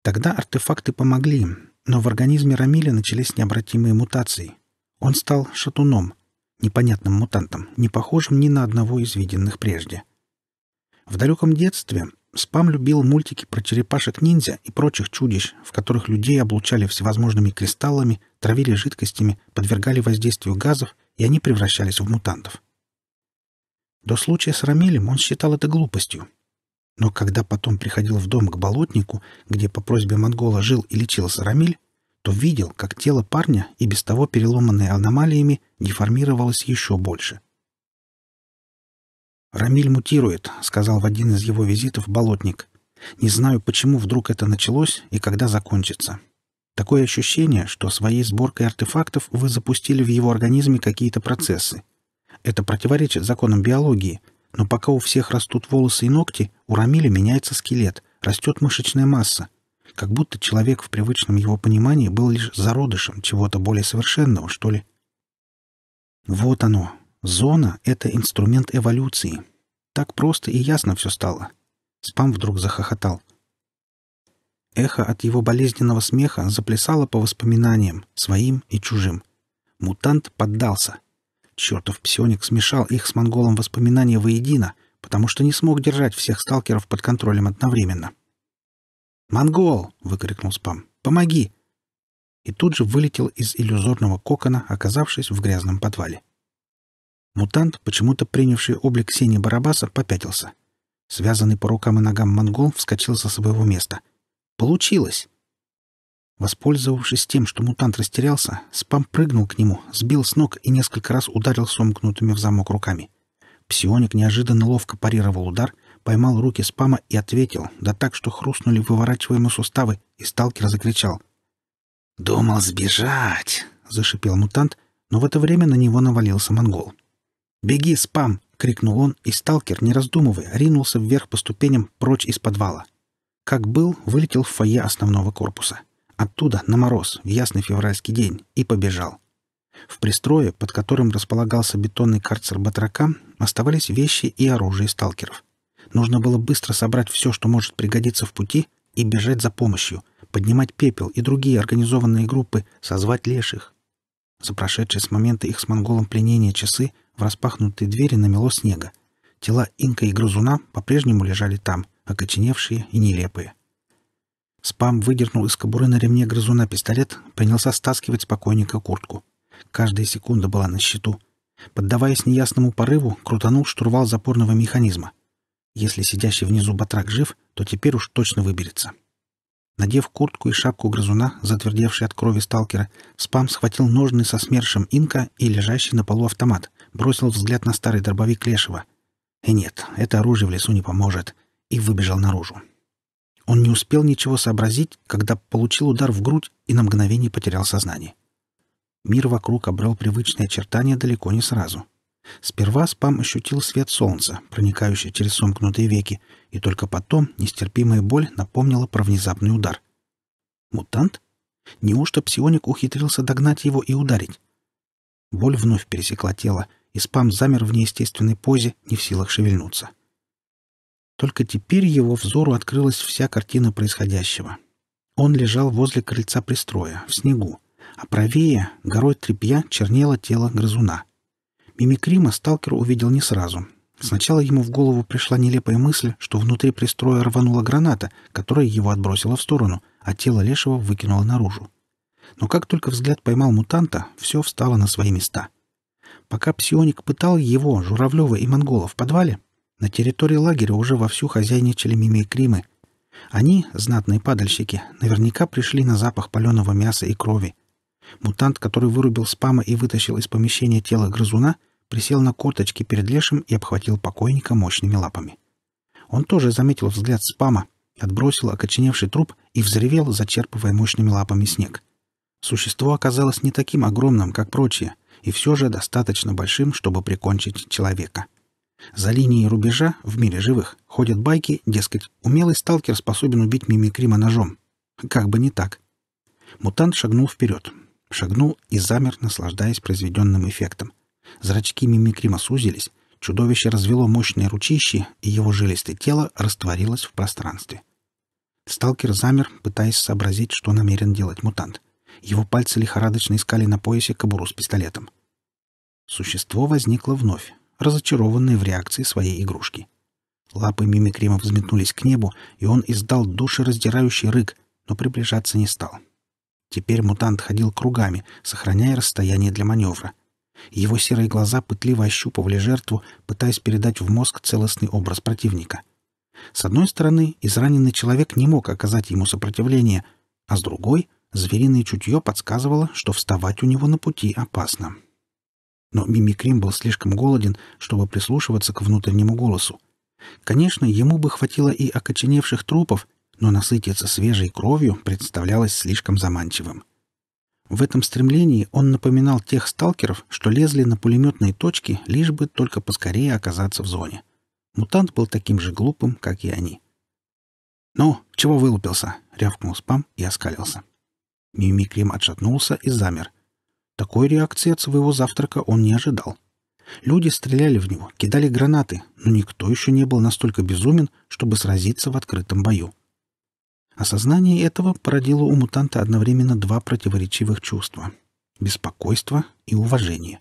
[SPEAKER 2] Тогда артефакты помогли, но в организме Рамиля начались необратимые мутации. Он стал шатуном, непонятным мутантом, не похожим ни на одного из виденных прежде. В далеком детстве Спам любил мультики про черепашек-ниндзя и прочих чудищ, в которых людей облучали всевозможными кристаллами, травили жидкостями, подвергали воздействию газов, и они превращались в мутантов. До случая с Рамилем он считал это глупостью. Но когда потом приходил в дом к болотнику, где по просьбе Монгола жил и лечился Рамиль, то видел, как тело парня, и без того переломанное аномалиями, деформировалось еще больше — «Рамиль мутирует», — сказал в один из его визитов болотник. «Не знаю, почему вдруг это началось и когда закончится. Такое ощущение, что своей сборкой артефактов вы запустили в его организме какие-то процессы. Это противоречит законам биологии, но пока у всех растут волосы и ногти, у Рамиля меняется скелет, растет мышечная масса. Как будто человек в привычном его понимании был лишь зародышем чего-то более совершенного, что ли. Вот оно, Зона — это инструмент эволюции. Так просто и ясно все стало. Спам вдруг захохотал. Эхо от его болезненного смеха заплясало по воспоминаниям, своим и чужим. Мутант поддался. Чертов псионик смешал их с монголом воспоминания воедино, потому что не смог держать всех сталкеров под контролем одновременно. «Монгол!» — выкрикнул спам. «Помоги!» И тут же вылетел из иллюзорного кокона, оказавшись в грязном подвале. Мутант, почему-то принявший облик Сени Барабаса, попятился. Связанный по рукам и ногам монгол вскочил со своего места. «Получилось!» Воспользовавшись тем, что мутант растерялся, спам прыгнул к нему, сбил с ног и несколько раз ударил сомкнутыми в замок руками. Псионик неожиданно ловко парировал удар, поймал руки спама и ответил, да так, что хрустнули выворачиваемые суставы, и сталкер закричал. «Думал сбежать!» — зашипел мутант, но в это время на него навалился монгол. «Беги, спам!» — крикнул он, и сталкер, не раздумывая, ринулся вверх по ступеням прочь из подвала. Как был, вылетел в фойе основного корпуса. Оттуда на мороз, в ясный февральский день, и побежал. В пристрое, под которым располагался бетонный карцер батрака, оставались вещи и оружие сталкеров. Нужно было быстро собрать все, что может пригодиться в пути, и бежать за помощью, поднимать пепел и другие организованные группы, созвать леших. За прошедшие с момента их с монголом пленения часы в распахнутые двери намело снега. Тела инка и грызуна по-прежнему лежали там, окоченевшие и нелепые. Спам выдернул из кобуры на ремне грызуна пистолет, принялся стаскивать с покойника куртку. Каждая секунда была на счету. Поддаваясь неясному порыву, крутанул штурвал запорного механизма. Если сидящий внизу батрак жив, то теперь уж точно выберется. Надев куртку и шапку грызуна, затвердевший от крови сталкера, спам схватил ножны со смершим инка и лежащий на полу автомат, бросил взгляд на старый дробовик Лешего. И нет, это оружие в лесу не поможет. И выбежал наружу. Он не успел ничего сообразить, когда получил удар в грудь и на мгновение потерял сознание. Мир вокруг обрел привычные очертания далеко не сразу. Сперва спам ощутил свет солнца, проникающий через сомкнутые веки, и только потом нестерпимая боль напомнила про внезапный удар. Мутант? Неужто псионик ухитрился догнать его и ударить? Боль вновь пересекла тело, и спам замер в неестественной позе, не в силах шевельнуться. Только теперь его взору открылась вся картина происходящего. Он лежал возле крыльца пристроя, в снегу, а правее, горой тряпья, чернело тело грызуна. Мимикрима сталкер увидел не сразу. Сначала ему в голову пришла нелепая мысль, что внутри пристроя рванула граната, которая его отбросила в сторону, а тело лешего выкинуло наружу. Но как только взгляд поймал мутанта, все встало на свои места — Пока псионик пытал его, Журавлева и Монгола в подвале, на территории лагеря уже вовсю хозяйничали мимикримы. Они, знатные падальщики, наверняка пришли на запах паленого мяса и крови. Мутант, который вырубил спама и вытащил из помещения тело грызуна, присел на корточки перед лешим и обхватил покойника мощными лапами. Он тоже заметил взгляд спама, отбросил окоченевший труп и взревел, зачерпывая мощными лапами снег. Существо оказалось не таким огромным, как прочие и все же достаточно большим, чтобы прикончить человека. За линией рубежа в мире живых ходят байки, дескать, умелый сталкер способен убить мимикрима ножом. Как бы не так. Мутант шагнул вперед. Шагнул и замер, наслаждаясь произведенным эффектом. Зрачки мимикрима сузились, чудовище развело мощные ручищи, и его жилистое тело растворилось в пространстве. Сталкер замер, пытаясь сообразить, что намерен делать мутант — его пальцы лихорадочно искали на поясе кобуру с пистолетом. Существо возникло вновь, разочарованное в реакции своей игрушки. Лапы мимикрима взметнулись к небу, и он издал душераздирающий рык, но приближаться не стал. Теперь мутант ходил кругами, сохраняя расстояние для маневра. Его серые глаза пытливо ощупывали жертву, пытаясь передать в мозг целостный образ противника. С одной стороны, израненный человек не мог оказать ему сопротивление, а с другой — Звериное чутье подсказывало, что вставать у него на пути опасно. Но Мимикрим был слишком голоден, чтобы прислушиваться к внутреннему голосу. Конечно, ему бы хватило и окоченевших трупов, но насытиться свежей кровью представлялось слишком заманчивым. В этом стремлении он напоминал тех сталкеров, что лезли на пулеметные точки, лишь бы только поскорее оказаться в зоне. Мутант был таким же глупым, как и они. «Ну, чего вылупился?» — рявкнул спам и оскалился. Мимикрим отшатнулся и замер. Такой реакции от своего завтрака он не ожидал. Люди стреляли в него, кидали гранаты, но никто еще не был настолько безумен, чтобы сразиться в открытом бою. Осознание этого породило у мутанта одновременно два противоречивых чувства — беспокойство и уважение.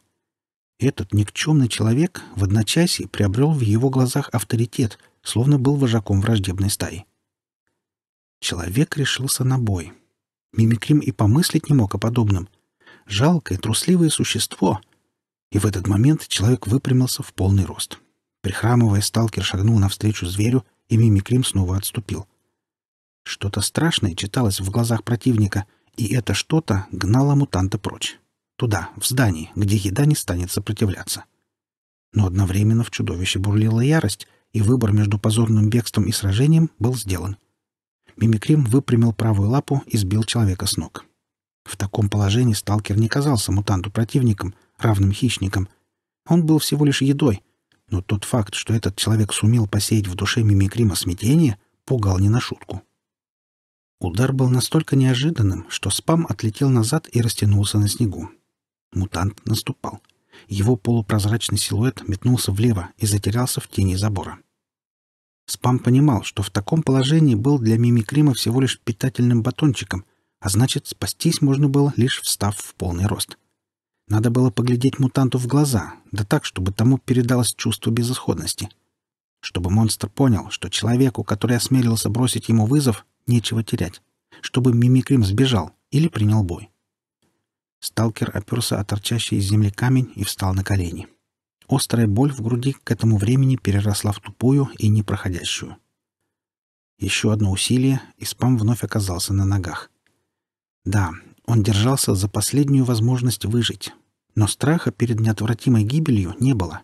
[SPEAKER 2] Этот никчемный человек в одночасье приобрел в его глазах авторитет, словно был вожаком враждебной стаи. Человек решился на бой — Мимикрим и помыслить не мог о подобном. Жалкое, трусливое существо. И в этот момент человек выпрямился в полный рост. Прихрамывая, сталкер шагнул навстречу зверю, и Мимикрим снова отступил. Что-то страшное читалось в глазах противника, и это что-то гнало мутанта прочь. Туда, в здании, где еда не станет сопротивляться. Но одновременно в чудовище бурлила ярость, и выбор между позорным бегством и сражением был сделан — Мимикрим выпрямил правую лапу и сбил человека с ног. В таком положении сталкер не казался мутанту противником, равным хищником. Он был всего лишь едой, но тот факт, что этот человек сумел посеять в душе Мимикрима смятение, пугал не на шутку. Удар был настолько неожиданным, что спам отлетел назад и растянулся на снегу. Мутант наступал. Его полупрозрачный силуэт метнулся влево и затерялся в тени забора. Спам понимал, что в таком положении был для мимикрима всего лишь питательным батончиком, а значит, спастись можно было, лишь встав в полный рост. Надо было поглядеть мутанту в глаза, да так, чтобы тому передалось чувство безысходности. Чтобы монстр понял, что человеку, который осмелился бросить ему вызов, нечего терять. Чтобы мимикрим сбежал или принял бой. Сталкер оперся о торчащий из земли камень и встал на колени. — Острая боль в груди к этому времени переросла в тупую и непроходящую. Еще одно усилие, и спам вновь оказался на ногах. Да, он держался за последнюю возможность выжить, но страха перед неотвратимой гибелью не было.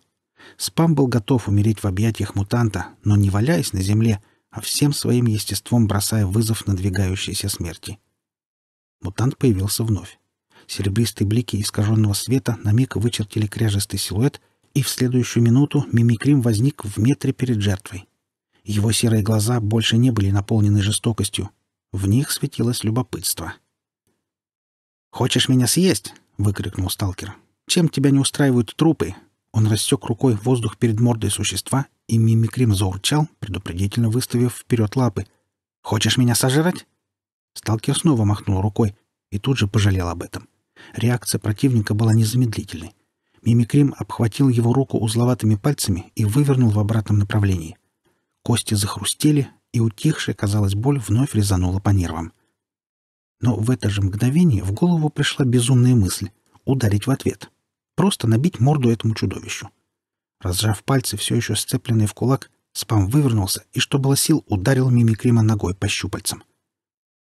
[SPEAKER 2] Спам был готов умереть в объятиях мутанта, но не валяясь на земле, а всем своим естеством бросая вызов надвигающейся смерти. Мутант появился вновь. Серебристые блики искаженного света на миг вычертили кряжестый силуэт — и в следующую минуту мимикрим возник в метре перед жертвой. Его серые глаза больше не были наполнены жестокостью. В них светилось любопытство. «Хочешь меня съесть?» — выкрикнул сталкер. «Чем тебя не устраивают трупы?» Он рассек рукой воздух перед мордой существа, и мимикрим заурчал, предупредительно выставив вперед лапы. «Хочешь меня сожрать?» Сталкер снова махнул рукой и тут же пожалел об этом. Реакция противника была незамедлительной. Мимикрим обхватил его руку узловатыми пальцами и вывернул в обратном направлении. Кости захрустели, и утихшая, казалось, боль вновь резанула по нервам. Но в это же мгновение в голову пришла безумная мысль — ударить в ответ. Просто набить морду этому чудовищу. Разжав пальцы, все еще сцепленные в кулак, спам вывернулся и, что было сил, ударил мимикрима ногой по щупальцам.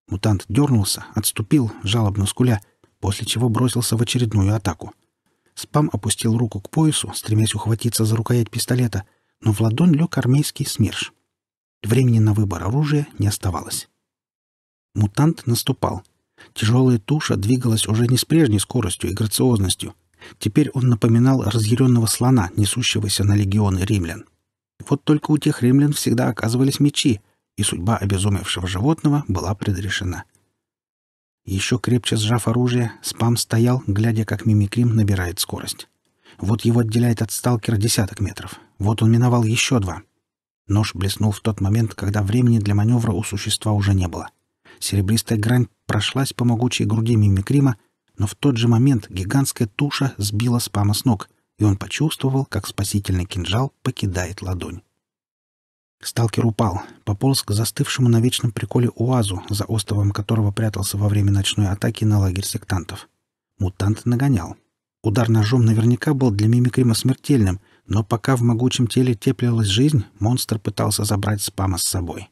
[SPEAKER 2] Мутант дернулся, отступил, жалобно скуля, после чего бросился в очередную атаку — Спам опустил руку к поясу, стремясь ухватиться за рукоять пистолета, но в ладонь лег армейский СМИРШ. Времени на выбор оружия не оставалось. Мутант наступал. Тяжелая туша двигалась уже не с прежней скоростью и грациозностью. Теперь он напоминал разъяренного слона, несущегося на легионы римлян. Вот только у тех римлян всегда оказывались мечи, и судьба обезумевшего животного была предрешена — еще крепче сжав оружие, спам стоял, глядя, как мимикрим набирает скорость. Вот его отделяет от сталкера десяток метров. Вот он миновал еще два. Нож блеснул в тот момент, когда времени для маневра у существа уже не было. Серебристая грань прошлась по могучей груди мимикрима, но в тот же момент гигантская туша сбила спама с ног, и он почувствовал, как спасительный кинжал покидает ладонь. Сталкер упал, пополз к застывшему на вечном приколе УАЗу, за островом которого прятался во время ночной атаки на лагерь сектантов. Мутант нагонял. Удар ножом наверняка был для Мимикрима смертельным, но пока в могучем теле теплилась жизнь, монстр пытался забрать спама с собой.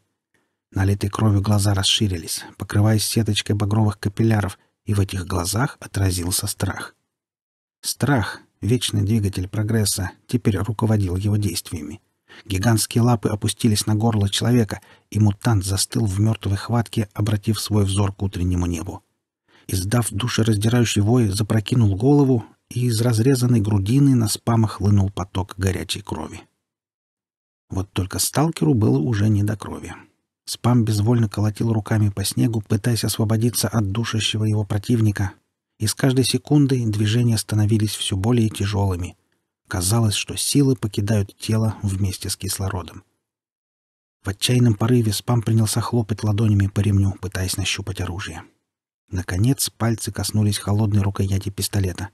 [SPEAKER 2] Налитые кровью глаза расширились, покрываясь сеточкой багровых капилляров, и в этих глазах отразился страх. Страх, вечный двигатель прогресса, теперь руководил его действиями. Гигантские лапы опустились на горло человека, и мутант застыл в мертвой хватке, обратив свой взор к утреннему небу. Издав душераздирающий вой, запрокинул голову, и из разрезанной грудины на спамах хлынул поток горячей крови. Вот только сталкеру было уже не до крови. Спам безвольно колотил руками по снегу, пытаясь освободиться от душащего его противника, и с каждой секундой движения становились все более тяжелыми — Казалось, что силы покидают тело вместе с кислородом. В отчаянном порыве спам принялся хлопать ладонями по ремню, пытаясь нащупать оружие. Наконец, пальцы коснулись холодной рукояти пистолета.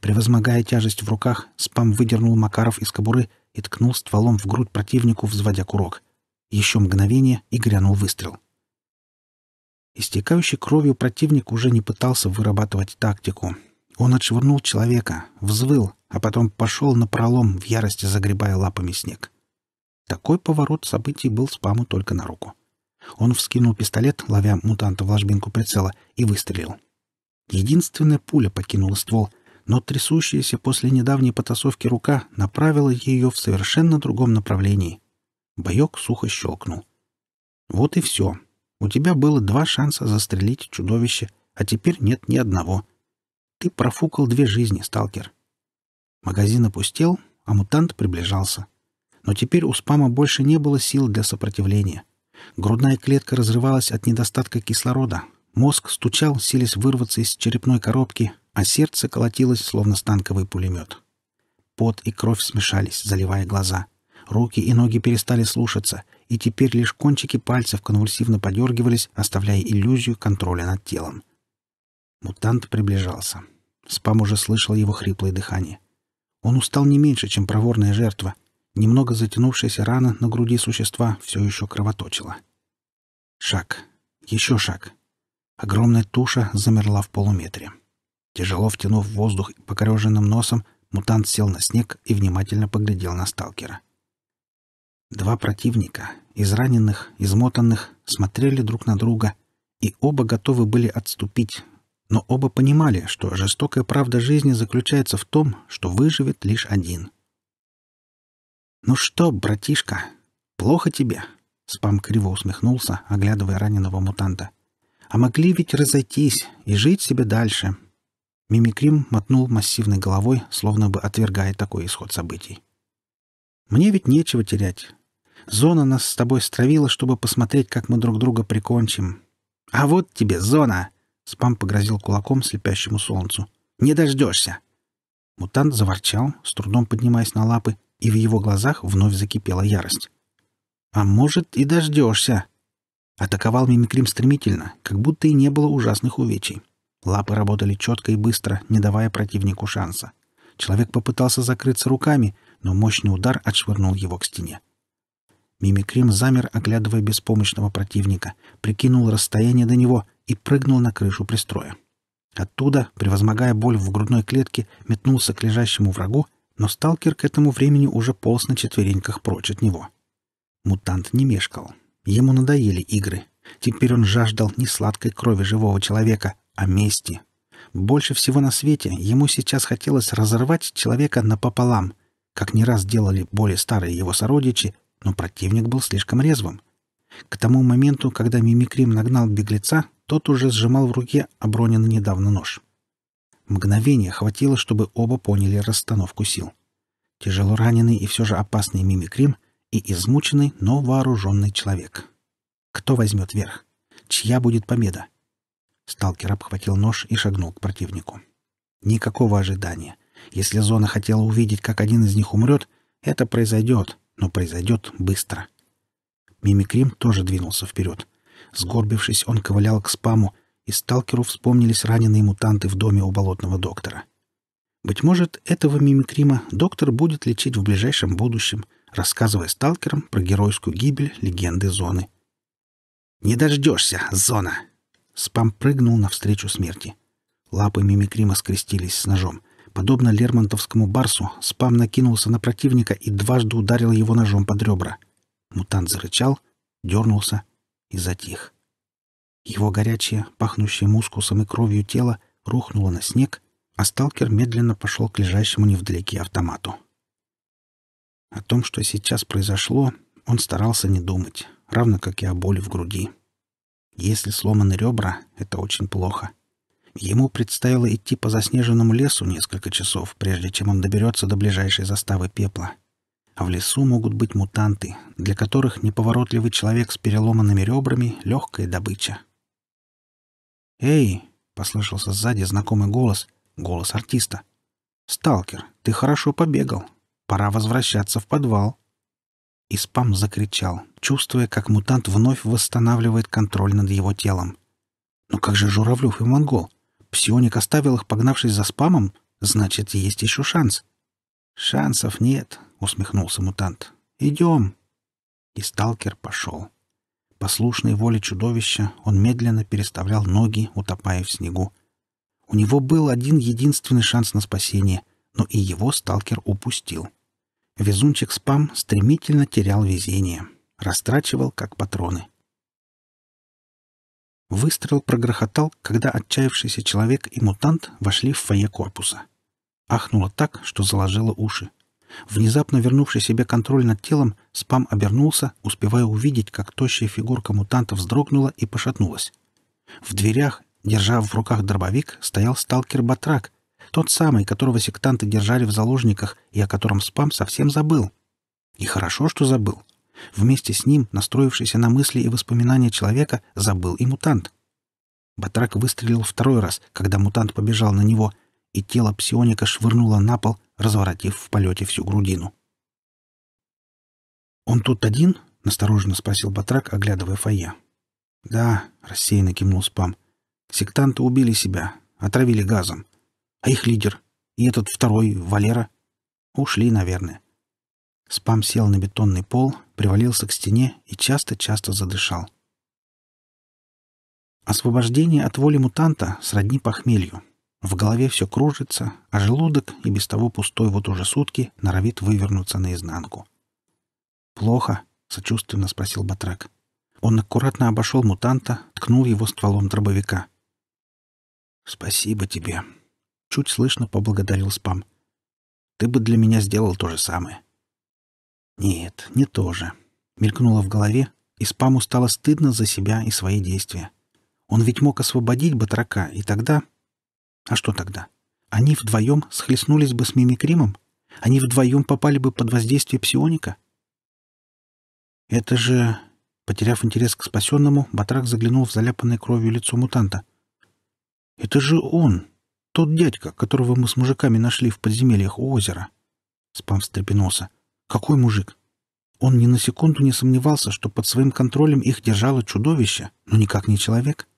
[SPEAKER 2] Превозмогая тяжесть в руках, спам выдернул Макаров из кобуры и ткнул стволом в грудь противнику, взводя курок. Еще мгновение, и грянул выстрел. Истекающий кровью противник уже не пытался вырабатывать тактику, он отшвырнул человека, взвыл, а потом пошел на пролом, в ярости загребая лапами снег. Такой поворот событий был спаму только на руку. Он вскинул пистолет, ловя мутанта в ложбинку прицела, и выстрелил. Единственная пуля покинула ствол, но трясущаяся после недавней потасовки рука направила ее в совершенно другом направлении. Боек сухо щелкнул. Вот и все. У тебя было два шанса застрелить чудовище, а теперь нет ни одного — ты профукал две жизни, сталкер. Магазин опустел, а мутант приближался. Но теперь у спама больше не было сил для сопротивления. Грудная клетка разрывалась от недостатка кислорода. Мозг стучал, силясь вырваться из черепной коробки, а сердце колотилось, словно станковый пулемет. Пот и кровь смешались, заливая глаза. Руки и ноги перестали слушаться, и теперь лишь кончики пальцев конвульсивно подергивались, оставляя иллюзию контроля над телом. — Мутант приближался. Спам уже слышал его хриплое дыхание. Он устал не меньше, чем проворная жертва. Немного затянувшаяся рана на груди существа все еще кровоточила. Шаг. Еще шаг. Огромная туша замерла в полуметре. Тяжело втянув воздух покореженным носом, мутант сел на снег и внимательно поглядел на сталкера. Два противника, израненных, измотанных, смотрели друг на друга, и оба готовы были отступить, но оба понимали, что жестокая правда жизни заключается в том, что выживет лишь один. «Ну что, братишка, плохо тебе?» Спам криво усмехнулся, оглядывая раненого мутанта. «А могли ведь разойтись и жить себе дальше». Мимикрим мотнул массивной головой, словно бы отвергая такой исход событий. «Мне ведь нечего терять. Зона нас с тобой стравила, чтобы посмотреть, как мы друг друга прикончим. А вот тебе, Зона!» Спам погрозил кулаком слепящему солнцу. «Не дождешься!» Мутант заворчал, с трудом поднимаясь на лапы, и в его глазах вновь закипела ярость. «А может, и дождешься!» Атаковал мимикрим стремительно, как будто и не было ужасных увечий. Лапы работали четко и быстро, не давая противнику шанса. Человек попытался закрыться руками, но мощный удар отшвырнул его к стене. Мимикрим замер, оглядывая беспомощного противника, прикинул расстояние до него и прыгнул на крышу пристроя. Оттуда, превозмогая боль в грудной клетке, метнулся к лежащему врагу, но сталкер к этому времени уже полз на четвереньках прочь от него. Мутант не мешкал. Ему надоели игры. Теперь он жаждал не сладкой крови живого человека, а мести. Больше всего на свете ему сейчас хотелось разорвать человека напополам, как не раз делали более старые его сородичи но противник был слишком резвым. К тому моменту, когда Мимикрим нагнал беглеца, тот уже сжимал в руке оброненный недавно нож. Мгновение хватило, чтобы оба поняли расстановку сил. Тяжело раненый и все же опасный Мимикрим и измученный, но вооруженный человек. Кто возьмет верх? Чья будет победа? Сталкер обхватил нож и шагнул к противнику. Никакого ожидания. Если Зона хотела увидеть, как один из них умрет, это произойдет — но произойдет быстро. Мимикрим тоже двинулся вперед. Сгорбившись, он ковылял к спаму, и сталкеру вспомнились раненые мутанты в доме у болотного доктора. Быть может, этого мимикрима доктор будет лечить в ближайшем будущем, рассказывая сталкерам про геройскую гибель легенды Зоны. «Не дождешься, Зона!» Спам прыгнул навстречу смерти. Лапы мимикрима скрестились с ножом. Подобно лермонтовскому барсу, спам накинулся на противника и дважды ударил его ножом под ребра. Мутант зарычал, дернулся и затих. Его горячее, пахнущее мускусом и кровью тело рухнуло на снег, а сталкер медленно пошел к лежащему невдалеке автомату. О том, что сейчас произошло, он старался не думать, равно как и о боли в груди. Если сломаны ребра, это очень плохо — Ему предстояло идти по заснеженному лесу несколько часов, прежде чем он доберется до ближайшей заставы пепла. А в лесу могут быть мутанты, для которых неповоротливый человек с переломанными ребрами — легкая добыча. «Эй!» — послышался сзади знакомый голос, голос артиста. «Сталкер, ты хорошо побегал. Пора возвращаться в подвал». И спам закричал, чувствуя, как мутант вновь восстанавливает контроль над его телом. «Но «Ну как же Журавлев и Монгол? Псионик оставил их, погнавшись за спамом? Значит, есть еще шанс. Шансов нет, усмехнулся мутант. Идем. И сталкер пошел. Послушной воле чудовища он медленно переставлял ноги, утопая в снегу. У него был один единственный шанс на спасение, но и его сталкер упустил. Везунчик спам стремительно терял везение, растрачивал как патроны — Выстрел прогрохотал, когда отчаявшийся человек и мутант вошли в фойе корпуса. Ахнуло так, что заложило уши. Внезапно вернувший себе контроль над телом, спам обернулся, успевая увидеть, как тощая фигурка мутанта вздрогнула и пошатнулась. В дверях, держа в руках дробовик, стоял сталкер-батрак, тот самый, которого сектанты держали в заложниках и о котором спам совсем забыл. И хорошо, что забыл. Вместе с ним, настроившийся на мысли и воспоминания человека, забыл и мутант. Батрак выстрелил второй раз, когда мутант побежал на него, и тело псионика швырнуло на пол, разворотив в полете всю грудину. «Он тут один?» — настороженно спросил Батрак, оглядывая фойе. «Да», — рассеянно кивнул спам. «Сектанты убили себя, отравили газом. А их лидер? И этот второй, Валера? Ушли, наверное. Спам сел на бетонный пол, привалился к стене и часто-часто задышал. Освобождение от воли мутанта сродни похмелью. В голове все кружится, а желудок, и без того пустой вот уже сутки, норовит вывернуться наизнанку. «Плохо?» — сочувственно спросил Батрак. Он аккуратно обошел мутанта, ткнул его стволом дробовика. «Спасибо тебе», — чуть слышно поблагодарил Спам. «Ты бы для меня сделал то же самое». Нет, не то же. Мелькнуло в голове, и спаму стало стыдно за себя и свои действия. Он ведь мог освободить батрака, и тогда... А что тогда? Они вдвоем схлестнулись бы с мимикримом? Они вдвоем попали бы под воздействие псионика? Это же... Потеряв интерес к спасенному, Батрак заглянул в заляпанное кровью лицо мутанта. «Это же он! Тот дядька, которого мы с мужиками нашли в подземельях у озера!» Спам встрепенулся. Какой мужик? Он ни на секунду не сомневался, что под своим контролем их держало чудовище, но никак не человек.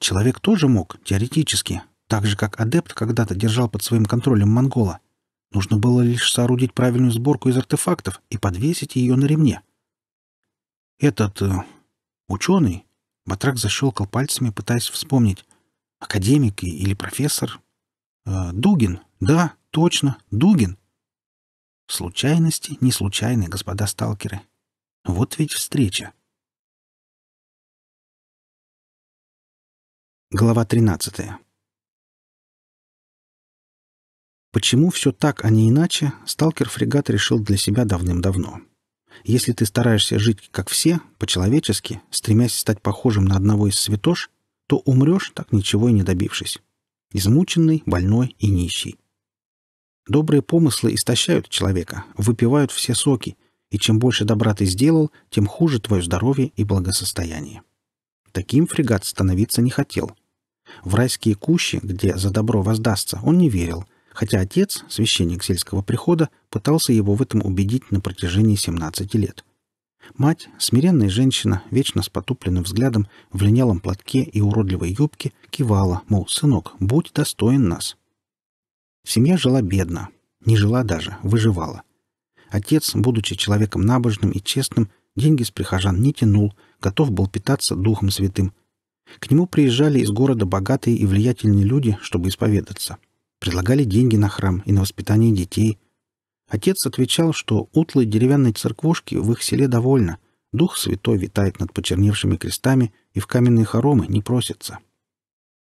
[SPEAKER 2] Человек тоже мог, теоретически, так же, как адепт когда-то держал под своим контролем монгола. Нужно было лишь соорудить правильную сборку из артефактов и подвесить ее на ремне. Этот э, ученый, Батрак защелкал пальцами, пытаясь вспомнить, академик или профессор. Э, Дугин, да, точно, Дугин. Случайности не случайны, господа сталкеры. Вот ведь встреча.
[SPEAKER 1] Глава 13.
[SPEAKER 2] Почему все так, а не иначе, сталкер-фрегат решил для себя давным-давно. Если ты стараешься жить, как все, по-человечески, стремясь стать похожим на одного из святош, то умрешь, так ничего и не добившись. Измученный, больной и нищий. Добрые помыслы истощают человека, выпивают все соки, и чем больше добра ты сделал, тем хуже твое здоровье и благосостояние. Таким фрегат становиться не хотел. В райские кущи, где за добро воздастся, он не верил, хотя отец, священник сельского прихода, пытался его в этом убедить на протяжении 17 лет. Мать, смиренная женщина, вечно с потупленным взглядом, в линялом платке и уродливой юбке, кивала, мол, сынок, будь достоин нас. Семья жила бедно. Не жила даже, выживала. Отец, будучи человеком набожным и честным, деньги с прихожан не тянул, готов был питаться Духом Святым. К нему приезжали из города богатые и влиятельные люди, чтобы исповедаться. Предлагали деньги на храм и на воспитание детей. Отец отвечал, что утлой деревянной церквушки в их селе довольно, Дух Святой витает над почерневшими крестами и в каменные хоромы не просится.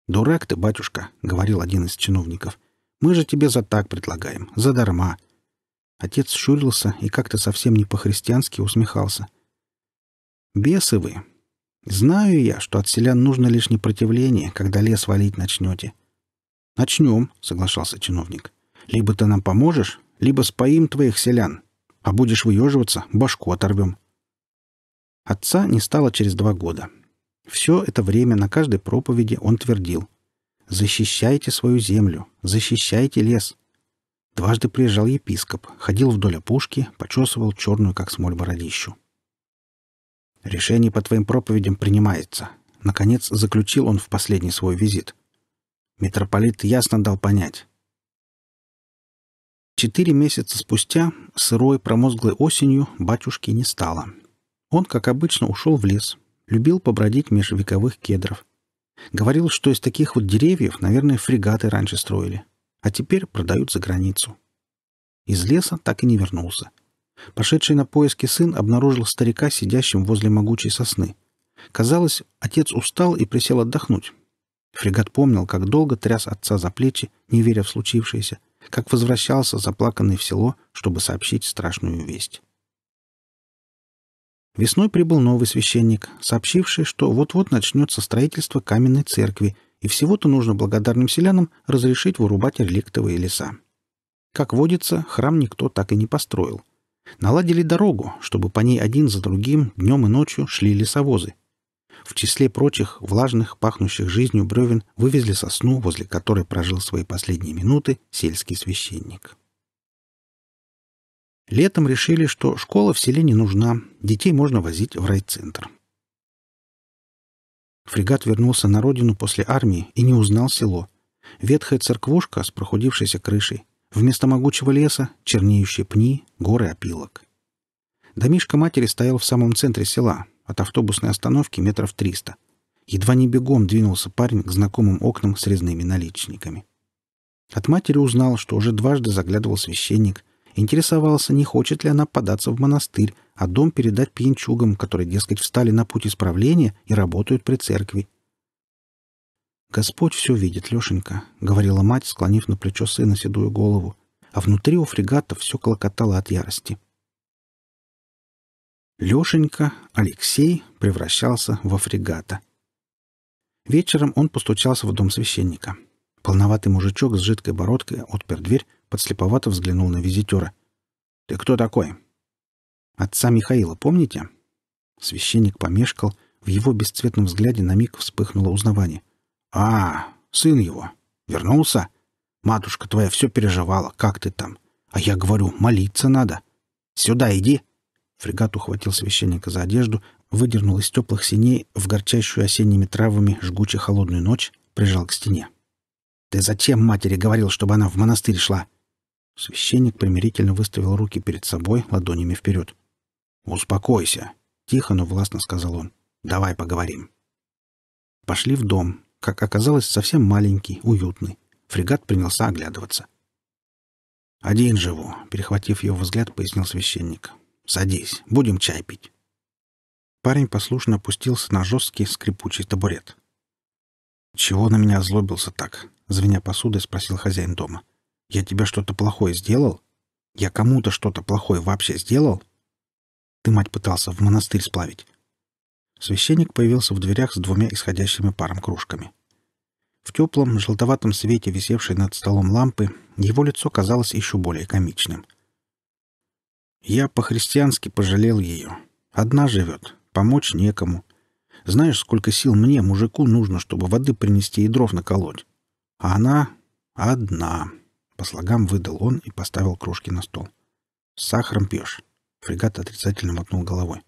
[SPEAKER 2] «Дурак ты, батюшка», — говорил один из чиновников — мы же тебе за так предлагаем, за дарма. Отец щурился и как-то совсем не по-христиански усмехался. «Бесы вы! Знаю я, что от селян нужно лишь непротивление, когда лес валить начнете». «Начнем», — соглашался чиновник. «Либо ты нам поможешь, либо споим твоих селян. А будешь выеживаться, башку оторвем». Отца не стало через два года. Все это время на каждой проповеди он твердил. Защищайте свою землю, защищайте лес. Дважды приезжал епископ, ходил вдоль опушки, почесывал черную, как смоль, бородищу. «Решение по твоим проповедям принимается», — наконец заключил он в последний свой визит. Митрополит ясно дал понять. Четыре месяца спустя, сырой, промозглой осенью, батюшки не стало. Он, как обычно, ушел в лес, любил побродить меж вековых кедров, Говорил, что из таких вот деревьев, наверное, фрегаты раньше строили, а теперь продают за границу. Из леса так и не вернулся. Пошедший на поиски сын обнаружил старика, сидящим возле могучей сосны. Казалось, отец устал и присел отдохнуть. Фрегат помнил, как долго тряс отца за плечи, не веря в случившееся, как возвращался заплаканный в село, чтобы сообщить страшную весть. Весной прибыл новый священник, сообщивший, что вот-вот начнется строительство каменной церкви, и всего-то нужно благодарным селянам разрешить вырубать реликтовые леса. Как водится, храм никто так и не построил. Наладили дорогу, чтобы по ней один за другим днем и ночью шли лесовозы. В числе прочих влажных, пахнущих жизнью бревен вывезли сосну, возле которой прожил свои последние минуты сельский священник. Летом решили, что школа в селе не нужна, детей можно возить в райцентр. Фрегат вернулся на родину после армии и не узнал село. Ветхая церквушка с прохудившейся крышей. Вместо могучего леса — чернеющие пни, горы опилок. Домишка матери стоял в самом центре села, от автобусной остановки метров триста. Едва не бегом двинулся парень к знакомым окнам с резными наличниками. От матери узнал, что уже дважды заглядывал священник, Интересовался, не хочет ли она податься в монастырь, а дом передать пьянчугам, которые, дескать, встали на путь исправления и работают при церкви. «Господь все видит, Лешенька», — говорила мать, склонив на плечо сына седую голову, а внутри у фрегата все клокотало от ярости. Лешенька, Алексей, превращался во фрегата. Вечером он постучался в дом священника. Полноватый мужичок с жидкой бородкой отпер дверь, подслеповато взглянул на визитера. «Ты кто такой?» «Отца Михаила, помните?» Священник помешкал, в его бесцветном взгляде на миг вспыхнуло узнавание. «А, сын его! Вернулся? Матушка твоя все переживала, как ты там? А я говорю, молиться надо! Сюда иди!» Фрегат ухватил священника за одежду, выдернул из теплых синей в горчащую осенними травами жгуче холодную ночь, прижал к стене. «Ты зачем матери говорил, чтобы она в монастырь шла? Священник примирительно выставил руки перед собой, ладонями вперед. «Успокойся!» — тихо, но властно сказал он. «Давай поговорим». Пошли в дом. Как оказалось, совсем маленький, уютный. Фрегат принялся оглядываться. «Один живу», — перехватив его взгляд, пояснил священник. «Садись, будем чай пить». Парень послушно опустился на жесткий скрипучий табурет. «Чего на меня озлобился так?» — звеня посудой, спросил хозяин дома. Я тебе что-то плохое сделал? Я кому-то что-то плохое вообще сделал? Ты, мать, пытался в монастырь сплавить. Священник появился в дверях с двумя исходящими паром кружками. В теплом, желтоватом свете, висевшей над столом лампы, его лицо казалось еще более комичным. «Я по-христиански пожалел ее. Одна живет, помочь некому. Знаешь, сколько сил мне, мужику, нужно, чтобы воды принести и дров наколоть? А она одна». По слогам выдал он и поставил кружки на стол. «С сахаром пьешь». Фрегат отрицательно мотнул головой.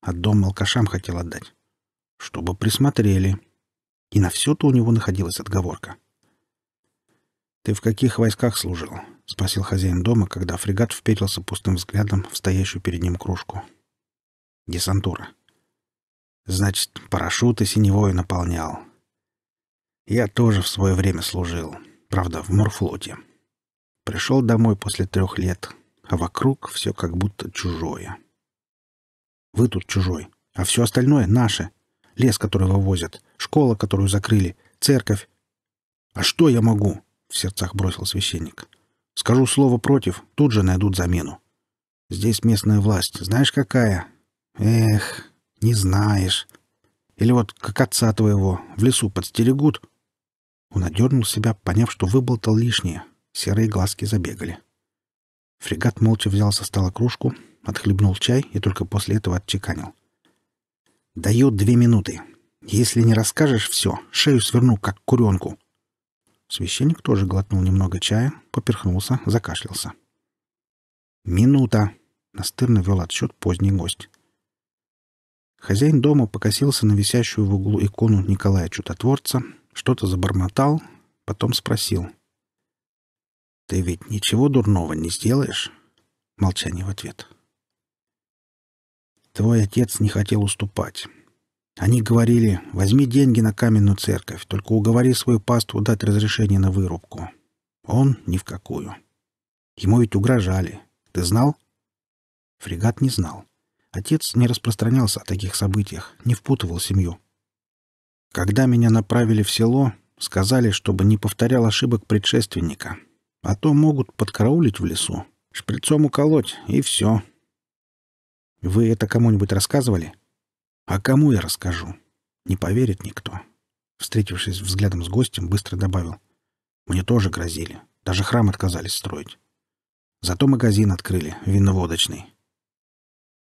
[SPEAKER 2] «А дом алкашам хотел отдать». «Чтобы присмотрели». И на все-то у него находилась отговорка. «Ты в каких войсках служил?» — спросил хозяин дома, когда фрегат вперился пустым взглядом в стоящую перед ним кружку. «Десантура». «Значит, парашюты синевой наполнял». «Я тоже в свое время служил», правда, в морфлоте. Пришел домой после трех лет, а вокруг все как будто чужое. Вы тут чужой, а все остальное наше. Лес, который вывозят, школа, которую закрыли, церковь. «А что я могу?» — в сердцах бросил священник. «Скажу слово против, тут же найдут замену. Здесь местная власть, знаешь какая? Эх, не знаешь. Или вот как отца твоего в лесу подстерегут, он одернул себя, поняв, что выболтал лишнее. Серые глазки забегали. Фрегат молча взял со стола кружку, отхлебнул чай и только после этого отчеканил. «Даю две минуты. Если не расскажешь все, шею сверну, как куренку». Священник тоже глотнул немного чая, поперхнулся, закашлялся. «Минута!» — настырно вел отсчет поздний гость. Хозяин дома покосился на висящую в углу икону Николая Чудотворца — что-то забормотал, потом спросил. «Ты ведь ничего дурного не сделаешь?» Молчание в ответ. «Твой отец не хотел уступать. Они говорили, возьми деньги на каменную церковь, только уговори свою паству дать разрешение на вырубку. Он ни в какую. Ему ведь угрожали. Ты знал?» Фрегат не знал. Отец не распространялся о таких событиях, не впутывал семью. Когда меня направили в село, сказали, чтобы не повторял ошибок предшественника, а то могут подкараулить в лесу, шприцом уколоть, и все. Вы это кому-нибудь рассказывали? А кому я расскажу? Не поверит никто. Встретившись взглядом с гостем, быстро добавил. Мне тоже грозили. Даже храм отказались строить. Зато магазин открыли, винноводочный.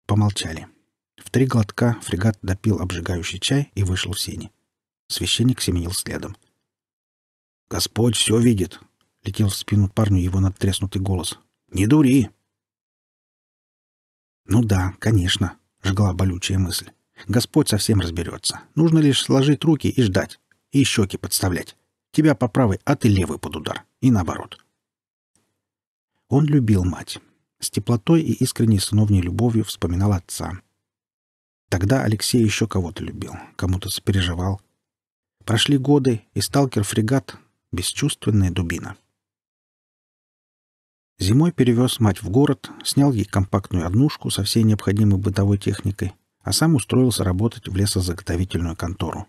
[SPEAKER 2] Помолчали. В три глотка фрегат допил обжигающий чай и вышел в сени. Священник семенил следом. «Господь все видит!» — летел в спину парню его надтреснутый голос. «Не дури!» «Ну да, конечно», — жгла болючая мысль. «Господь совсем разберется. Нужно лишь сложить руки и ждать. И щеки подставлять. Тебя по правой, а ты левый под удар. И наоборот». Он любил мать. С теплотой и искренней сыновней любовью вспоминал отца. Тогда Алексей еще кого-то любил, кому-то сопереживал, Прошли годы, и сталкер-фрегат — бесчувственная дубина. Зимой перевез мать в город, снял ей компактную однушку со всей необходимой бытовой техникой, а сам устроился работать в лесозаготовительную контору.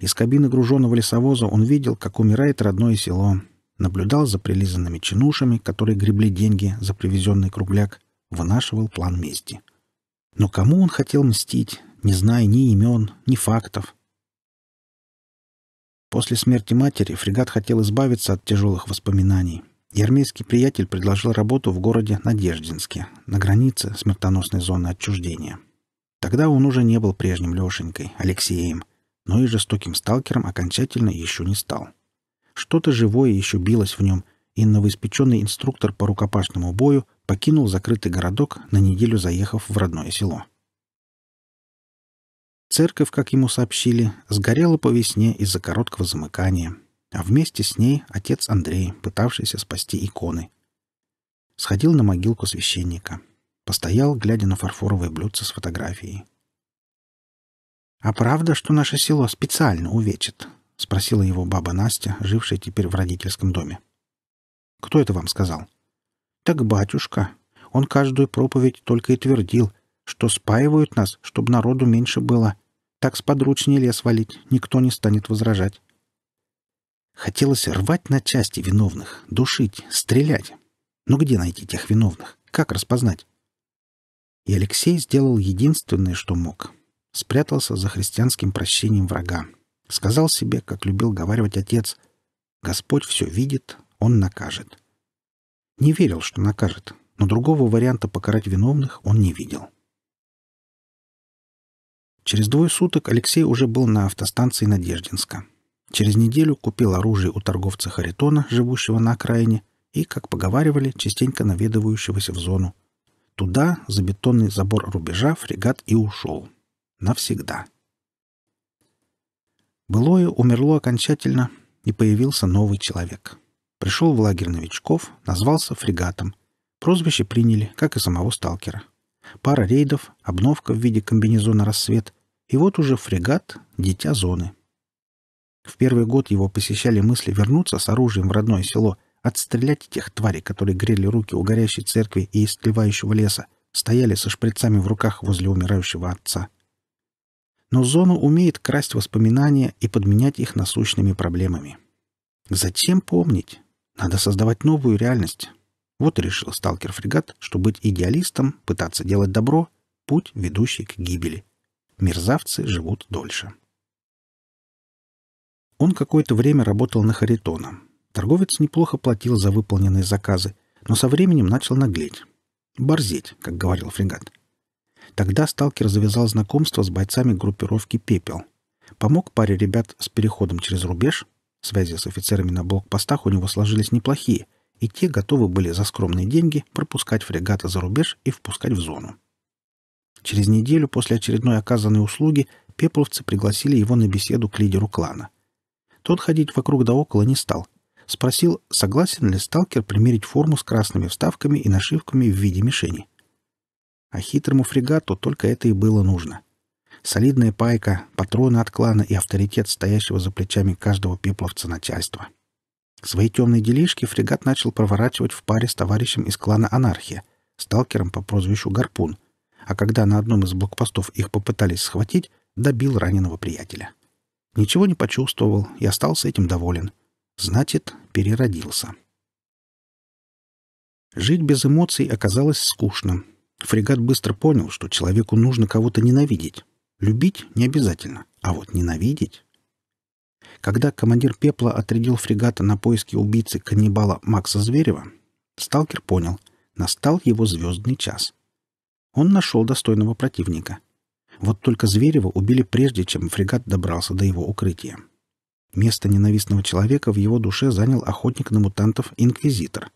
[SPEAKER 2] Из кабины груженного лесовоза он видел, как умирает родное село, наблюдал за прилизанными чинушами, которые гребли деньги за привезенный кругляк, вынашивал план мести. Но кому он хотел мстить, не зная ни имен, ни фактов, После смерти матери фрегат хотел избавиться от тяжелых воспоминаний. И армейский приятель предложил работу в городе Надеждинске, на границе смертоносной зоны отчуждения. Тогда он уже не был прежним Лешенькой, Алексеем, но и жестоким сталкером окончательно еще не стал. Что-то живое еще билось в нем, и новоиспеченный инструктор по рукопашному бою покинул закрытый городок, на неделю заехав в родное село. Церковь, как ему сообщили, сгорела по весне из-за короткого замыкания, а вместе с ней отец Андрей, пытавшийся спасти иконы. Сходил на могилку священника. Постоял, глядя на фарфоровые блюдце с фотографией. «А правда, что наше село специально увечит?» — спросила его баба Настя, жившая теперь в родительском доме. «Кто это вам сказал?» «Так батюшка. Он каждую проповедь только и твердил, что спаивают нас, чтобы народу меньше было. Так сподручнее лес валить, никто не станет возражать. Хотелось рвать на части виновных, душить, стрелять. Но где найти тех виновных? Как распознать? И Алексей сделал единственное, что мог. Спрятался за христианским прощением врага. Сказал себе, как любил говаривать отец, «Господь все видит, Он накажет». Не верил, что накажет, но другого варианта покарать виновных он не видел. Через двое суток Алексей уже был на автостанции Надеждинска. Через неделю купил оружие у торговца Харитона, живущего на окраине, и, как поговаривали, частенько наведывающегося в зону. Туда, за бетонный забор рубежа, фрегат и ушел. Навсегда. Былое умерло окончательно, и появился новый человек. Пришел в лагерь новичков, назвался фрегатом. Прозвище приняли, как и самого сталкера. Пара рейдов, обновка в виде комбинезона «Рассвет», и вот уже фрегат — дитя зоны. В первый год его посещали мысли вернуться с оружием в родное село, отстрелять тех тварей, которые грели руки у горящей церкви и истлевающего леса, стояли со шприцами в руках возле умирающего отца. Но зона умеет красть воспоминания и подменять их насущными проблемами. Зачем помнить? Надо создавать новую реальность. Вот и решил сталкер-фрегат, что быть идеалистом, пытаться делать добро — путь, ведущий к гибели. Мерзавцы живут дольше. Он какое-то время работал на Харитона. Торговец неплохо платил за выполненные заказы, но со временем начал наглеть. «Борзеть», как говорил фрегат. Тогда сталкер завязал знакомство с бойцами группировки «Пепел». Помог паре ребят с переходом через рубеж. Связи с офицерами на блокпостах у него сложились неплохие, и те готовы были за скромные деньги пропускать фрегата за рубеж и впускать в зону. Через неделю после очередной оказанной услуги пепловцы пригласили его на беседу к лидеру клана. Тот ходить вокруг да около не стал. Спросил, согласен ли сталкер примерить форму с красными вставками и нашивками в виде мишени. А хитрому фрегату только это и было нужно. Солидная пайка, патроны от клана и авторитет стоящего за плечами каждого пепловца начальства. Свои темные делишки фрегат начал проворачивать в паре с товарищем из клана «Анархия», сталкером по прозвищу «Гарпун», а когда на одном из блокпостов их попытались схватить, добил раненого приятеля. Ничего не почувствовал и остался этим доволен. Значит, переродился. Жить без эмоций оказалось скучно. Фрегат быстро понял, что человеку нужно кого-то ненавидеть. Любить не обязательно, а вот ненавидеть... Когда командир «Пепла» отрядил фрегата на поиски убийцы-каннибала Макса Зверева, сталкер понял — настал его звездный час — он нашел достойного противника. Вот только Зверева убили прежде, чем фрегат добрался до его укрытия. Место ненавистного человека в его душе занял охотник на мутантов Инквизитор.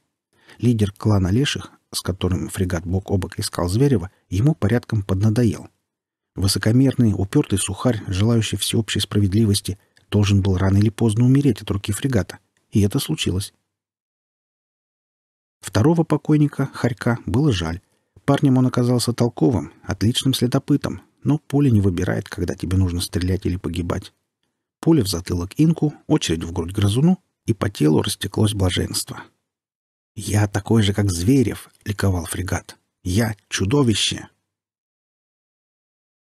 [SPEAKER 2] Лидер клана Леших, с которым фрегат бок о бок искал Зверева, ему порядком поднадоел. Высокомерный, упертый сухарь, желающий всеобщей справедливости, должен был рано или поздно умереть от руки фрегата. И это случилось. Второго покойника, Харька, было жаль парнем он оказался толковым, отличным следопытом, но пуля не выбирает, когда тебе нужно стрелять или погибать. Пуля в затылок инку, очередь в грудь грызуну, и по телу растеклось блаженство. «Я такой же, как Зверев!» — ликовал фрегат. «Я чудовище!»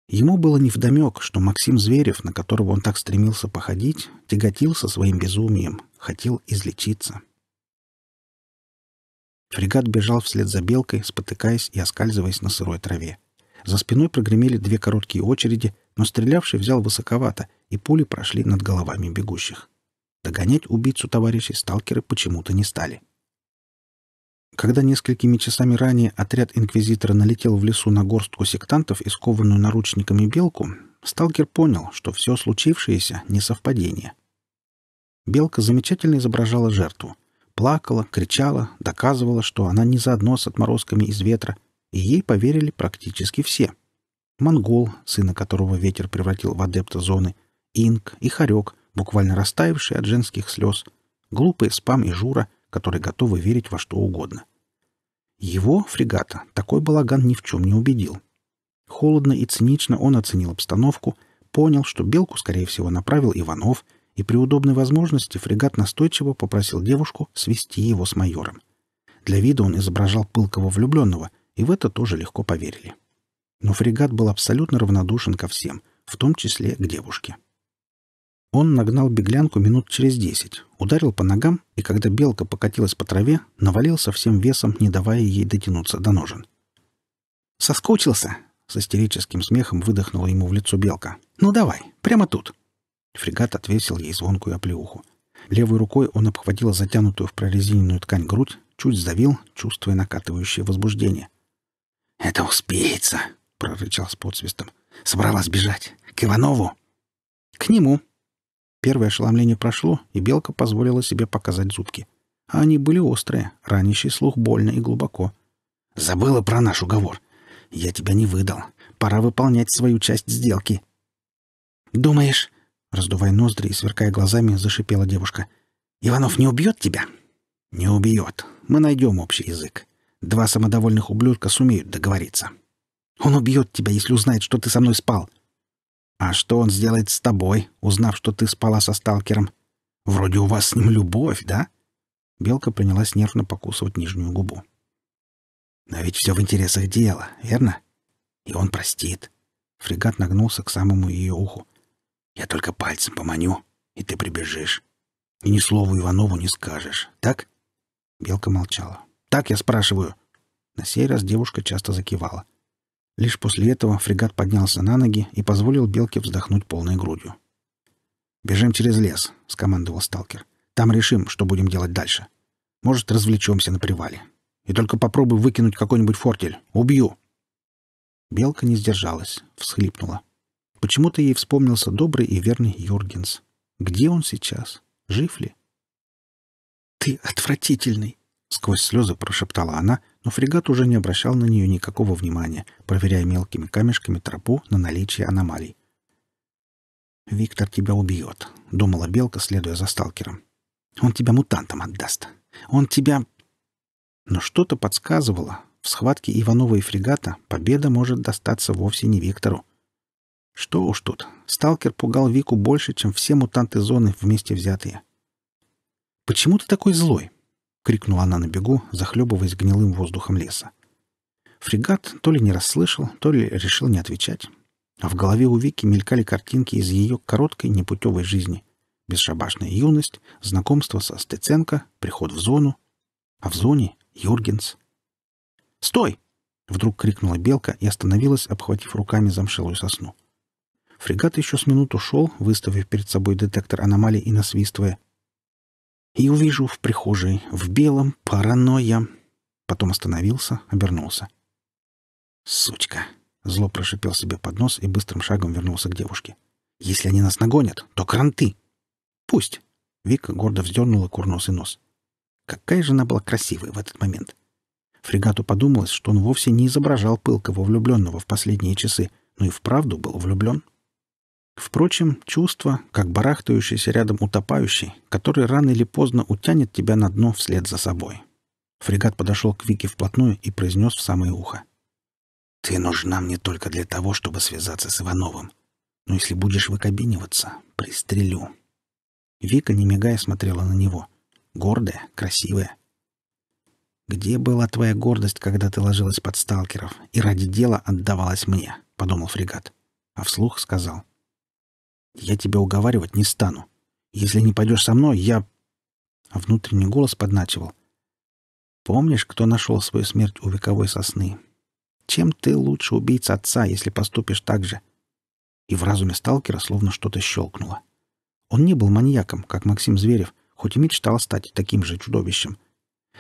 [SPEAKER 2] Ему было невдомек, что Максим Зверев, на которого он так стремился походить, тяготился своим безумием, хотел излечиться. — Фрегат бежал вслед за белкой, спотыкаясь и оскальзываясь на сырой траве. За спиной прогремели две короткие очереди, но стрелявший взял высоковато, и пули прошли над головами бегущих. Догонять убийцу товарищей сталкеры почему-то не стали. Когда несколькими часами ранее отряд инквизитора налетел в лесу на горстку сектантов и скованную наручниками белку, сталкер понял, что все случившееся — не совпадение. Белка замечательно изображала жертву плакала, кричала, доказывала, что она не заодно с отморозками из ветра, и ей поверили практически все. Монгол, сына которого ветер превратил в адепта зоны, Инк и Харек, буквально растаявшие от женских слез, глупые Спам и Жура, которые готовы верить во что угодно. Его, фрегата, такой балаган ни в чем не убедил. Холодно и цинично он оценил обстановку, понял, что белку, скорее всего, направил Иванов — и при удобной возможности фрегат настойчиво попросил девушку свести его с майором. Для вида он изображал пылкого влюбленного, и в это тоже легко поверили. Но фрегат был абсолютно равнодушен ко всем, в том числе к девушке. Он нагнал беглянку минут через десять, ударил по ногам, и когда белка покатилась по траве, навалился всем весом, не давая ей дотянуться до ножен. «Соскучился!» — с истерическим смехом выдохнула ему в лицо белка. «Ну давай, прямо тут!» Фрегат отвесил ей звонкую оплеуху. Левой рукой он обхватил затянутую в прорезиненную ткань грудь, чуть сдавил, чувствуя накатывающее возбуждение. «Это успеется!» — прорычал с подсвистом. «Собралась бежать! К Иванову!» «К нему!» Первое ошеломление прошло, и белка позволила себе показать зубки. А они были острые, ранящий слух больно и глубоко. «Забыла про наш уговор. Я тебя не выдал. Пора выполнять свою часть сделки». «Думаешь, Раздувая ноздри и сверкая глазами, зашипела девушка. «Иванов не убьет тебя?» «Не убьет. Мы найдем общий язык. Два самодовольных ублюдка сумеют договориться. Он убьет тебя, если узнает, что ты со мной спал». «А что он сделает с тобой, узнав, что ты спала со сталкером? Вроде у вас с ним любовь, да?» Белка принялась нервно покусывать нижнюю губу. «Но ведь все в интересах дела, верно? И он простит». Фрегат нагнулся к самому ее уху. Я только пальцем поманю, и ты прибежишь. И ни слова Иванову не скажешь, так?» Белка молчала. «Так я спрашиваю». На сей раз девушка часто закивала. Лишь после этого фрегат поднялся на ноги и позволил Белке вздохнуть полной грудью. «Бежим через лес», — скомандовал сталкер. «Там решим, что будем делать дальше. Может, развлечемся на привале. И только попробуй выкинуть какой-нибудь фортель. Убью!» Белка не сдержалась, всхлипнула. Почему-то ей вспомнился добрый и верный Юргенс. Где он сейчас? Жив ли? «Ты отвратительный!» — сквозь слезы прошептала она, но фрегат уже не обращал на нее никакого внимания, проверяя мелкими камешками тропу на наличие аномалий. «Виктор тебя убьет», — думала Белка, следуя за сталкером. «Он тебя мутантом отдаст. Он тебя...» Но что-то подсказывало. В схватке Иванова и фрегата победа может достаться вовсе не Виктору. Что уж тут, сталкер пугал Вику больше, чем все мутанты зоны вместе взятые. «Почему ты такой злой?» — крикнула она на бегу, захлебываясь гнилым воздухом леса. Фрегат то ли не расслышал, то ли решил не отвечать. А в голове у Вики мелькали картинки из ее короткой непутевой жизни. Бесшабашная юность, знакомство со Стеценко, приход в зону. А в зоне — Юргенс. «Стой!» — вдруг крикнула белка и остановилась, обхватив руками замшелую сосну. Фрегат еще с минуту шел, выставив перед собой детектор аномалий и насвистывая. И увижу в прихожей, в белом, паранойя. Потом остановился, обернулся. «Сучка!» — зло прошипел себе под нос и быстрым шагом вернулся к девушке. «Если они нас нагонят, то кранты!» «Пусть!» — Вика гордо вздернула курносый нос. Какая же она была красивая в этот момент! Фрегату подумалось, что он вовсе не изображал пылкого влюбленного в последние часы, но и вправду был влюблен. Впрочем, чувство, как барахтающийся рядом утопающий, который рано или поздно утянет тебя на дно вслед за собой. Фрегат подошел к Вике вплотную и произнес в самое ухо. «Ты нужна мне только для того, чтобы связаться с Ивановым. Но если будешь выкабиниваться, пристрелю». Вика, не мигая, смотрела на него. Гордая, красивая. «Где была твоя гордость, когда ты ложилась под сталкеров и ради дела отдавалась мне?» — подумал фрегат. А вслух сказал — я тебя уговаривать не стану. Если не пойдешь со мной, я...» А внутренний голос подначивал. «Помнишь, кто нашел свою смерть у вековой сосны? Чем ты лучше убийца отца, если поступишь так же?» И в разуме сталкера словно что-то щелкнуло. Он не был маньяком, как Максим Зверев, хоть и мечтал стать таким же чудовищем.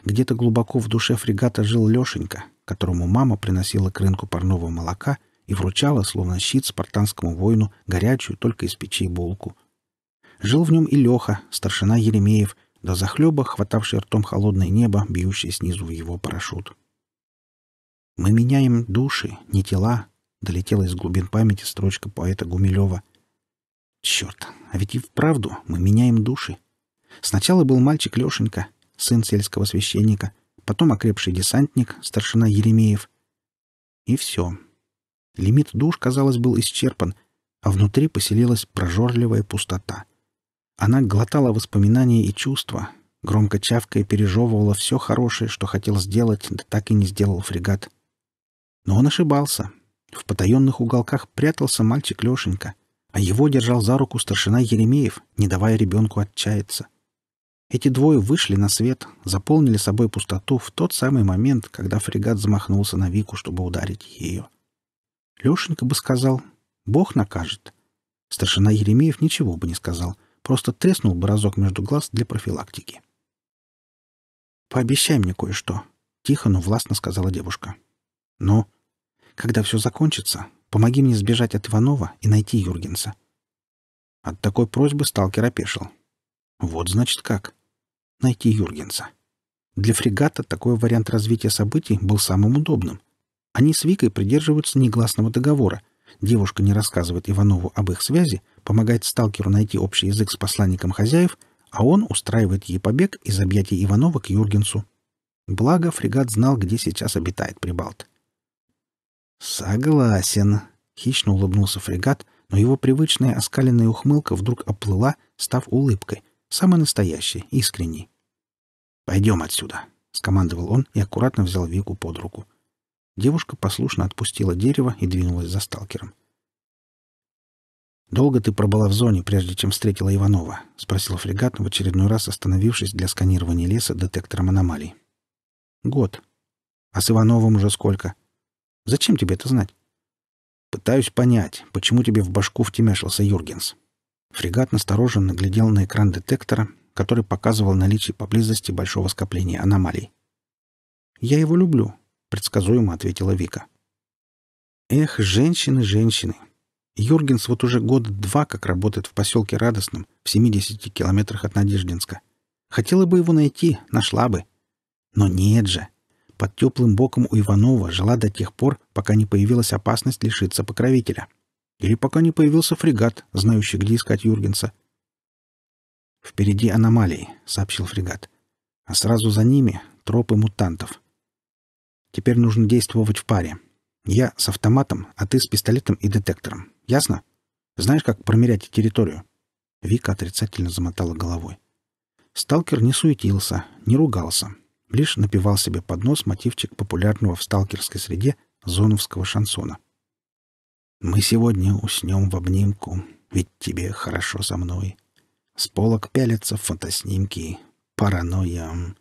[SPEAKER 2] Где-то глубоко в душе фрегата жил Лешенька, которому мама приносила к рынку парного молока — и вручала, словно щит спартанскому воину, горячую только из печи булку. Жил в нем и Леха, старшина Еремеев, до захлеба хватавший ртом холодное небо, бьющее снизу в его парашют. «Мы меняем души, не тела», — долетела из глубин памяти строчка поэта Гумилева. «Черт, а ведь и вправду мы меняем души. Сначала был мальчик Лешенька, сын сельского священника, потом окрепший десантник, старшина Еремеев. И все, Лимит душ, казалось, был исчерпан, а внутри поселилась прожорливая пустота. Она глотала воспоминания и чувства, громко чавкая пережевывала все хорошее, что хотел сделать, да так и не сделал фрегат. Но он ошибался. В потаенных уголках прятался мальчик Лешенька, а его держал за руку старшина Еремеев, не давая ребенку отчаяться. Эти двое вышли на свет, заполнили собой пустоту в тот самый момент, когда фрегат замахнулся на Вику, чтобы ударить ее. Лешенька бы сказал, Бог накажет. Старшина Еремеев ничего бы не сказал, просто треснул бы разок между глаз для профилактики. «Пообещай мне кое-что», — тихо, но властно сказала девушка. «Но когда все закончится, помоги мне сбежать от Иванова и найти Юргенса». От такой просьбы сталкер опешил. «Вот, значит, как. Найти Юргенса». Для фрегата такой вариант развития событий был самым удобным — они с Викой придерживаются негласного договора. Девушка не рассказывает Иванову об их связи, помогает сталкеру найти общий язык с посланником хозяев, а он устраивает ей побег из объятий Иванова к Юргенсу. Благо, фрегат знал, где сейчас обитает Прибалт. «Согласен», — хищно улыбнулся фрегат, но его привычная оскаленная ухмылка вдруг оплыла, став улыбкой, самой настоящей, искренней. «Пойдем отсюда», — скомандовал он и аккуратно взял Вику под руку. Девушка послушно отпустила дерево и двинулась за сталкером. «Долго ты пробыла в зоне, прежде чем встретила Иванова?» — спросил фрегат, в очередной раз остановившись для сканирования леса детектором аномалий. «Год. А с Ивановым уже сколько? Зачем тебе это знать?» «Пытаюсь понять, почему тебе в башку втемешился Юргенс». Фрегат настороженно глядел на экран детектора, который показывал наличие поблизости большого скопления аномалий. «Я его люблю», предсказуемо ответила Вика. Эх, женщины, женщины. Юргенс вот уже год два как работает в поселке Радостном, в 70 километрах от Надеждинска. Хотела бы его найти, нашла бы. Но нет же. Под теплым боком у Иванова жила до тех пор, пока не появилась опасность лишиться покровителя. Или пока не появился фрегат, знающий, где искать Юргенса. «Впереди аномалии», — сообщил фрегат. «А сразу за ними — тропы мутантов. Теперь нужно действовать в паре. Я с автоматом, а ты с пистолетом и детектором. Ясно? Знаешь, как промерять территорию?» Вика отрицательно замотала головой. Сталкер не суетился, не ругался, лишь напевал себе под нос мотивчик популярного в сталкерской среде зоновского шансона. «Мы сегодня уснем в обнимку, ведь тебе хорошо со мной. С полок пялятся фотоснимки, паранойя.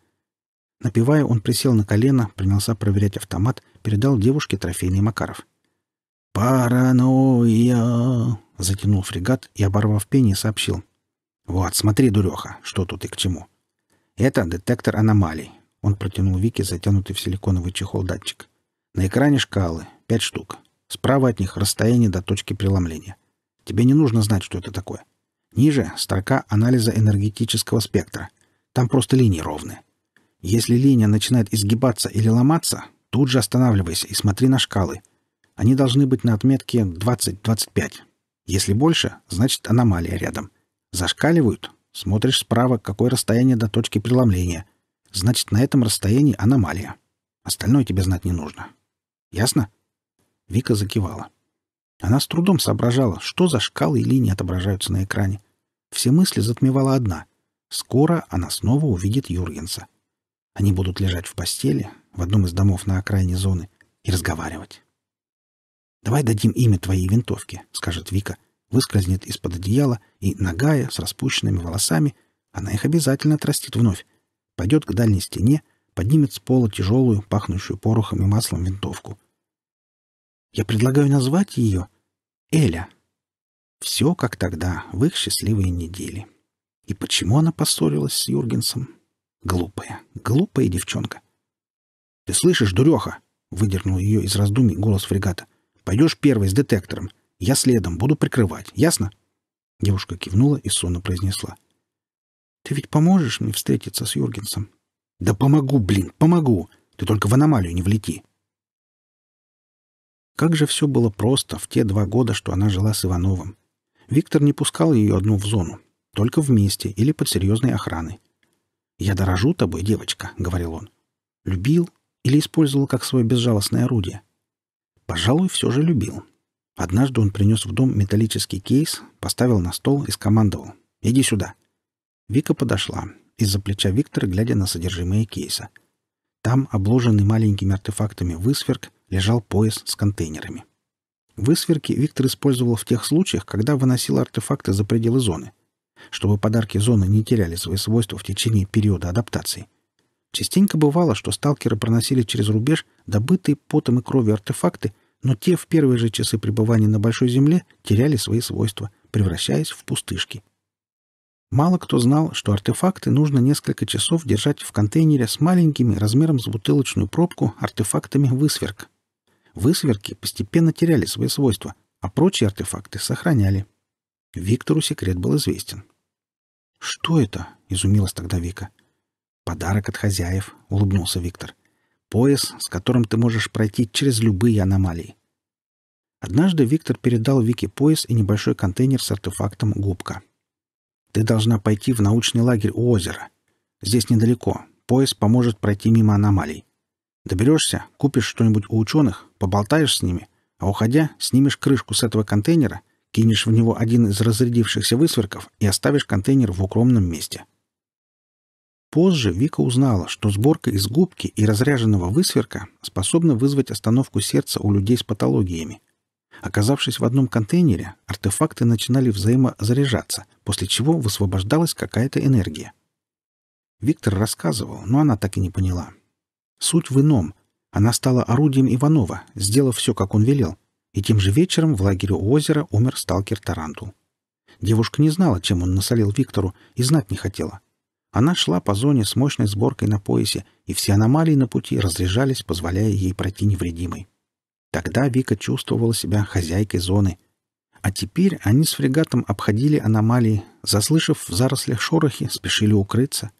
[SPEAKER 2] Напивая, он присел на колено, принялся проверять автомат, передал девушке трофейный Макаров. «Паранойя!» — затянул фрегат и, оборвав пение, сообщил. «Вот, смотри, дуреха, что тут и к чему. Это детектор аномалий». Он протянул Вике затянутый в силиконовый чехол датчик. «На экране шкалы, пять штук. Справа от них расстояние до точки преломления. Тебе не нужно знать, что это такое. Ниже — строка анализа энергетического спектра. Там просто линии ровные. Если линия начинает изгибаться или ломаться, тут же останавливайся и смотри на шкалы. Они должны быть на отметке 20-25. Если больше, значит аномалия рядом. Зашкаливают — смотришь справа, какое расстояние до точки преломления. Значит, на этом расстоянии аномалия. Остальное тебе знать не нужно. Ясно? Вика закивала. Она с трудом соображала, что за шкалы и линии отображаются на экране. Все мысли затмевала одна. Скоро она снова увидит Юргенса. Они будут лежать в постели в одном из домов на окраине зоны и разговаривать. «Давай дадим имя твоей винтовке», — скажет Вика. Выскользнет из-под одеяла, и нагая с распущенными волосами, она их обязательно отрастит вновь, пойдет к дальней стене, поднимет с пола тяжелую, пахнущую порохом и маслом винтовку. Я предлагаю назвать ее Эля. Все как тогда, в их счастливые недели. И почему она поссорилась с Юргенсом? Глупая, глупая девчонка. «Ты слышишь, дуреха?» — выдернул ее из раздумий голос фрегата. «Пойдешь первой с детектором. Я следом, буду прикрывать. Ясно?» Девушка кивнула и сонно произнесла. «Ты ведь поможешь мне встретиться с Юргенсом?» «Да помогу, блин, помогу! Ты только в аномалию не влети!» Как же все было просто в те два года, что она жила с Ивановым. Виктор не пускал ее одну в зону, только вместе или под серьезной охраной. «Я дорожу тобой, девочка», — говорил он. «Любил или использовал как свое безжалостное орудие?» Пожалуй, все же любил. Однажды он принес в дом металлический кейс, поставил на стол и скомандовал. «Иди сюда». Вика подошла, из-за плеча Виктора, глядя на содержимое кейса. Там, обложенный маленькими артефактами высверк, лежал пояс с контейнерами. Высверки Виктор использовал в тех случаях, когда выносил артефакты за пределы зоны — чтобы подарки зоны не теряли свои свойства в течение периода адаптации. Частенько бывало, что сталкеры проносили через рубеж добытые потом и кровью артефакты, но те в первые же часы пребывания на Большой Земле теряли свои свойства, превращаясь в пустышки. Мало кто знал, что артефакты нужно несколько часов держать в контейнере с маленькими размером с бутылочную пробку артефактами высверк. Высверки постепенно теряли свои свойства, а прочие артефакты сохраняли. Виктору секрет был известен. «Что это?» — изумилась тогда Вика. «Подарок от хозяев», — улыбнулся Виктор. «Пояс, с которым ты можешь пройти через любые аномалии». Однажды Виктор передал Вике пояс и небольшой контейнер с артефактом «Губка». «Ты должна пойти в научный лагерь у озера. Здесь недалеко. Пояс поможет пройти мимо аномалий. Доберешься, купишь что-нибудь у ученых, поболтаешь с ними, а уходя, снимешь крышку с этого контейнера Кинешь в него один из разрядившихся высверков и оставишь контейнер в укромном месте. Позже Вика узнала, что сборка из губки и разряженного высверка способна вызвать остановку сердца у людей с патологиями. Оказавшись в одном контейнере, артефакты начинали взаимозаряжаться, после чего высвобождалась какая-то энергия. Виктор рассказывал, но она так и не поняла. Суть в ином. Она стала орудием Иванова, сделав все, как он велел и тем же вечером в лагере у озера умер сталкер Таранту. Девушка не знала, чем он насолил Виктору, и знать не хотела. Она шла по зоне с мощной сборкой на поясе, и все аномалии на пути разряжались, позволяя ей пройти невредимой. Тогда Вика чувствовала себя хозяйкой зоны. А теперь они с фрегатом обходили аномалии, заслышав в зарослях шорохи, спешили укрыться.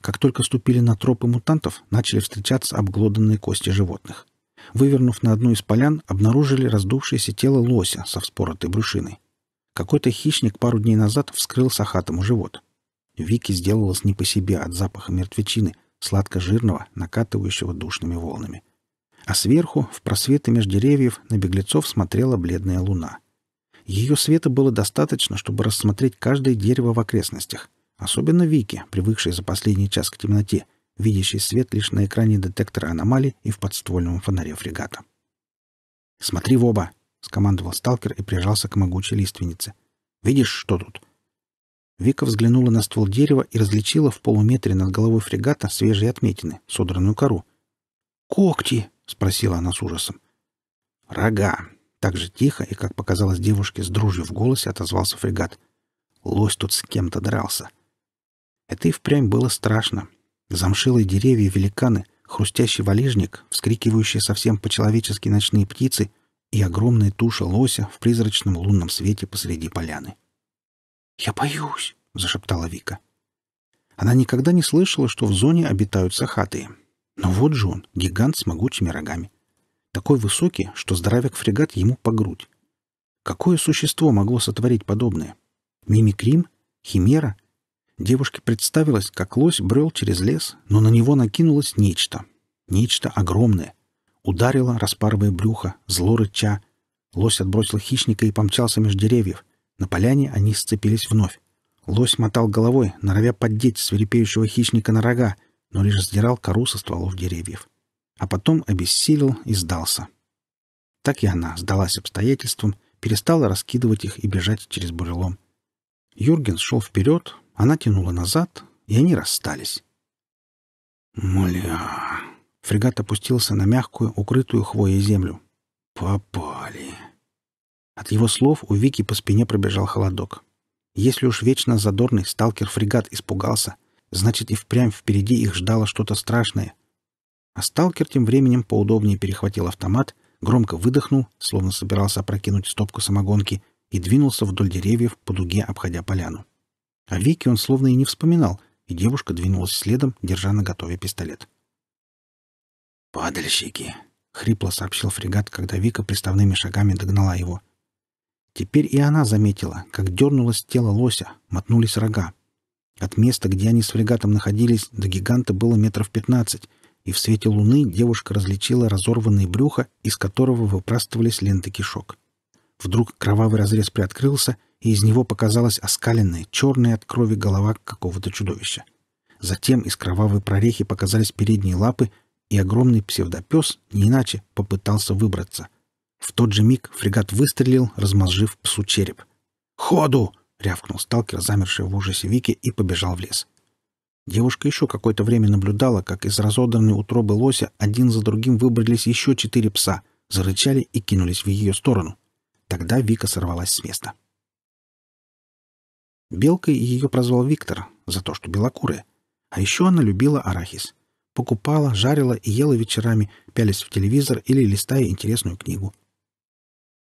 [SPEAKER 2] Как только ступили на тропы мутантов, начали встречаться обглоданные кости животных вывернув на одну из полян, обнаружили раздувшееся тело лося со вспоротой брюшиной. Какой-то хищник пару дней назад вскрыл сахатому живот. Вики сделалась не по себе от запаха мертвечины, сладко-жирного, накатывающего душными волнами. А сверху, в просветы между деревьев, на беглецов смотрела бледная луна. Ее света было достаточно, чтобы рассмотреть каждое дерево в окрестностях, особенно Вики, привыкшей за последний час к темноте — видящий свет лишь на экране детектора аномалий и в подствольном фонаре фрегата. «Смотри в оба!» — скомандовал сталкер и прижался к могучей лиственнице. «Видишь, что тут?» Вика взглянула на ствол дерева и различила в полуметре над головой фрегата свежие отметины, содранную кору. «Когти!» — спросила она с ужасом. «Рога!» — так же тихо и, как показалось девушке, с дружью в голосе отозвался фрегат. «Лось тут с кем-то дрался». Это и впрямь было страшно, Замшилые деревья великаны, хрустящий валежник, вскрикивающие совсем по-человечески ночные птицы и огромная туша лося в призрачном лунном свете посреди поляны. «Я боюсь!» — зашептала Вика. Она никогда не слышала, что в зоне обитают сахаты. Но вот же он, гигант с могучими рогами. Такой высокий, что здоровяк-фрегат ему по грудь. Какое существо могло сотворить подобное? Мимикрим? Химера? Девушке представилось, как лось брел через лес, но на него накинулось нечто. Нечто огромное. Ударило, распарывая брюхо, зло рыча. Лось отбросил хищника и помчался между деревьев. На поляне они сцепились вновь. Лось мотал головой, норовя поддеть свирепеющего хищника на рога, но лишь сдирал кору со стволов деревьев. А потом обессилел и сдался. Так и она сдалась обстоятельствам, перестала раскидывать их и бежать через бурелом. Юрген шел вперед, она тянула назад, и они расстались. «Мля!» Фрегат опустился на мягкую, укрытую хвоей землю. «Попали!» От его слов у Вики по спине пробежал холодок. Если уж вечно задорный сталкер-фрегат испугался, значит и впрямь впереди их ждало что-то страшное. А сталкер тем временем поудобнее перехватил автомат, громко выдохнул, словно собирался опрокинуть стопку самогонки, и двинулся вдоль деревьев по дуге, обходя поляну. А веке он словно и не вспоминал, и девушка двинулась следом, держа на готове пистолет. «Падальщики!» — хрипло сообщил фрегат, когда Вика приставными шагами догнала его. Теперь и она заметила, как дернулось тело лося, мотнулись рога. От места, где они с фрегатом находились, до гиганта было метров пятнадцать, и в свете луны девушка различила разорванное брюхо, из которого выпрастывались ленты кишок. Вдруг кровавый разрез приоткрылся — и из него показалась оскаленная, черная от крови голова какого-то чудовища. Затем из кровавой прорехи показались передние лапы, и огромный псевдопес, не иначе, попытался выбраться. В тот же миг фрегат выстрелил, размозжив псу череп. «Ходу!» — рявкнул сталкер, замерший в ужасе Вики, и побежал в лес. Девушка еще какое-то время наблюдала, как из разодранной утробы лося один за другим выбрались еще четыре пса, зарычали и кинулись в ее сторону. Тогда Вика сорвалась с места. Белкой ее прозвал Виктор за то, что белокурая. А еще она любила арахис. Покупала, жарила и ела вечерами, пялись в телевизор или листая интересную книгу.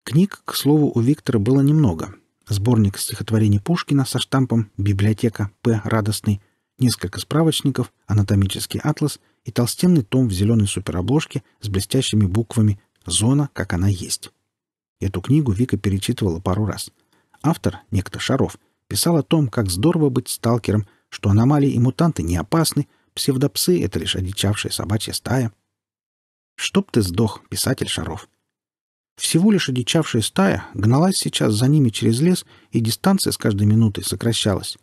[SPEAKER 2] Книг, к слову, у Виктора было немного. Сборник стихотворений Пушкина со штампом «Библиотека П. Радостный», несколько справочников, анатомический атлас и толстенный том в зеленой суперобложке с блестящими буквами «Зона, как она есть». Эту книгу Вика перечитывала пару раз. Автор, некто Шаров, писал о том, как здорово быть сталкером, что аномалии и мутанты не опасны, псевдопсы — это лишь одичавшая собачья стая. Чтоб ты сдох, писатель Шаров. Всего лишь одичавшая стая гналась сейчас за ними через лес, и дистанция с каждой минутой сокращалась.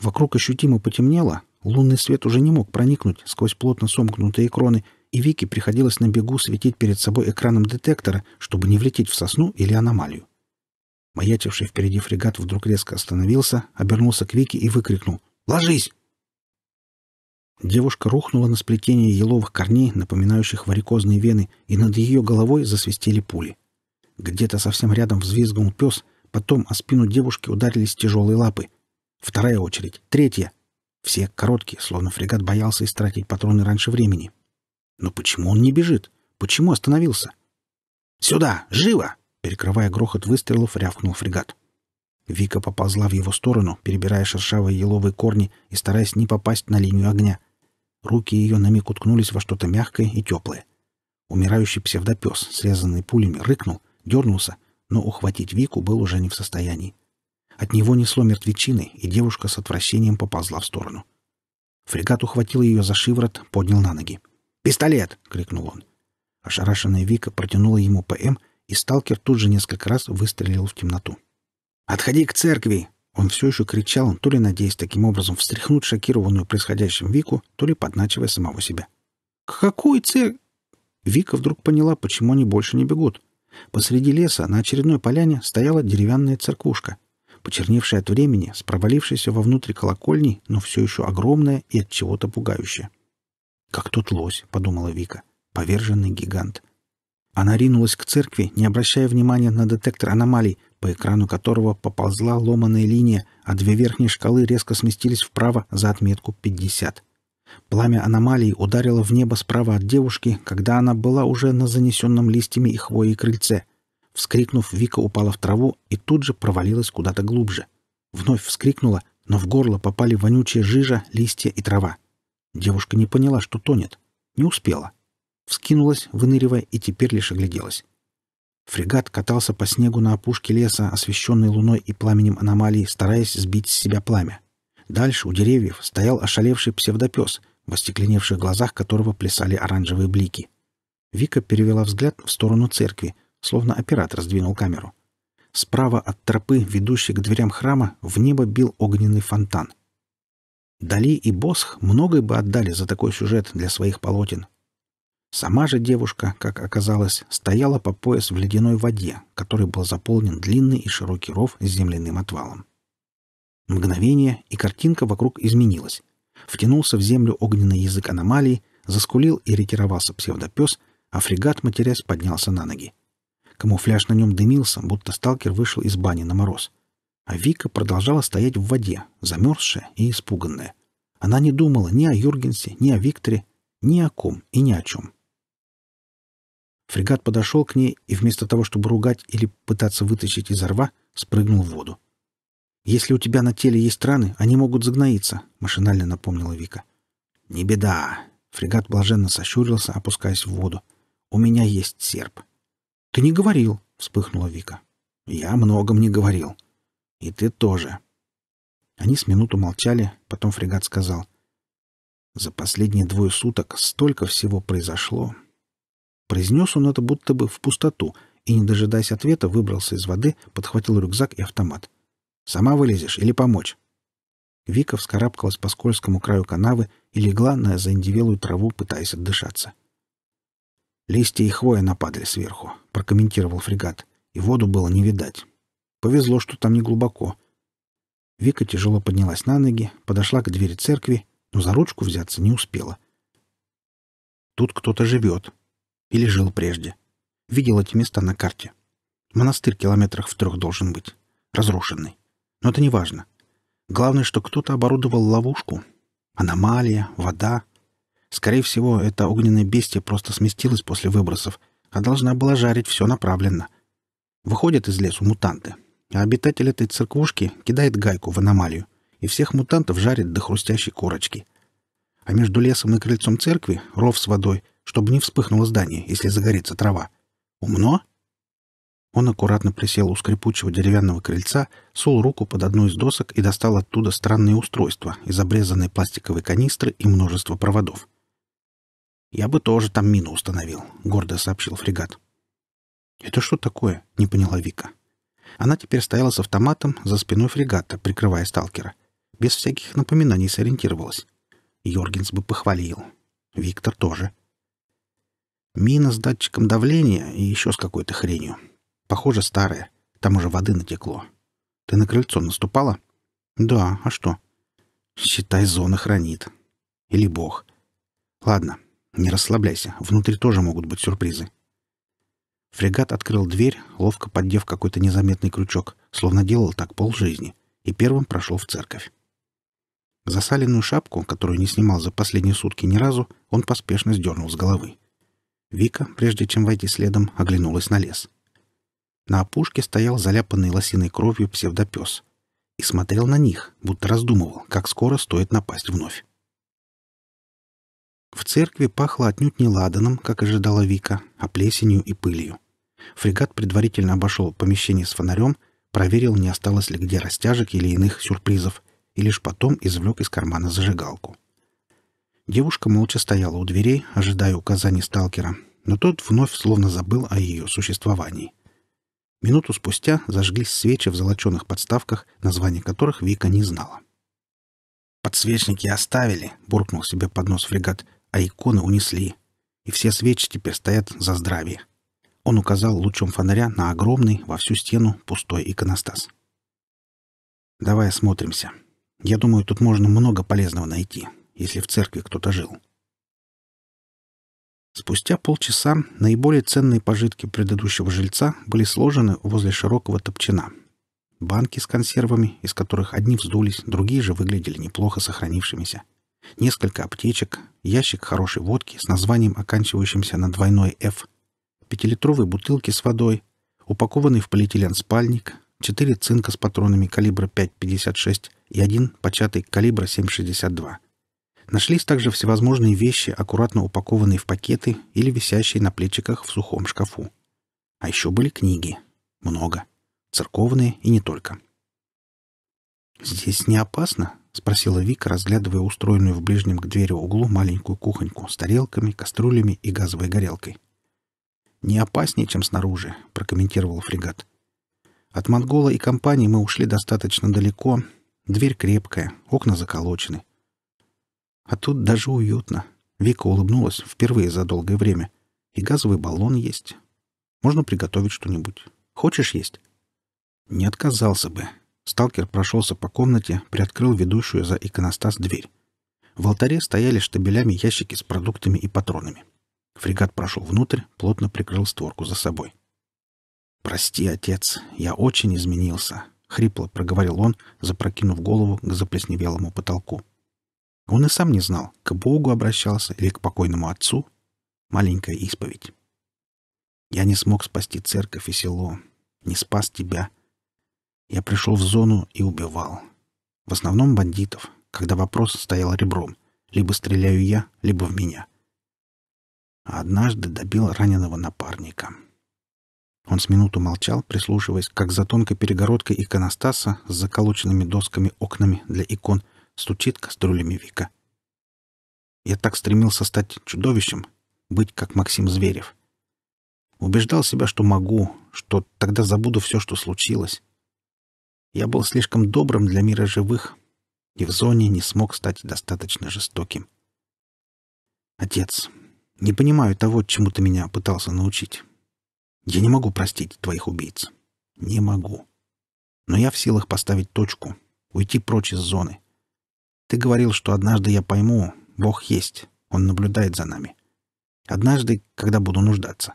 [SPEAKER 2] Вокруг ощутимо потемнело, лунный свет уже не мог проникнуть сквозь плотно сомкнутые кроны, и Вике приходилось на бегу светить перед собой экраном детектора, чтобы не влететь в сосну или аномалию. Маячивший впереди фрегат вдруг резко остановился, обернулся к Вике и выкрикнул «Ложись!». Девушка рухнула на сплетение еловых корней, напоминающих варикозные вены, и над ее головой засвистели пули. Где-то совсем рядом взвизгнул пес, потом о спину девушки ударились тяжелые лапы. Вторая очередь, третья. Все короткие, словно фрегат боялся истратить патроны раньше времени. Но почему он не бежит? Почему остановился? «Сюда! Живо!» Перекрывая грохот выстрелов, рявкнул фрегат. Вика поползла в его сторону, перебирая шершавые еловые корни и стараясь не попасть на линию огня. Руки ее на миг уткнулись во что-то мягкое и теплое. Умирающий псевдопес, срезанный пулями, рыкнул, дернулся, но ухватить Вику был уже не в состоянии. От него несло мертвечины, и девушка с отвращением поползла в сторону. Фрегат ухватил ее за шиворот, поднял на ноги. «Пистолет!» — крикнул он. Ошарашенная Вика протянула ему ПМ — и сталкер тут же несколько раз выстрелил в темноту. «Отходи к церкви!» Он все еще кричал, то ли надеясь таким образом встряхнуть шокированную происходящим Вику, то ли подначивая самого себя. «К какой церкви?» Вика вдруг поняла, почему они больше не бегут. Посреди леса на очередной поляне стояла деревянная церквушка, почерневшая от времени, с провалившейся вовнутрь колокольней, но все еще огромная и от чего-то пугающая. «Как тот лось», — подумала Вика, — «поверженный гигант». Она ринулась к церкви, не обращая внимания на детектор аномалий, по экрану которого поползла ломаная линия, а две верхние шкалы резко сместились вправо за отметку 50. Пламя аномалии ударило в небо справа от девушки, когда она была уже на занесенном листьями и хвоей крыльце. Вскрикнув, Вика упала в траву и тут же провалилась куда-то глубже. Вновь вскрикнула, но в горло попали вонючая жижа, листья и трава. Девушка не поняла, что тонет. Не успела. — вскинулась, выныривая, и теперь лишь огляделась. Фрегат катался по снегу на опушке леса, освещенной луной и пламенем аномалии, стараясь сбить с себя пламя. Дальше у деревьев стоял ошалевший псевдопес, в остекленевших глазах которого плясали оранжевые блики. Вика перевела взгляд в сторону церкви, словно оператор сдвинул камеру. Справа от тропы, ведущей к дверям храма, в небо бил огненный фонтан. Дали и Босх многое бы отдали за такой сюжет для своих полотен, Сама же девушка, как оказалось, стояла по пояс в ледяной воде, который был заполнен длинный и широкий ров с земляным отвалом. Мгновение, и картинка вокруг изменилась. Втянулся в землю огненный язык аномалий, заскулил и ретировался псевдопес, а фрегат, матерясь, поднялся на ноги. Камуфляж на нем дымился, будто сталкер вышел из бани на мороз. А Вика продолжала стоять в воде, замерзшая и испуганная. Она не думала ни о Юргенсе, ни о Викторе, ни о ком и ни о чем. Фрегат подошел к ней и вместо того, чтобы ругать или пытаться вытащить из рва, спрыгнул в воду. «Если у тебя на теле есть раны, они могут загноиться», — машинально напомнила Вика. «Не беда». Фрегат блаженно сощурился, опускаясь в воду. «У меня есть серп». «Ты не говорил», — вспыхнула Вика. «Я многом не говорил. И ты тоже». Они с минуту молчали, потом фрегат сказал. «За последние двое суток столько всего произошло, Произнес он это будто бы в пустоту, и, не дожидаясь ответа, выбрался из воды, подхватил рюкзак и автомат. «Сама вылезешь или помочь?» Вика вскарабкалась по скользкому краю канавы и легла на заиндевелую траву, пытаясь отдышаться. «Листья и хвоя нападали сверху», — прокомментировал фрегат, — «и воду было не видать. Повезло, что там не глубоко». Вика тяжело поднялась на ноги, подошла к двери церкви, но за ручку взяться не успела. «Тут кто-то живет», или жил прежде. Видел эти места на карте. Монастырь километрах в трех должен быть. Разрушенный. Но это не важно. Главное, что кто-то оборудовал ловушку. Аномалия, вода. Скорее всего, это огненное бестие просто сместилось после выбросов, а должна была жарить все направленно. Выходят из лесу мутанты, а обитатель этой церквушки кидает гайку в аномалию, и всех мутантов жарит до хрустящей корочки. А между лесом и крыльцом церкви — ров с водой, чтобы не вспыхнуло здание, если загорится трава. Умно? Он аккуратно присел у скрипучего деревянного крыльца, сул руку под одну из досок и достал оттуда странные устройства из обрезанной пластиковой канистры и множество проводов. «Я бы тоже там мину установил», — гордо сообщил фрегат. «Это что такое?» — не поняла Вика. Она теперь стояла с автоматом за спиной фрегата, прикрывая сталкера. Без всяких напоминаний сориентировалась. Йоргенс бы похвалил. Виктор тоже. — Мина с датчиком давления и еще с какой-то хренью. Похоже, старая. Там уже воды натекло. Ты на крыльцо наступала? Да, а что? Считай, зона хранит. Или бог. Ладно, не расслабляйся. Внутри тоже могут быть сюрпризы. Фрегат открыл дверь, ловко поддев какой-то незаметный крючок, словно делал так полжизни, и первым прошел в церковь. Засаленную шапку, которую не снимал за последние сутки ни разу, он поспешно сдернул с головы. Вика, прежде чем войти следом, оглянулась на лес. На опушке стоял заляпанный лосиной кровью псевдопес и смотрел на них, будто раздумывал, как скоро стоит напасть вновь. В церкви пахло отнюдь не ладаном, как ожидала Вика, а плесенью и пылью. Фрегат предварительно обошел помещение с фонарем, проверил, не осталось ли где растяжек или иных сюрпризов, и лишь потом извлек из кармана зажигалку. Девушка молча стояла у дверей, ожидая указаний сталкера, но тот вновь словно забыл о ее существовании. Минуту спустя зажглись свечи в золоченых подставках, название которых Вика не знала. «Подсвечники оставили», — буркнул себе под нос фрегат, «а иконы унесли. И все свечи теперь стоят за здравие». Он указал лучом фонаря на огромный во всю стену пустой иконостас. «Давай осмотримся. Я думаю, тут можно много полезного найти», если в церкви кто-то жил. Спустя полчаса наиболее ценные пожитки предыдущего жильца были сложены возле широкого топчина. Банки с консервами, из которых одни вздулись, другие же выглядели неплохо сохранившимися. Несколько аптечек, ящик хорошей водки с названием, оканчивающимся на двойной F, пятилитровые бутылки с водой, упакованный в полиэтилен спальник, четыре цинка с патронами калибра 5,56 и один початый калибра 7,62, Нашлись также всевозможные вещи, аккуратно упакованные в пакеты или висящие на плечиках в сухом шкафу. А еще были книги. Много. Церковные и не только. «Здесь не опасно?» — спросила Вика, разглядывая устроенную в ближнем к двери углу маленькую кухоньку с тарелками, кастрюлями и газовой горелкой. «Не опаснее, чем снаружи», — прокомментировал фрегат. «От Монгола и компании мы ушли достаточно далеко. Дверь крепкая, окна заколочены. А тут даже уютно. Вика улыбнулась впервые за долгое время. И газовый баллон есть. Можно приготовить что-нибудь. Хочешь есть? Не отказался бы. Сталкер прошелся по комнате, приоткрыл ведущую за иконостас дверь. В алтаре стояли штабелями ящики с продуктами и патронами. Фрегат прошел внутрь, плотно прикрыл створку за собой. «Прости, отец, я очень изменился», — хрипло проговорил он, запрокинув голову к заплесневелому потолку. Он и сам не знал, к Богу обращался или к покойному отцу. Маленькая исповедь. Я не смог спасти церковь и село, не спас тебя. Я пришел в зону и убивал. В основном бандитов, когда вопрос стоял ребром. Либо стреляю я, либо в меня. А однажды добил раненого напарника. Он с минуту молчал, прислушиваясь, как за тонкой перегородкой иконостаса с заколоченными досками окнами для икон — стучит кастрюлями Вика. Я так стремился стать чудовищем, быть как Максим Зверев. Убеждал себя, что могу, что тогда забуду все, что случилось. Я был слишком добрым для мира живых и в зоне не смог стать достаточно жестоким. Отец, не понимаю того, чему ты меня пытался научить. Я не могу простить твоих убийц. Не могу. Но я в силах поставить точку, уйти прочь из зоны. Ты говорил, что однажды я пойму, Бог есть, Он наблюдает за нами. Однажды, когда буду нуждаться.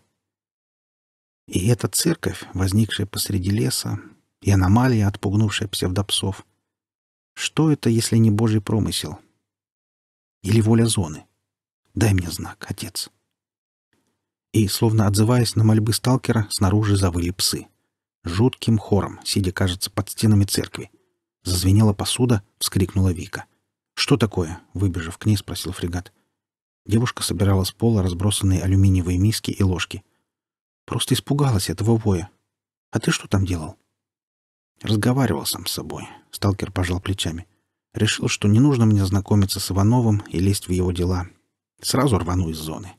[SPEAKER 2] И эта церковь, возникшая посреди леса, и аномалия, отпугнувшая псевдопсов. Что это, если не Божий промысел? Или воля зоны? Дай мне знак, отец. И, словно отзываясь на мольбы сталкера, снаружи завыли псы. Жутким хором, сидя, кажется, под стенами церкви. Зазвенела посуда, вскрикнула Вика. «Что такое?» — выбежав к ней, спросил фрегат. Девушка собирала с пола разбросанные алюминиевые миски и ложки. «Просто испугалась этого воя. А ты что там делал?» «Разговаривал сам с собой», — сталкер пожал плечами. «Решил, что не нужно мне знакомиться с Ивановым и лезть в его дела. Сразу рвану из зоны.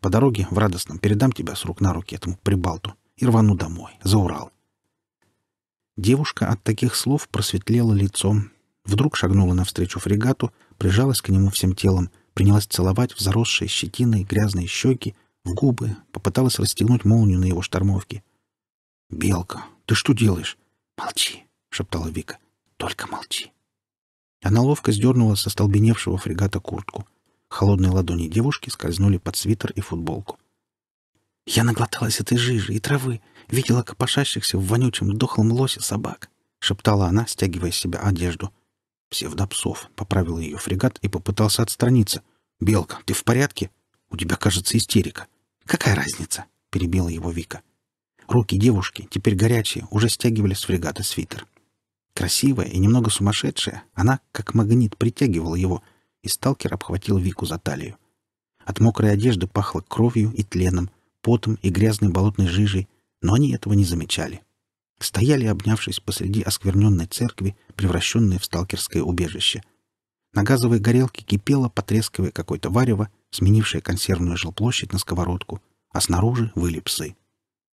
[SPEAKER 2] По дороге в радостном передам тебя с рук на руки этому прибалту и рвану домой, за Урал». Девушка от таких слов просветлела лицом, Вдруг шагнула навстречу фрегату, прижалась к нему всем телом, принялась целовать в заросшие щетиной грязные щеки, в губы, попыталась расстегнуть молнию на его штормовке. «Белка, ты что делаешь?» «Молчи», — шептала Вика. «Только молчи». Она ловко сдернула со столбеневшего фрегата куртку. Холодные ладони девушки скользнули под свитер и футболку. «Я наглоталась этой жижи и травы, видела копошащихся в вонючем дохлом лосе собак», — шептала она, стягивая с себя одежду. «Псевдопсов», — поправил ее фрегат и попытался отстраниться. «Белка, ты в порядке? У тебя, кажется, истерика». «Какая разница?» — перебила его Вика. Руки девушки, теперь горячие, уже стягивали с фрегата свитер. Красивая и немного сумасшедшая, она, как магнит, притягивала его, и сталкер обхватил Вику за талию. От мокрой одежды пахло кровью и тленом, потом и грязной болотной жижей, но они этого не замечали стояли, обнявшись посреди оскверненной церкви, превращенной в сталкерское убежище. На газовой горелке кипело, потрескивая какое-то варево, сменившее консервную жилплощадь на сковородку, а снаружи выли псы.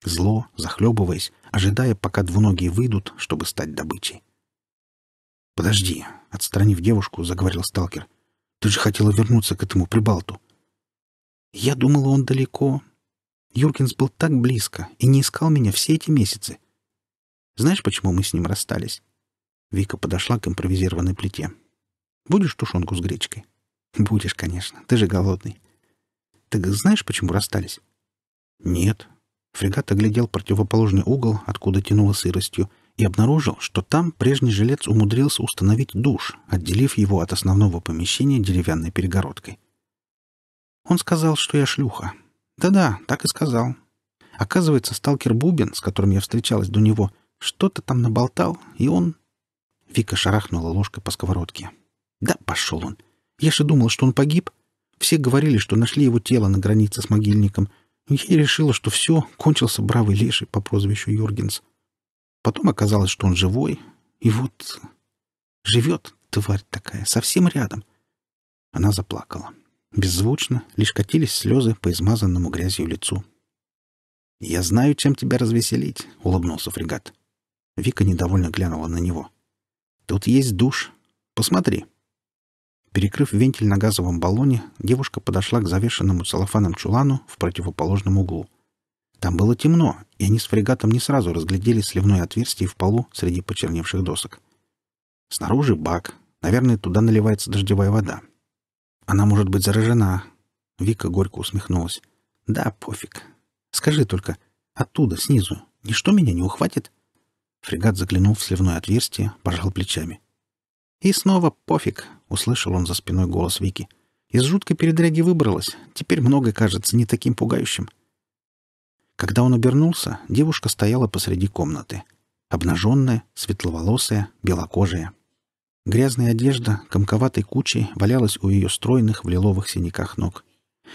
[SPEAKER 2] Зло, захлебываясь, ожидая, пока двуногие выйдут, чтобы стать добычей. «Подожди», — отстранив девушку, заговорил сталкер. «Ты же хотела вернуться к этому прибалту». «Я думала, он далеко. Юркинс был так близко и не искал меня все эти месяцы. Знаешь, почему мы с ним расстались?» Вика подошла к импровизированной плите. «Будешь тушенку с гречкой?» «Будешь, конечно. Ты же голодный». «Так знаешь, почему расстались?» «Нет». Фрегат оглядел противоположный угол, откуда тянуло сыростью, и обнаружил, что там прежний жилец умудрился установить душ, отделив его от основного помещения деревянной перегородкой. Он сказал, что я шлюха. Да-да, так и сказал. Оказывается, сталкер Бубин, с которым я встречалась до него — что-то там наболтал, и он...» Вика шарахнула ложкой по сковородке. «Да пошел он! Я же думал, что он погиб. Все говорили, что нашли его тело на границе с могильником. Я и решила, что все, кончился бравый леший по прозвищу Юргенс. Потом оказалось, что он живой, и вот... Живет, тварь такая, совсем рядом». Она заплакала. Беззвучно, лишь катились слезы по измазанному грязью лицу. «Я знаю, чем тебя развеселить», — улыбнулся фрегат. Вика недовольно глянула на него. «Тут есть душ. Посмотри». Перекрыв вентиль на газовом баллоне, девушка подошла к завешенному целлофаном чулану в противоположном углу. Там было темно, и они с фрегатом не сразу разглядели сливное отверстие в полу среди почерневших досок. Снаружи бак. Наверное, туда наливается дождевая вода. Она может быть заражена. Вика горько усмехнулась. Да, пофиг. Скажи только, оттуда, снизу, ничто меня не ухватит? — Фрегат заглянул в сливное отверстие, пожал плечами. «И снова пофиг!» — услышал он за спиной голос Вики. «Из жуткой передряги выбралась. Теперь многое кажется не таким пугающим». Когда он обернулся, девушка стояла посреди комнаты. Обнаженная, светловолосая, белокожая. Грязная одежда комковатой кучей валялась у ее стройных в лиловых синяках ног.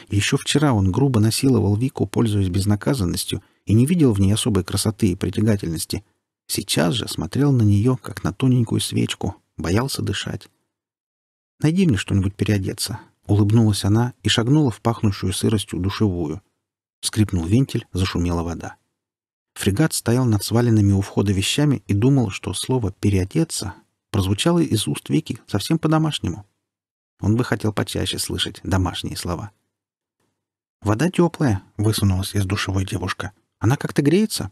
[SPEAKER 2] Еще вчера он грубо насиловал Вику, пользуясь безнаказанностью, и не видел в ней особой красоты и притягательности — Сейчас же смотрел на нее, как на тоненькую свечку, боялся дышать. «Найди мне что-нибудь переодеться», — улыбнулась она и шагнула в пахнущую сыростью душевую. Скрипнул вентиль, зашумела вода. Фрегат стоял над сваленными у входа вещами и думал, что слово «переодеться» прозвучало из уст Вики совсем по-домашнему. Он бы хотел почаще слышать домашние слова. «Вода теплая», — высунулась из душевой девушка. «Она как-то греется?»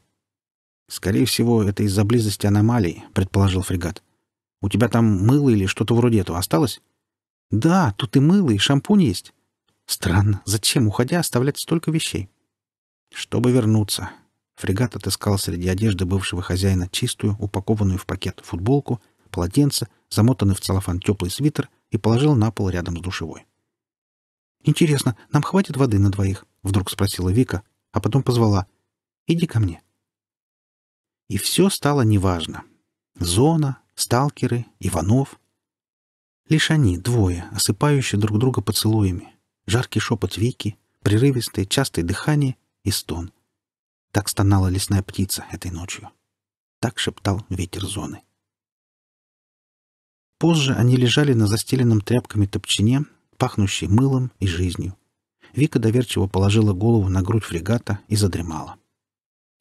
[SPEAKER 2] «Скорее всего, это из-за близости аномалий», — предположил фрегат. «У тебя там мыло или что-то вроде этого осталось?» «Да, тут и мыло, и шампунь есть». «Странно. Зачем, уходя, оставлять столько вещей?» «Чтобы вернуться». Фрегат отыскал среди одежды бывшего хозяина чистую, упакованную в пакет футболку, полотенце, замотанный в целлофан теплый свитер и положил на пол рядом с душевой. «Интересно, нам хватит воды на двоих?» — вдруг спросила Вика, а потом позвала. «Иди ко мне». И все стало неважно. Зона, сталкеры, Иванов. Лишь они, двое, осыпающие друг друга поцелуями. Жаркий шепот Вики, прерывистое частое дыхание и стон. Так стонала лесная птица этой ночью. Так шептал ветер зоны. Позже они лежали на застеленном тряпками топчине, пахнущей мылом и жизнью. Вика доверчиво положила голову на грудь фрегата и задремала.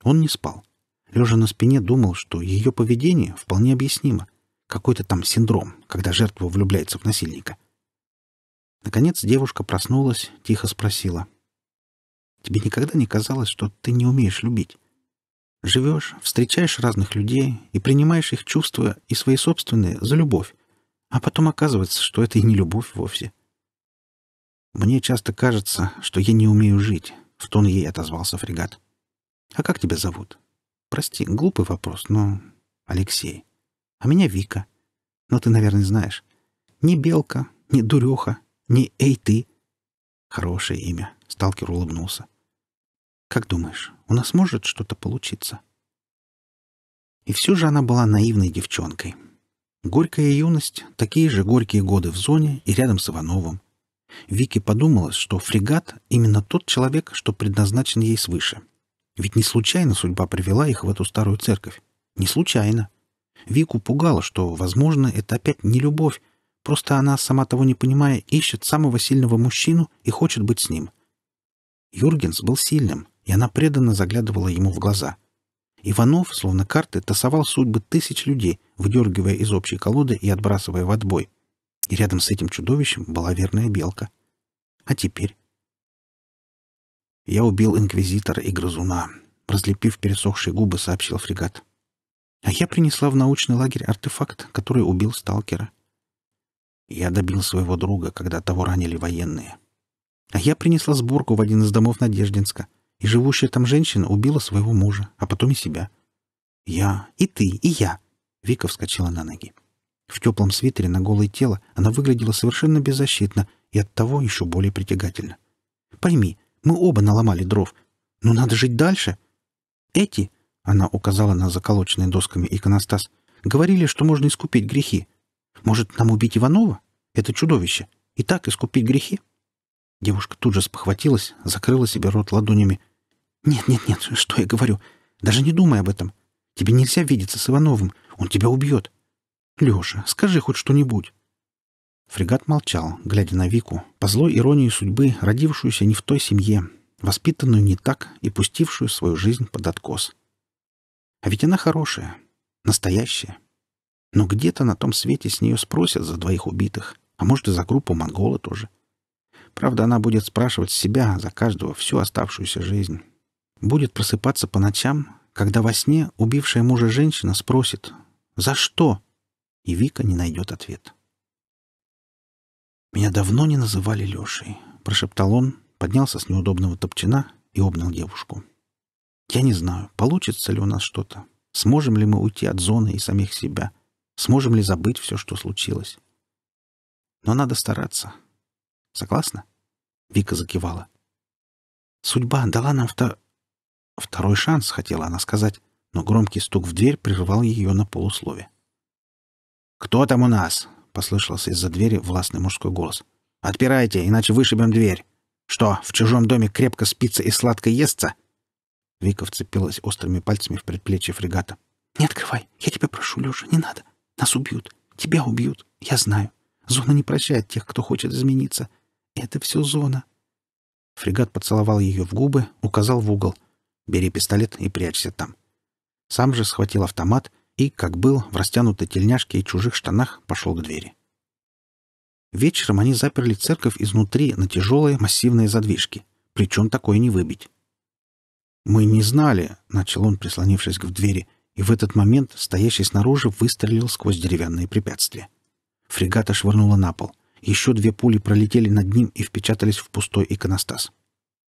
[SPEAKER 2] Он не спал. Лежа на спине, думал, что ее поведение вполне объяснимо. Какой-то там синдром, когда жертва влюбляется в насильника. Наконец девушка проснулась, тихо спросила. «Тебе никогда не казалось, что ты не умеешь любить? Живешь, встречаешь разных людей и принимаешь их чувства и свои собственные за любовь, а потом оказывается, что это и не любовь вовсе». «Мне часто кажется, что я не умею жить», — в тон ей отозвался фрегат. «А как тебя зовут?» Прости, глупый вопрос, но... Алексей. А меня Вика. Но ты, наверное, знаешь. Не Белка, не Дуреха, не Эй ты. Хорошее имя. Сталкер улыбнулся. Как думаешь, у нас может что-то получиться? И все же она была наивной девчонкой. Горькая юность, такие же горькие годы в зоне и рядом с Ивановым. Вике подумалось, что фрегат — именно тот человек, что предназначен ей свыше — ведь не случайно судьба привела их в эту старую церковь. Не случайно. Вику пугало, что, возможно, это опять не любовь. Просто она, сама того не понимая, ищет самого сильного мужчину и хочет быть с ним. Юргенс был сильным, и она преданно заглядывала ему в глаза. Иванов, словно карты, тасовал судьбы тысяч людей, выдергивая из общей колоды и отбрасывая в отбой. И рядом с этим чудовищем была верная белка. А теперь? «Я убил инквизитора и грызуна», — разлепив пересохшие губы, сообщил фрегат. «А я принесла в научный лагерь артефакт, который убил сталкера». «Я добил своего друга, когда того ранили военные». «А я принесла сборку в один из домов Надеждинска, и живущая там женщина убила своего мужа, а потом и себя». «Я, и ты, и я», — Вика вскочила на ноги. В теплом свитере на голое тело она выглядела совершенно беззащитно и оттого еще более притягательно. «Пойми, мы оба наломали дров. Но ну, надо жить дальше. Эти, — она указала на заколоченный досками иконостас, — говорили, что можно искупить грехи. Может, нам убить Иванова? Это чудовище. И так искупить грехи? Девушка тут же спохватилась, закрыла себе рот ладонями. «Нет, нет, нет, что я говорю? Даже не думай об этом. Тебе нельзя видеться с Ивановым. Он тебя убьет. Леша, скажи хоть что-нибудь. Фрегат молчал, глядя на Вику, по злой иронии судьбы, родившуюся не в той семье, воспитанную не так и пустившую свою жизнь под откос. А ведь она хорошая, настоящая. Но где-то на том свете с нее спросят за двоих убитых, а может и за группу Монгола тоже. Правда, она будет спрашивать себя за каждого всю оставшуюся жизнь. Будет просыпаться по ночам, когда во сне убившая мужа женщина спросит «За что?», и Вика не найдет ответа. «Меня давно не называли Лешей», — прошептал он, поднялся с неудобного топчина и обнял девушку. «Я не знаю, получится ли у нас что-то, сможем ли мы уйти от зоны и самих себя, сможем ли забыть все, что случилось. Но надо стараться. Согласна?» Вика закивала. «Судьба дала нам вто... второй шанс», — хотела она сказать, но громкий стук в дверь прервал ее на полуслове. «Кто там у нас?» послышался из-за двери властный мужской голос. «Отпирайте, иначе вышибем дверь! Что, в чужом доме крепко спится и сладко естся?» Вика вцепилась острыми пальцами в предплечье фрегата. «Не открывай! Я тебя прошу, Леша, не надо! Нас убьют! Тебя убьют! Я знаю! Зона не прощает тех, кто хочет измениться! Это все зона!» Фрегат поцеловал ее в губы, указал в угол. «Бери пистолет и прячься там!» Сам же схватил автомат — и, как был, в растянутой тельняшке и чужих штанах, пошел к двери. Вечером они заперли церковь изнутри на тяжелые массивные задвижки, причем такое не выбить. «Мы не знали», — начал он, прислонившись к двери, и в этот момент стоящий снаружи выстрелил сквозь деревянные препятствия. Фрегата швырнула на пол. Еще две пули пролетели над ним и впечатались в пустой иконостас.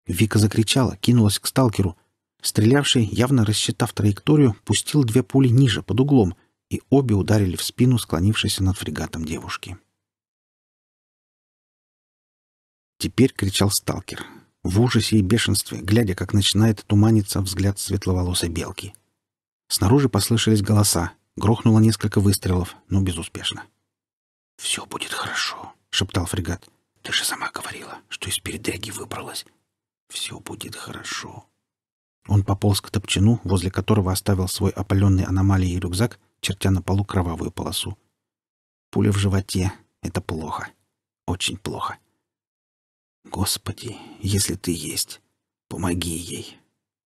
[SPEAKER 2] Вика закричала, кинулась к сталкеру — Стрелявший, явно рассчитав траекторию, пустил две пули ниже, под углом, и обе ударили в спину склонившейся над фрегатом девушки. Теперь кричал сталкер, в ужасе и бешенстве, глядя, как начинает туманиться взгляд светловолосой белки. Снаружи послышались голоса, грохнуло несколько выстрелов, но безуспешно. «Все будет хорошо», — шептал фрегат. «Ты же сама говорила, что из передряги выбралась. Все будет хорошо». Он пополз к топчину, возле которого оставил свой опаленный аномалией рюкзак, чертя на полу кровавую полосу. Пуля в животе — это плохо. Очень плохо. Господи, если ты есть, помоги ей.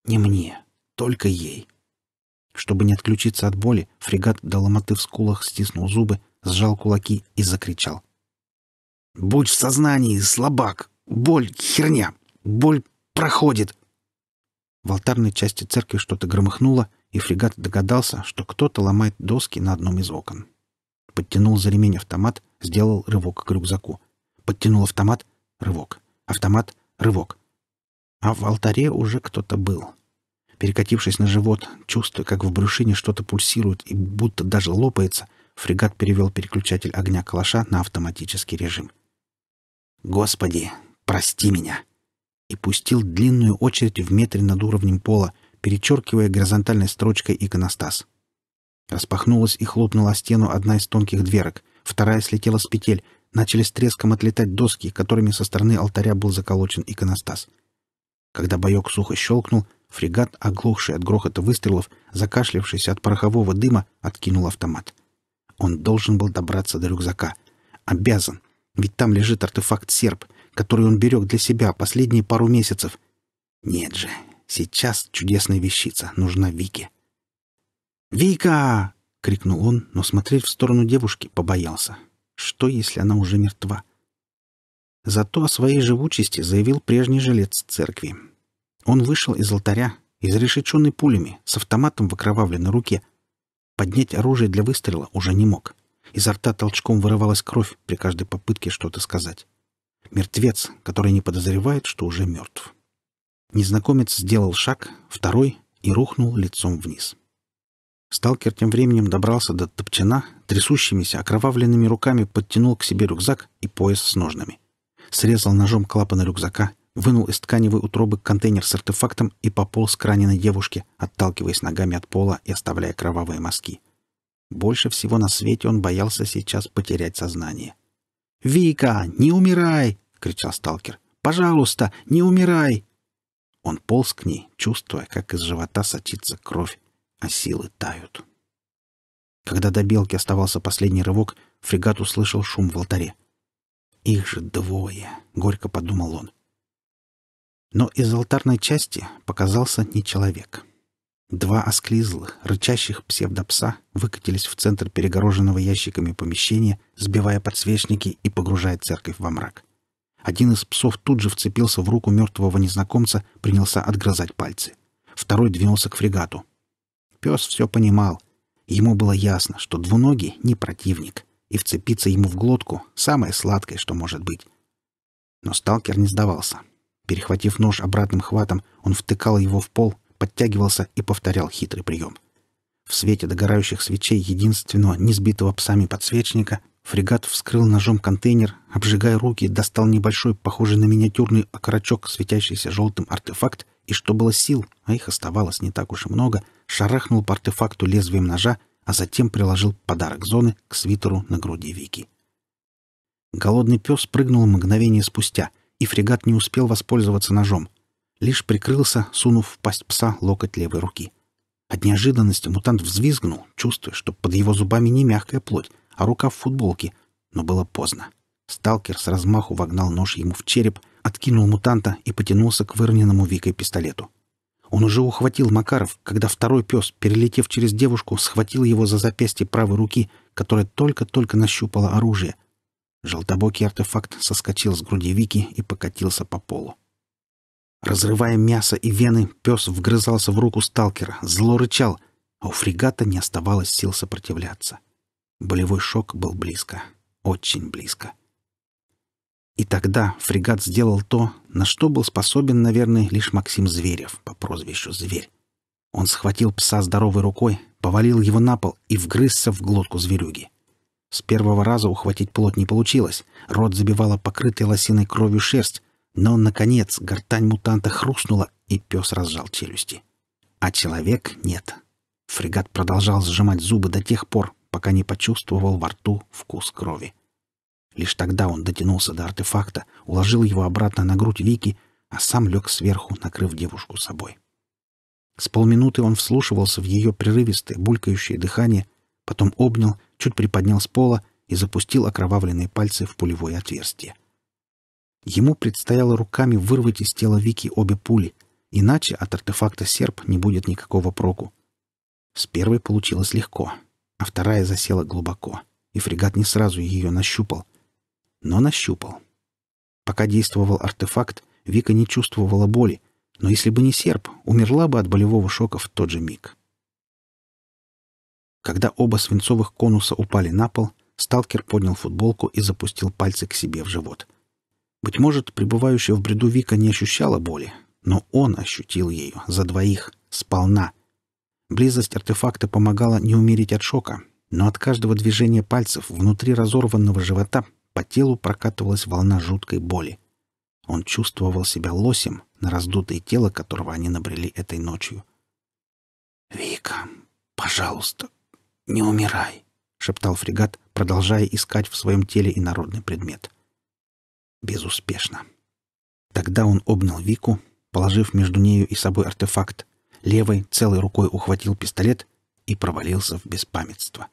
[SPEAKER 2] Не мне, только ей. Чтобы не отключиться от боли, фрегат до ломоты в скулах стиснул зубы, сжал кулаки и закричал. «Будь в сознании, слабак! Боль — херня! Боль проходит! В алтарной части церкви что-то громыхнуло, и фрегат догадался, что кто-то ломает доски на одном из окон. Подтянул за ремень автомат, сделал рывок к рюкзаку. Подтянул автомат — рывок. Автомат — рывок. А в алтаре уже кто-то был. Перекатившись на живот, чувствуя, как в брюшине что-то пульсирует и будто даже лопается, фрегат перевел переключатель огня калаша на автоматический режим. «Господи, прости меня!» и пустил длинную очередь в метре над уровнем пола, перечеркивая горизонтальной строчкой иконостас. Распахнулась и хлопнула о стену одна из тонких дверок, вторая слетела с петель, начали с треском отлетать доски, которыми со стороны алтаря был заколочен иконостас. Когда боек сухо щелкнул, фрегат, оглохший от грохота выстрелов, закашлявшийся от порохового дыма, откинул автомат. Он должен был добраться до рюкзака. Обязан. Ведь там лежит артефакт серп, который он берег для себя последние пару месяцев. Нет же, сейчас чудесная вещица нужна Вике. «Вика!» — крикнул он, но смотреть в сторону девушки побоялся. Что, если она уже мертва? Зато о своей живучести заявил прежний жилец церкви. Он вышел из алтаря, изрешеченный пулями, с автоматом в окровавленной руке. Поднять оружие для выстрела уже не мог. Изо рта толчком вырывалась кровь при каждой попытке что-то сказать мертвец, который не подозревает, что уже мертв. Незнакомец сделал шаг, второй, и рухнул лицом вниз. Сталкер тем временем добрался до топчана, трясущимися, окровавленными руками подтянул к себе рюкзак и пояс с ножнами. Срезал ножом клапана рюкзака, вынул из тканевой утробы контейнер с артефактом и пополз к раненой девушке, отталкиваясь ногами от пола и оставляя кровавые мазки. Больше всего на свете он боялся сейчас потерять сознание. «Вика, не умирай!» кричал сталкер. «Пожалуйста, не умирай!» Он полз к ней, чувствуя, как из живота сочится кровь, а силы тают. Когда до белки оставался последний рывок, фрегат услышал шум в алтаре. «Их же двое!» — горько подумал он. Но из алтарной части показался не человек. Два осклизлых, рычащих псевдопса выкатились в центр перегороженного ящиками помещения, сбивая подсвечники и погружая церковь во мрак. — один из псов тут же вцепился в руку мертвого незнакомца, принялся отгрызать пальцы. Второй двинулся к фрегату. Пес все понимал. Ему было ясно, что двуногий — не противник, и вцепиться ему в глотку — самое сладкое, что может быть. Но сталкер не сдавался. Перехватив нож обратным хватом, он втыкал его в пол, подтягивался и повторял хитрый прием. В свете догорающих свечей единственного, несбитого псами подсвечника, Фрегат вскрыл ножом контейнер, обжигая руки, достал небольшой, похожий на миниатюрный окорочок, светящийся желтым артефакт, и что было сил, а их оставалось не так уж и много, шарахнул по артефакту лезвием ножа, а затем приложил подарок зоны к свитеру на груди Вики. Голодный пес прыгнул мгновение спустя, и фрегат не успел воспользоваться ножом. Лишь прикрылся, сунув в пасть пса локоть левой руки. От неожиданности мутант взвизгнул, чувствуя, что под его зубами не мягкая плоть, а рука в футболке, но было поздно. Сталкер с размаху вогнал нож ему в череп, откинул мутанта и потянулся к выроненному Викой пистолету. Он уже ухватил Макаров, когда второй пес, перелетев через девушку, схватил его за запястье правой руки, которая только-только нащупала оружие. Желтобокий артефакт соскочил с груди Вики и покатился по полу. Разрывая мясо и вены, пес вгрызался в руку сталкера, зло рычал, а у фрегата не оставалось сил сопротивляться. — Болевой шок был близко, очень близко. И тогда фрегат сделал то, на что был способен, наверное, лишь Максим Зверев по прозвищу «Зверь». Он схватил пса здоровой рукой, повалил его на пол и вгрызся в глотку зверюги. С первого раза ухватить плоть не получилось, рот забивала покрытая лосиной кровью шерсть, но, наконец, гортань мутанта хрустнула, и пес разжал челюсти. А человек — нет. Фрегат продолжал сжимать зубы до тех пор, пока не почувствовал во рту вкус крови. Лишь тогда он дотянулся до артефакта, уложил его обратно на грудь Вики, а сам лег сверху, накрыв девушку собой. С полминуты он вслушивался в ее прерывистое, булькающее дыхание, потом обнял, чуть приподнял с пола и запустил окровавленные пальцы в пулевое отверстие. Ему предстояло руками вырвать из тела Вики обе пули, иначе от артефакта серп не будет никакого проку. С первой получилось легко, а вторая засела глубоко, и фрегат не сразу ее нащупал. Но нащупал. Пока действовал артефакт, Вика не чувствовала боли, но если бы не серп, умерла бы от болевого шока в тот же миг. Когда оба свинцовых конуса упали на пол, сталкер поднял футболку и запустил пальцы к себе в живот. Быть может, пребывающая в бреду Вика не ощущала боли, но он ощутил ее за двоих, сполна — Близость артефакта помогала не умереть от шока, но от каждого движения пальцев внутри разорванного живота по телу прокатывалась волна жуткой боли. Он чувствовал себя лосем, на раздутое тело которого они набрели этой ночью. «Вика, пожалуйста, не умирай», — шептал фрегат, продолжая искать в своем теле инородный предмет. Безуспешно. Тогда он обнял Вику, положив между нею и собой артефакт, левой целой рукой ухватил пистолет и провалился в беспамятство.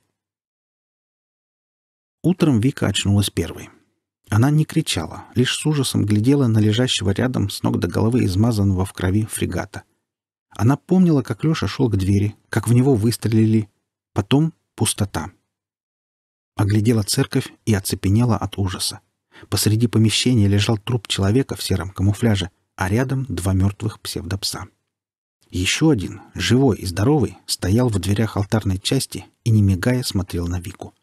[SPEAKER 2] Утром Вика очнулась первой. Она не кричала, лишь с ужасом глядела на лежащего рядом с ног до головы измазанного в крови фрегата. Она помнила, как Леша шел к двери, как в него выстрелили. Потом пустота. Оглядела церковь и оцепенела от ужаса. Посреди помещения лежал труп человека в сером камуфляже, а рядом два мертвых псевдопса. Еще один, живой и здоровый, стоял в дверях алтарной части и, не мигая, смотрел на Вику.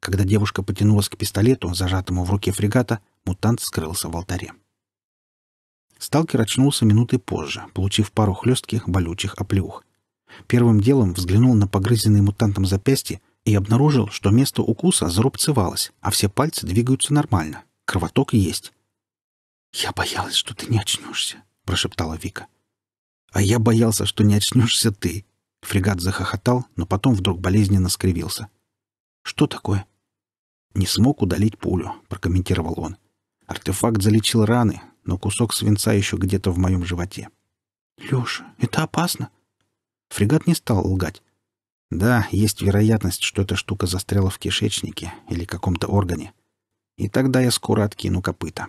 [SPEAKER 2] Когда девушка потянулась к пистолету, зажатому в руке фрегата, мутант скрылся в алтаре. Сталкер очнулся минуты позже, получив пару хлестких, болючих оплеух. Первым делом взглянул на погрызенный мутантом запястье и обнаружил, что место укуса зарубцевалось, а все пальцы двигаются нормально. Кровоток есть. «Я боялась, что ты не очнешься», — прошептала Вика. — а я боялся, что не очнешься ты. Фрегат захохотал, но потом вдруг болезненно скривился. Что такое? Не смог удалить пулю, прокомментировал он. Артефакт залечил раны, но кусок свинца еще где-то в моем животе. Леша, это опасно. Фрегат не стал лгать. Да, есть вероятность, что эта штука застряла в кишечнике или каком-то органе. И тогда я скоро откину копыта.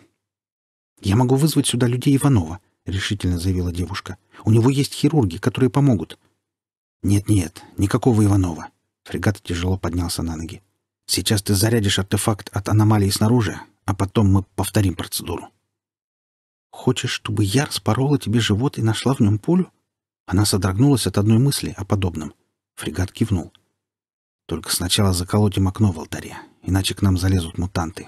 [SPEAKER 2] Я могу вызвать сюда людей Иванова. — решительно заявила девушка. «У него есть хирурги, которые помогут». «Нет-нет, никакого Иванова». Фрегат тяжело поднялся на ноги. «Сейчас ты зарядишь артефакт от аномалии снаружи, а потом мы повторим процедуру». «Хочешь, чтобы я распорола тебе живот и нашла в нем пулю?» Она содрогнулась от одной мысли о подобном. Фрегат кивнул. «Только сначала заколотим окно в алтаре, иначе к нам залезут мутанты».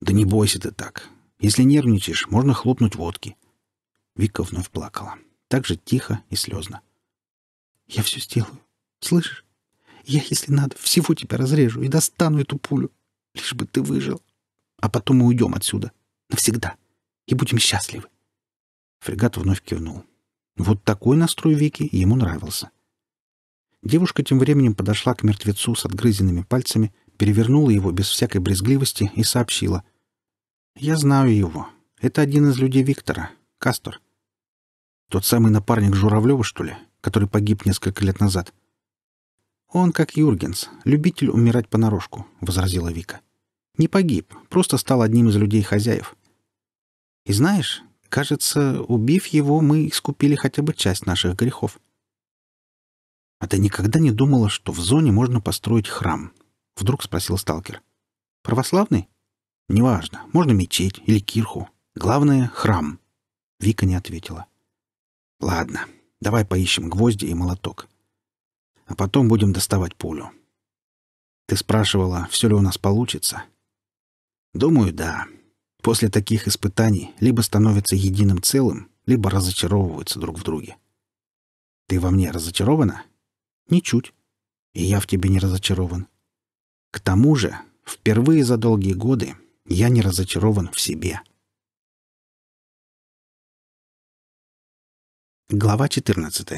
[SPEAKER 2] «Да не бойся ты так. Если нервничаешь, можно хлопнуть водки. Вика вновь плакала. Так же тихо и слезно. «Я все сделаю. Слышишь? Я, если надо, всего тебя разрежу и достану эту пулю. Лишь бы ты выжил. А потом мы уйдем отсюда. Навсегда. И будем счастливы». Фрегат вновь кивнул. Вот такой настрой Вики ему нравился. Девушка тем временем подошла к мертвецу с отгрызенными пальцами, перевернула его без всякой брезгливости и сообщила. «Я знаю его. Это один из людей Виктора, Кастор. Тот самый напарник Журавлева, что ли, который погиб несколько лет назад? Он, как Юргенс, любитель умирать понарошку, — возразила Вика. Не погиб, просто стал одним из людей хозяев. И знаешь, кажется, убив его, мы искупили хотя бы часть наших грехов. А ты никогда не думала, что в зоне можно построить храм? — вдруг спросил сталкер. Православный? Неважно, можно мечеть или кирху. Главное — храм. Вика не ответила. Ладно, давай поищем гвозди и молоток. А потом будем доставать пулю. Ты спрашивала, все ли у нас получится? Думаю, да. После таких испытаний либо становятся единым целым, либо разочаровываются друг в друге. Ты во мне разочарована? Ничуть. И я в тебе не разочарован. К тому же, впервые за долгие годы я не разочарован в себе. —
[SPEAKER 1] Глава 14.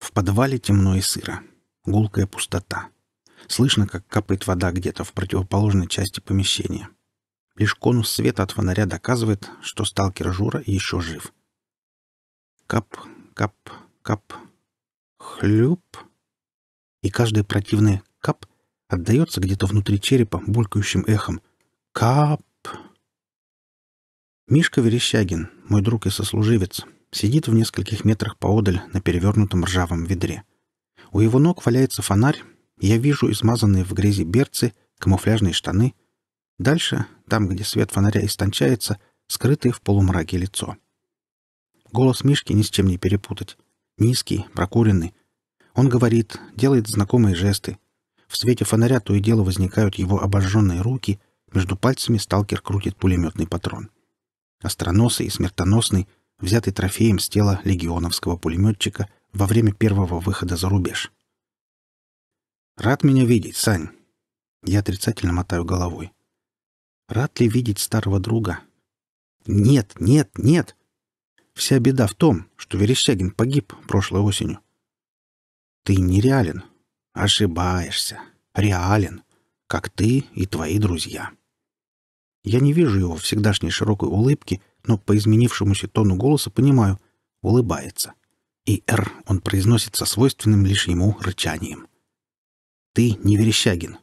[SPEAKER 2] В подвале темно и сыро. Гулкая пустота. Слышно, как капает вода где-то в противоположной части помещения. Лишь конус света от фонаря доказывает, что сталкер Жура еще жив. Кап, кап, кап. Хлюп. И каждое противное «кап» отдается где-то внутри черепа булькающим эхом. Кап. Мишка Верещагин, мой друг и сослуживец, сидит в нескольких метрах поодаль на перевернутом ржавом ведре. У его ног валяется фонарь, я вижу измазанные в грязи берцы, камуфляжные штаны. Дальше, там, где свет фонаря истончается, скрытое в полумраке лицо. Голос Мишки ни с чем не перепутать. Низкий, прокуренный. Он говорит, делает знакомые жесты. В свете фонаря то и дело возникают его обожженные руки, между пальцами сталкер крутит пулеметный патрон. — остроносый и смертоносный, взятый трофеем с тела легионовского пулеметчика во время первого выхода за рубеж. «Рад меня видеть, Сань!» Я отрицательно мотаю головой. «Рад ли видеть старого друга?» «Нет, нет, нет!» Вся беда в том, что Верещагин погиб прошлой осенью. Ты нереален. Ошибаешься. Реален. Как ты и твои друзья. Я не вижу его всегдашней широкой улыбки, но по изменившемуся тону голоса понимаю — улыбается. И «Р» он произносит со свойственным лишь ему рычанием. «Ты не Верещагин».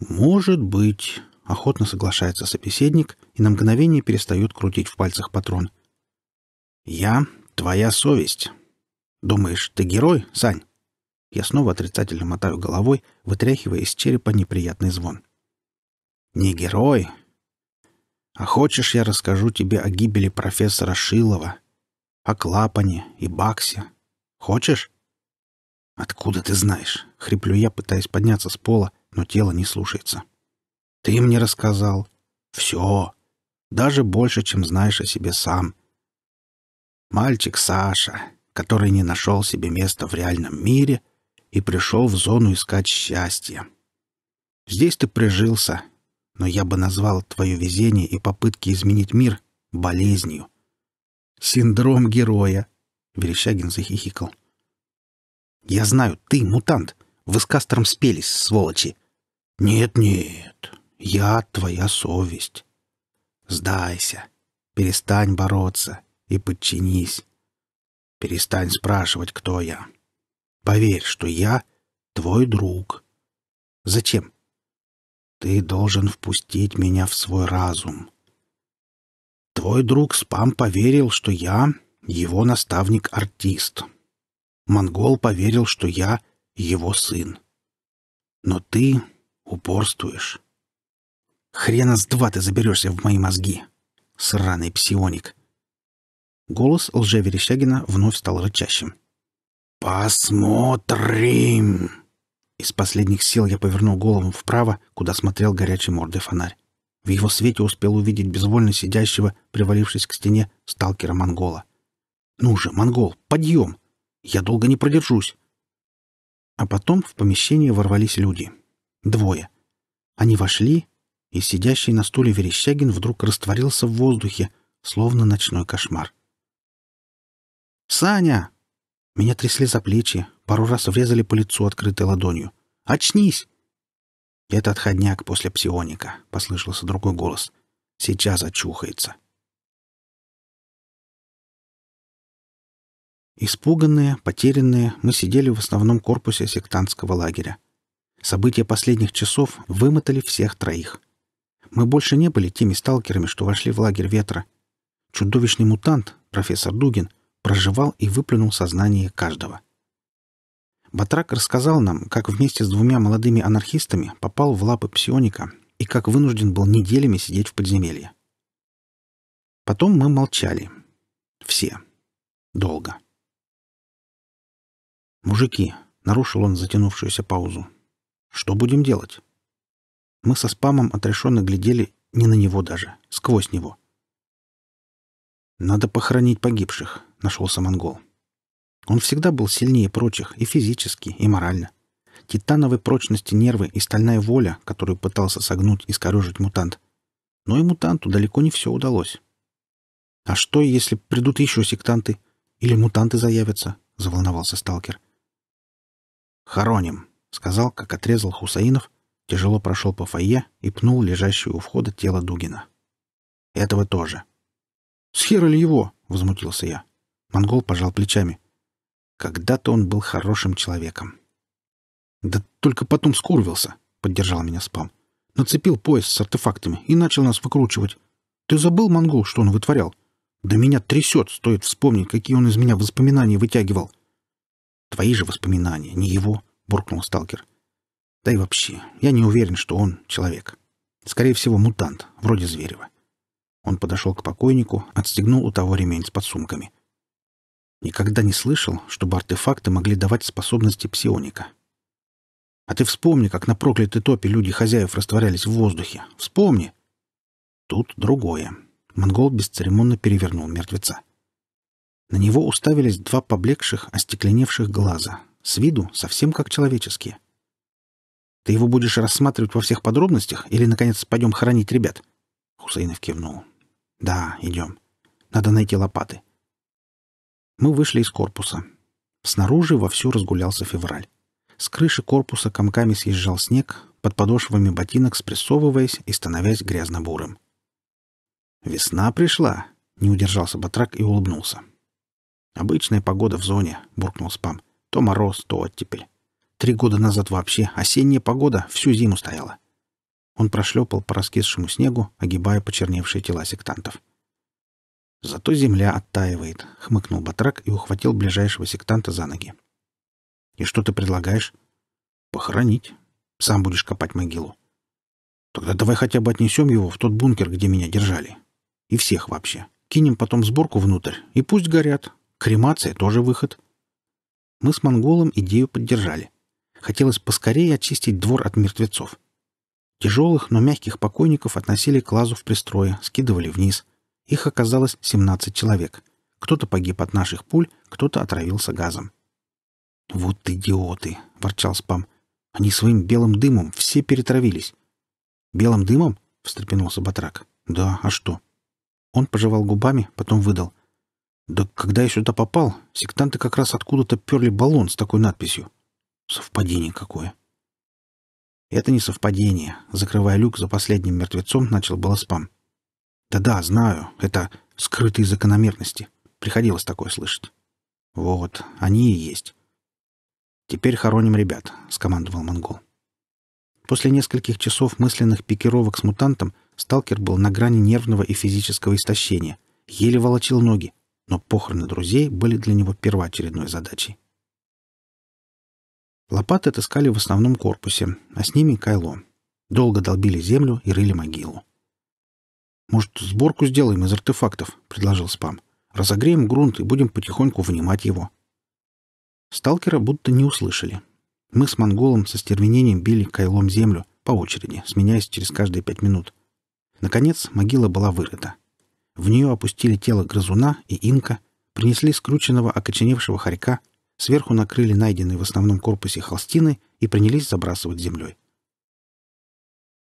[SPEAKER 2] «Может быть», — охотно соглашается собеседник и на мгновение перестает крутить в пальцах патрон. «Я — твоя совесть. Думаешь, ты герой, Сань?» Я снова отрицательно мотаю головой, вытряхивая из черепа неприятный звон. — не герой. А хочешь, я расскажу тебе о гибели профессора Шилова, о Клапане и Баксе. Хочешь? Откуда ты знаешь? Хриплю я, пытаясь подняться с пола, но тело не слушается. Ты мне рассказал. Все. Даже больше, чем знаешь о себе сам. Мальчик Саша, который не нашел себе места в реальном мире и пришел в зону искать счастья. Здесь ты прижился, но я бы назвал твое везение и попытки изменить мир болезнью. Синдром героя, — Верещагин захихикал. Я знаю, ты мутант. Вы с Кастром спелись, сволочи. Нет-нет, я твоя совесть. Сдайся, перестань бороться и подчинись. Перестань спрашивать, кто я. Поверь, что я твой друг. Зачем? Ты должен впустить меня в свой разум. Твой друг Спам поверил, что я его наставник-артист. Монгол поверил, что я его сын. Но ты упорствуешь. Хрена с два ты заберешься в мои мозги, сраный псионик. Голос лжеверещагина вновь стал рычащим. «Посмотрим!» Из последних сил я повернул голову вправо, куда смотрел горячий мордой фонарь. В его свете успел увидеть безвольно сидящего, привалившись к стене, сталкера-монгола. «Ну же, монгол, подъем! Я долго не продержусь!» А потом в помещение ворвались люди. Двое. Они вошли, и сидящий на стуле Верещагин вдруг растворился в воздухе, словно ночной кошмар. «Саня!» Меня трясли за плечи, Пару раз врезали по лицу открытой ладонью. «Очнись!» «Это отходняк после псионика», — послышался другой голос. «Сейчас
[SPEAKER 1] очухается».
[SPEAKER 2] Испуганные, потерянные, мы сидели в основном корпусе сектантского лагеря. События последних часов вымотали всех троих. Мы больше не были теми сталкерами, что вошли в лагерь ветра. Чудовищный мутант, профессор Дугин, проживал и выплюнул сознание каждого. Батрак рассказал нам, как вместе с двумя молодыми анархистами попал в лапы псионика и как вынужден был неделями сидеть в подземелье. Потом мы молчали. Все. Долго. «Мужики», — нарушил он затянувшуюся паузу, — «что будем делать?» Мы со спамом отрешенно глядели не на него даже, сквозь него. «Надо похоронить погибших», — нашелся монгол. Он всегда был сильнее прочих и физически, и морально. Титановой прочности нервы и стальная воля, которую пытался согнуть и скорежить мутант. Но и мутанту далеко не все удалось. «А что, если придут еще сектанты? Или мутанты заявятся?» — заволновался сталкер. «Хороним», — сказал, как отрезал Хусаинов, тяжело прошел по фойе и пнул лежащее у входа тело Дугина. «Этого тоже». «С его?» — возмутился я. Монгол пожал плечами. Когда-то он был хорошим человеком. «Да только потом скурвился», — поддержал меня спам. «Нацепил пояс с артефактами и начал нас выкручивать. Ты забыл, монгол, что он вытворял? Да меня трясет, стоит вспомнить, какие он из меня воспоминания вытягивал». «Твои же воспоминания, не его», — буркнул сталкер. «Да и вообще, я не уверен, что он человек. Скорее всего, мутант, вроде Зверева». Он подошел к покойнику, отстегнул у того ремень с подсумками — Никогда не слышал, чтобы артефакты могли давать способности псионика. А ты вспомни, как на проклятой топе люди хозяев растворялись в воздухе. Вспомни. Тут другое. Монгол бесцеремонно перевернул мертвеца. На него уставились два поблекших, остекленевших глаза, с виду совсем как человеческие. «Ты его будешь рассматривать во всех подробностях или, наконец, пойдем хоронить ребят?» Хусейнов кивнул. «Да, идем. Надо найти лопаты. Мы вышли из корпуса. Снаружи вовсю разгулялся февраль. С крыши корпуса комками съезжал снег, под подошвами ботинок спрессовываясь и становясь грязно-бурым. «Весна пришла!» — не удержался батрак и улыбнулся. «Обычная погода в зоне», — буркнул спам. «То мороз, то оттепель. Три года назад вообще осенняя погода всю зиму стояла». Он прошлепал по раскисшему снегу, огибая почерневшие тела сектантов. Зато земля оттаивает, — хмыкнул Батрак и ухватил ближайшего сектанта за ноги. — И что ты предлагаешь? — Похоронить. Сам будешь копать могилу. — Тогда давай хотя бы отнесем его в тот бункер, где меня держали. И всех вообще. Кинем потом сборку внутрь, и пусть горят. Кремация — тоже выход. Мы с монголом идею поддержали. Хотелось поскорее очистить двор от мертвецов. Тяжелых, но мягких покойников относили к лазу в пристрое, скидывали вниз — их оказалось 17 человек. Кто-то погиб от наших пуль, кто-то отравился газом. «Вот идиоты!» — ворчал спам. «Они своим белым дымом все перетравились». «Белым дымом?» — встрепенулся Батрак. «Да, а что?» Он пожевал губами, потом выдал. «Да когда я сюда попал, сектанты как раз откуда-то перли баллон с такой надписью. Совпадение какое!» «Это не совпадение», — закрывая люк за последним мертвецом, начал было спам. Да-да, знаю. Это скрытые закономерности. Приходилось такое слышать. Вот, они и есть. Теперь хороним ребят, скомандовал монгол. После нескольких часов мысленных пикировок с мутантом сталкер был на грани нервного и физического истощения, еле волочил ноги, но похороны друзей были для него первоочередной задачей. Лопаты таскали в основном корпусе, а с ними кайло. Долго долбили землю и рыли могилу. «Может, сборку сделаем из артефактов?» — предложил спам. «Разогреем грунт и будем потихоньку вынимать его». Сталкера будто не услышали. Мы с монголом со стервенением били кайлом землю по очереди, сменяясь через каждые пять минут. Наконец могила была вырыта. В нее опустили тело грызуна и инка, принесли скрученного окоченевшего хорька, сверху накрыли найденные в основном корпусе холстины и принялись забрасывать землей.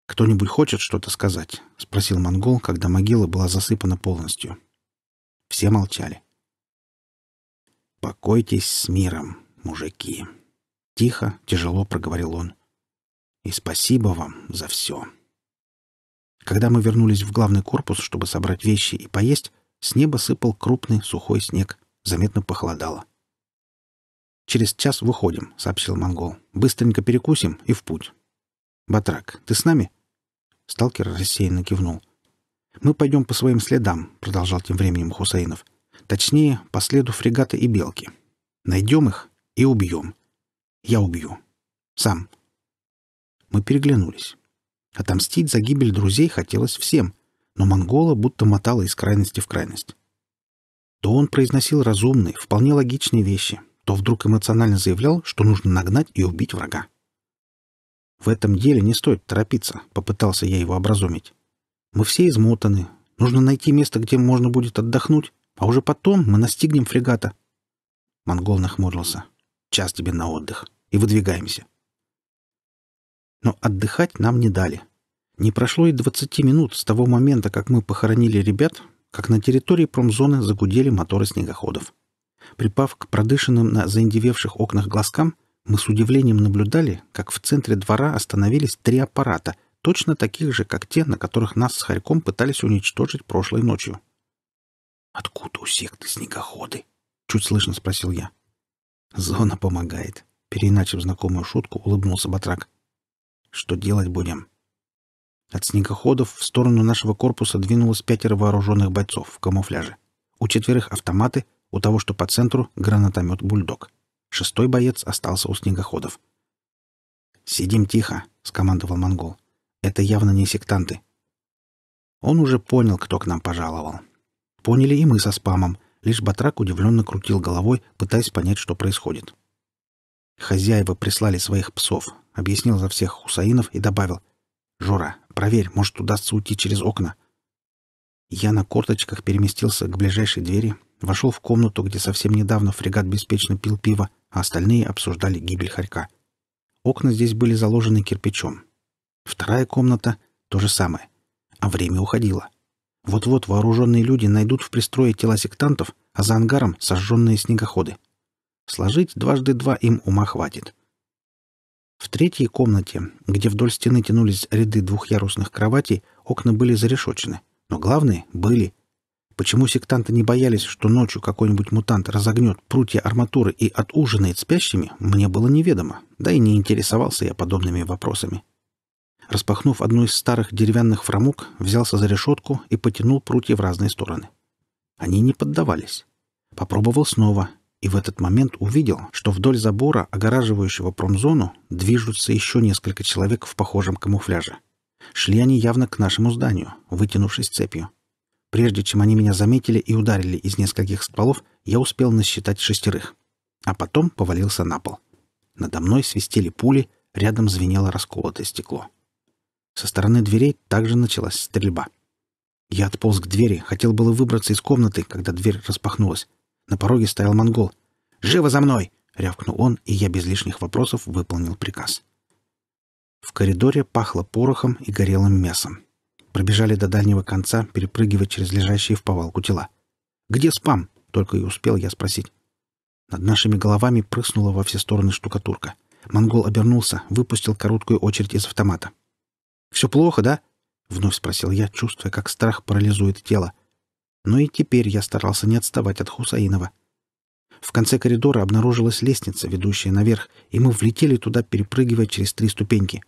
[SPEAKER 2] «Кто-нибудь хочет что-то сказать?» — спросил монгол, когда могила была засыпана полностью. Все молчали. «Покойтесь с миром, мужики!» — тихо, тяжело проговорил он. «И спасибо вам за все!» Когда мы вернулись в главный корпус, чтобы собрать вещи и поесть, с неба сыпал крупный сухой снег, заметно похолодало. «Через час выходим», — сообщил монгол. «Быстренько перекусим и в путь». «Батрак, ты с нами?» Сталкер рассеянно кивнул. «Мы пойдем по своим следам», — продолжал тем временем Хусейнов. «Точнее, по следу фрегата и белки. Найдем их и убьем. Я убью. Сам». Мы переглянулись. Отомстить за гибель друзей хотелось всем, но монгола будто мотала из крайности в крайность. То он произносил разумные, вполне логичные вещи, то вдруг эмоционально заявлял, что нужно нагнать и убить врага. В этом деле не стоит торопиться, попытался я его образумить. Мы все измотаны. Нужно найти место, где можно будет отдохнуть, а уже потом мы настигнем фрегата. Монгол нахмурился. Час тебе на отдых. И выдвигаемся. Но отдыхать нам не дали. Не прошло и двадцати минут с того момента, как мы похоронили ребят, как на территории промзоны загудели моторы снегоходов. Припав к продышанным на заиндевевших окнах глазкам, мы с удивлением наблюдали, как в центре двора остановились три аппарата, точно таких же, как те, на которых нас с Харьком пытались уничтожить прошлой ночью. «Откуда у секты снегоходы?» — чуть слышно спросил я. «Зона помогает», — переиначив знакомую шутку, улыбнулся Батрак. «Что делать будем?» От снегоходов в сторону нашего корпуса двинулось пятеро вооруженных бойцов в камуфляже. У четверых автоматы, у того, что по центру, гранатомет «Бульдог». Шестой боец остался у снегоходов. «Сидим тихо», — скомандовал монгол. «Это явно не сектанты». Он уже понял, кто к нам пожаловал. Поняли и мы со спамом. Лишь Батрак удивленно крутил головой, пытаясь понять, что происходит. «Хозяева прислали своих псов», — объяснил за всех Хусаинов и добавил. «Жора, проверь, может, удастся уйти через окна». Я на корточках переместился к ближайшей двери, вошел в комнату, где совсем недавно фрегат беспечно пил пиво, а остальные обсуждали гибель Харька. Окна здесь были заложены кирпичом. Вторая комната — то же самое. А время уходило. Вот-вот вооруженные люди найдут в пристрое тела сектантов, а за ангаром — сожженные снегоходы. Сложить дважды два им ума хватит. В третьей комнате, где вдоль стены тянулись ряды двухъярусных кроватей, окна были зарешочены. Но главные — были — Почему сектанты не боялись, что ночью какой-нибудь мутант разогнет прутья арматуры и отужинает спящими, мне было неведомо, да и не интересовался я подобными вопросами. Распахнув одну из старых деревянных фрамук, взялся за решетку и потянул прутья в разные стороны. Они не поддавались. Попробовал снова, и в этот момент увидел, что вдоль забора, огораживающего промзону, движутся еще несколько человек в похожем камуфляже. Шли они явно к нашему зданию, вытянувшись цепью. Прежде чем они меня заметили и ударили из нескольких стволов, я успел насчитать шестерых. А потом повалился на пол. Надо мной свистели пули, рядом звенело расколотое стекло. Со стороны дверей также началась стрельба. Я отполз к двери, хотел было выбраться из комнаты, когда дверь распахнулась. На пороге стоял монгол. «Живо за мной!» — рявкнул он, и я без лишних вопросов выполнил приказ. В коридоре пахло порохом и горелым мясом. Пробежали до дальнего конца, перепрыгивая через лежащие в повалку тела. «Где спам?» — только и успел я спросить. Над нашими головами прыснула во все стороны штукатурка. Монгол обернулся, выпустил короткую очередь из автомата. «Все плохо, да?» — вновь спросил я, чувствуя, как страх парализует тело. Но и теперь я старался не отставать от Хусаинова. В конце коридора обнаружилась лестница, ведущая наверх, и мы влетели туда, перепрыгивая через три ступеньки.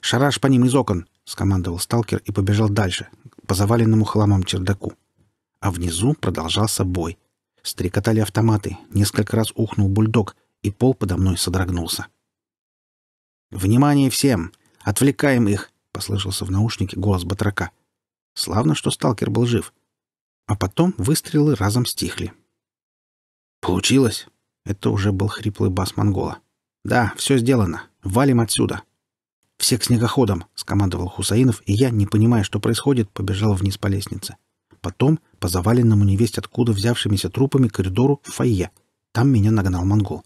[SPEAKER 2] «Шараж по ним из окон!» скомандовал сталкер и побежал дальше, по заваленному хламом чердаку. А внизу продолжался бой. Стрекотали автоматы, несколько раз ухнул бульдог, и пол подо мной содрогнулся. «Внимание всем! Отвлекаем их!» — послышался в наушнике голос батрака. Славно, что сталкер был жив. А потом выстрелы разом стихли. «Получилось!» — это уже был хриплый бас монгола. «Да, все сделано. Валим отсюда!» «Все к снегоходам!» — скомандовал Хусаинов, и я, не понимая, что происходит, побежал вниз по лестнице. Потом по заваленному невесть откуда взявшимися трупами коридору в фойе. Там меня нагнал монгол.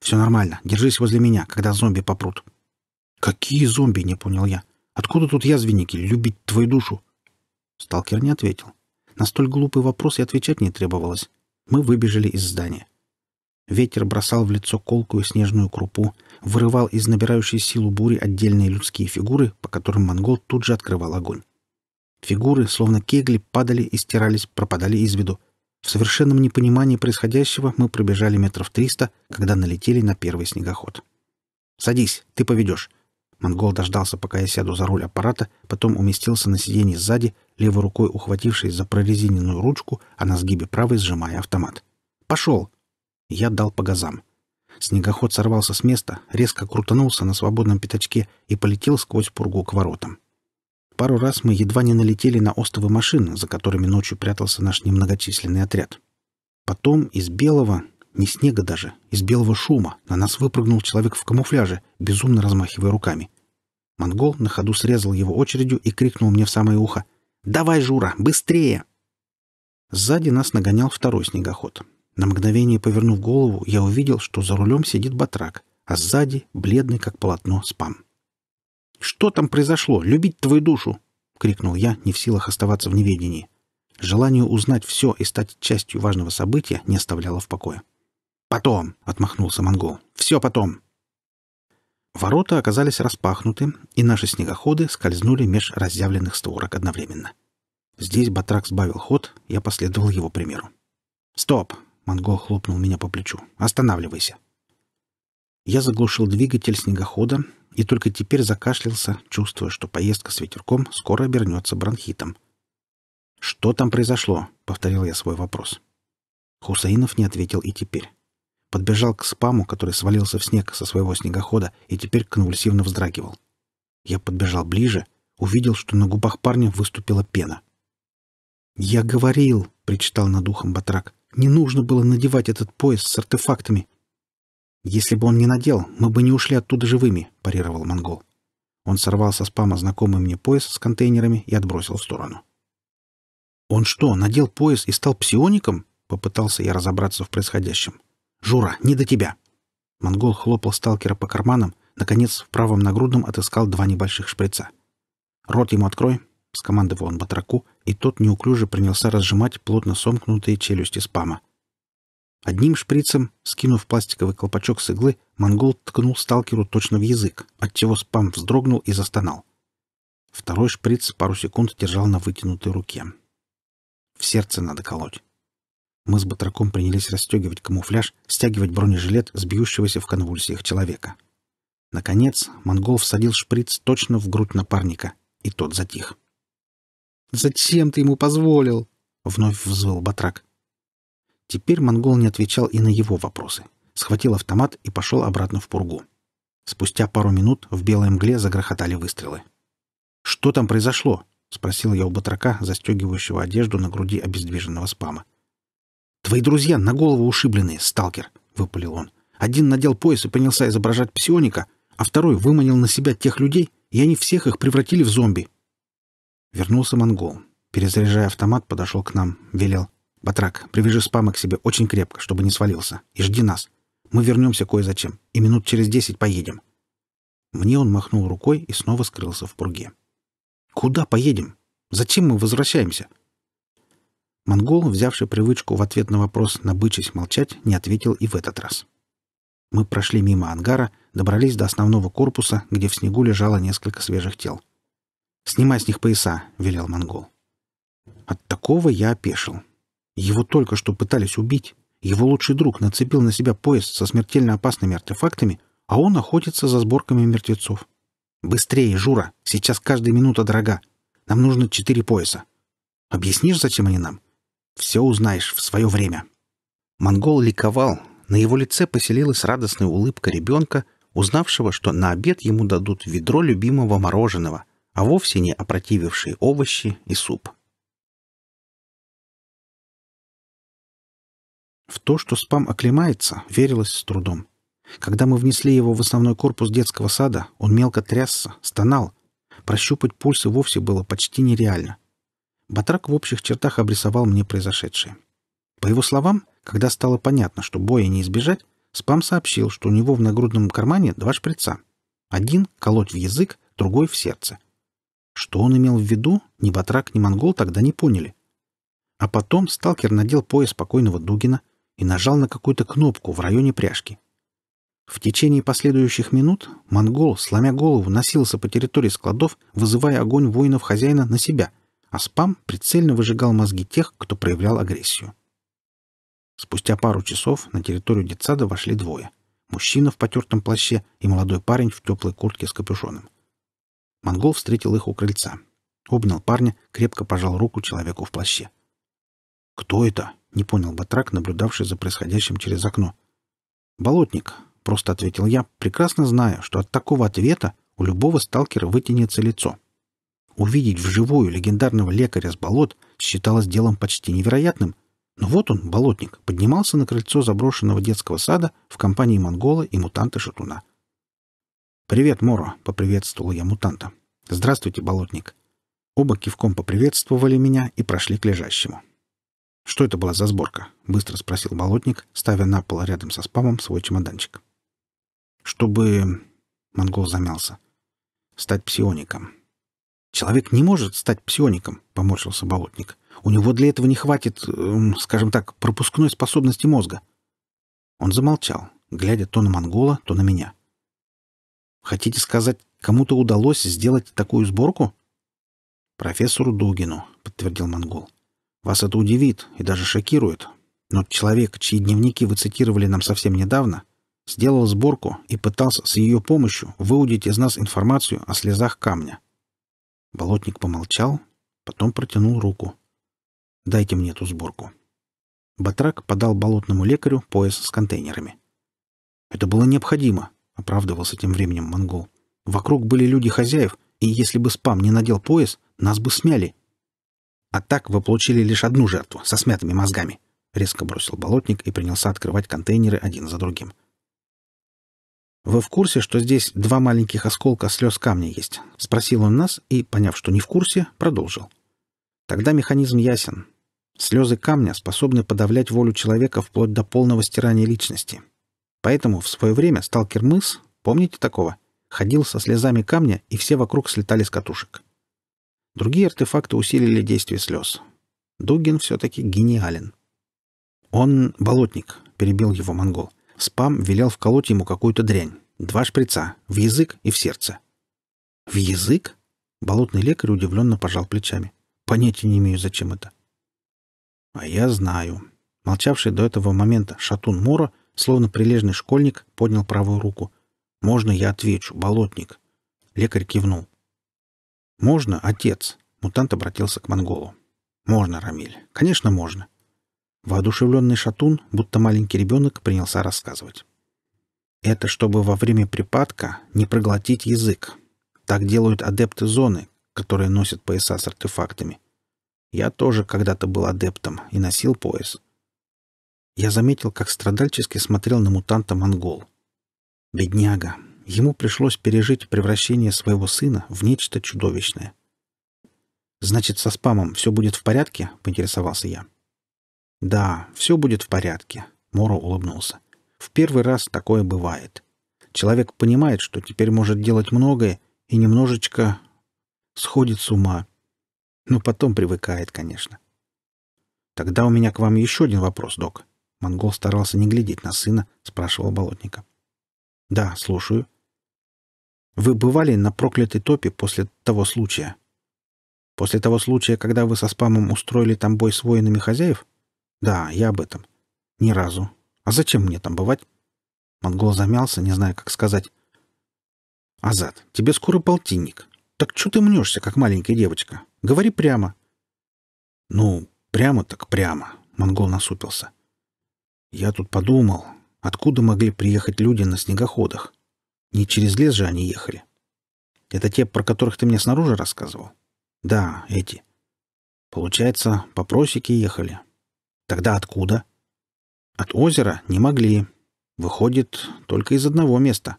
[SPEAKER 2] «Все нормально. Держись возле меня, когда зомби попрут». «Какие зомби?» — не понял я. «Откуда тут язвенники? Любить твою душу?» Сталкер не ответил. На столь глупый вопрос и отвечать не требовалось. Мы выбежали из здания. Ветер бросал в лицо колкую снежную крупу, вырывал из набирающей силу бури отдельные людские фигуры, по которым монгол тут же открывал огонь. Фигуры, словно кегли, падали и стирались, пропадали из виду. В совершенном непонимании происходящего мы пробежали метров триста, когда налетели на первый снегоход. «Садись, ты поведешь». Монгол дождался, пока я сяду за руль аппарата, потом уместился на сиденье сзади, левой рукой ухватившись за прорезиненную ручку, а на сгибе правой сжимая автомат. «Пошел!» Я дал по газам. Снегоход сорвался с места, резко крутанулся на свободном пятачке и полетел сквозь пургу к воротам. Пару раз мы едва не налетели на остовы машин, за которыми ночью прятался наш немногочисленный отряд. Потом из белого, не снега даже, из белого шума на нас выпрыгнул человек в камуфляже, безумно размахивая руками. Монгол на ходу срезал его очередью и крикнул мне в самое ухо. «Давай, Жура, быстрее!» Сзади нас нагонял второй снегоход. На мгновение повернув голову, я увидел, что за рулем сидит батрак, а сзади — бледный, как полотно, спам. «Что там произошло? Любить твою душу!» — крикнул я, не в силах оставаться в неведении. Желание узнать все и стать частью важного события не оставляло в покое. «Потом!» — отмахнулся монгол. «Все потом!» Ворота оказались распахнуты, и наши снегоходы скользнули меж разъявленных створок одновременно. Здесь батрак сбавил ход, я последовал его примеру. «Стоп! Манго хлопнул меня по плечу. «Останавливайся!» Я заглушил двигатель снегохода и только теперь закашлялся, чувствуя, что поездка с ветерком скоро обернется бронхитом. «Что там произошло?» — повторил я свой вопрос. Хусаинов не ответил и теперь. Подбежал к спаму, который свалился в снег со своего снегохода и теперь конвульсивно вздрагивал. Я подбежал ближе, увидел, что на губах парня выступила пена. «Я говорил!» — причитал над ухом батрак. Не нужно было надевать этот пояс с артефактами. Если бы он не надел, мы бы не ушли оттуда живыми, парировал монгол. Он сорвал со спама знакомый мне пояс с контейнерами и отбросил в сторону. Он что, надел пояс и стал псиоником? Попытался я разобраться в происходящем. Жура, не до тебя. Монгол хлопал сталкера по карманам, наконец в правом нагрудном отыскал два небольших шприца. Рот ему открой, — скомандовал он батраку, и тот неуклюже принялся разжимать плотно сомкнутые челюсти спама. Одним шприцем, скинув пластиковый колпачок с иглы, монгол ткнул сталкеру точно в язык, отчего спам вздрогнул и застонал. Второй шприц пару секунд держал на вытянутой руке. В сердце надо колоть. Мы с батраком принялись расстегивать камуфляж, стягивать бронежилет сбьющегося в конвульсиях человека. Наконец, монгол всадил шприц точно в грудь напарника, и тот затих. Зачем ты ему позволил? Вновь взвыл Батрак. Теперь монгол не отвечал и на его вопросы. Схватил автомат и пошел обратно в пургу. Спустя пару минут в белой мгле загрохотали выстрелы. «Что там произошло?» — спросил я у батрака, застегивающего одежду на груди обездвиженного спама. «Твои друзья на голову ушибленные, сталкер!» — выпалил он. «Один надел пояс и принялся изображать псионика, а второй выманил на себя тех людей, и они всех их превратили в зомби. Вернулся монгол. Перезаряжая автомат, подошел к нам, велел. «Батрак, привяжи спама к себе очень крепко, чтобы не свалился, и жди нас. Мы вернемся кое-зачем, и минут через десять поедем». Мне он махнул рукой и снова скрылся в пурге. «Куда поедем? Зачем мы возвращаемся?» Монгол, взявший привычку в ответ на вопрос «набычись молчать», не ответил и в этот раз. Мы прошли мимо ангара, добрались до основного корпуса, где в снегу лежало несколько свежих тел. — «Снимай с них пояса», — велел монгол. От такого я опешил. Его только что пытались убить. Его лучший друг нацепил на себя пояс со смертельно опасными артефактами, а он охотится за сборками мертвецов. «Быстрее, Жура! Сейчас каждая минута дорога. Нам нужно четыре пояса. Объяснишь, зачем они нам? Все узнаешь в свое время». Монгол ликовал. На его лице поселилась радостная улыбка ребенка, узнавшего, что на обед ему дадут ведро любимого мороженого — а вовсе не опротивившие овощи и суп. В то, что спам оклемается, верилось с трудом. Когда мы внесли его в основной корпус детского сада, он мелко трясся, стонал. Прощупать пульсы вовсе было почти нереально. Батрак в общих чертах обрисовал мне произошедшее. По его словам, когда стало понятно, что боя не избежать, спам сообщил, что у него в нагрудном кармане два шприца. Один — колоть в язык, другой — в сердце. Что он имел в виду, ни батрак, ни монгол тогда не поняли. А потом сталкер надел пояс покойного Дугина и нажал на какую-то кнопку в районе пряжки. В течение последующих минут монгол, сломя голову, носился по территории складов, вызывая огонь воинов хозяина на себя, а спам прицельно выжигал мозги тех, кто проявлял агрессию. Спустя пару часов на территорию детсада вошли двое. Мужчина в потертом плаще и молодой парень в теплой куртке с капюшоном. Монгол встретил их у крыльца. Обнял парня, крепко пожал руку человеку в плаще. «Кто это?» — не понял Батрак, наблюдавший за происходящим через окно. «Болотник», — просто ответил я, прекрасно зная, что от такого ответа у любого сталкера вытянется лицо. Увидеть вживую легендарного лекаря с болот считалось делом почти невероятным, но вот он, болотник, поднимался на крыльцо заброшенного детского сада в компании монгола и мутанта Шатуна — «Привет, Моро!» — поприветствовал я мутанта. «Здравствуйте, болотник!» Оба кивком поприветствовали меня и прошли к лежащему. «Что это была за сборка?» — быстро спросил болотник, ставя на пол рядом со спамом свой чемоданчик. «Чтобы...» — монгол замялся. «Стать псиоником». «Человек не может стать псиоником», — поморщился болотник. «У него для этого не хватит, эм, скажем так, пропускной способности мозга». Он замолчал, глядя то на монгола, то на меня. Хотите сказать, кому-то удалось сделать такую сборку? Профессору Дугину, подтвердил монгол. Вас это удивит и даже шокирует. Но человек, чьи дневники вы цитировали нам совсем недавно, сделал сборку и пытался с ее помощью выудить из нас информацию о слезах камня. Болотник помолчал, потом протянул руку. «Дайте мне эту сборку». Батрак подал болотному лекарю пояс с контейнерами. «Это было необходимо», — оправдывался тем временем монгол. «Вокруг были люди хозяев, и если бы спам не надел пояс, нас бы смяли». «А так вы получили лишь одну жертву со смятыми мозгами», — резко бросил болотник и принялся открывать контейнеры один за другим. «Вы в курсе, что здесь два маленьких осколка слез камня есть?» — спросил он нас и, поняв, что не в курсе, продолжил. «Тогда механизм ясен. Слезы камня способны подавлять волю человека вплоть до полного стирания личности. Поэтому в свое время сталкер Мыс, помните такого, ходил со слезами камня, и все вокруг слетали с катушек. Другие артефакты усилили действие слез. Дугин все-таки гениален. «Он болотник», — перебил его монгол. «Спам велел вколоть ему какую-то дрянь. Два шприца. В язык и в сердце». «В язык?» — болотный лекарь удивленно пожал плечами. «Понятия не имею, зачем это». «А я знаю». Молчавший до этого момента шатун Мора Словно прилежный школьник поднял правую руку. «Можно я отвечу, болотник?» Лекарь кивнул. «Можно, отец?» Мутант обратился к монголу. «Можно, Рамиль. Конечно, можно». Воодушевленный шатун, будто маленький ребенок, принялся рассказывать. «Это чтобы во время припадка не проглотить язык. Так делают адепты зоны, которые носят пояса с артефактами. Я тоже когда-то был адептом и носил пояс я заметил, как страдальчески смотрел на мутанта монгол. Бедняга, ему пришлось пережить превращение своего сына в нечто чудовищное. «Значит, со спамом все будет в порядке?» — поинтересовался я. «Да, все будет в порядке», — Моро улыбнулся. «В первый раз такое бывает. Человек понимает, что теперь может делать многое и немножечко сходит с ума. Но потом привыкает, конечно. Тогда у меня к вам еще один вопрос, док. Монгол старался не глядеть на сына, спрашивал болотника. «Да, слушаю». «Вы бывали на проклятой топе после того случая?» «После того случая, когда вы со спамом устроили там бой с воинами хозяев?» «Да, я об этом». «Ни разу. А зачем мне там бывать?» Монгол замялся, не зная, как сказать. «Азат, тебе скоро полтинник. Так что ты мнешься, как маленькая девочка? Говори прямо». «Ну, прямо так прямо», — Монгол насупился. Я тут подумал, откуда могли приехать люди на снегоходах? Не через лес же они ехали. Это те, про которых ты мне снаружи рассказывал? Да, эти. Получается, по просеке ехали. Тогда откуда? От озера не могли. Выходит, только из одного места.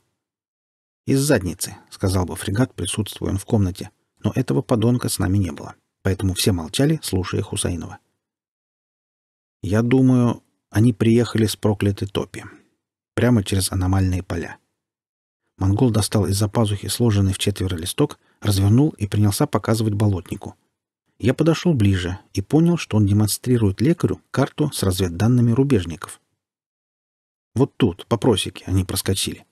[SPEAKER 2] Из задницы, сказал бы фрегат, присутствуя в комнате. Но этого подонка с нами не было. Поэтому все молчали, слушая Хусаинова. Я думаю, они приехали с проклятой топи. Прямо через аномальные поля. Монгол достал из-за пазухи сложенный в четверо листок, развернул и принялся показывать болотнику. Я подошел ближе и понял, что он демонстрирует лекарю карту с разведданными рубежников. Вот тут, по просеке, они проскочили.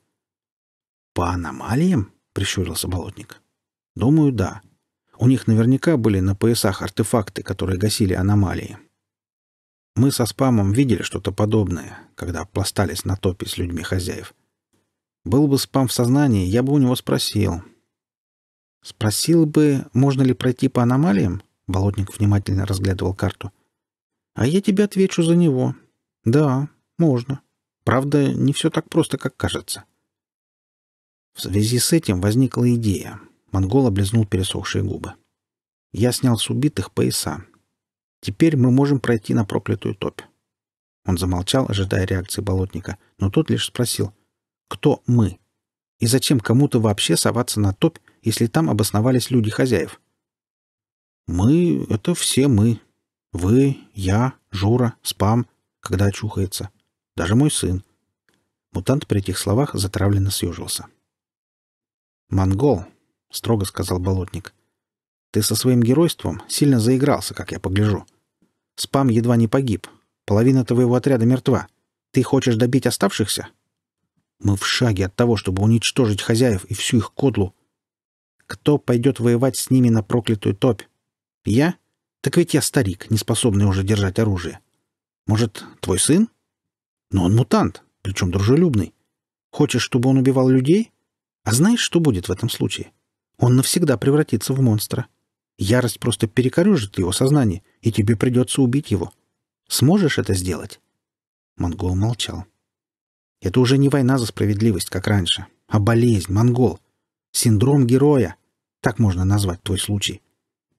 [SPEAKER 2] «По аномалиям?» — прищурился болотник. «Думаю, да. У них наверняка были на поясах артефакты, которые гасили аномалии. Мы со спамом видели что-то подобное, когда пластались на топе с людьми хозяев. Был бы спам в сознании, я бы у него спросил. Спросил бы, можно ли пройти по аномалиям? Болотник внимательно разглядывал карту. А я тебе отвечу за него. Да, можно. Правда, не все так просто, как кажется. В связи с этим возникла идея. Монгол облизнул пересохшие губы. Я снял с убитых пояса, Теперь мы можем пройти на проклятую топь. Он замолчал, ожидая реакции болотника, но тот лишь спросил, кто мы? И зачем кому-то вообще соваться на топь, если там обосновались люди хозяев? Мы — это все мы. Вы, я, Жура, Спам, когда очухается. Даже мой сын. Мутант при этих словах затравленно съежился. «Монгол», — строго сказал болотник, — «ты со своим геройством сильно заигрался, как я погляжу. Спам едва не погиб. Половина твоего отряда мертва. Ты хочешь добить оставшихся? Мы в шаге от того, чтобы уничтожить хозяев и всю их кодлу. Кто пойдет воевать с ними на проклятую топь? Я? Так ведь я старик, не способный уже держать оружие. Может, твой сын? Но он мутант, причем дружелюбный. Хочешь, чтобы он убивал людей? А знаешь, что будет в этом случае? Он навсегда превратится в монстра. Ярость просто перекорежит его сознание, и тебе придется убить его. Сможешь это сделать?» Монгол молчал. «Это уже не война за справедливость, как раньше, а болезнь, монгол. Синдром героя. Так можно назвать твой случай.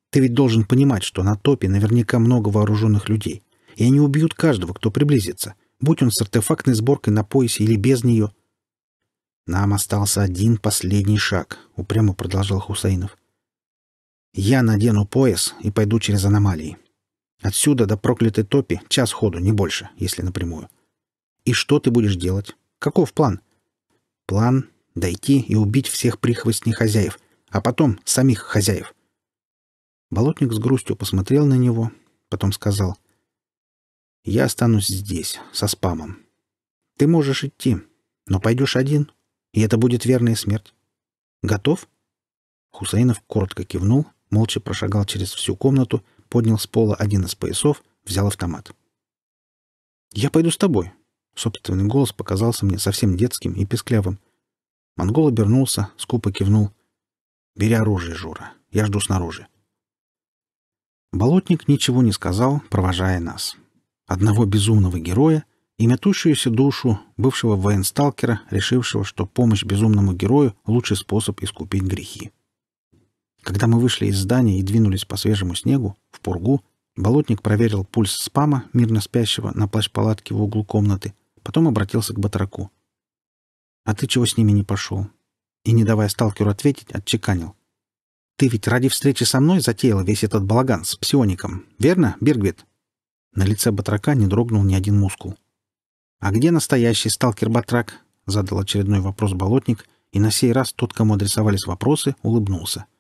[SPEAKER 2] Ты ведь должен понимать, что на топе наверняка много вооруженных людей, и они убьют каждого, кто приблизится, будь он с артефактной сборкой на поясе или без нее». «Нам остался один последний шаг», — упрямо продолжал Хусаинов. — я надену пояс и пойду через аномалии. Отсюда до проклятой топи час ходу, не больше, если напрямую. И что ты будешь делать? Каков план? План — дойти и убить всех прихвостней хозяев, а потом самих хозяев. Болотник с грустью посмотрел на него, потом сказал. «Я останусь здесь, со спамом. Ты можешь идти, но пойдешь один, и это будет верная смерть. Готов?» Хусейнов коротко кивнул молча прошагал через всю комнату, поднял с пола один из поясов, взял автомат. «Я пойду с тобой», — собственный голос показался мне совсем детским и песклявым. Монгол обернулся, скупо кивнул. «Бери оружие, Жура, я жду снаружи». Болотник ничего не сказал, провожая нас. Одного безумного героя и метущуюся душу бывшего военсталкера, решившего, что помощь безумному герою — лучший способ искупить грехи. Когда мы вышли из здания и двинулись по свежему снегу, в пургу, болотник проверил пульс спама, мирно спящего, на плащ-палатке в углу комнаты, потом обратился к батраку. «А ты чего с ними не пошел?» И, не давая сталкеру ответить, отчеканил. «Ты ведь ради встречи со мной затеял весь этот балаган с псиоником, верно, Бергвит?» На лице батрака не дрогнул ни один мускул. «А где настоящий сталкер-батрак?» — задал очередной вопрос болотник, и на сей раз тот, кому адресовались вопросы, улыбнулся. —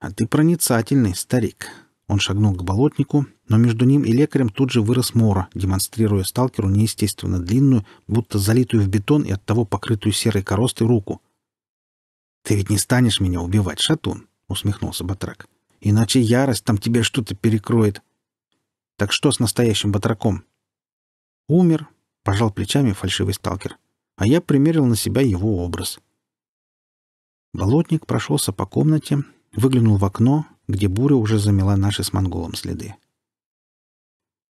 [SPEAKER 2] а ты проницательный, старик. Он шагнул к болотнику, но между ним и лекарем тут же вырос Мора, демонстрируя сталкеру неестественно длинную, будто залитую в бетон и оттого покрытую серой коростой руку. «Ты ведь не станешь меня убивать, шатун!» — усмехнулся Батрак. «Иначе ярость там тебе что-то перекроет. Так что с настоящим Батраком?» «Умер», — пожал плечами фальшивый сталкер. А я примерил на себя его образ. Болотник прошелся по комнате, выглянул в окно, где буря уже замела наши с монголом следы.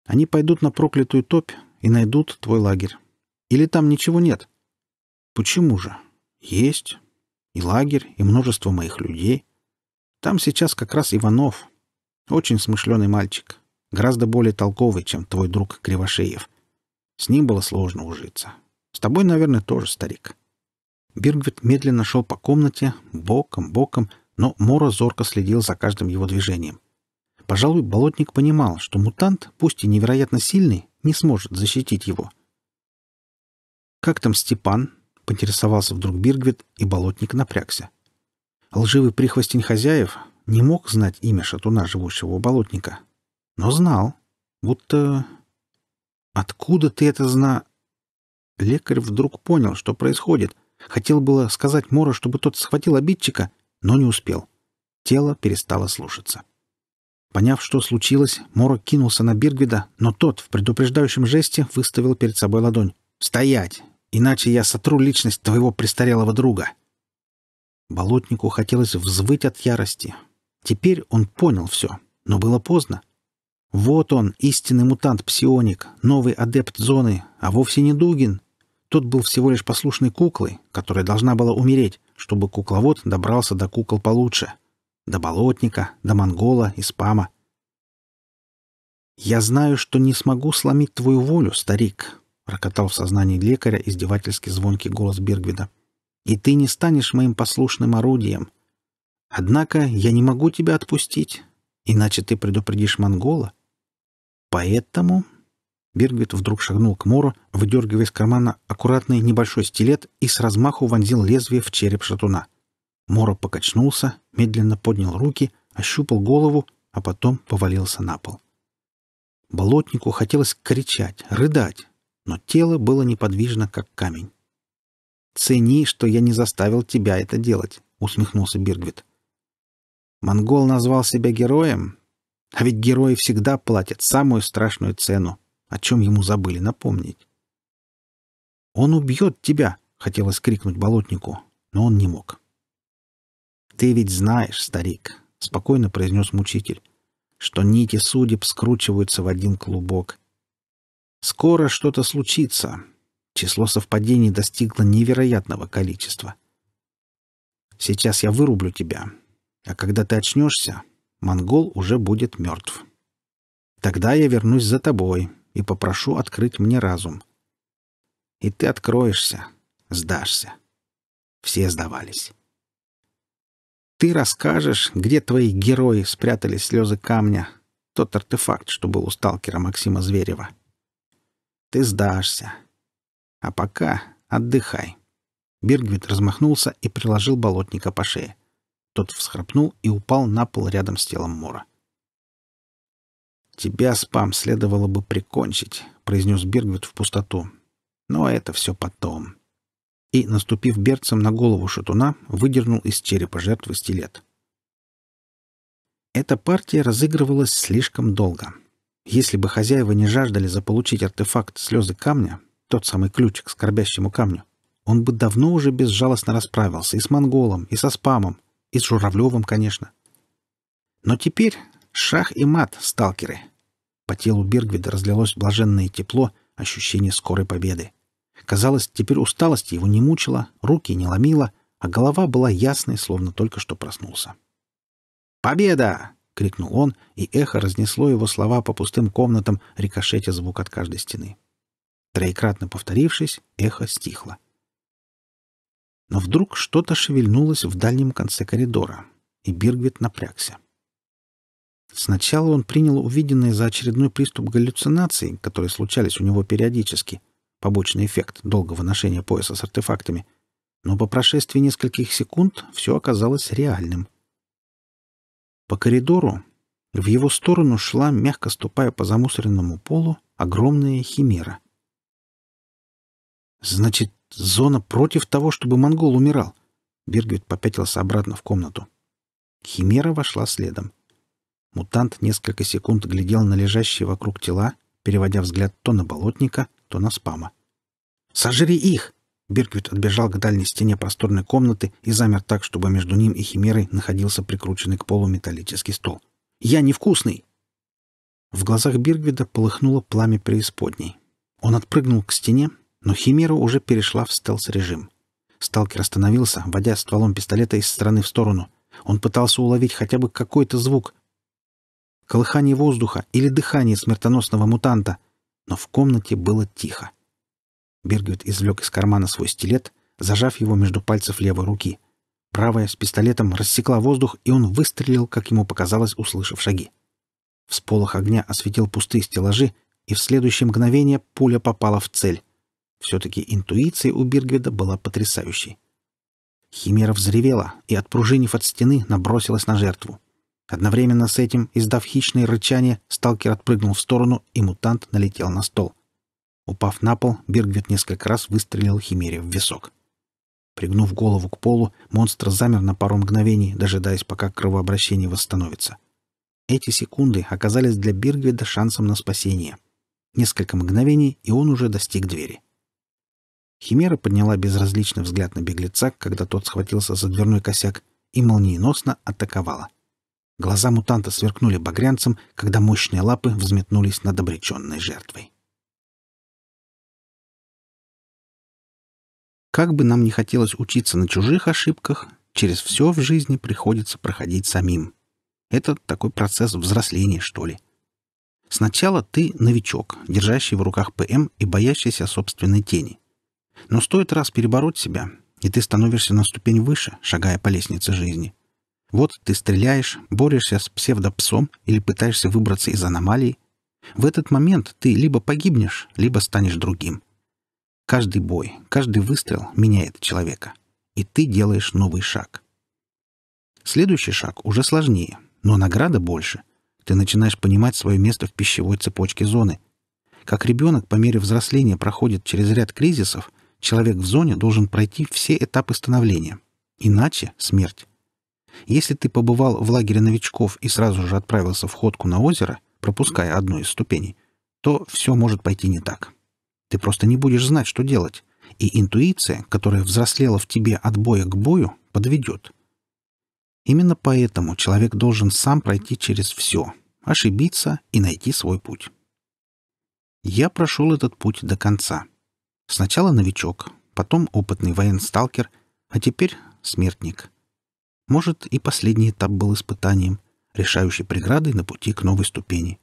[SPEAKER 2] «Они пойдут на проклятую топь и найдут твой лагерь. Или там ничего нет?» «Почему же? Есть. И лагерь, и множество моих людей. Там сейчас как раз Иванов. Очень смышленый мальчик. Гораздо более толковый, чем твой друг Кривошеев. С ним было сложно ужиться. С тобой, наверное, тоже, старик». Бергвит медленно шел по комнате, боком-боком, но Мора зорко следил за каждым его движением. Пожалуй, болотник понимал, что мутант, пусть и невероятно сильный, не сможет защитить его. «Как там Степан?» — поинтересовался вдруг Биргвит, и болотник напрягся. Лживый прихвостень хозяев не мог знать имя шатуна живущего у болотника, но знал, будто... «Откуда ты это зна...» Лекарь вдруг понял, что происходит. Хотел было сказать Мора, чтобы тот схватил обидчика — но не успел. Тело перестало слушаться. Поняв, что случилось, Моро кинулся на Биргвида, но тот в предупреждающем жесте выставил перед собой ладонь. «Стоять! Иначе я сотру личность твоего престарелого друга!» Болотнику хотелось взвыть от ярости. Теперь он понял все, но было поздно. Вот он, истинный мутант-псионик, новый адепт зоны, а вовсе не Дугин. Тот был всего лишь послушной куклой, которая должна была умереть чтобы кукловод добрался до кукол получше. До болотника, до монгола и спама. «Я знаю, что не смогу сломить твою волю, старик», — прокатал в сознании лекаря издевательски звонкий голос Бергвида. «И ты не станешь моим послушным орудием. Однако я не могу тебя отпустить, иначе ты предупредишь монгола. Поэтому Бергвит вдруг шагнул к Мору, выдергивая из кармана аккуратный небольшой стилет и с размаху вонзил лезвие в череп шатуна. Моро покачнулся, медленно поднял руки, ощупал голову, а потом повалился на пол. Болотнику хотелось кричать, рыдать, но тело было неподвижно, как камень. «Цени, что я не заставил тебя это делать», — усмехнулся Биргвит. «Монгол назвал себя героем, а ведь герои всегда платят самую страшную цену о чем ему забыли напомнить. «Он убьет тебя!» — хотелось крикнуть болотнику, но он не мог. «Ты ведь знаешь, старик», — спокойно произнес мучитель, «что нити судеб скручиваются в один клубок. Скоро что-то случится. Число совпадений достигло невероятного количества. Сейчас я вырублю тебя, а когда ты очнешься, монгол уже будет мертв. Тогда я вернусь за тобой, и попрошу открыть мне разум. И ты откроешься, сдашься. Все сдавались. Ты расскажешь, где твои герои спрятали слезы камня, тот артефакт, что был у сталкера Максима Зверева. Ты сдашься. А пока отдыхай. Бергвит размахнулся и приложил болотника по шее. Тот всхрапнул и упал на пол рядом с телом Мора. — «Тебя, спам, следовало бы прикончить», — произнес Бергвит в пустоту. «Но это все потом». И, наступив берцем на голову шатуна, выдернул из черепа жертвы стилет. Эта партия разыгрывалась слишком долго. Если бы хозяева не жаждали заполучить артефакт слезы камня, тот самый ключ к скорбящему камню, он бы давно уже безжалостно расправился и с монголом, и со спамом, и с Журавлевым, конечно. Но теперь, Шах и мат, сталкеры. По телу Бергвида разлилось блаженное тепло, ощущение скорой победы. Казалось, теперь усталость его не мучила, руки не ломила, а голова была ясной, словно только что проснулся. «Победа!» — крикнул он, и эхо разнесло его слова по пустым комнатам, рикошетя звук от каждой стены. Троекратно повторившись, эхо стихло. Но вдруг что-то шевельнулось в дальнем конце коридора, и Биргвит напрягся. Сначала он принял увиденное за очередной приступ галлюцинаций, которые случались у него периодически, побочный эффект долгого ношения пояса с артефактами, но по прошествии нескольких секунд все оказалось реальным. По коридору в его сторону шла, мягко ступая по замусоренному полу, огромная химера. «Значит, зона против того, чтобы монгол умирал?» Бергвит попятился обратно в комнату. Химера вошла следом. — Мутант несколько секунд глядел на лежащие вокруг тела, переводя взгляд то на болотника, то на спама. «Сожри их!» Бирквит отбежал к дальней стене просторной комнаты и замер так, чтобы между ним и химерой находился прикрученный к полу металлический стол. «Я невкусный!» В глазах Биргвида полыхнуло пламя преисподней. Он отпрыгнул к стене, но химера уже перешла в стелс-режим. Сталкер остановился, водя стволом пистолета из стороны в сторону. Он пытался уловить хотя бы какой-то звук, колыхание воздуха или дыхание смертоносного мутанта, но в комнате было тихо. Бергвит извлек из кармана свой стилет, зажав его между пальцев левой руки. Правая с пистолетом рассекла воздух, и он выстрелил, как ему показалось, услышав шаги. Всполох огня осветил пустые стеллажи, и в следующее мгновение пуля попала в цель. Все-таки интуиция у Биргвида была потрясающей. Химера взревела и, отпружинив от стены, набросилась на жертву. Одновременно с этим, издав хищное рычание, сталкер отпрыгнул в сторону, и мутант налетел на стол. Упав на пол, Бергвит несколько раз выстрелил химере в висок. Пригнув голову к полу, монстр замер на пару мгновений, дожидаясь, пока кровообращение восстановится. Эти секунды оказались для Биргвида шансом на спасение. Несколько мгновений, и он уже достиг двери. Химера подняла безразличный взгляд на беглеца, когда тот схватился за дверной косяк, и молниеносно атаковала — Глаза мутанта сверкнули багрянцем, когда мощные лапы взметнулись
[SPEAKER 1] над обреченной жертвой.
[SPEAKER 2] Как бы нам ни хотелось учиться на чужих ошибках, через все в жизни приходится проходить самим. Это такой процесс взросления, что ли. Сначала ты новичок, держащий в руках ПМ и боящийся собственной тени. Но стоит раз перебороть себя, и ты становишься на ступень выше, шагая по лестнице жизни — вот ты стреляешь, борешься с псевдопсом или пытаешься выбраться из аномалии. В этот момент ты либо погибнешь, либо станешь другим. Каждый бой, каждый выстрел меняет человека. И ты делаешь новый шаг. Следующий шаг уже сложнее, но награда больше. Ты начинаешь понимать свое место в пищевой цепочке зоны. Как ребенок по мере взросления проходит через ряд кризисов, человек в зоне должен пройти все этапы становления. Иначе смерть. Если ты побывал в лагере новичков и сразу же отправился в ходку на озеро, пропуская одну из ступеней, то все может пойти не так. Ты просто не будешь знать, что делать, и интуиция, которая взрослела в тебе от боя к бою, подведет. Именно поэтому человек должен сам пройти через все, ошибиться и найти свой путь. Я прошел этот путь до конца. Сначала новичок, потом опытный военсталкер, а теперь смертник — может, и последний этап был испытанием, решающей преградой на пути к новой ступени.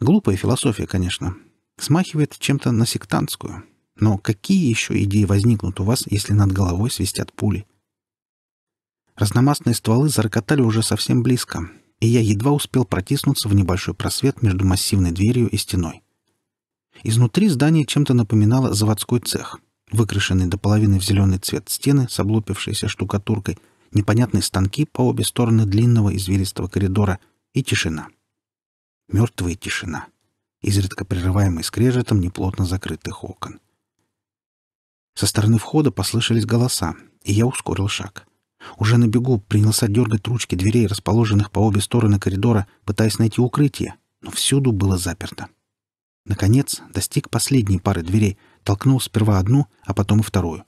[SPEAKER 2] Глупая философия, конечно. Смахивает чем-то на сектантскую. Но какие еще идеи возникнут у вас, если над головой свистят пули? Разномастные стволы зарокотали уже совсем близко, и я едва успел протиснуться в небольшой просвет между массивной дверью и стеной. Изнутри здание чем-то напоминало заводской цех, выкрашенный до половины в зеленый цвет стены с облупившейся штукатуркой — непонятные станки по обе стороны длинного извилистого коридора и тишина. Мертвая тишина, изредка прерываемая скрежетом неплотно закрытых окон. Со стороны входа послышались голоса, и я ускорил шаг. Уже на бегу принялся дергать ручки дверей, расположенных по обе стороны коридора, пытаясь найти укрытие, но всюду было заперто. Наконец, достиг последней пары дверей, толкнул сперва одну, а потом и вторую.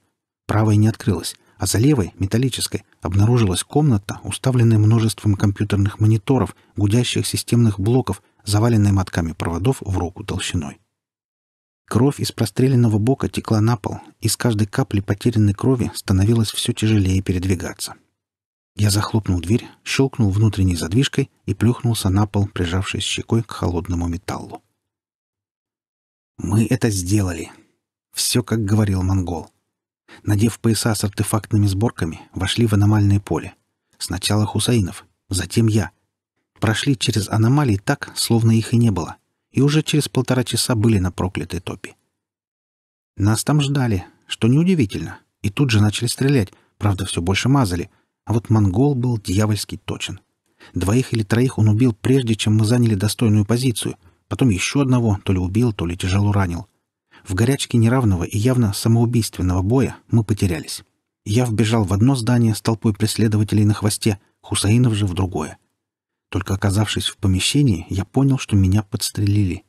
[SPEAKER 2] Правая не открылась, а за левой, металлической, обнаружилась комната, уставленная множеством компьютерных мониторов, гудящих системных блоков, заваленная мотками проводов в руку толщиной. Кровь из простреленного бока текла на пол, и с каждой капли потерянной крови становилось все тяжелее передвигаться. Я захлопнул дверь, щелкнул внутренней задвижкой и плюхнулся на пол, прижавшись щекой к холодному металлу. «Мы это сделали!» Все, как говорил монгол. Надев пояса с артефактными сборками, вошли в аномальное поле. Сначала Хусаинов, затем я. Прошли через аномалии так, словно их и не было, и уже через полтора часа были на проклятой топе. Нас там ждали, что неудивительно, и тут же начали стрелять, правда, все больше мазали, а вот монгол был дьявольски точен. Двоих или троих он убил, прежде чем мы заняли достойную позицию, потом еще одного то ли убил, то ли тяжело ранил. В горячке неравного и явно самоубийственного боя мы потерялись. Я вбежал в одно здание с толпой преследователей на хвосте, Хусаинов же в другое. Только оказавшись в помещении, я понял, что меня подстрелили.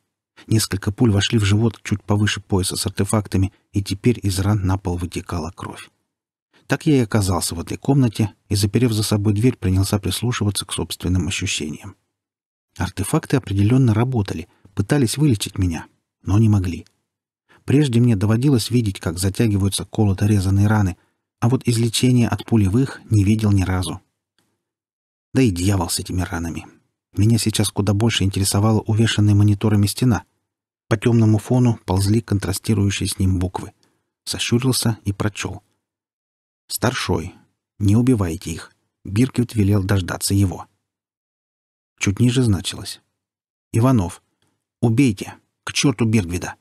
[SPEAKER 2] Несколько пуль вошли в живот чуть повыше пояса с артефактами, и теперь из ран на пол вытекала кровь. Так я и оказался в этой комнате и, заперев за собой дверь, принялся прислушиваться к собственным ощущениям. Артефакты определенно работали, пытались вылечить меня, но не могли. Прежде мне доводилось видеть, как затягиваются колото-резанные раны, а вот излечения от пулевых не видел ни разу. Да и дьявол с этими ранами. Меня сейчас куда больше интересовала увешанная мониторами стена. По темному фону ползли контрастирующие с ним буквы. Сощурился и прочел. «Старшой, не убивайте их. Биркет велел дождаться его». Чуть ниже значилось. «Иванов, убейте! К черту Биргвида!»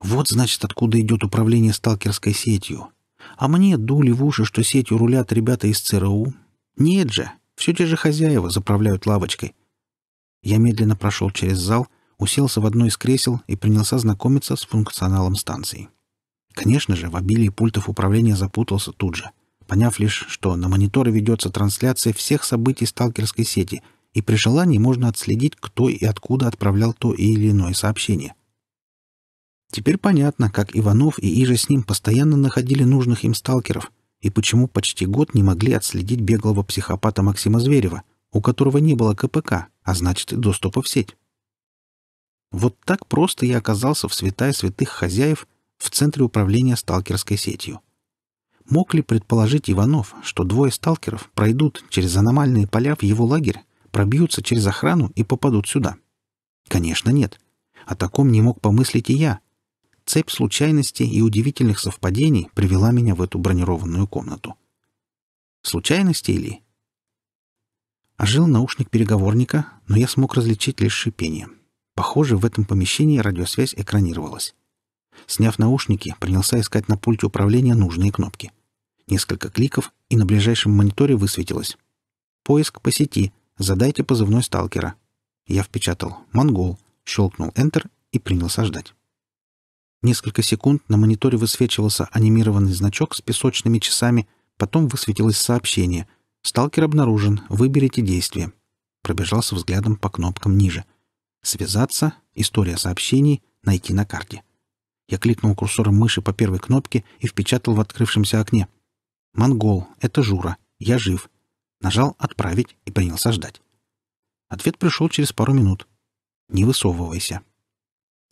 [SPEAKER 2] Вот, значит, откуда идет управление сталкерской сетью. А мне дули в уши, что сетью рулят ребята из ЦРУ. Нет же, все те же хозяева заправляют лавочкой. Я медленно прошел через зал, уселся в одно из кресел и принялся знакомиться с функционалом станции. Конечно же, в обилии пультов управления запутался тут же, поняв лишь, что на мониторе ведется трансляция всех событий сталкерской сети, и при желании можно отследить, кто и откуда отправлял то или иное сообщение. Теперь понятно, как Иванов и Ижа с ним постоянно находили нужных им сталкеров, и почему почти год не могли отследить беглого психопата Максима Зверева, у которого не было КПК, а значит и доступа в сеть. Вот так просто я оказался в святая святых хозяев в центре управления сталкерской сетью. Мог ли предположить Иванов, что двое сталкеров пройдут через аномальные поля в его лагерь, пробьются через охрану и попадут сюда? Конечно, нет. О таком не мог помыслить и я — Цепь случайностей и удивительных совпадений привела меня в эту бронированную комнату. Случайности ли? Ожил наушник переговорника, но я смог различить лишь шипение. Похоже, в этом помещении радиосвязь экранировалась. Сняв наушники, принялся искать на пульте управления нужные кнопки. Несколько кликов, и на ближайшем мониторе высветилось. «Поиск по сети. Задайте позывной сталкера». Я впечатал «Монгол», щелкнул «Энтер» и принялся ждать. Несколько секунд на мониторе высвечивался анимированный значок с песочными часами, потом высветилось сообщение. «Сталкер обнаружен. Выберите действие». Пробежался взглядом по кнопкам ниже. «Связаться», «История сообщений», «Найти на карте». Я кликнул курсором мыши по первой кнопке и впечатал в открывшемся окне. «Монгол. Это Жура. Я жив». Нажал «Отправить» и принялся ждать. Ответ пришел через пару минут. «Не высовывайся».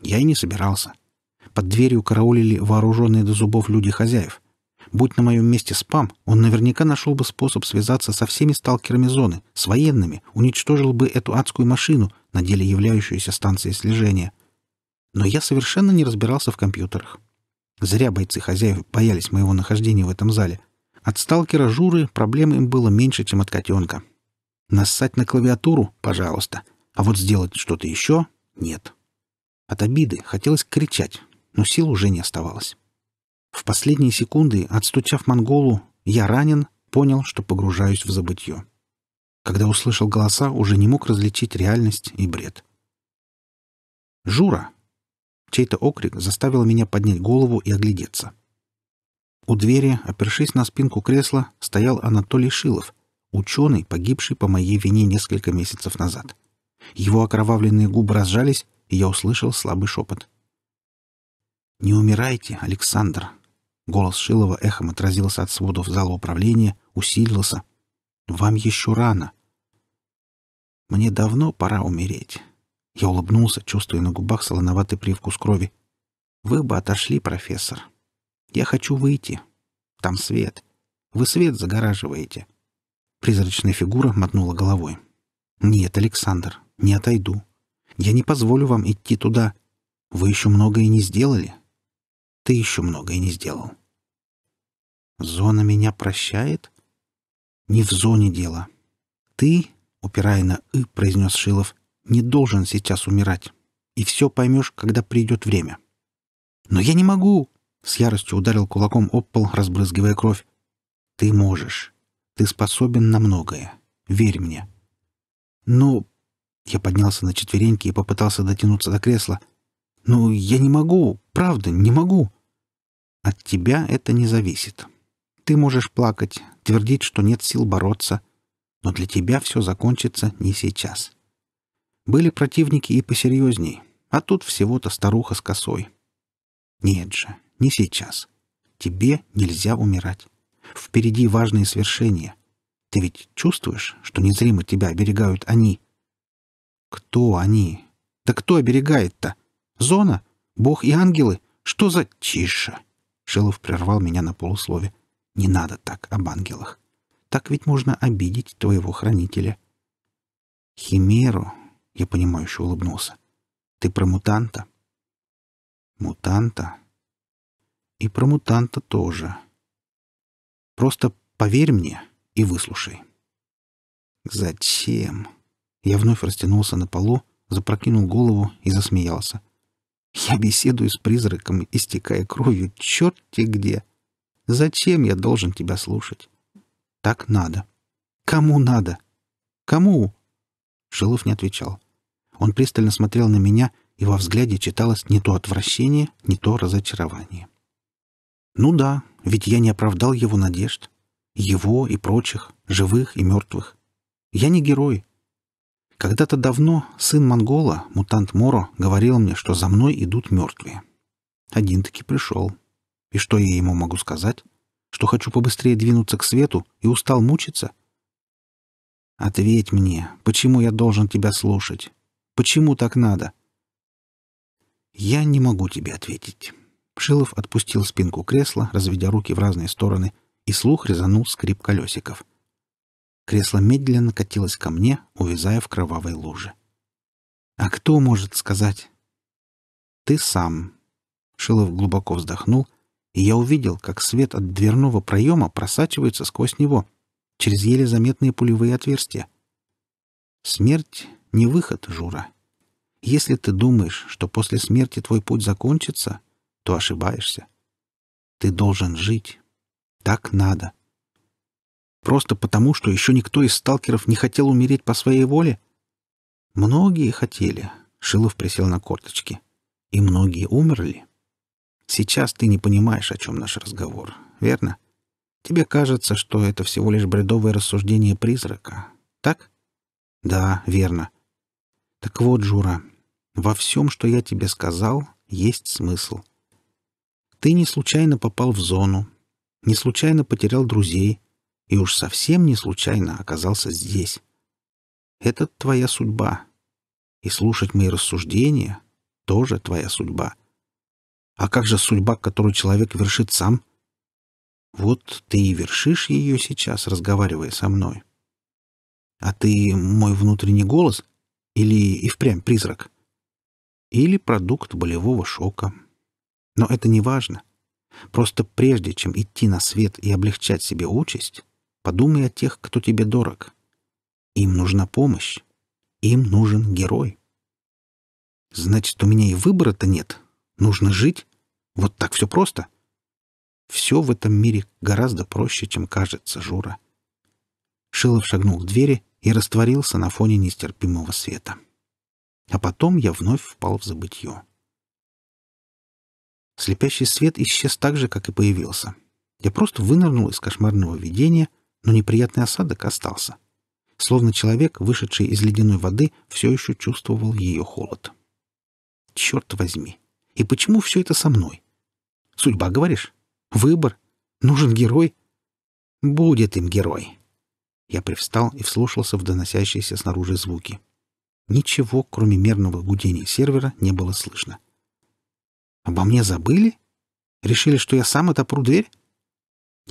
[SPEAKER 2] Я и не собирался. Под дверью караулили вооруженные до зубов люди хозяев. Будь на моем месте спам, он наверняка нашел бы способ связаться со всеми сталкерами зоны, с военными, уничтожил бы эту адскую машину, на деле являющуюся станцией слежения. Но я совершенно не разбирался в компьютерах. Зря бойцы хозяев боялись моего нахождения в этом зале. От сталкера Журы проблем им было меньше, чем от котенка. Нассать на клавиатуру — пожалуйста, а вот сделать что-то еще — нет. От обиды хотелось кричать, но сил уже не оставалось. В последние секунды, отстучав монголу «я ранен», понял, что погружаюсь в забытье. Когда услышал голоса, уже не мог различить реальность и бред. «Жура!» Чей-то окрик заставил меня поднять голову и оглядеться. У двери, опершись на спинку кресла, стоял Анатолий Шилов, ученый, погибший по моей вине несколько месяцев назад. Его окровавленные губы разжались, и я услышал слабый шепот — «Не умирайте, Александр!» Голос Шилова эхом отразился от сводов зала управления, усилился. «Вам еще рано!» «Мне давно пора умереть!» Я улыбнулся, чувствуя на губах солоноватый привкус крови. «Вы бы отошли, профессор. Я хочу выйти. Там свет. Вы свет загораживаете». Призрачная фигура мотнула головой. «Нет, Александр, не отойду. Я не позволю вам идти туда. Вы еще многое не сделали ты еще многое не сделал. Зона меня прощает? Не в зоне дело. Ты, упирая на «ы», произнес Шилов, не должен сейчас умирать. И все поймешь, когда придет время. Но я не могу! С яростью ударил кулаком об пол, разбрызгивая кровь. Ты можешь. Ты способен на многое. Верь мне. Но... Я поднялся на четвереньки и попытался дотянуться до кресла. «Ну, я не могу, правда, не могу. От тебя это не зависит. Ты можешь плакать, твердить, что нет сил бороться, но для тебя все закончится не сейчас. Были противники и посерьезней, а тут всего-то старуха с косой. Нет же, не сейчас. Тебе нельзя умирать. Впереди важные свершения. Ты ведь чувствуешь, что незримо тебя оберегают они? Кто они? Да кто оберегает-то? Зона? Бог и ангелы? Что за... Тише! Шилов прервал меня на полуслове. «Не надо так об ангелах. Так ведь можно обидеть твоего хранителя». «Химеру?» — я понимающе улыбнулся. «Ты про мутанта?» «Мутанта?» «И про мутанта тоже. Просто поверь мне и выслушай». «Зачем?» Я вновь растянулся на полу, запрокинул голову и засмеялся. Я беседую с призраком, истекая кровью, черти где. Зачем я должен тебя слушать? Так надо. Кому надо? Кому? Жилов не отвечал. Он пристально смотрел на меня, и во взгляде читалось не то отвращение, не то разочарование. Ну да, ведь я не оправдал его надежд. Его и прочих, живых и мертвых. Я не герой, когда-то давно сын Монгола, мутант Моро, говорил мне, что за мной идут мертвые. Один-таки пришел. И что я ему могу сказать? Что хочу побыстрее двинуться к свету и устал мучиться? Ответь мне, почему я должен тебя слушать? Почему так надо? Я не могу тебе ответить. Шилов отпустил спинку кресла, разведя руки в разные стороны, и слух резанул скрип колесиков. Кресло медленно катилось ко мне, увязая в кровавой луже. «А кто может сказать?» «Ты сам». Шилов глубоко вздохнул, и я увидел, как свет от дверного проема просачивается сквозь него, через еле заметные пулевые отверстия. «Смерть — не выход, Жура. Если ты думаешь, что после смерти твой путь закончится, то ошибаешься. Ты должен жить. Так надо. Просто потому, что еще никто из сталкеров не хотел умереть по своей воле? Многие хотели. Шилов присел на корточки. И многие умерли. Сейчас ты не понимаешь, о чем наш разговор, верно? Тебе кажется, что это всего лишь бредовое рассуждение призрака. Так? Да, верно. Так вот, Жура, во всем, что я тебе сказал, есть смысл. Ты не случайно попал в зону, не случайно потерял друзей, и уж совсем не случайно оказался здесь. Это твоя судьба. И слушать мои рассуждения тоже твоя судьба. А как же судьба, которую человек вершит сам? Вот ты и вершишь ее сейчас, разговаривая со мной. А ты мой внутренний голос или и впрямь призрак? Или продукт болевого шока? Но это не важно. Просто прежде, чем идти на свет и облегчать себе участь, Подумай о тех, кто тебе дорог. Им нужна помощь. Им нужен герой. Значит, у меня и выбора-то нет. Нужно жить. Вот так все просто. Все в этом мире гораздо проще, чем кажется, Жура. Шилов шагнул к двери и растворился на фоне нестерпимого света. А потом я вновь впал в забытье. Слепящий свет исчез так же, как и появился. Я просто вынырнул из кошмарного видения но неприятный осадок остался. Словно человек, вышедший из ледяной воды, все еще чувствовал ее холод. Черт возьми! И почему все это со мной? Судьба, говоришь? Выбор? Нужен герой? Будет им герой. Я привстал и вслушался в доносящиеся снаружи звуки. Ничего, кроме мерного гудения сервера, не было слышно. Обо мне забыли? Решили, что я сам отопру дверь?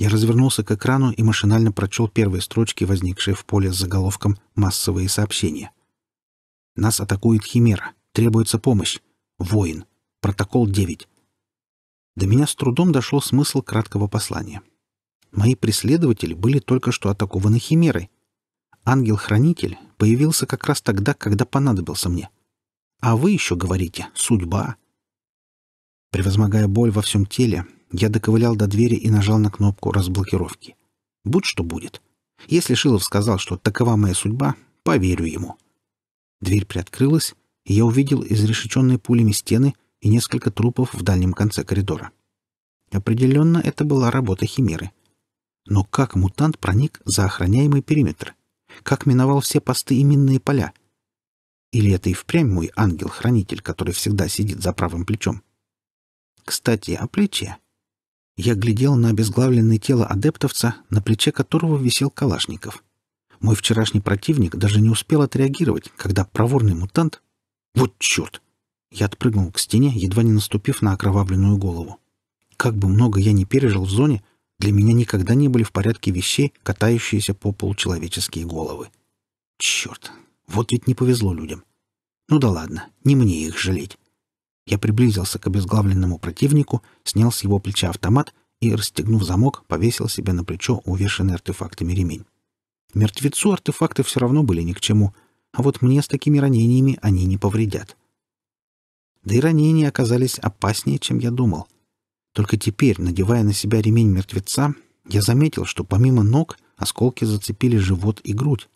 [SPEAKER 2] Я развернулся к экрану и машинально прочел первые строчки, возникшие в поле с заголовком «Массовые сообщения». «Нас атакует Химера. Требуется помощь. Воин. Протокол 9». До меня с трудом дошел смысл краткого послания. Мои преследователи были только что атакованы Химерой. Ангел-хранитель появился как раз тогда, когда понадобился мне. А вы еще говорите «судьба». Превозмогая боль во всем теле, я доковылял до двери и нажал на кнопку разблокировки. Будь что будет. Если Шилов сказал, что такова моя судьба, поверю ему. Дверь приоткрылась, и я увидел изрешеченные пулями стены и несколько трупов в дальнем конце коридора. Определенно, это была работа Химеры. Но как мутант проник за охраняемый периметр? Как миновал все посты и минные поля? Или это и впрямь мой ангел-хранитель, который всегда сидит за правым плечом? Кстати, о плече. Я глядел на обезглавленное тело адептовца, на плече которого висел Калашников. Мой вчерашний противник даже не успел отреагировать, когда проворный мутант... Вот черт! Я отпрыгнул к стене, едва не наступив на окровавленную голову. Как бы много я ни пережил в зоне, для меня никогда не были в порядке вещей, катающиеся по полу человеческие головы. Черт! Вот ведь не повезло людям. Ну да ладно, не мне их жалеть. Я приблизился к обезглавленному противнику, снял с его плеча автомат и, расстегнув замок, повесил себе на плечо увешанный артефактами ремень. Мертвецу артефакты все равно были ни к чему, а вот мне с такими ранениями они не повредят. Да и ранения оказались опаснее, чем я думал. Только теперь, надевая на себя ремень мертвеца, я заметил, что помимо ног осколки зацепили живот и грудь.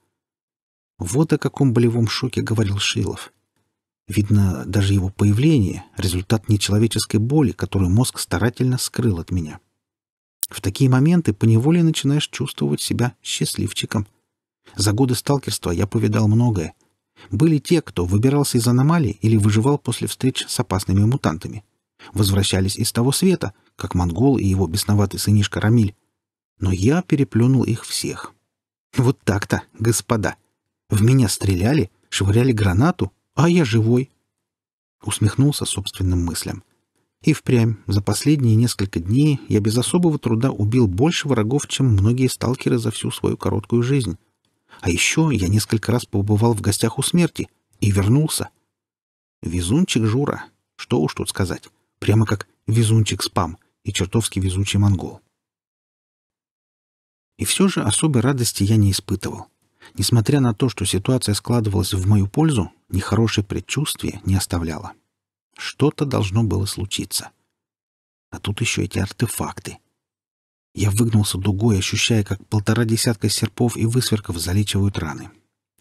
[SPEAKER 2] Вот о каком болевом шоке говорил Шилов. Видно, даже его появление — результат нечеловеческой боли, которую мозг старательно скрыл от меня. В такие моменты поневоле начинаешь чувствовать себя счастливчиком. За годы сталкерства я повидал многое. Были те, кто выбирался из аномалий или выживал после встреч с опасными мутантами. Возвращались из того света, как монгол и его бесноватый сынишка Рамиль. Но я переплюнул их всех. Вот так-то, господа. В меня стреляли, швыряли гранату, а я живой. Усмехнулся собственным мыслям. И впрямь, за последние несколько дней я без особого труда убил больше врагов, чем многие сталкеры за всю свою короткую жизнь. А еще я несколько раз побывал в гостях у смерти и вернулся. Везунчик Жура, что уж тут сказать, прямо как везунчик-спам и чертовски везучий монгол. И все же особой радости я не испытывал. Несмотря на то, что ситуация складывалась в мою пользу, нехорошее предчувствие не оставляло. Что-то должно было случиться. А тут еще эти артефакты. Я выгнулся дугой, ощущая, как полтора десятка серпов и высверков залечивают раны.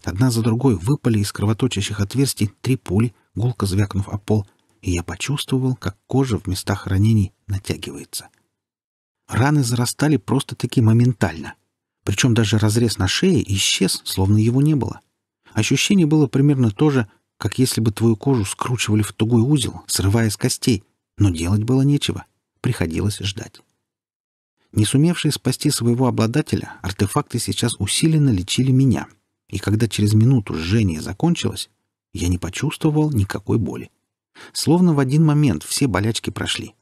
[SPEAKER 2] Одна за другой выпали из кровоточащих отверстий три пули, гулко звякнув о пол, и я почувствовал, как кожа в местах ранений натягивается. Раны зарастали просто-таки моментально. Причем даже разрез на шее исчез, словно его не было. Ощущение было примерно то же, как если бы твою кожу скручивали в тугой узел, срывая с костей, но делать было нечего. Приходилось ждать. Не сумевшие спасти своего обладателя, артефакты сейчас усиленно лечили меня. И когда через минуту жжение закончилось, я не почувствовал никакой боли. Словно в один момент все болячки прошли.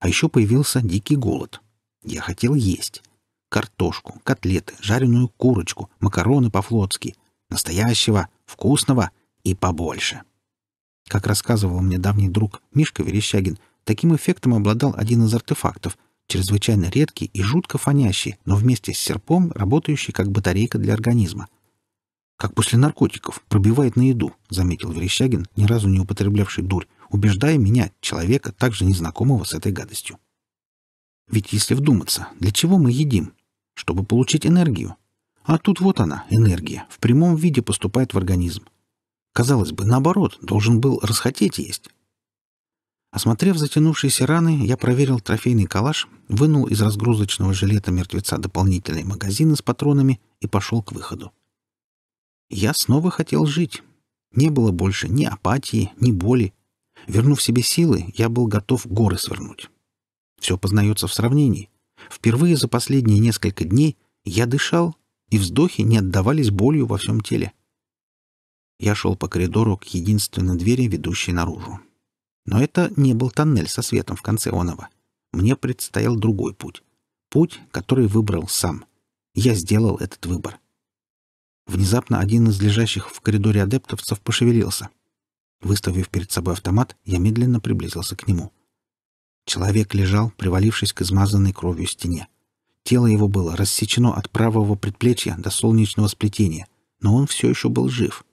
[SPEAKER 2] А еще появился дикий голод. Я хотел есть картошку, котлеты, жареную курочку, макароны по-флотски, настоящего, вкусного и побольше. Как рассказывал мне давний друг Мишка Верещагин, таким эффектом обладал один из артефактов, чрезвычайно редкий и жутко фонящий, но вместе с серпом работающий как батарейка для организма. «Как после наркотиков, пробивает на еду», — заметил Верещагин, ни разу не употреблявший дурь, убеждая меня, человека, также незнакомого с этой гадостью. Ведь если вдуматься, для чего мы едим? чтобы получить энергию. А тут вот она, энергия, в прямом виде поступает в организм. Казалось бы, наоборот, должен был расхотеть есть. Осмотрев затянувшиеся раны, я проверил трофейный калаш, вынул из разгрузочного жилета мертвеца дополнительные магазины с патронами и пошел к выходу. Я снова хотел жить. Не было больше ни апатии, ни боли. Вернув себе силы, я был готов горы свернуть. Все познается в сравнении. Впервые за последние несколько дней я дышал, и вздохи не отдавались болью во всем теле. Я шел по коридору к единственной двери, ведущей наружу. Но это не был тоннель со светом в конце оного. Мне предстоял другой путь. Путь, который выбрал сам. Я сделал этот выбор. Внезапно один из лежащих в коридоре адептовцев пошевелился. Выставив перед собой автомат, я медленно приблизился к нему — Человек лежал, привалившись к измазанной кровью стене. Тело его было рассечено от правого предплечья до солнечного сплетения, но он все еще был жив.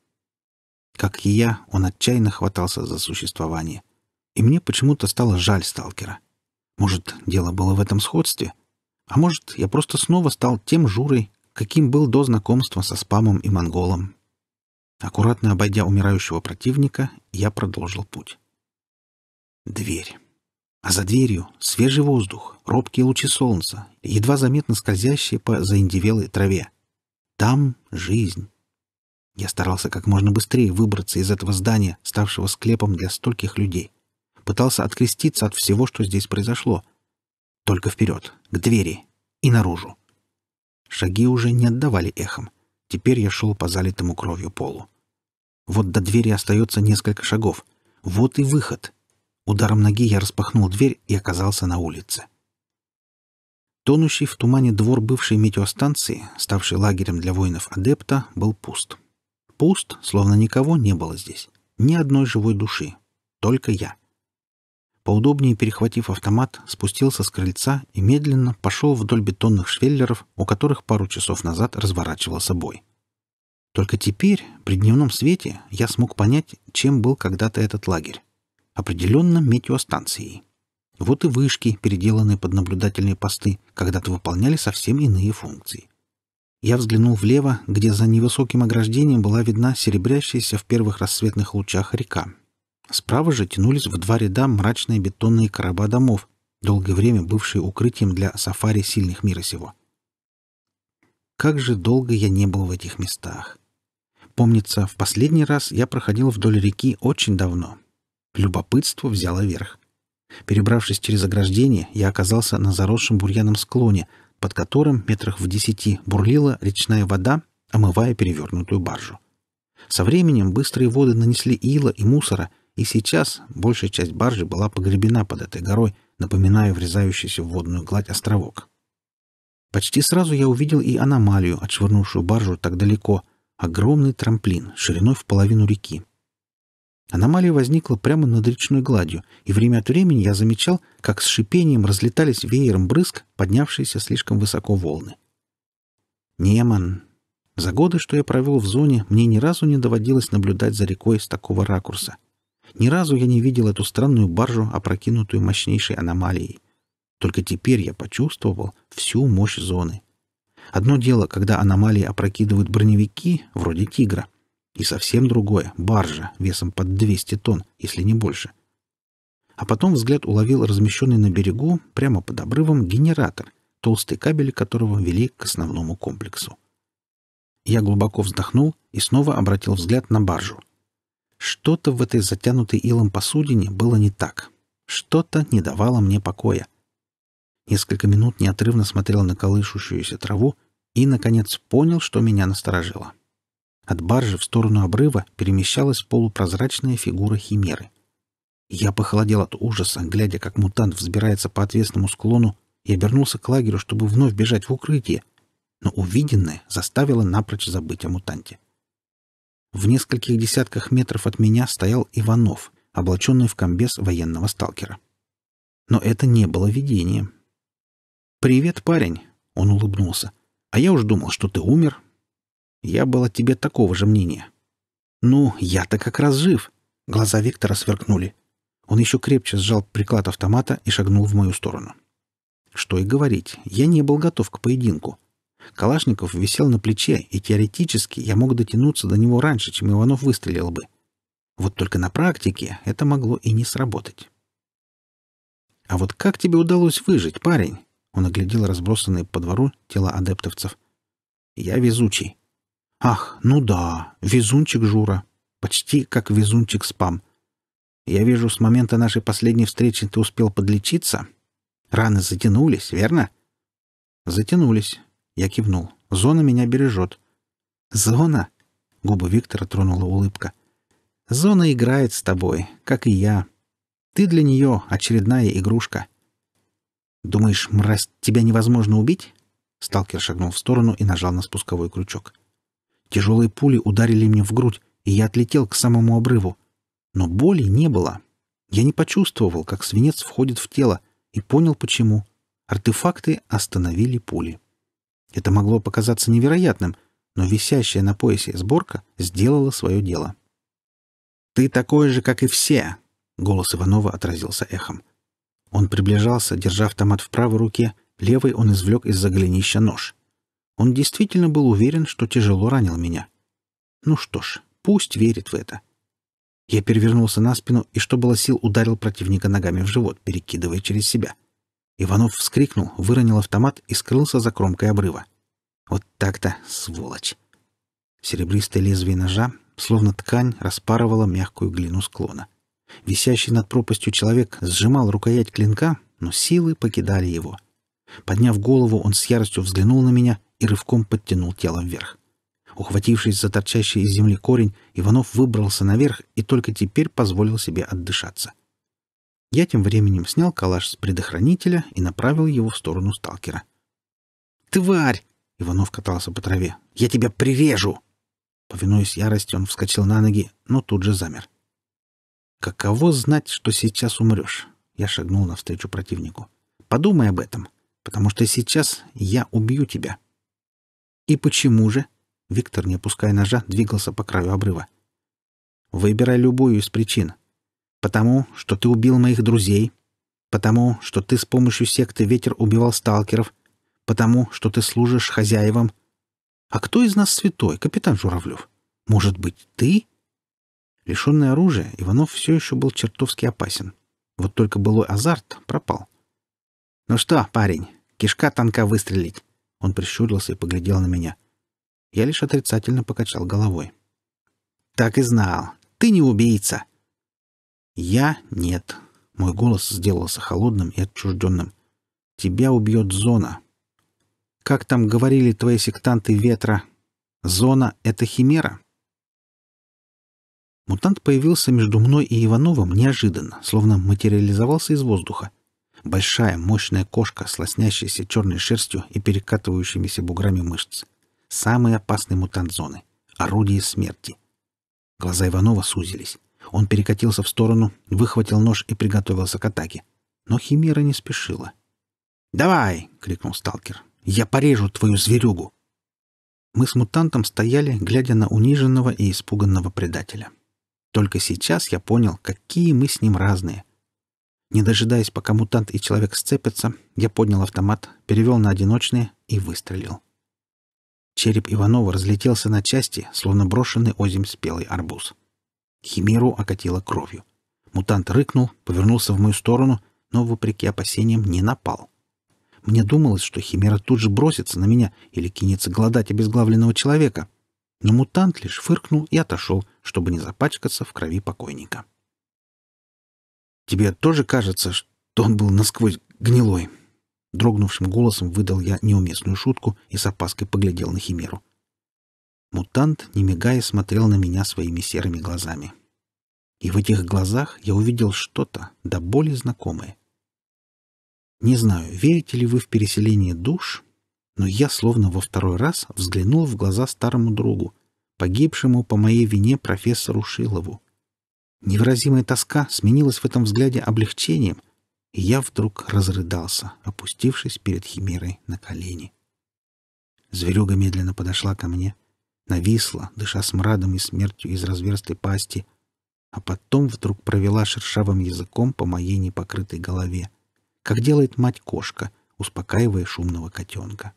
[SPEAKER 2] Как и я, он отчаянно хватался за существование. И мне почему-то стало жаль сталкера. Может, дело было в этом сходстве? А может, я просто снова стал тем Журой, каким был до знакомства со спамом и монголом. Аккуратно обойдя умирающего противника, я продолжил путь. Дверь. А за дверью свежий воздух, робкие лучи солнца, едва заметно скользящие по заиндевелой траве. Там жизнь. Я старался как можно быстрее выбраться из этого здания, ставшего склепом для стольких людей. Пытался откреститься от всего, что здесь произошло. Только вперед, к двери и наружу. Шаги уже не отдавали эхом. Теперь я шел по залитому кровью полу. Вот до двери остается несколько шагов. Вот и выход. Ударом ноги я распахнул дверь и оказался на улице. Тонущий в тумане двор бывшей метеостанции, ставший лагерем для воинов-адепта, был пуст. Пуст, словно никого не было здесь. Ни одной живой души. Только я. Поудобнее перехватив автомат, спустился с крыльца и медленно пошел вдоль бетонных швеллеров, у которых пару часов назад разворачивался бой. Только теперь, при дневном свете, я смог понять, чем был когда-то этот лагерь определенно метеостанцией. Вот и вышки, переделанные под наблюдательные посты, когда-то выполняли совсем иные функции. Я взглянул влево, где за невысоким ограждением была видна серебрящаяся в первых рассветных лучах река. Справа же тянулись в два ряда мрачные бетонные короба домов, долгое время бывшие укрытием для сафари сильных мира сего. Как же долго я не был в этих местах. Помнится, в последний раз я проходил вдоль реки очень давно, Любопытство взяло верх. Перебравшись через ограждение, я оказался на заросшем бурьяном склоне, под которым метрах в десяти бурлила речная вода, омывая перевернутую баржу. Со временем быстрые воды нанесли ила и мусора, и сейчас большая часть баржи была погребена под этой горой, напоминая врезающийся в водную гладь островок. Почти сразу я увидел и аномалию, отшвырнувшую баржу так далеко, огромный трамплин шириной в половину реки. Аномалия возникла прямо над речной гладью, и время от времени я замечал, как с шипением разлетались веером брызг, поднявшиеся слишком высоко волны. Неман. За годы, что я провел в зоне, мне ни разу не доводилось наблюдать за рекой с такого ракурса. Ни разу я не видел эту странную баржу, опрокинутую мощнейшей аномалией. Только теперь я почувствовал всю мощь зоны. Одно дело, когда аномалии опрокидывают броневики, вроде «Тигра», и совсем другое — баржа весом под 200 тонн, если не больше. А потом взгляд уловил размещенный на берегу, прямо под обрывом, генератор, толстые кабели которого вели к основному комплексу. Я глубоко вздохнул и снова обратил взгляд на баржу. Что-то в этой затянутой илом посудине было не так. Что-то не давало мне покоя. Несколько минут неотрывно смотрел на колышущуюся траву и, наконец, понял, что меня насторожило. От баржи в сторону обрыва перемещалась полупрозрачная фигура химеры. Я похолодел от ужаса, глядя, как мутант взбирается по отвесному склону, и обернулся к лагерю, чтобы вновь бежать в укрытие, но увиденное заставило напрочь забыть о мутанте. В нескольких десятках метров от меня стоял Иванов, облаченный в комбез военного сталкера. Но это не было видением. «Привет, парень!» — он улыбнулся. «А я уж думал, что ты умер, я был о тебе такого же мнения. Ну, я-то как раз жив. Глаза Виктора сверкнули. Он еще крепче сжал приклад автомата и шагнул в мою сторону. Что и говорить, я не был готов к поединку. Калашников висел на плече, и теоретически я мог дотянуться до него раньше, чем Иванов выстрелил бы. Вот только на практике это могло и не сработать. «А вот как тебе удалось выжить, парень?» Он оглядел разбросанные по двору тела адептовцев. «Я везучий. Ах, ну да, везунчик Жура. Почти как везунчик спам. Я вижу, с момента нашей последней встречи ты успел подлечиться. Раны затянулись, верно? Затянулись. Я кивнул. Зона меня бережет. Зона? Губы Виктора тронула улыбка. Зона играет с тобой, как и я. Ты для нее очередная игрушка. Думаешь, мразь, тебя невозможно убить? Сталкер шагнул в сторону и нажал на спусковой крючок. — Тяжелые пули ударили мне в грудь, и я отлетел к самому обрыву. Но боли не было. Я не почувствовал, как свинец входит в тело, и понял, почему. Артефакты остановили пули. Это могло показаться невероятным, но висящая на поясе сборка сделала свое дело. «Ты такой же, как и все!» — голос Иванова отразился эхом. Он приближался, держа автомат в правой руке, левой он извлек из-за голенища нож. Он действительно был уверен, что тяжело ранил меня. Ну что ж, пусть верит в это. Я перевернулся на спину и, что было сил, ударил противника ногами в живот, перекидывая через себя. Иванов вскрикнул, выронил автомат и скрылся за кромкой обрыва. Вот так-то, сволочь! Серебристое лезвие ножа, словно ткань, распарывало мягкую глину склона. Висящий над пропастью человек сжимал рукоять клинка, но силы покидали его — Подняв голову, он с яростью взглянул на меня и рывком подтянул тело вверх. Ухватившись за торчащий из земли корень, Иванов выбрался наверх и только теперь позволил себе отдышаться. Я тем временем снял калаш с предохранителя и направил его в сторону сталкера. «Тварь!» — Иванов катался по траве. «Я тебя прирежу!» Повинуясь ярости, он вскочил на ноги, но тут же замер. «Каково знать, что сейчас умрешь?» Я шагнул навстречу противнику. «Подумай об этом потому что сейчас я убью тебя. И почему же? Виктор, не опуская ножа, двигался по краю обрыва. Выбирай любую из причин. Потому, что ты убил моих друзей, потому, что ты с помощью секты Ветер убивал сталкеров, потому, что ты служишь хозяевам. А кто из нас святой, капитан Журавлев? Может быть, ты? Лишенный оружия, Иванов все еще был чертовски опасен. Вот только былой азарт пропал. «Ну что, парень, Кишка танка выстрелить!» Он прищурился и поглядел на меня. Я лишь отрицательно покачал головой. «Так и знал. Ты не убийца!» «Я — нет». Мой голос сделался холодным и отчужденным. «Тебя убьет зона». «Как там говорили твои сектанты ветра? Зона — это химера?» Мутант появился между мной и Ивановым неожиданно, словно материализовался из воздуха. Большая, мощная кошка с лоснящейся черной шерстью и перекатывающимися буграми мышц. Самый опасный мутант зоны. Орудие смерти. Глаза Иванова сузились. Он перекатился в сторону, выхватил нож и приготовился к атаке. Но Химера не спешила. «Давай!» — крикнул сталкер. «Я порежу твою зверюгу!» Мы с мутантом стояли, глядя на униженного и испуганного предателя. Только сейчас я понял, какие мы с ним разные. Не дожидаясь, пока мутант и человек сцепятся, я поднял автомат, перевел на одиночные и выстрелил. Череп Иванова разлетелся на части, словно брошенный озим спелый арбуз. Химеру окатило кровью. Мутант рыкнул, повернулся в мою сторону, но, вопреки опасениям, не напал. Мне думалось, что химера тут же бросится на меня или кинется глодать обезглавленного человека. Но мутант лишь фыркнул и отошел, чтобы не запачкаться в крови покойника. Тебе тоже кажется, что он был насквозь гнилой?» Дрогнувшим голосом выдал я неуместную шутку и с опаской поглядел на Химеру. Мутант, не мигая, смотрел на меня своими серыми глазами. И в этих глазах я увидел что-то до да боли знакомое. Не знаю, верите ли вы в переселение душ, но я словно во второй раз взглянул в глаза старому другу, погибшему по моей вине профессору Шилову. Невыразимая тоска сменилась в этом взгляде облегчением, и я вдруг разрыдался, опустившись перед химерой на колени. Зверюга медленно подошла ко мне, нависла, дыша смрадом и смертью из разверстой пасти, а потом вдруг провела шершавым языком по моей непокрытой голове, как делает мать-кошка, успокаивая шумного котенка.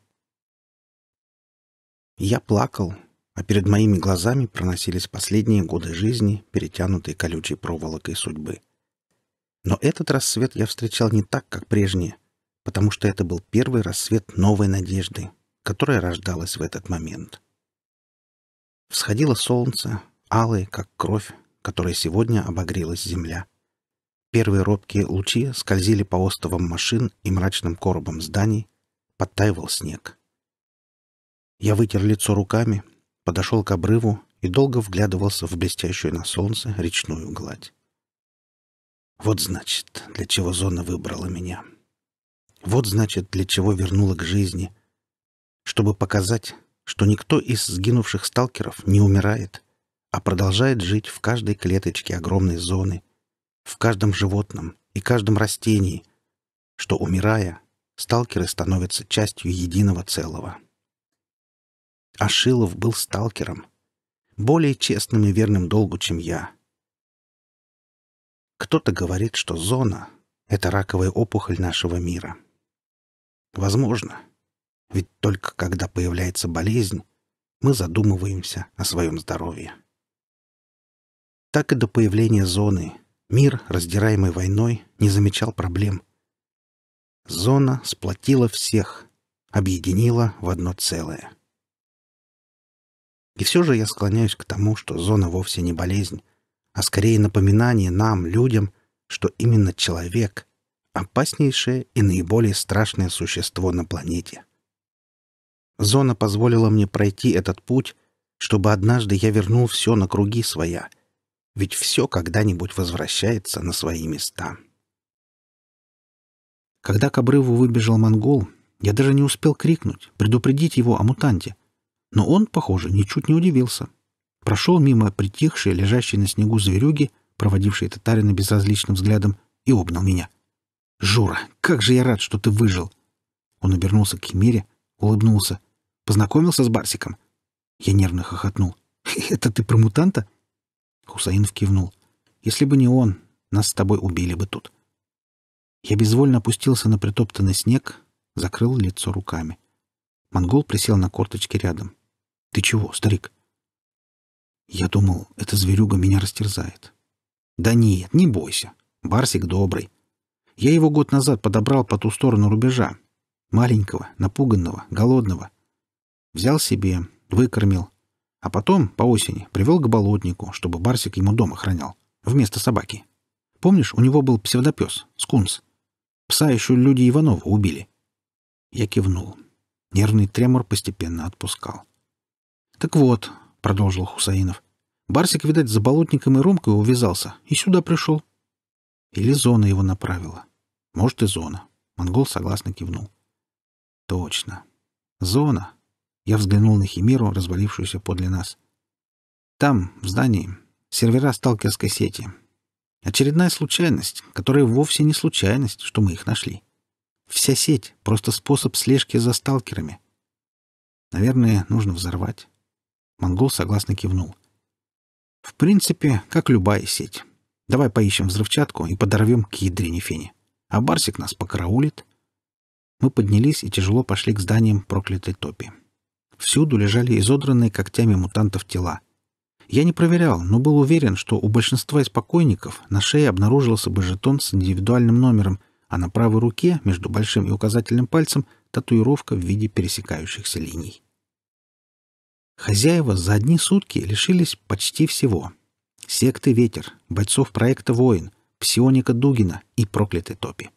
[SPEAKER 2] Я плакал, а перед моими глазами проносились последние годы жизни, перетянутые колючей проволокой судьбы. Но этот рассвет я встречал не так, как прежние, потому что это был первый рассвет новой надежды, которая рождалась в этот момент. Всходило солнце, алое, как кровь, которой сегодня обогрелась земля. Первые робкие лучи скользили по остовам машин и мрачным коробам зданий, подтаивал снег. Я вытер лицо руками, подошел к обрыву и долго вглядывался в блестящую на солнце речную гладь. Вот значит, для чего зона выбрала меня. Вот значит, для чего вернула к жизни. Чтобы показать, что никто из сгинувших сталкеров не умирает, а продолжает жить в каждой клеточке огромной зоны, в каждом животном и каждом растении, что, умирая, сталкеры становятся частью единого целого. Ашилов был сталкером. Более честным и верным долгу, чем я. Кто-то говорит, что зона — это раковая опухоль нашего мира. Возможно. Ведь только когда появляется болезнь, мы задумываемся о своем здоровье. Так и до появления зоны мир, раздираемый войной, не замечал проблем. Зона сплотила всех, объединила в одно целое — и все же я склоняюсь к тому, что зона вовсе не болезнь, а скорее напоминание нам, людям, что именно человек — опаснейшее и наиболее страшное существо на планете. Зона позволила мне пройти этот путь, чтобы однажды я вернул все на круги своя, ведь все когда-нибудь возвращается на свои места. Когда к обрыву выбежал монгол, я даже не успел крикнуть, предупредить его о мутанте. Но он, похоже, ничуть не удивился. Прошел мимо притихшей, лежащей на снегу зверюги, проводившей татарина безразличным взглядом, и обнял меня. «Жура, как же я рад, что ты выжил!» Он обернулся к Химере, улыбнулся. «Познакомился с Барсиком?» Я нервно хохотнул. «Это ты про мутанта?» Хусаинов кивнул. «Если бы не он, нас с тобой убили бы тут». Я безвольно опустился на притоптанный снег, закрыл лицо руками. Монгол присел на корточки рядом. Ты чего, старик? Я думал, эта зверюга меня растерзает. Да нет, не бойся. Барсик добрый. Я его год назад подобрал по ту сторону рубежа. Маленького, напуганного, голодного. Взял себе, выкормил. А потом, по осени, привел к болотнику, чтобы Барсик ему дома хранял. Вместо собаки. Помнишь, у него был псевдопес, скунс. Пса еще люди Иванова убили. Я кивнул. Нервный тремор постепенно отпускал. «Так вот», — продолжил Хусаинов, — «Барсик, видать, за болотником и Ромкой увязался и сюда пришел». Или зона его направила. Может, и зона. Монгол согласно кивнул. «Точно. Зона». Я взглянул на химеру, развалившуюся подле нас. «Там, в здании, сервера сталкерской сети. Очередная случайность, которая вовсе не случайность, что мы их нашли. Вся сеть — просто способ слежки за сталкерами. Наверное, нужно взорвать. Монгол согласно кивнул. «В принципе, как любая сеть. Давай поищем взрывчатку и подорвем к ядрине фени. А Барсик нас покараулит». Мы поднялись и тяжело пошли к зданиям проклятой топи. Всюду лежали изодранные когтями мутантов тела. Я не проверял, но был уверен, что у большинства из покойников на шее обнаружился бы жетон с индивидуальным номером, а на правой руке, между большим и указательным пальцем, татуировка в виде пересекающихся линий. Хозяева за одни сутки лишились почти всего. Секты «Ветер», бойцов проекта «Воин», псионика Дугина и проклятой топи.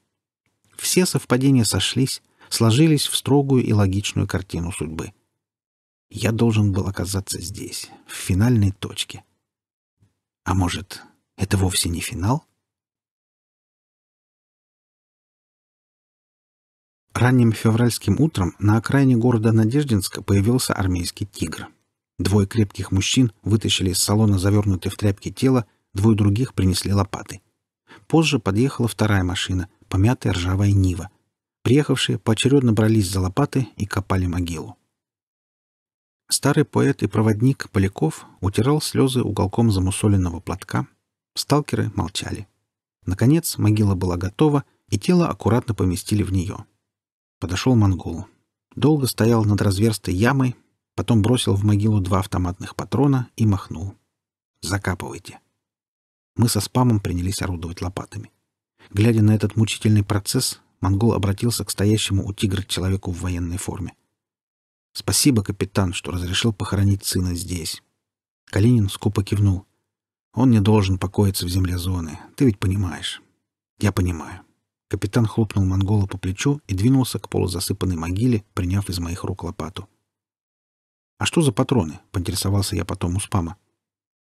[SPEAKER 2] Все совпадения сошлись, сложились в строгую и логичную картину судьбы. Я должен был оказаться здесь, в финальной точке. А может, это вовсе не финал? —
[SPEAKER 1] Ранним февральским
[SPEAKER 2] утром на окраине города Надеждинска появился армейский «Тигр». Двое крепких мужчин вытащили из салона завернутые в тряпки тело, двое других принесли лопаты. Позже подъехала вторая машина, помятая ржавая Нива. Приехавшие поочередно брались за лопаты и копали могилу. Старый поэт и проводник Поляков утирал слезы уголком замусоленного платка. Сталкеры молчали. Наконец могила была готова, и тело аккуратно поместили в нее. — Подошел монгол. Долго стоял над разверстой ямой, потом бросил в могилу два автоматных патрона и махнул. «Закапывайте». Мы со спамом принялись орудовать лопатами. Глядя на этот мучительный процесс, монгол обратился к стоящему у тигра человеку в военной форме. «Спасибо, капитан, что разрешил похоронить сына здесь». Калинин скупо кивнул. «Он не должен покоиться в земле зоны, ты ведь понимаешь». «Я понимаю. Капитан хлопнул монгола по плечу и двинулся к полузасыпанной могиле, приняв из моих рук лопату. «А что за патроны?» — поинтересовался я потом у спама.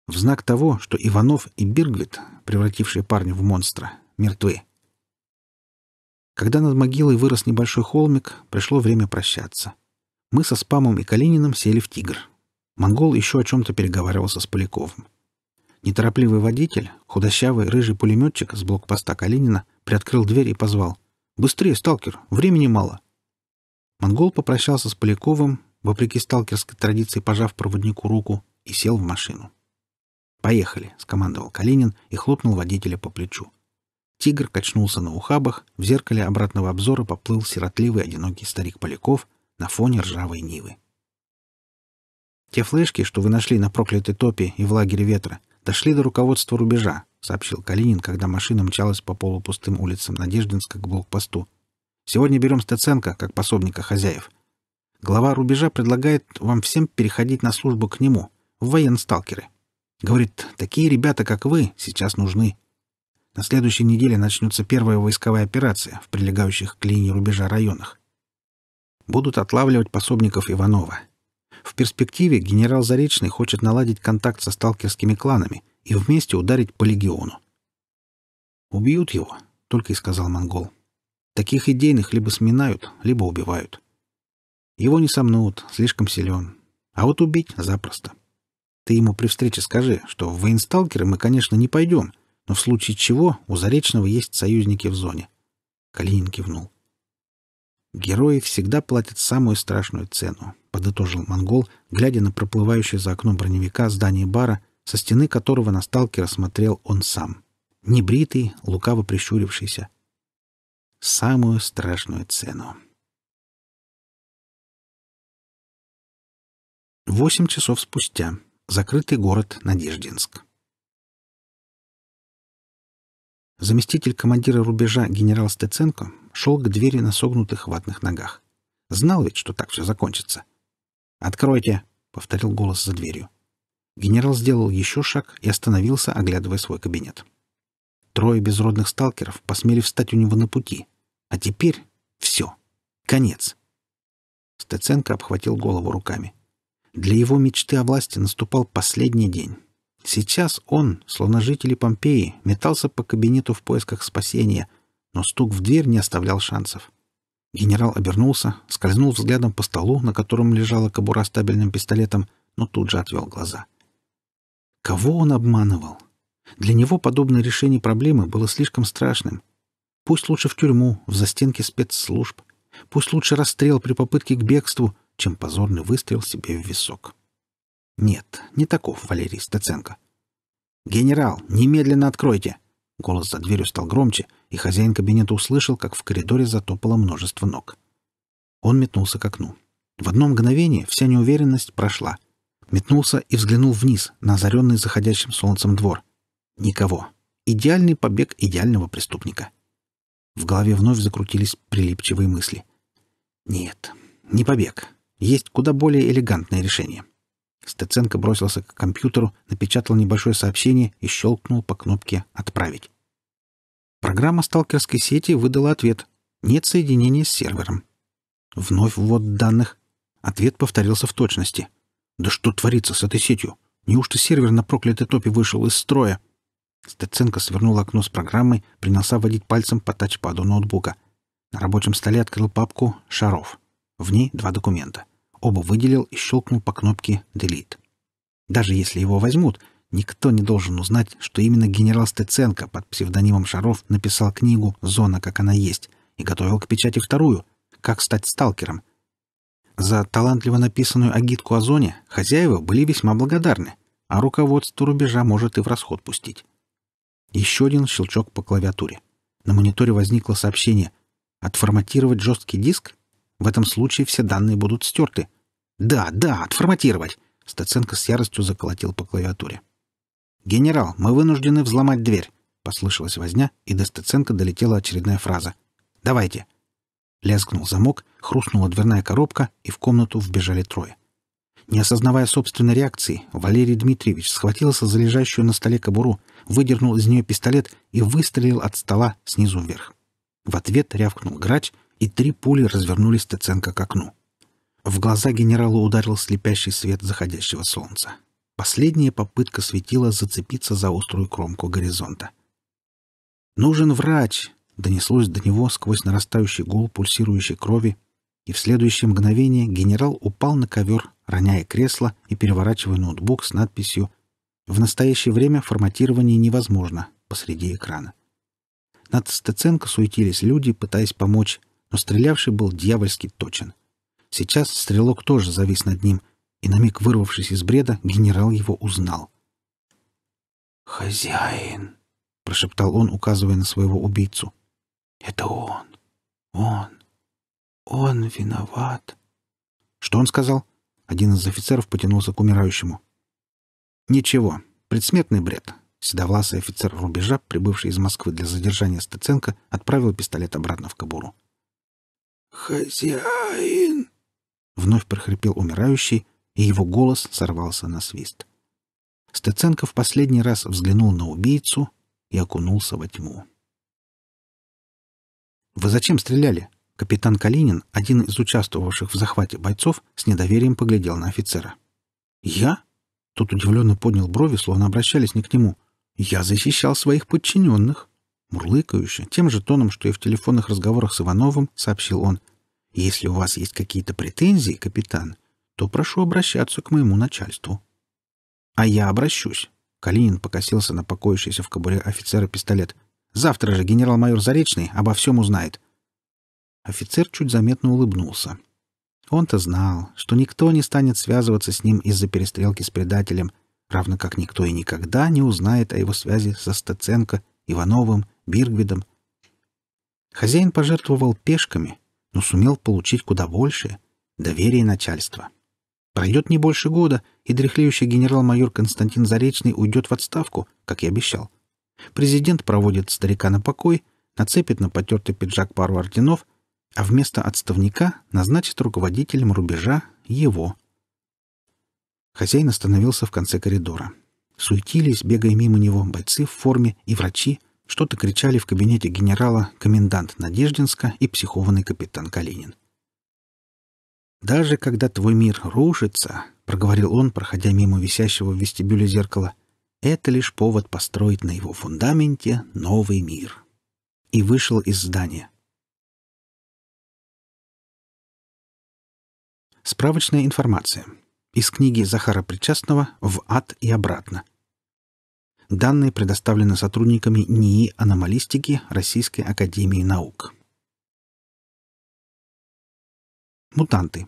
[SPEAKER 2] «В знак того, что Иванов и Биргвит, превратившие парня в монстра, мертвы». Когда над могилой вырос небольшой холмик, пришло время прощаться. Мы со Спамом и Калининым сели в «Тигр». Монгол еще о чем-то переговаривался с Поляковым. Неторопливый водитель, худощавый рыжий пулеметчик с блокпоста Калинина, приоткрыл дверь и позвал. «Быстрее, сталкер! Времени мало!» Монгол попрощался с Поляковым, вопреки сталкерской традиции пожав проводнику руку, и сел в машину. «Поехали!» — скомандовал Калинин и хлопнул водителя по плечу. Тигр качнулся на ухабах, в зеркале обратного обзора поплыл сиротливый одинокий старик Поляков на фоне ржавой нивы. Те флешки, что вы нашли на проклятой топе и в лагере ветра, дошли до руководства рубежа, — сообщил Калинин, когда машина мчалась по полупустым улицам Надеждинска к блокпосту. «Сегодня берем Стеценко как пособника хозяев. Глава рубежа предлагает вам всем переходить на службу к нему, в военсталкеры. Говорит, такие ребята, как вы, сейчас нужны. На следующей неделе начнется первая войсковая операция в прилегающих к линии рубежа районах. Будут отлавливать пособников Иванова. В перспективе генерал Заречный хочет наладить контакт со сталкерскими кланами — и вместе ударить по легиону. «Убьют его», — только и сказал монгол. «Таких идейных либо сминают, либо убивают. Его не сомнут, слишком силен. А вот убить запросто. Ты ему при встрече скажи, что в военсталкеры мы, конечно, не пойдем, но в случае чего у Заречного есть союзники в зоне». Калинин кивнул. «Герои всегда платят самую страшную цену», — подытожил монгол, глядя на проплывающее за окном броневика здание бара со стены которого на сталкера смотрел он сам, небритый, лукаво прищурившийся. Самую страшную цену.
[SPEAKER 1] Восемь часов спустя.
[SPEAKER 2] Закрытый город Надеждинск. Заместитель командира рубежа генерал Стеценко шел к двери на согнутых ватных ногах. Знал ведь, что так все закончится. «Откройте!» — повторил голос за дверью. Генерал сделал еще шаг и остановился, оглядывая свой кабинет. Трое безродных сталкеров посмели встать у него на пути. А теперь все. Конец. Стеценко обхватил голову руками. Для его мечты о власти наступал последний день. Сейчас он, словно жители Помпеи, метался по кабинету в поисках спасения, но стук в дверь не оставлял шансов. Генерал обернулся, скользнул взглядом по столу, на котором лежала кобура с табельным пистолетом, но тут же отвел глаза — Кого он обманывал? Для него подобное решение проблемы было слишком страшным. Пусть лучше в тюрьму, в застенке спецслужб. Пусть лучше расстрел при попытке к бегству, чем позорный выстрел себе в висок. Нет, не таков Валерий Стеценко. «Генерал, немедленно откройте!» Голос за дверью стал громче, и хозяин кабинета услышал, как в коридоре затопало множество ног. Он метнулся к окну. В одно мгновение вся неуверенность прошла — Метнулся и взглянул вниз, на озаренный заходящим солнцем двор. Никого. Идеальный побег идеального преступника. В голове вновь закрутились прилипчивые мысли. Нет, не побег. Есть куда более элегантное решение. Стеценко бросился к компьютеру, напечатал небольшое сообщение и щелкнул по кнопке «Отправить». Программа сталкерской сети выдала ответ «Нет соединения с сервером». Вновь ввод данных. Ответ повторился в точности — да что творится с этой сетью? Неужто сервер на проклятой топе вышел из строя? Стеценко свернул окно с программой, принялся водить пальцем по тачпаду ноутбука. На рабочем столе открыл папку «Шаров». В ней два документа. Оба выделил и щелкнул по кнопке «Delete». Даже если его возьмут, никто не должен узнать, что именно генерал Стеценко под псевдонимом Шаров написал книгу «Зона, как она есть» и готовил к печати вторую «Как стать сталкером», за талантливо написанную агитку о зоне хозяева были весьма благодарны, а руководство рубежа может и в расход пустить. Еще один щелчок по клавиатуре. На мониторе возникло сообщение «Отформатировать жесткий диск? В этом случае все данные будут стерты». «Да, да, отформатировать!» Стаценко с яростью заколотил по клавиатуре. «Генерал, мы вынуждены взломать дверь!» Послышалась возня, и до Стаценко долетела очередная фраза. «Давайте, Лязгнул замок, хрустнула дверная коробка, и в комнату вбежали трое. Не осознавая собственной реакции, Валерий Дмитриевич схватился за лежащую на столе кобуру, выдернул из нее пистолет и выстрелил от стола снизу вверх. В ответ рявкнул грач, и три пули развернулись Теценко к окну. В глаза генерала ударил слепящий свет заходящего солнца. Последняя попытка светила зацепиться за острую кромку горизонта. «Нужен врач!» донеслось до него сквозь нарастающий гул пульсирующей крови, и в следующее мгновение генерал упал на ковер, роняя кресло и переворачивая ноутбук с надписью «В настоящее время форматирование невозможно» посреди экрана. Над Стеценко суетились люди, пытаясь помочь, но стрелявший был дьявольски точен. Сейчас стрелок тоже завис над ним, и на миг вырвавшись из бреда, генерал его узнал. «Хозяин!» — прошептал он, указывая на своего убийцу. Это он. Он. Он виноват. Что он сказал? Один из офицеров потянулся к умирающему. Ничего. Предсмертный бред. Седовласый офицер рубежа, прибывший из Москвы для задержания Стеценко, отправил пистолет обратно в кобуру. «Хозяин!» — вновь прохрипел умирающий, и его голос сорвался на свист. Стеценко в последний раз взглянул на убийцу и окунулся во тьму. «Вы зачем стреляли?» Капитан Калинин, один из участвовавших в захвате бойцов, с недоверием поглядел на офицера. «Я?» Тот удивленно поднял брови, словно обращались не к нему. «Я защищал своих подчиненных!» Мурлыкающе, тем же тоном, что и в телефонных разговорах с Ивановым, сообщил он. «Если у вас есть какие-то претензии, капитан, то прошу обращаться к моему начальству». «А я обращусь!» Калинин покосился на покоящийся в кобуре офицера пистолет. Завтра же генерал-майор Заречный обо всем узнает». Офицер чуть заметно улыбнулся. Он-то знал, что никто не станет связываться с ним из-за перестрелки с предателем, равно как никто и никогда не узнает о его связи со Стаценко, Ивановым, Биргвидом. Хозяин пожертвовал пешками, но сумел получить куда больше — доверие начальства. Пройдет не больше года, и дряхлеющий генерал-майор Константин Заречный уйдет в отставку, как и обещал — Президент проводит старика на покой, нацепит на потертый пиджак пару орденов, а вместо отставника назначит руководителем рубежа его. Хозяин остановился в конце коридора. Суетились, бегая мимо него, бойцы в форме и врачи, что-то кричали в кабинете генерала комендант Надеждинска и психованный капитан Калинин. «Даже когда твой мир рушится», — проговорил он, проходя мимо висящего в вестибюле зеркала, это лишь повод построить на его фундаменте новый мир.
[SPEAKER 1] И вышел из здания.
[SPEAKER 2] Справочная информация. Из книги Захара Причастного «В ад и обратно». Данные предоставлены сотрудниками НИИ аномалистики
[SPEAKER 1] Российской Академии Наук.
[SPEAKER 2] Мутанты.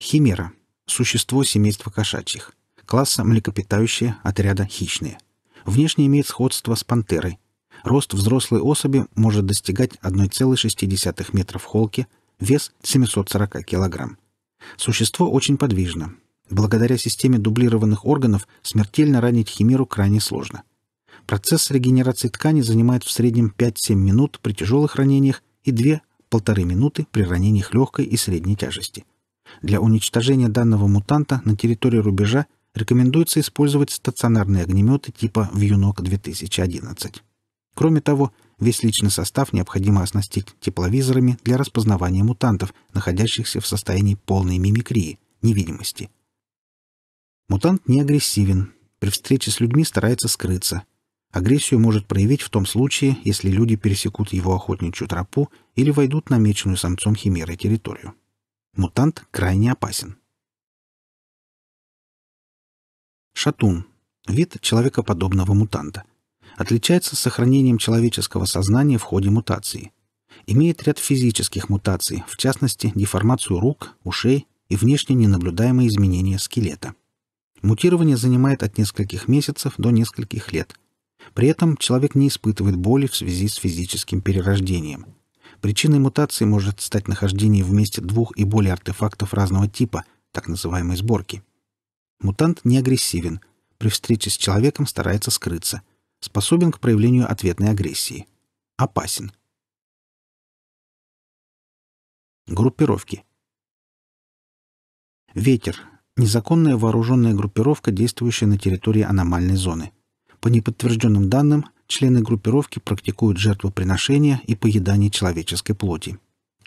[SPEAKER 2] Химера. Существо семейства кошачьих класса млекопитающие, отряда хищные. Внешне имеет сходство с пантерой. Рост взрослой особи может достигать 1,6 метра в холке, вес 740 кг. Существо очень подвижно. Благодаря системе дублированных органов смертельно ранить химеру крайне сложно. Процесс регенерации ткани занимает в среднем 5-7 минут при тяжелых ранениях и 2-1,5 минуты при ранениях легкой и средней тяжести. Для уничтожения данного мутанта на территории рубежа рекомендуется использовать стационарные огнеметы типа «Вьюнок-2011». Кроме того, весь личный состав необходимо оснастить тепловизорами для распознавания мутантов, находящихся в состоянии полной мимикрии, невидимости. Мутант не агрессивен, при встрече с людьми старается скрыться. Агрессию может проявить в том случае, если люди пересекут его охотничью тропу или войдут намеченную самцом химерой территорию. Мутант крайне опасен. Шатун. Вид человекоподобного мутанта. Отличается сохранением человеческого сознания в ходе мутации. Имеет ряд физических мутаций, в частности, деформацию рук, ушей и внешне ненаблюдаемые изменения скелета. Мутирование занимает от нескольких месяцев до нескольких лет. При этом человек не испытывает боли в связи с физическим перерождением. Причиной мутации может стать нахождение вместе двух и более артефактов разного типа, так называемой сборки. Мутант не агрессивен. При встрече с человеком старается скрыться. Способен к проявлению ответной агрессии. Опасен. Группировки. Ветер. Незаконная вооруженная группировка, действующая на территории аномальной зоны. По неподтвержденным данным, члены группировки практикуют жертвоприношения и поедание человеческой плоти.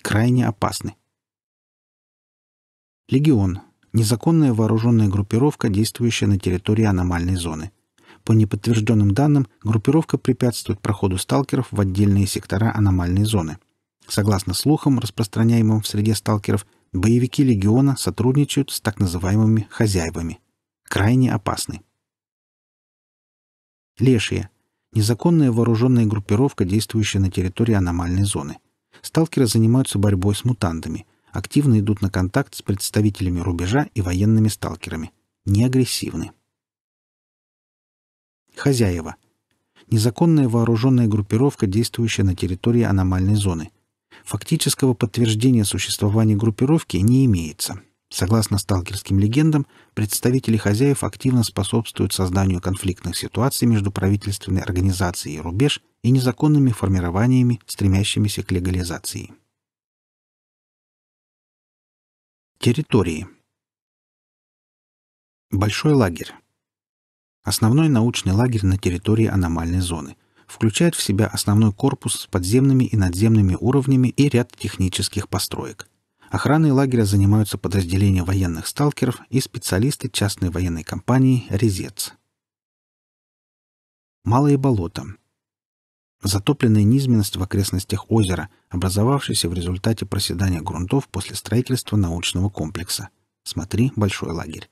[SPEAKER 2] Крайне опасны. Легион незаконная вооруженная группировка, действующая на территории аномальной зоны. По неподтвержденным данным, группировка препятствует проходу сталкеров в отдельные сектора аномальной зоны. Согласно слухам, распространяемым в среде сталкеров, боевики легиона сотрудничают с так называемыми «хозяевами». Крайне опасны. Лешие. Незаконная вооруженная группировка, действующая на территории аномальной зоны. Сталкеры занимаются борьбой с мутантами активно идут на контакт с представителями рубежа и военными сталкерами, не агрессивны. Хозяева. Незаконная вооруженная группировка, действующая на территории аномальной зоны. Фактического подтверждения существования группировки не имеется. Согласно сталкерским легендам, представители хозяев активно способствуют созданию конфликтных ситуаций между правительственной организацией «Рубеж» и незаконными формированиями, стремящимися к легализации.
[SPEAKER 1] Территории.
[SPEAKER 2] Большой лагерь. Основной научный лагерь на территории аномальной зоны. Включает в себя основной корпус с подземными и надземными уровнями и ряд технических построек. Охраной лагеря занимаются подразделения военных сталкеров и специалисты частной военной компании «Резец». Малые болота затопленная низменность в окрестностях озера, образовавшаяся в результате проседания грунтов после строительства научного комплекса. Смотри «Большой лагерь».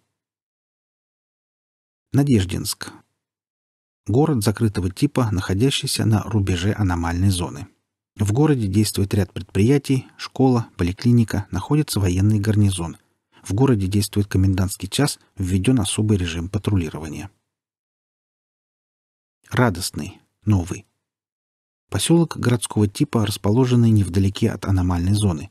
[SPEAKER 2] Надеждинск. Город закрытого типа, находящийся на рубеже аномальной зоны. В городе действует ряд предприятий, школа, поликлиника, находится военный гарнизон. В городе действует комендантский час, введен особый режим патрулирования. Радостный, новый. Поселок городского типа, расположенный невдалеке от аномальной зоны.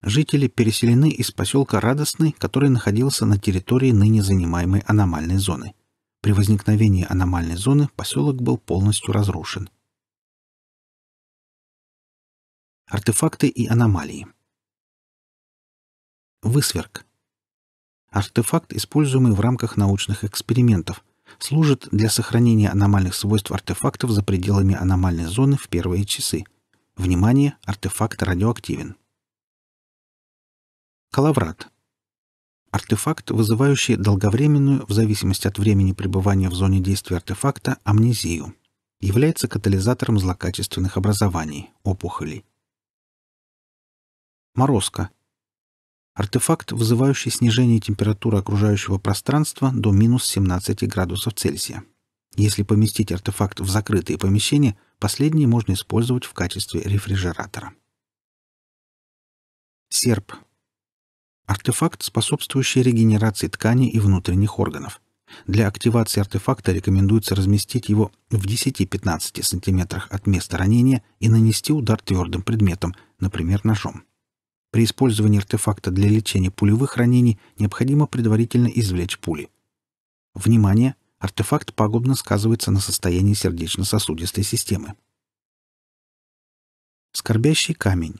[SPEAKER 2] Жители переселены из поселка Радостный, который находился на территории ныне занимаемой аномальной зоны. При возникновении аномальной зоны поселок был полностью разрушен. Артефакты и аномалии. Высверк. Артефакт, используемый в рамках научных экспериментов – служит для сохранения аномальных свойств артефактов за пределами аномальной зоны в первые часы. Внимание, артефакт радиоактивен. Калаврат. Артефакт, вызывающий долговременную, в зависимости от времени пребывания в зоне действия артефакта, амнезию. Является катализатором злокачественных образований, опухолей. Морозка. Артефакт, вызывающий снижение температуры окружающего пространства до минус 17 градусов Цельсия. Если поместить артефакт в закрытые помещения, последние можно использовать в качестве рефрижератора. Серп. Артефакт, способствующий регенерации ткани и внутренних органов. Для активации артефакта рекомендуется разместить его в 10-15 см от места ранения и нанести удар твердым предметом, например, ножом. При использовании артефакта для лечения пулевых ранений необходимо предварительно извлечь пули. Внимание! Артефакт пагубно сказывается на состоянии сердечно-сосудистой системы. Скорбящий камень.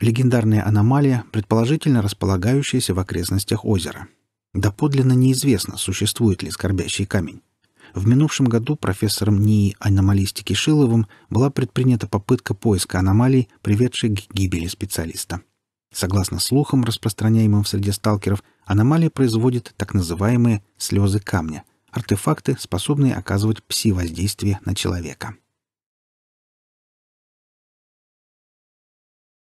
[SPEAKER 2] Легендарная аномалия, предположительно располагающаяся в окрестностях озера. Доподлинно неизвестно, существует ли скорбящий камень. В минувшем году профессором НИИ аномалистики Шиловым была предпринята попытка поиска аномалий, приведшей к гибели специалиста. Согласно слухам, распространяемым среди сталкеров, аномалии производят так называемые «слезы камня» — артефакты, способные оказывать пси-воздействие на человека.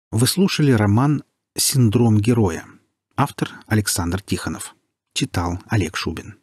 [SPEAKER 1] Вы слушали роман «Синдром героя». Автор Александр Тихонов. Читал Олег Шубин.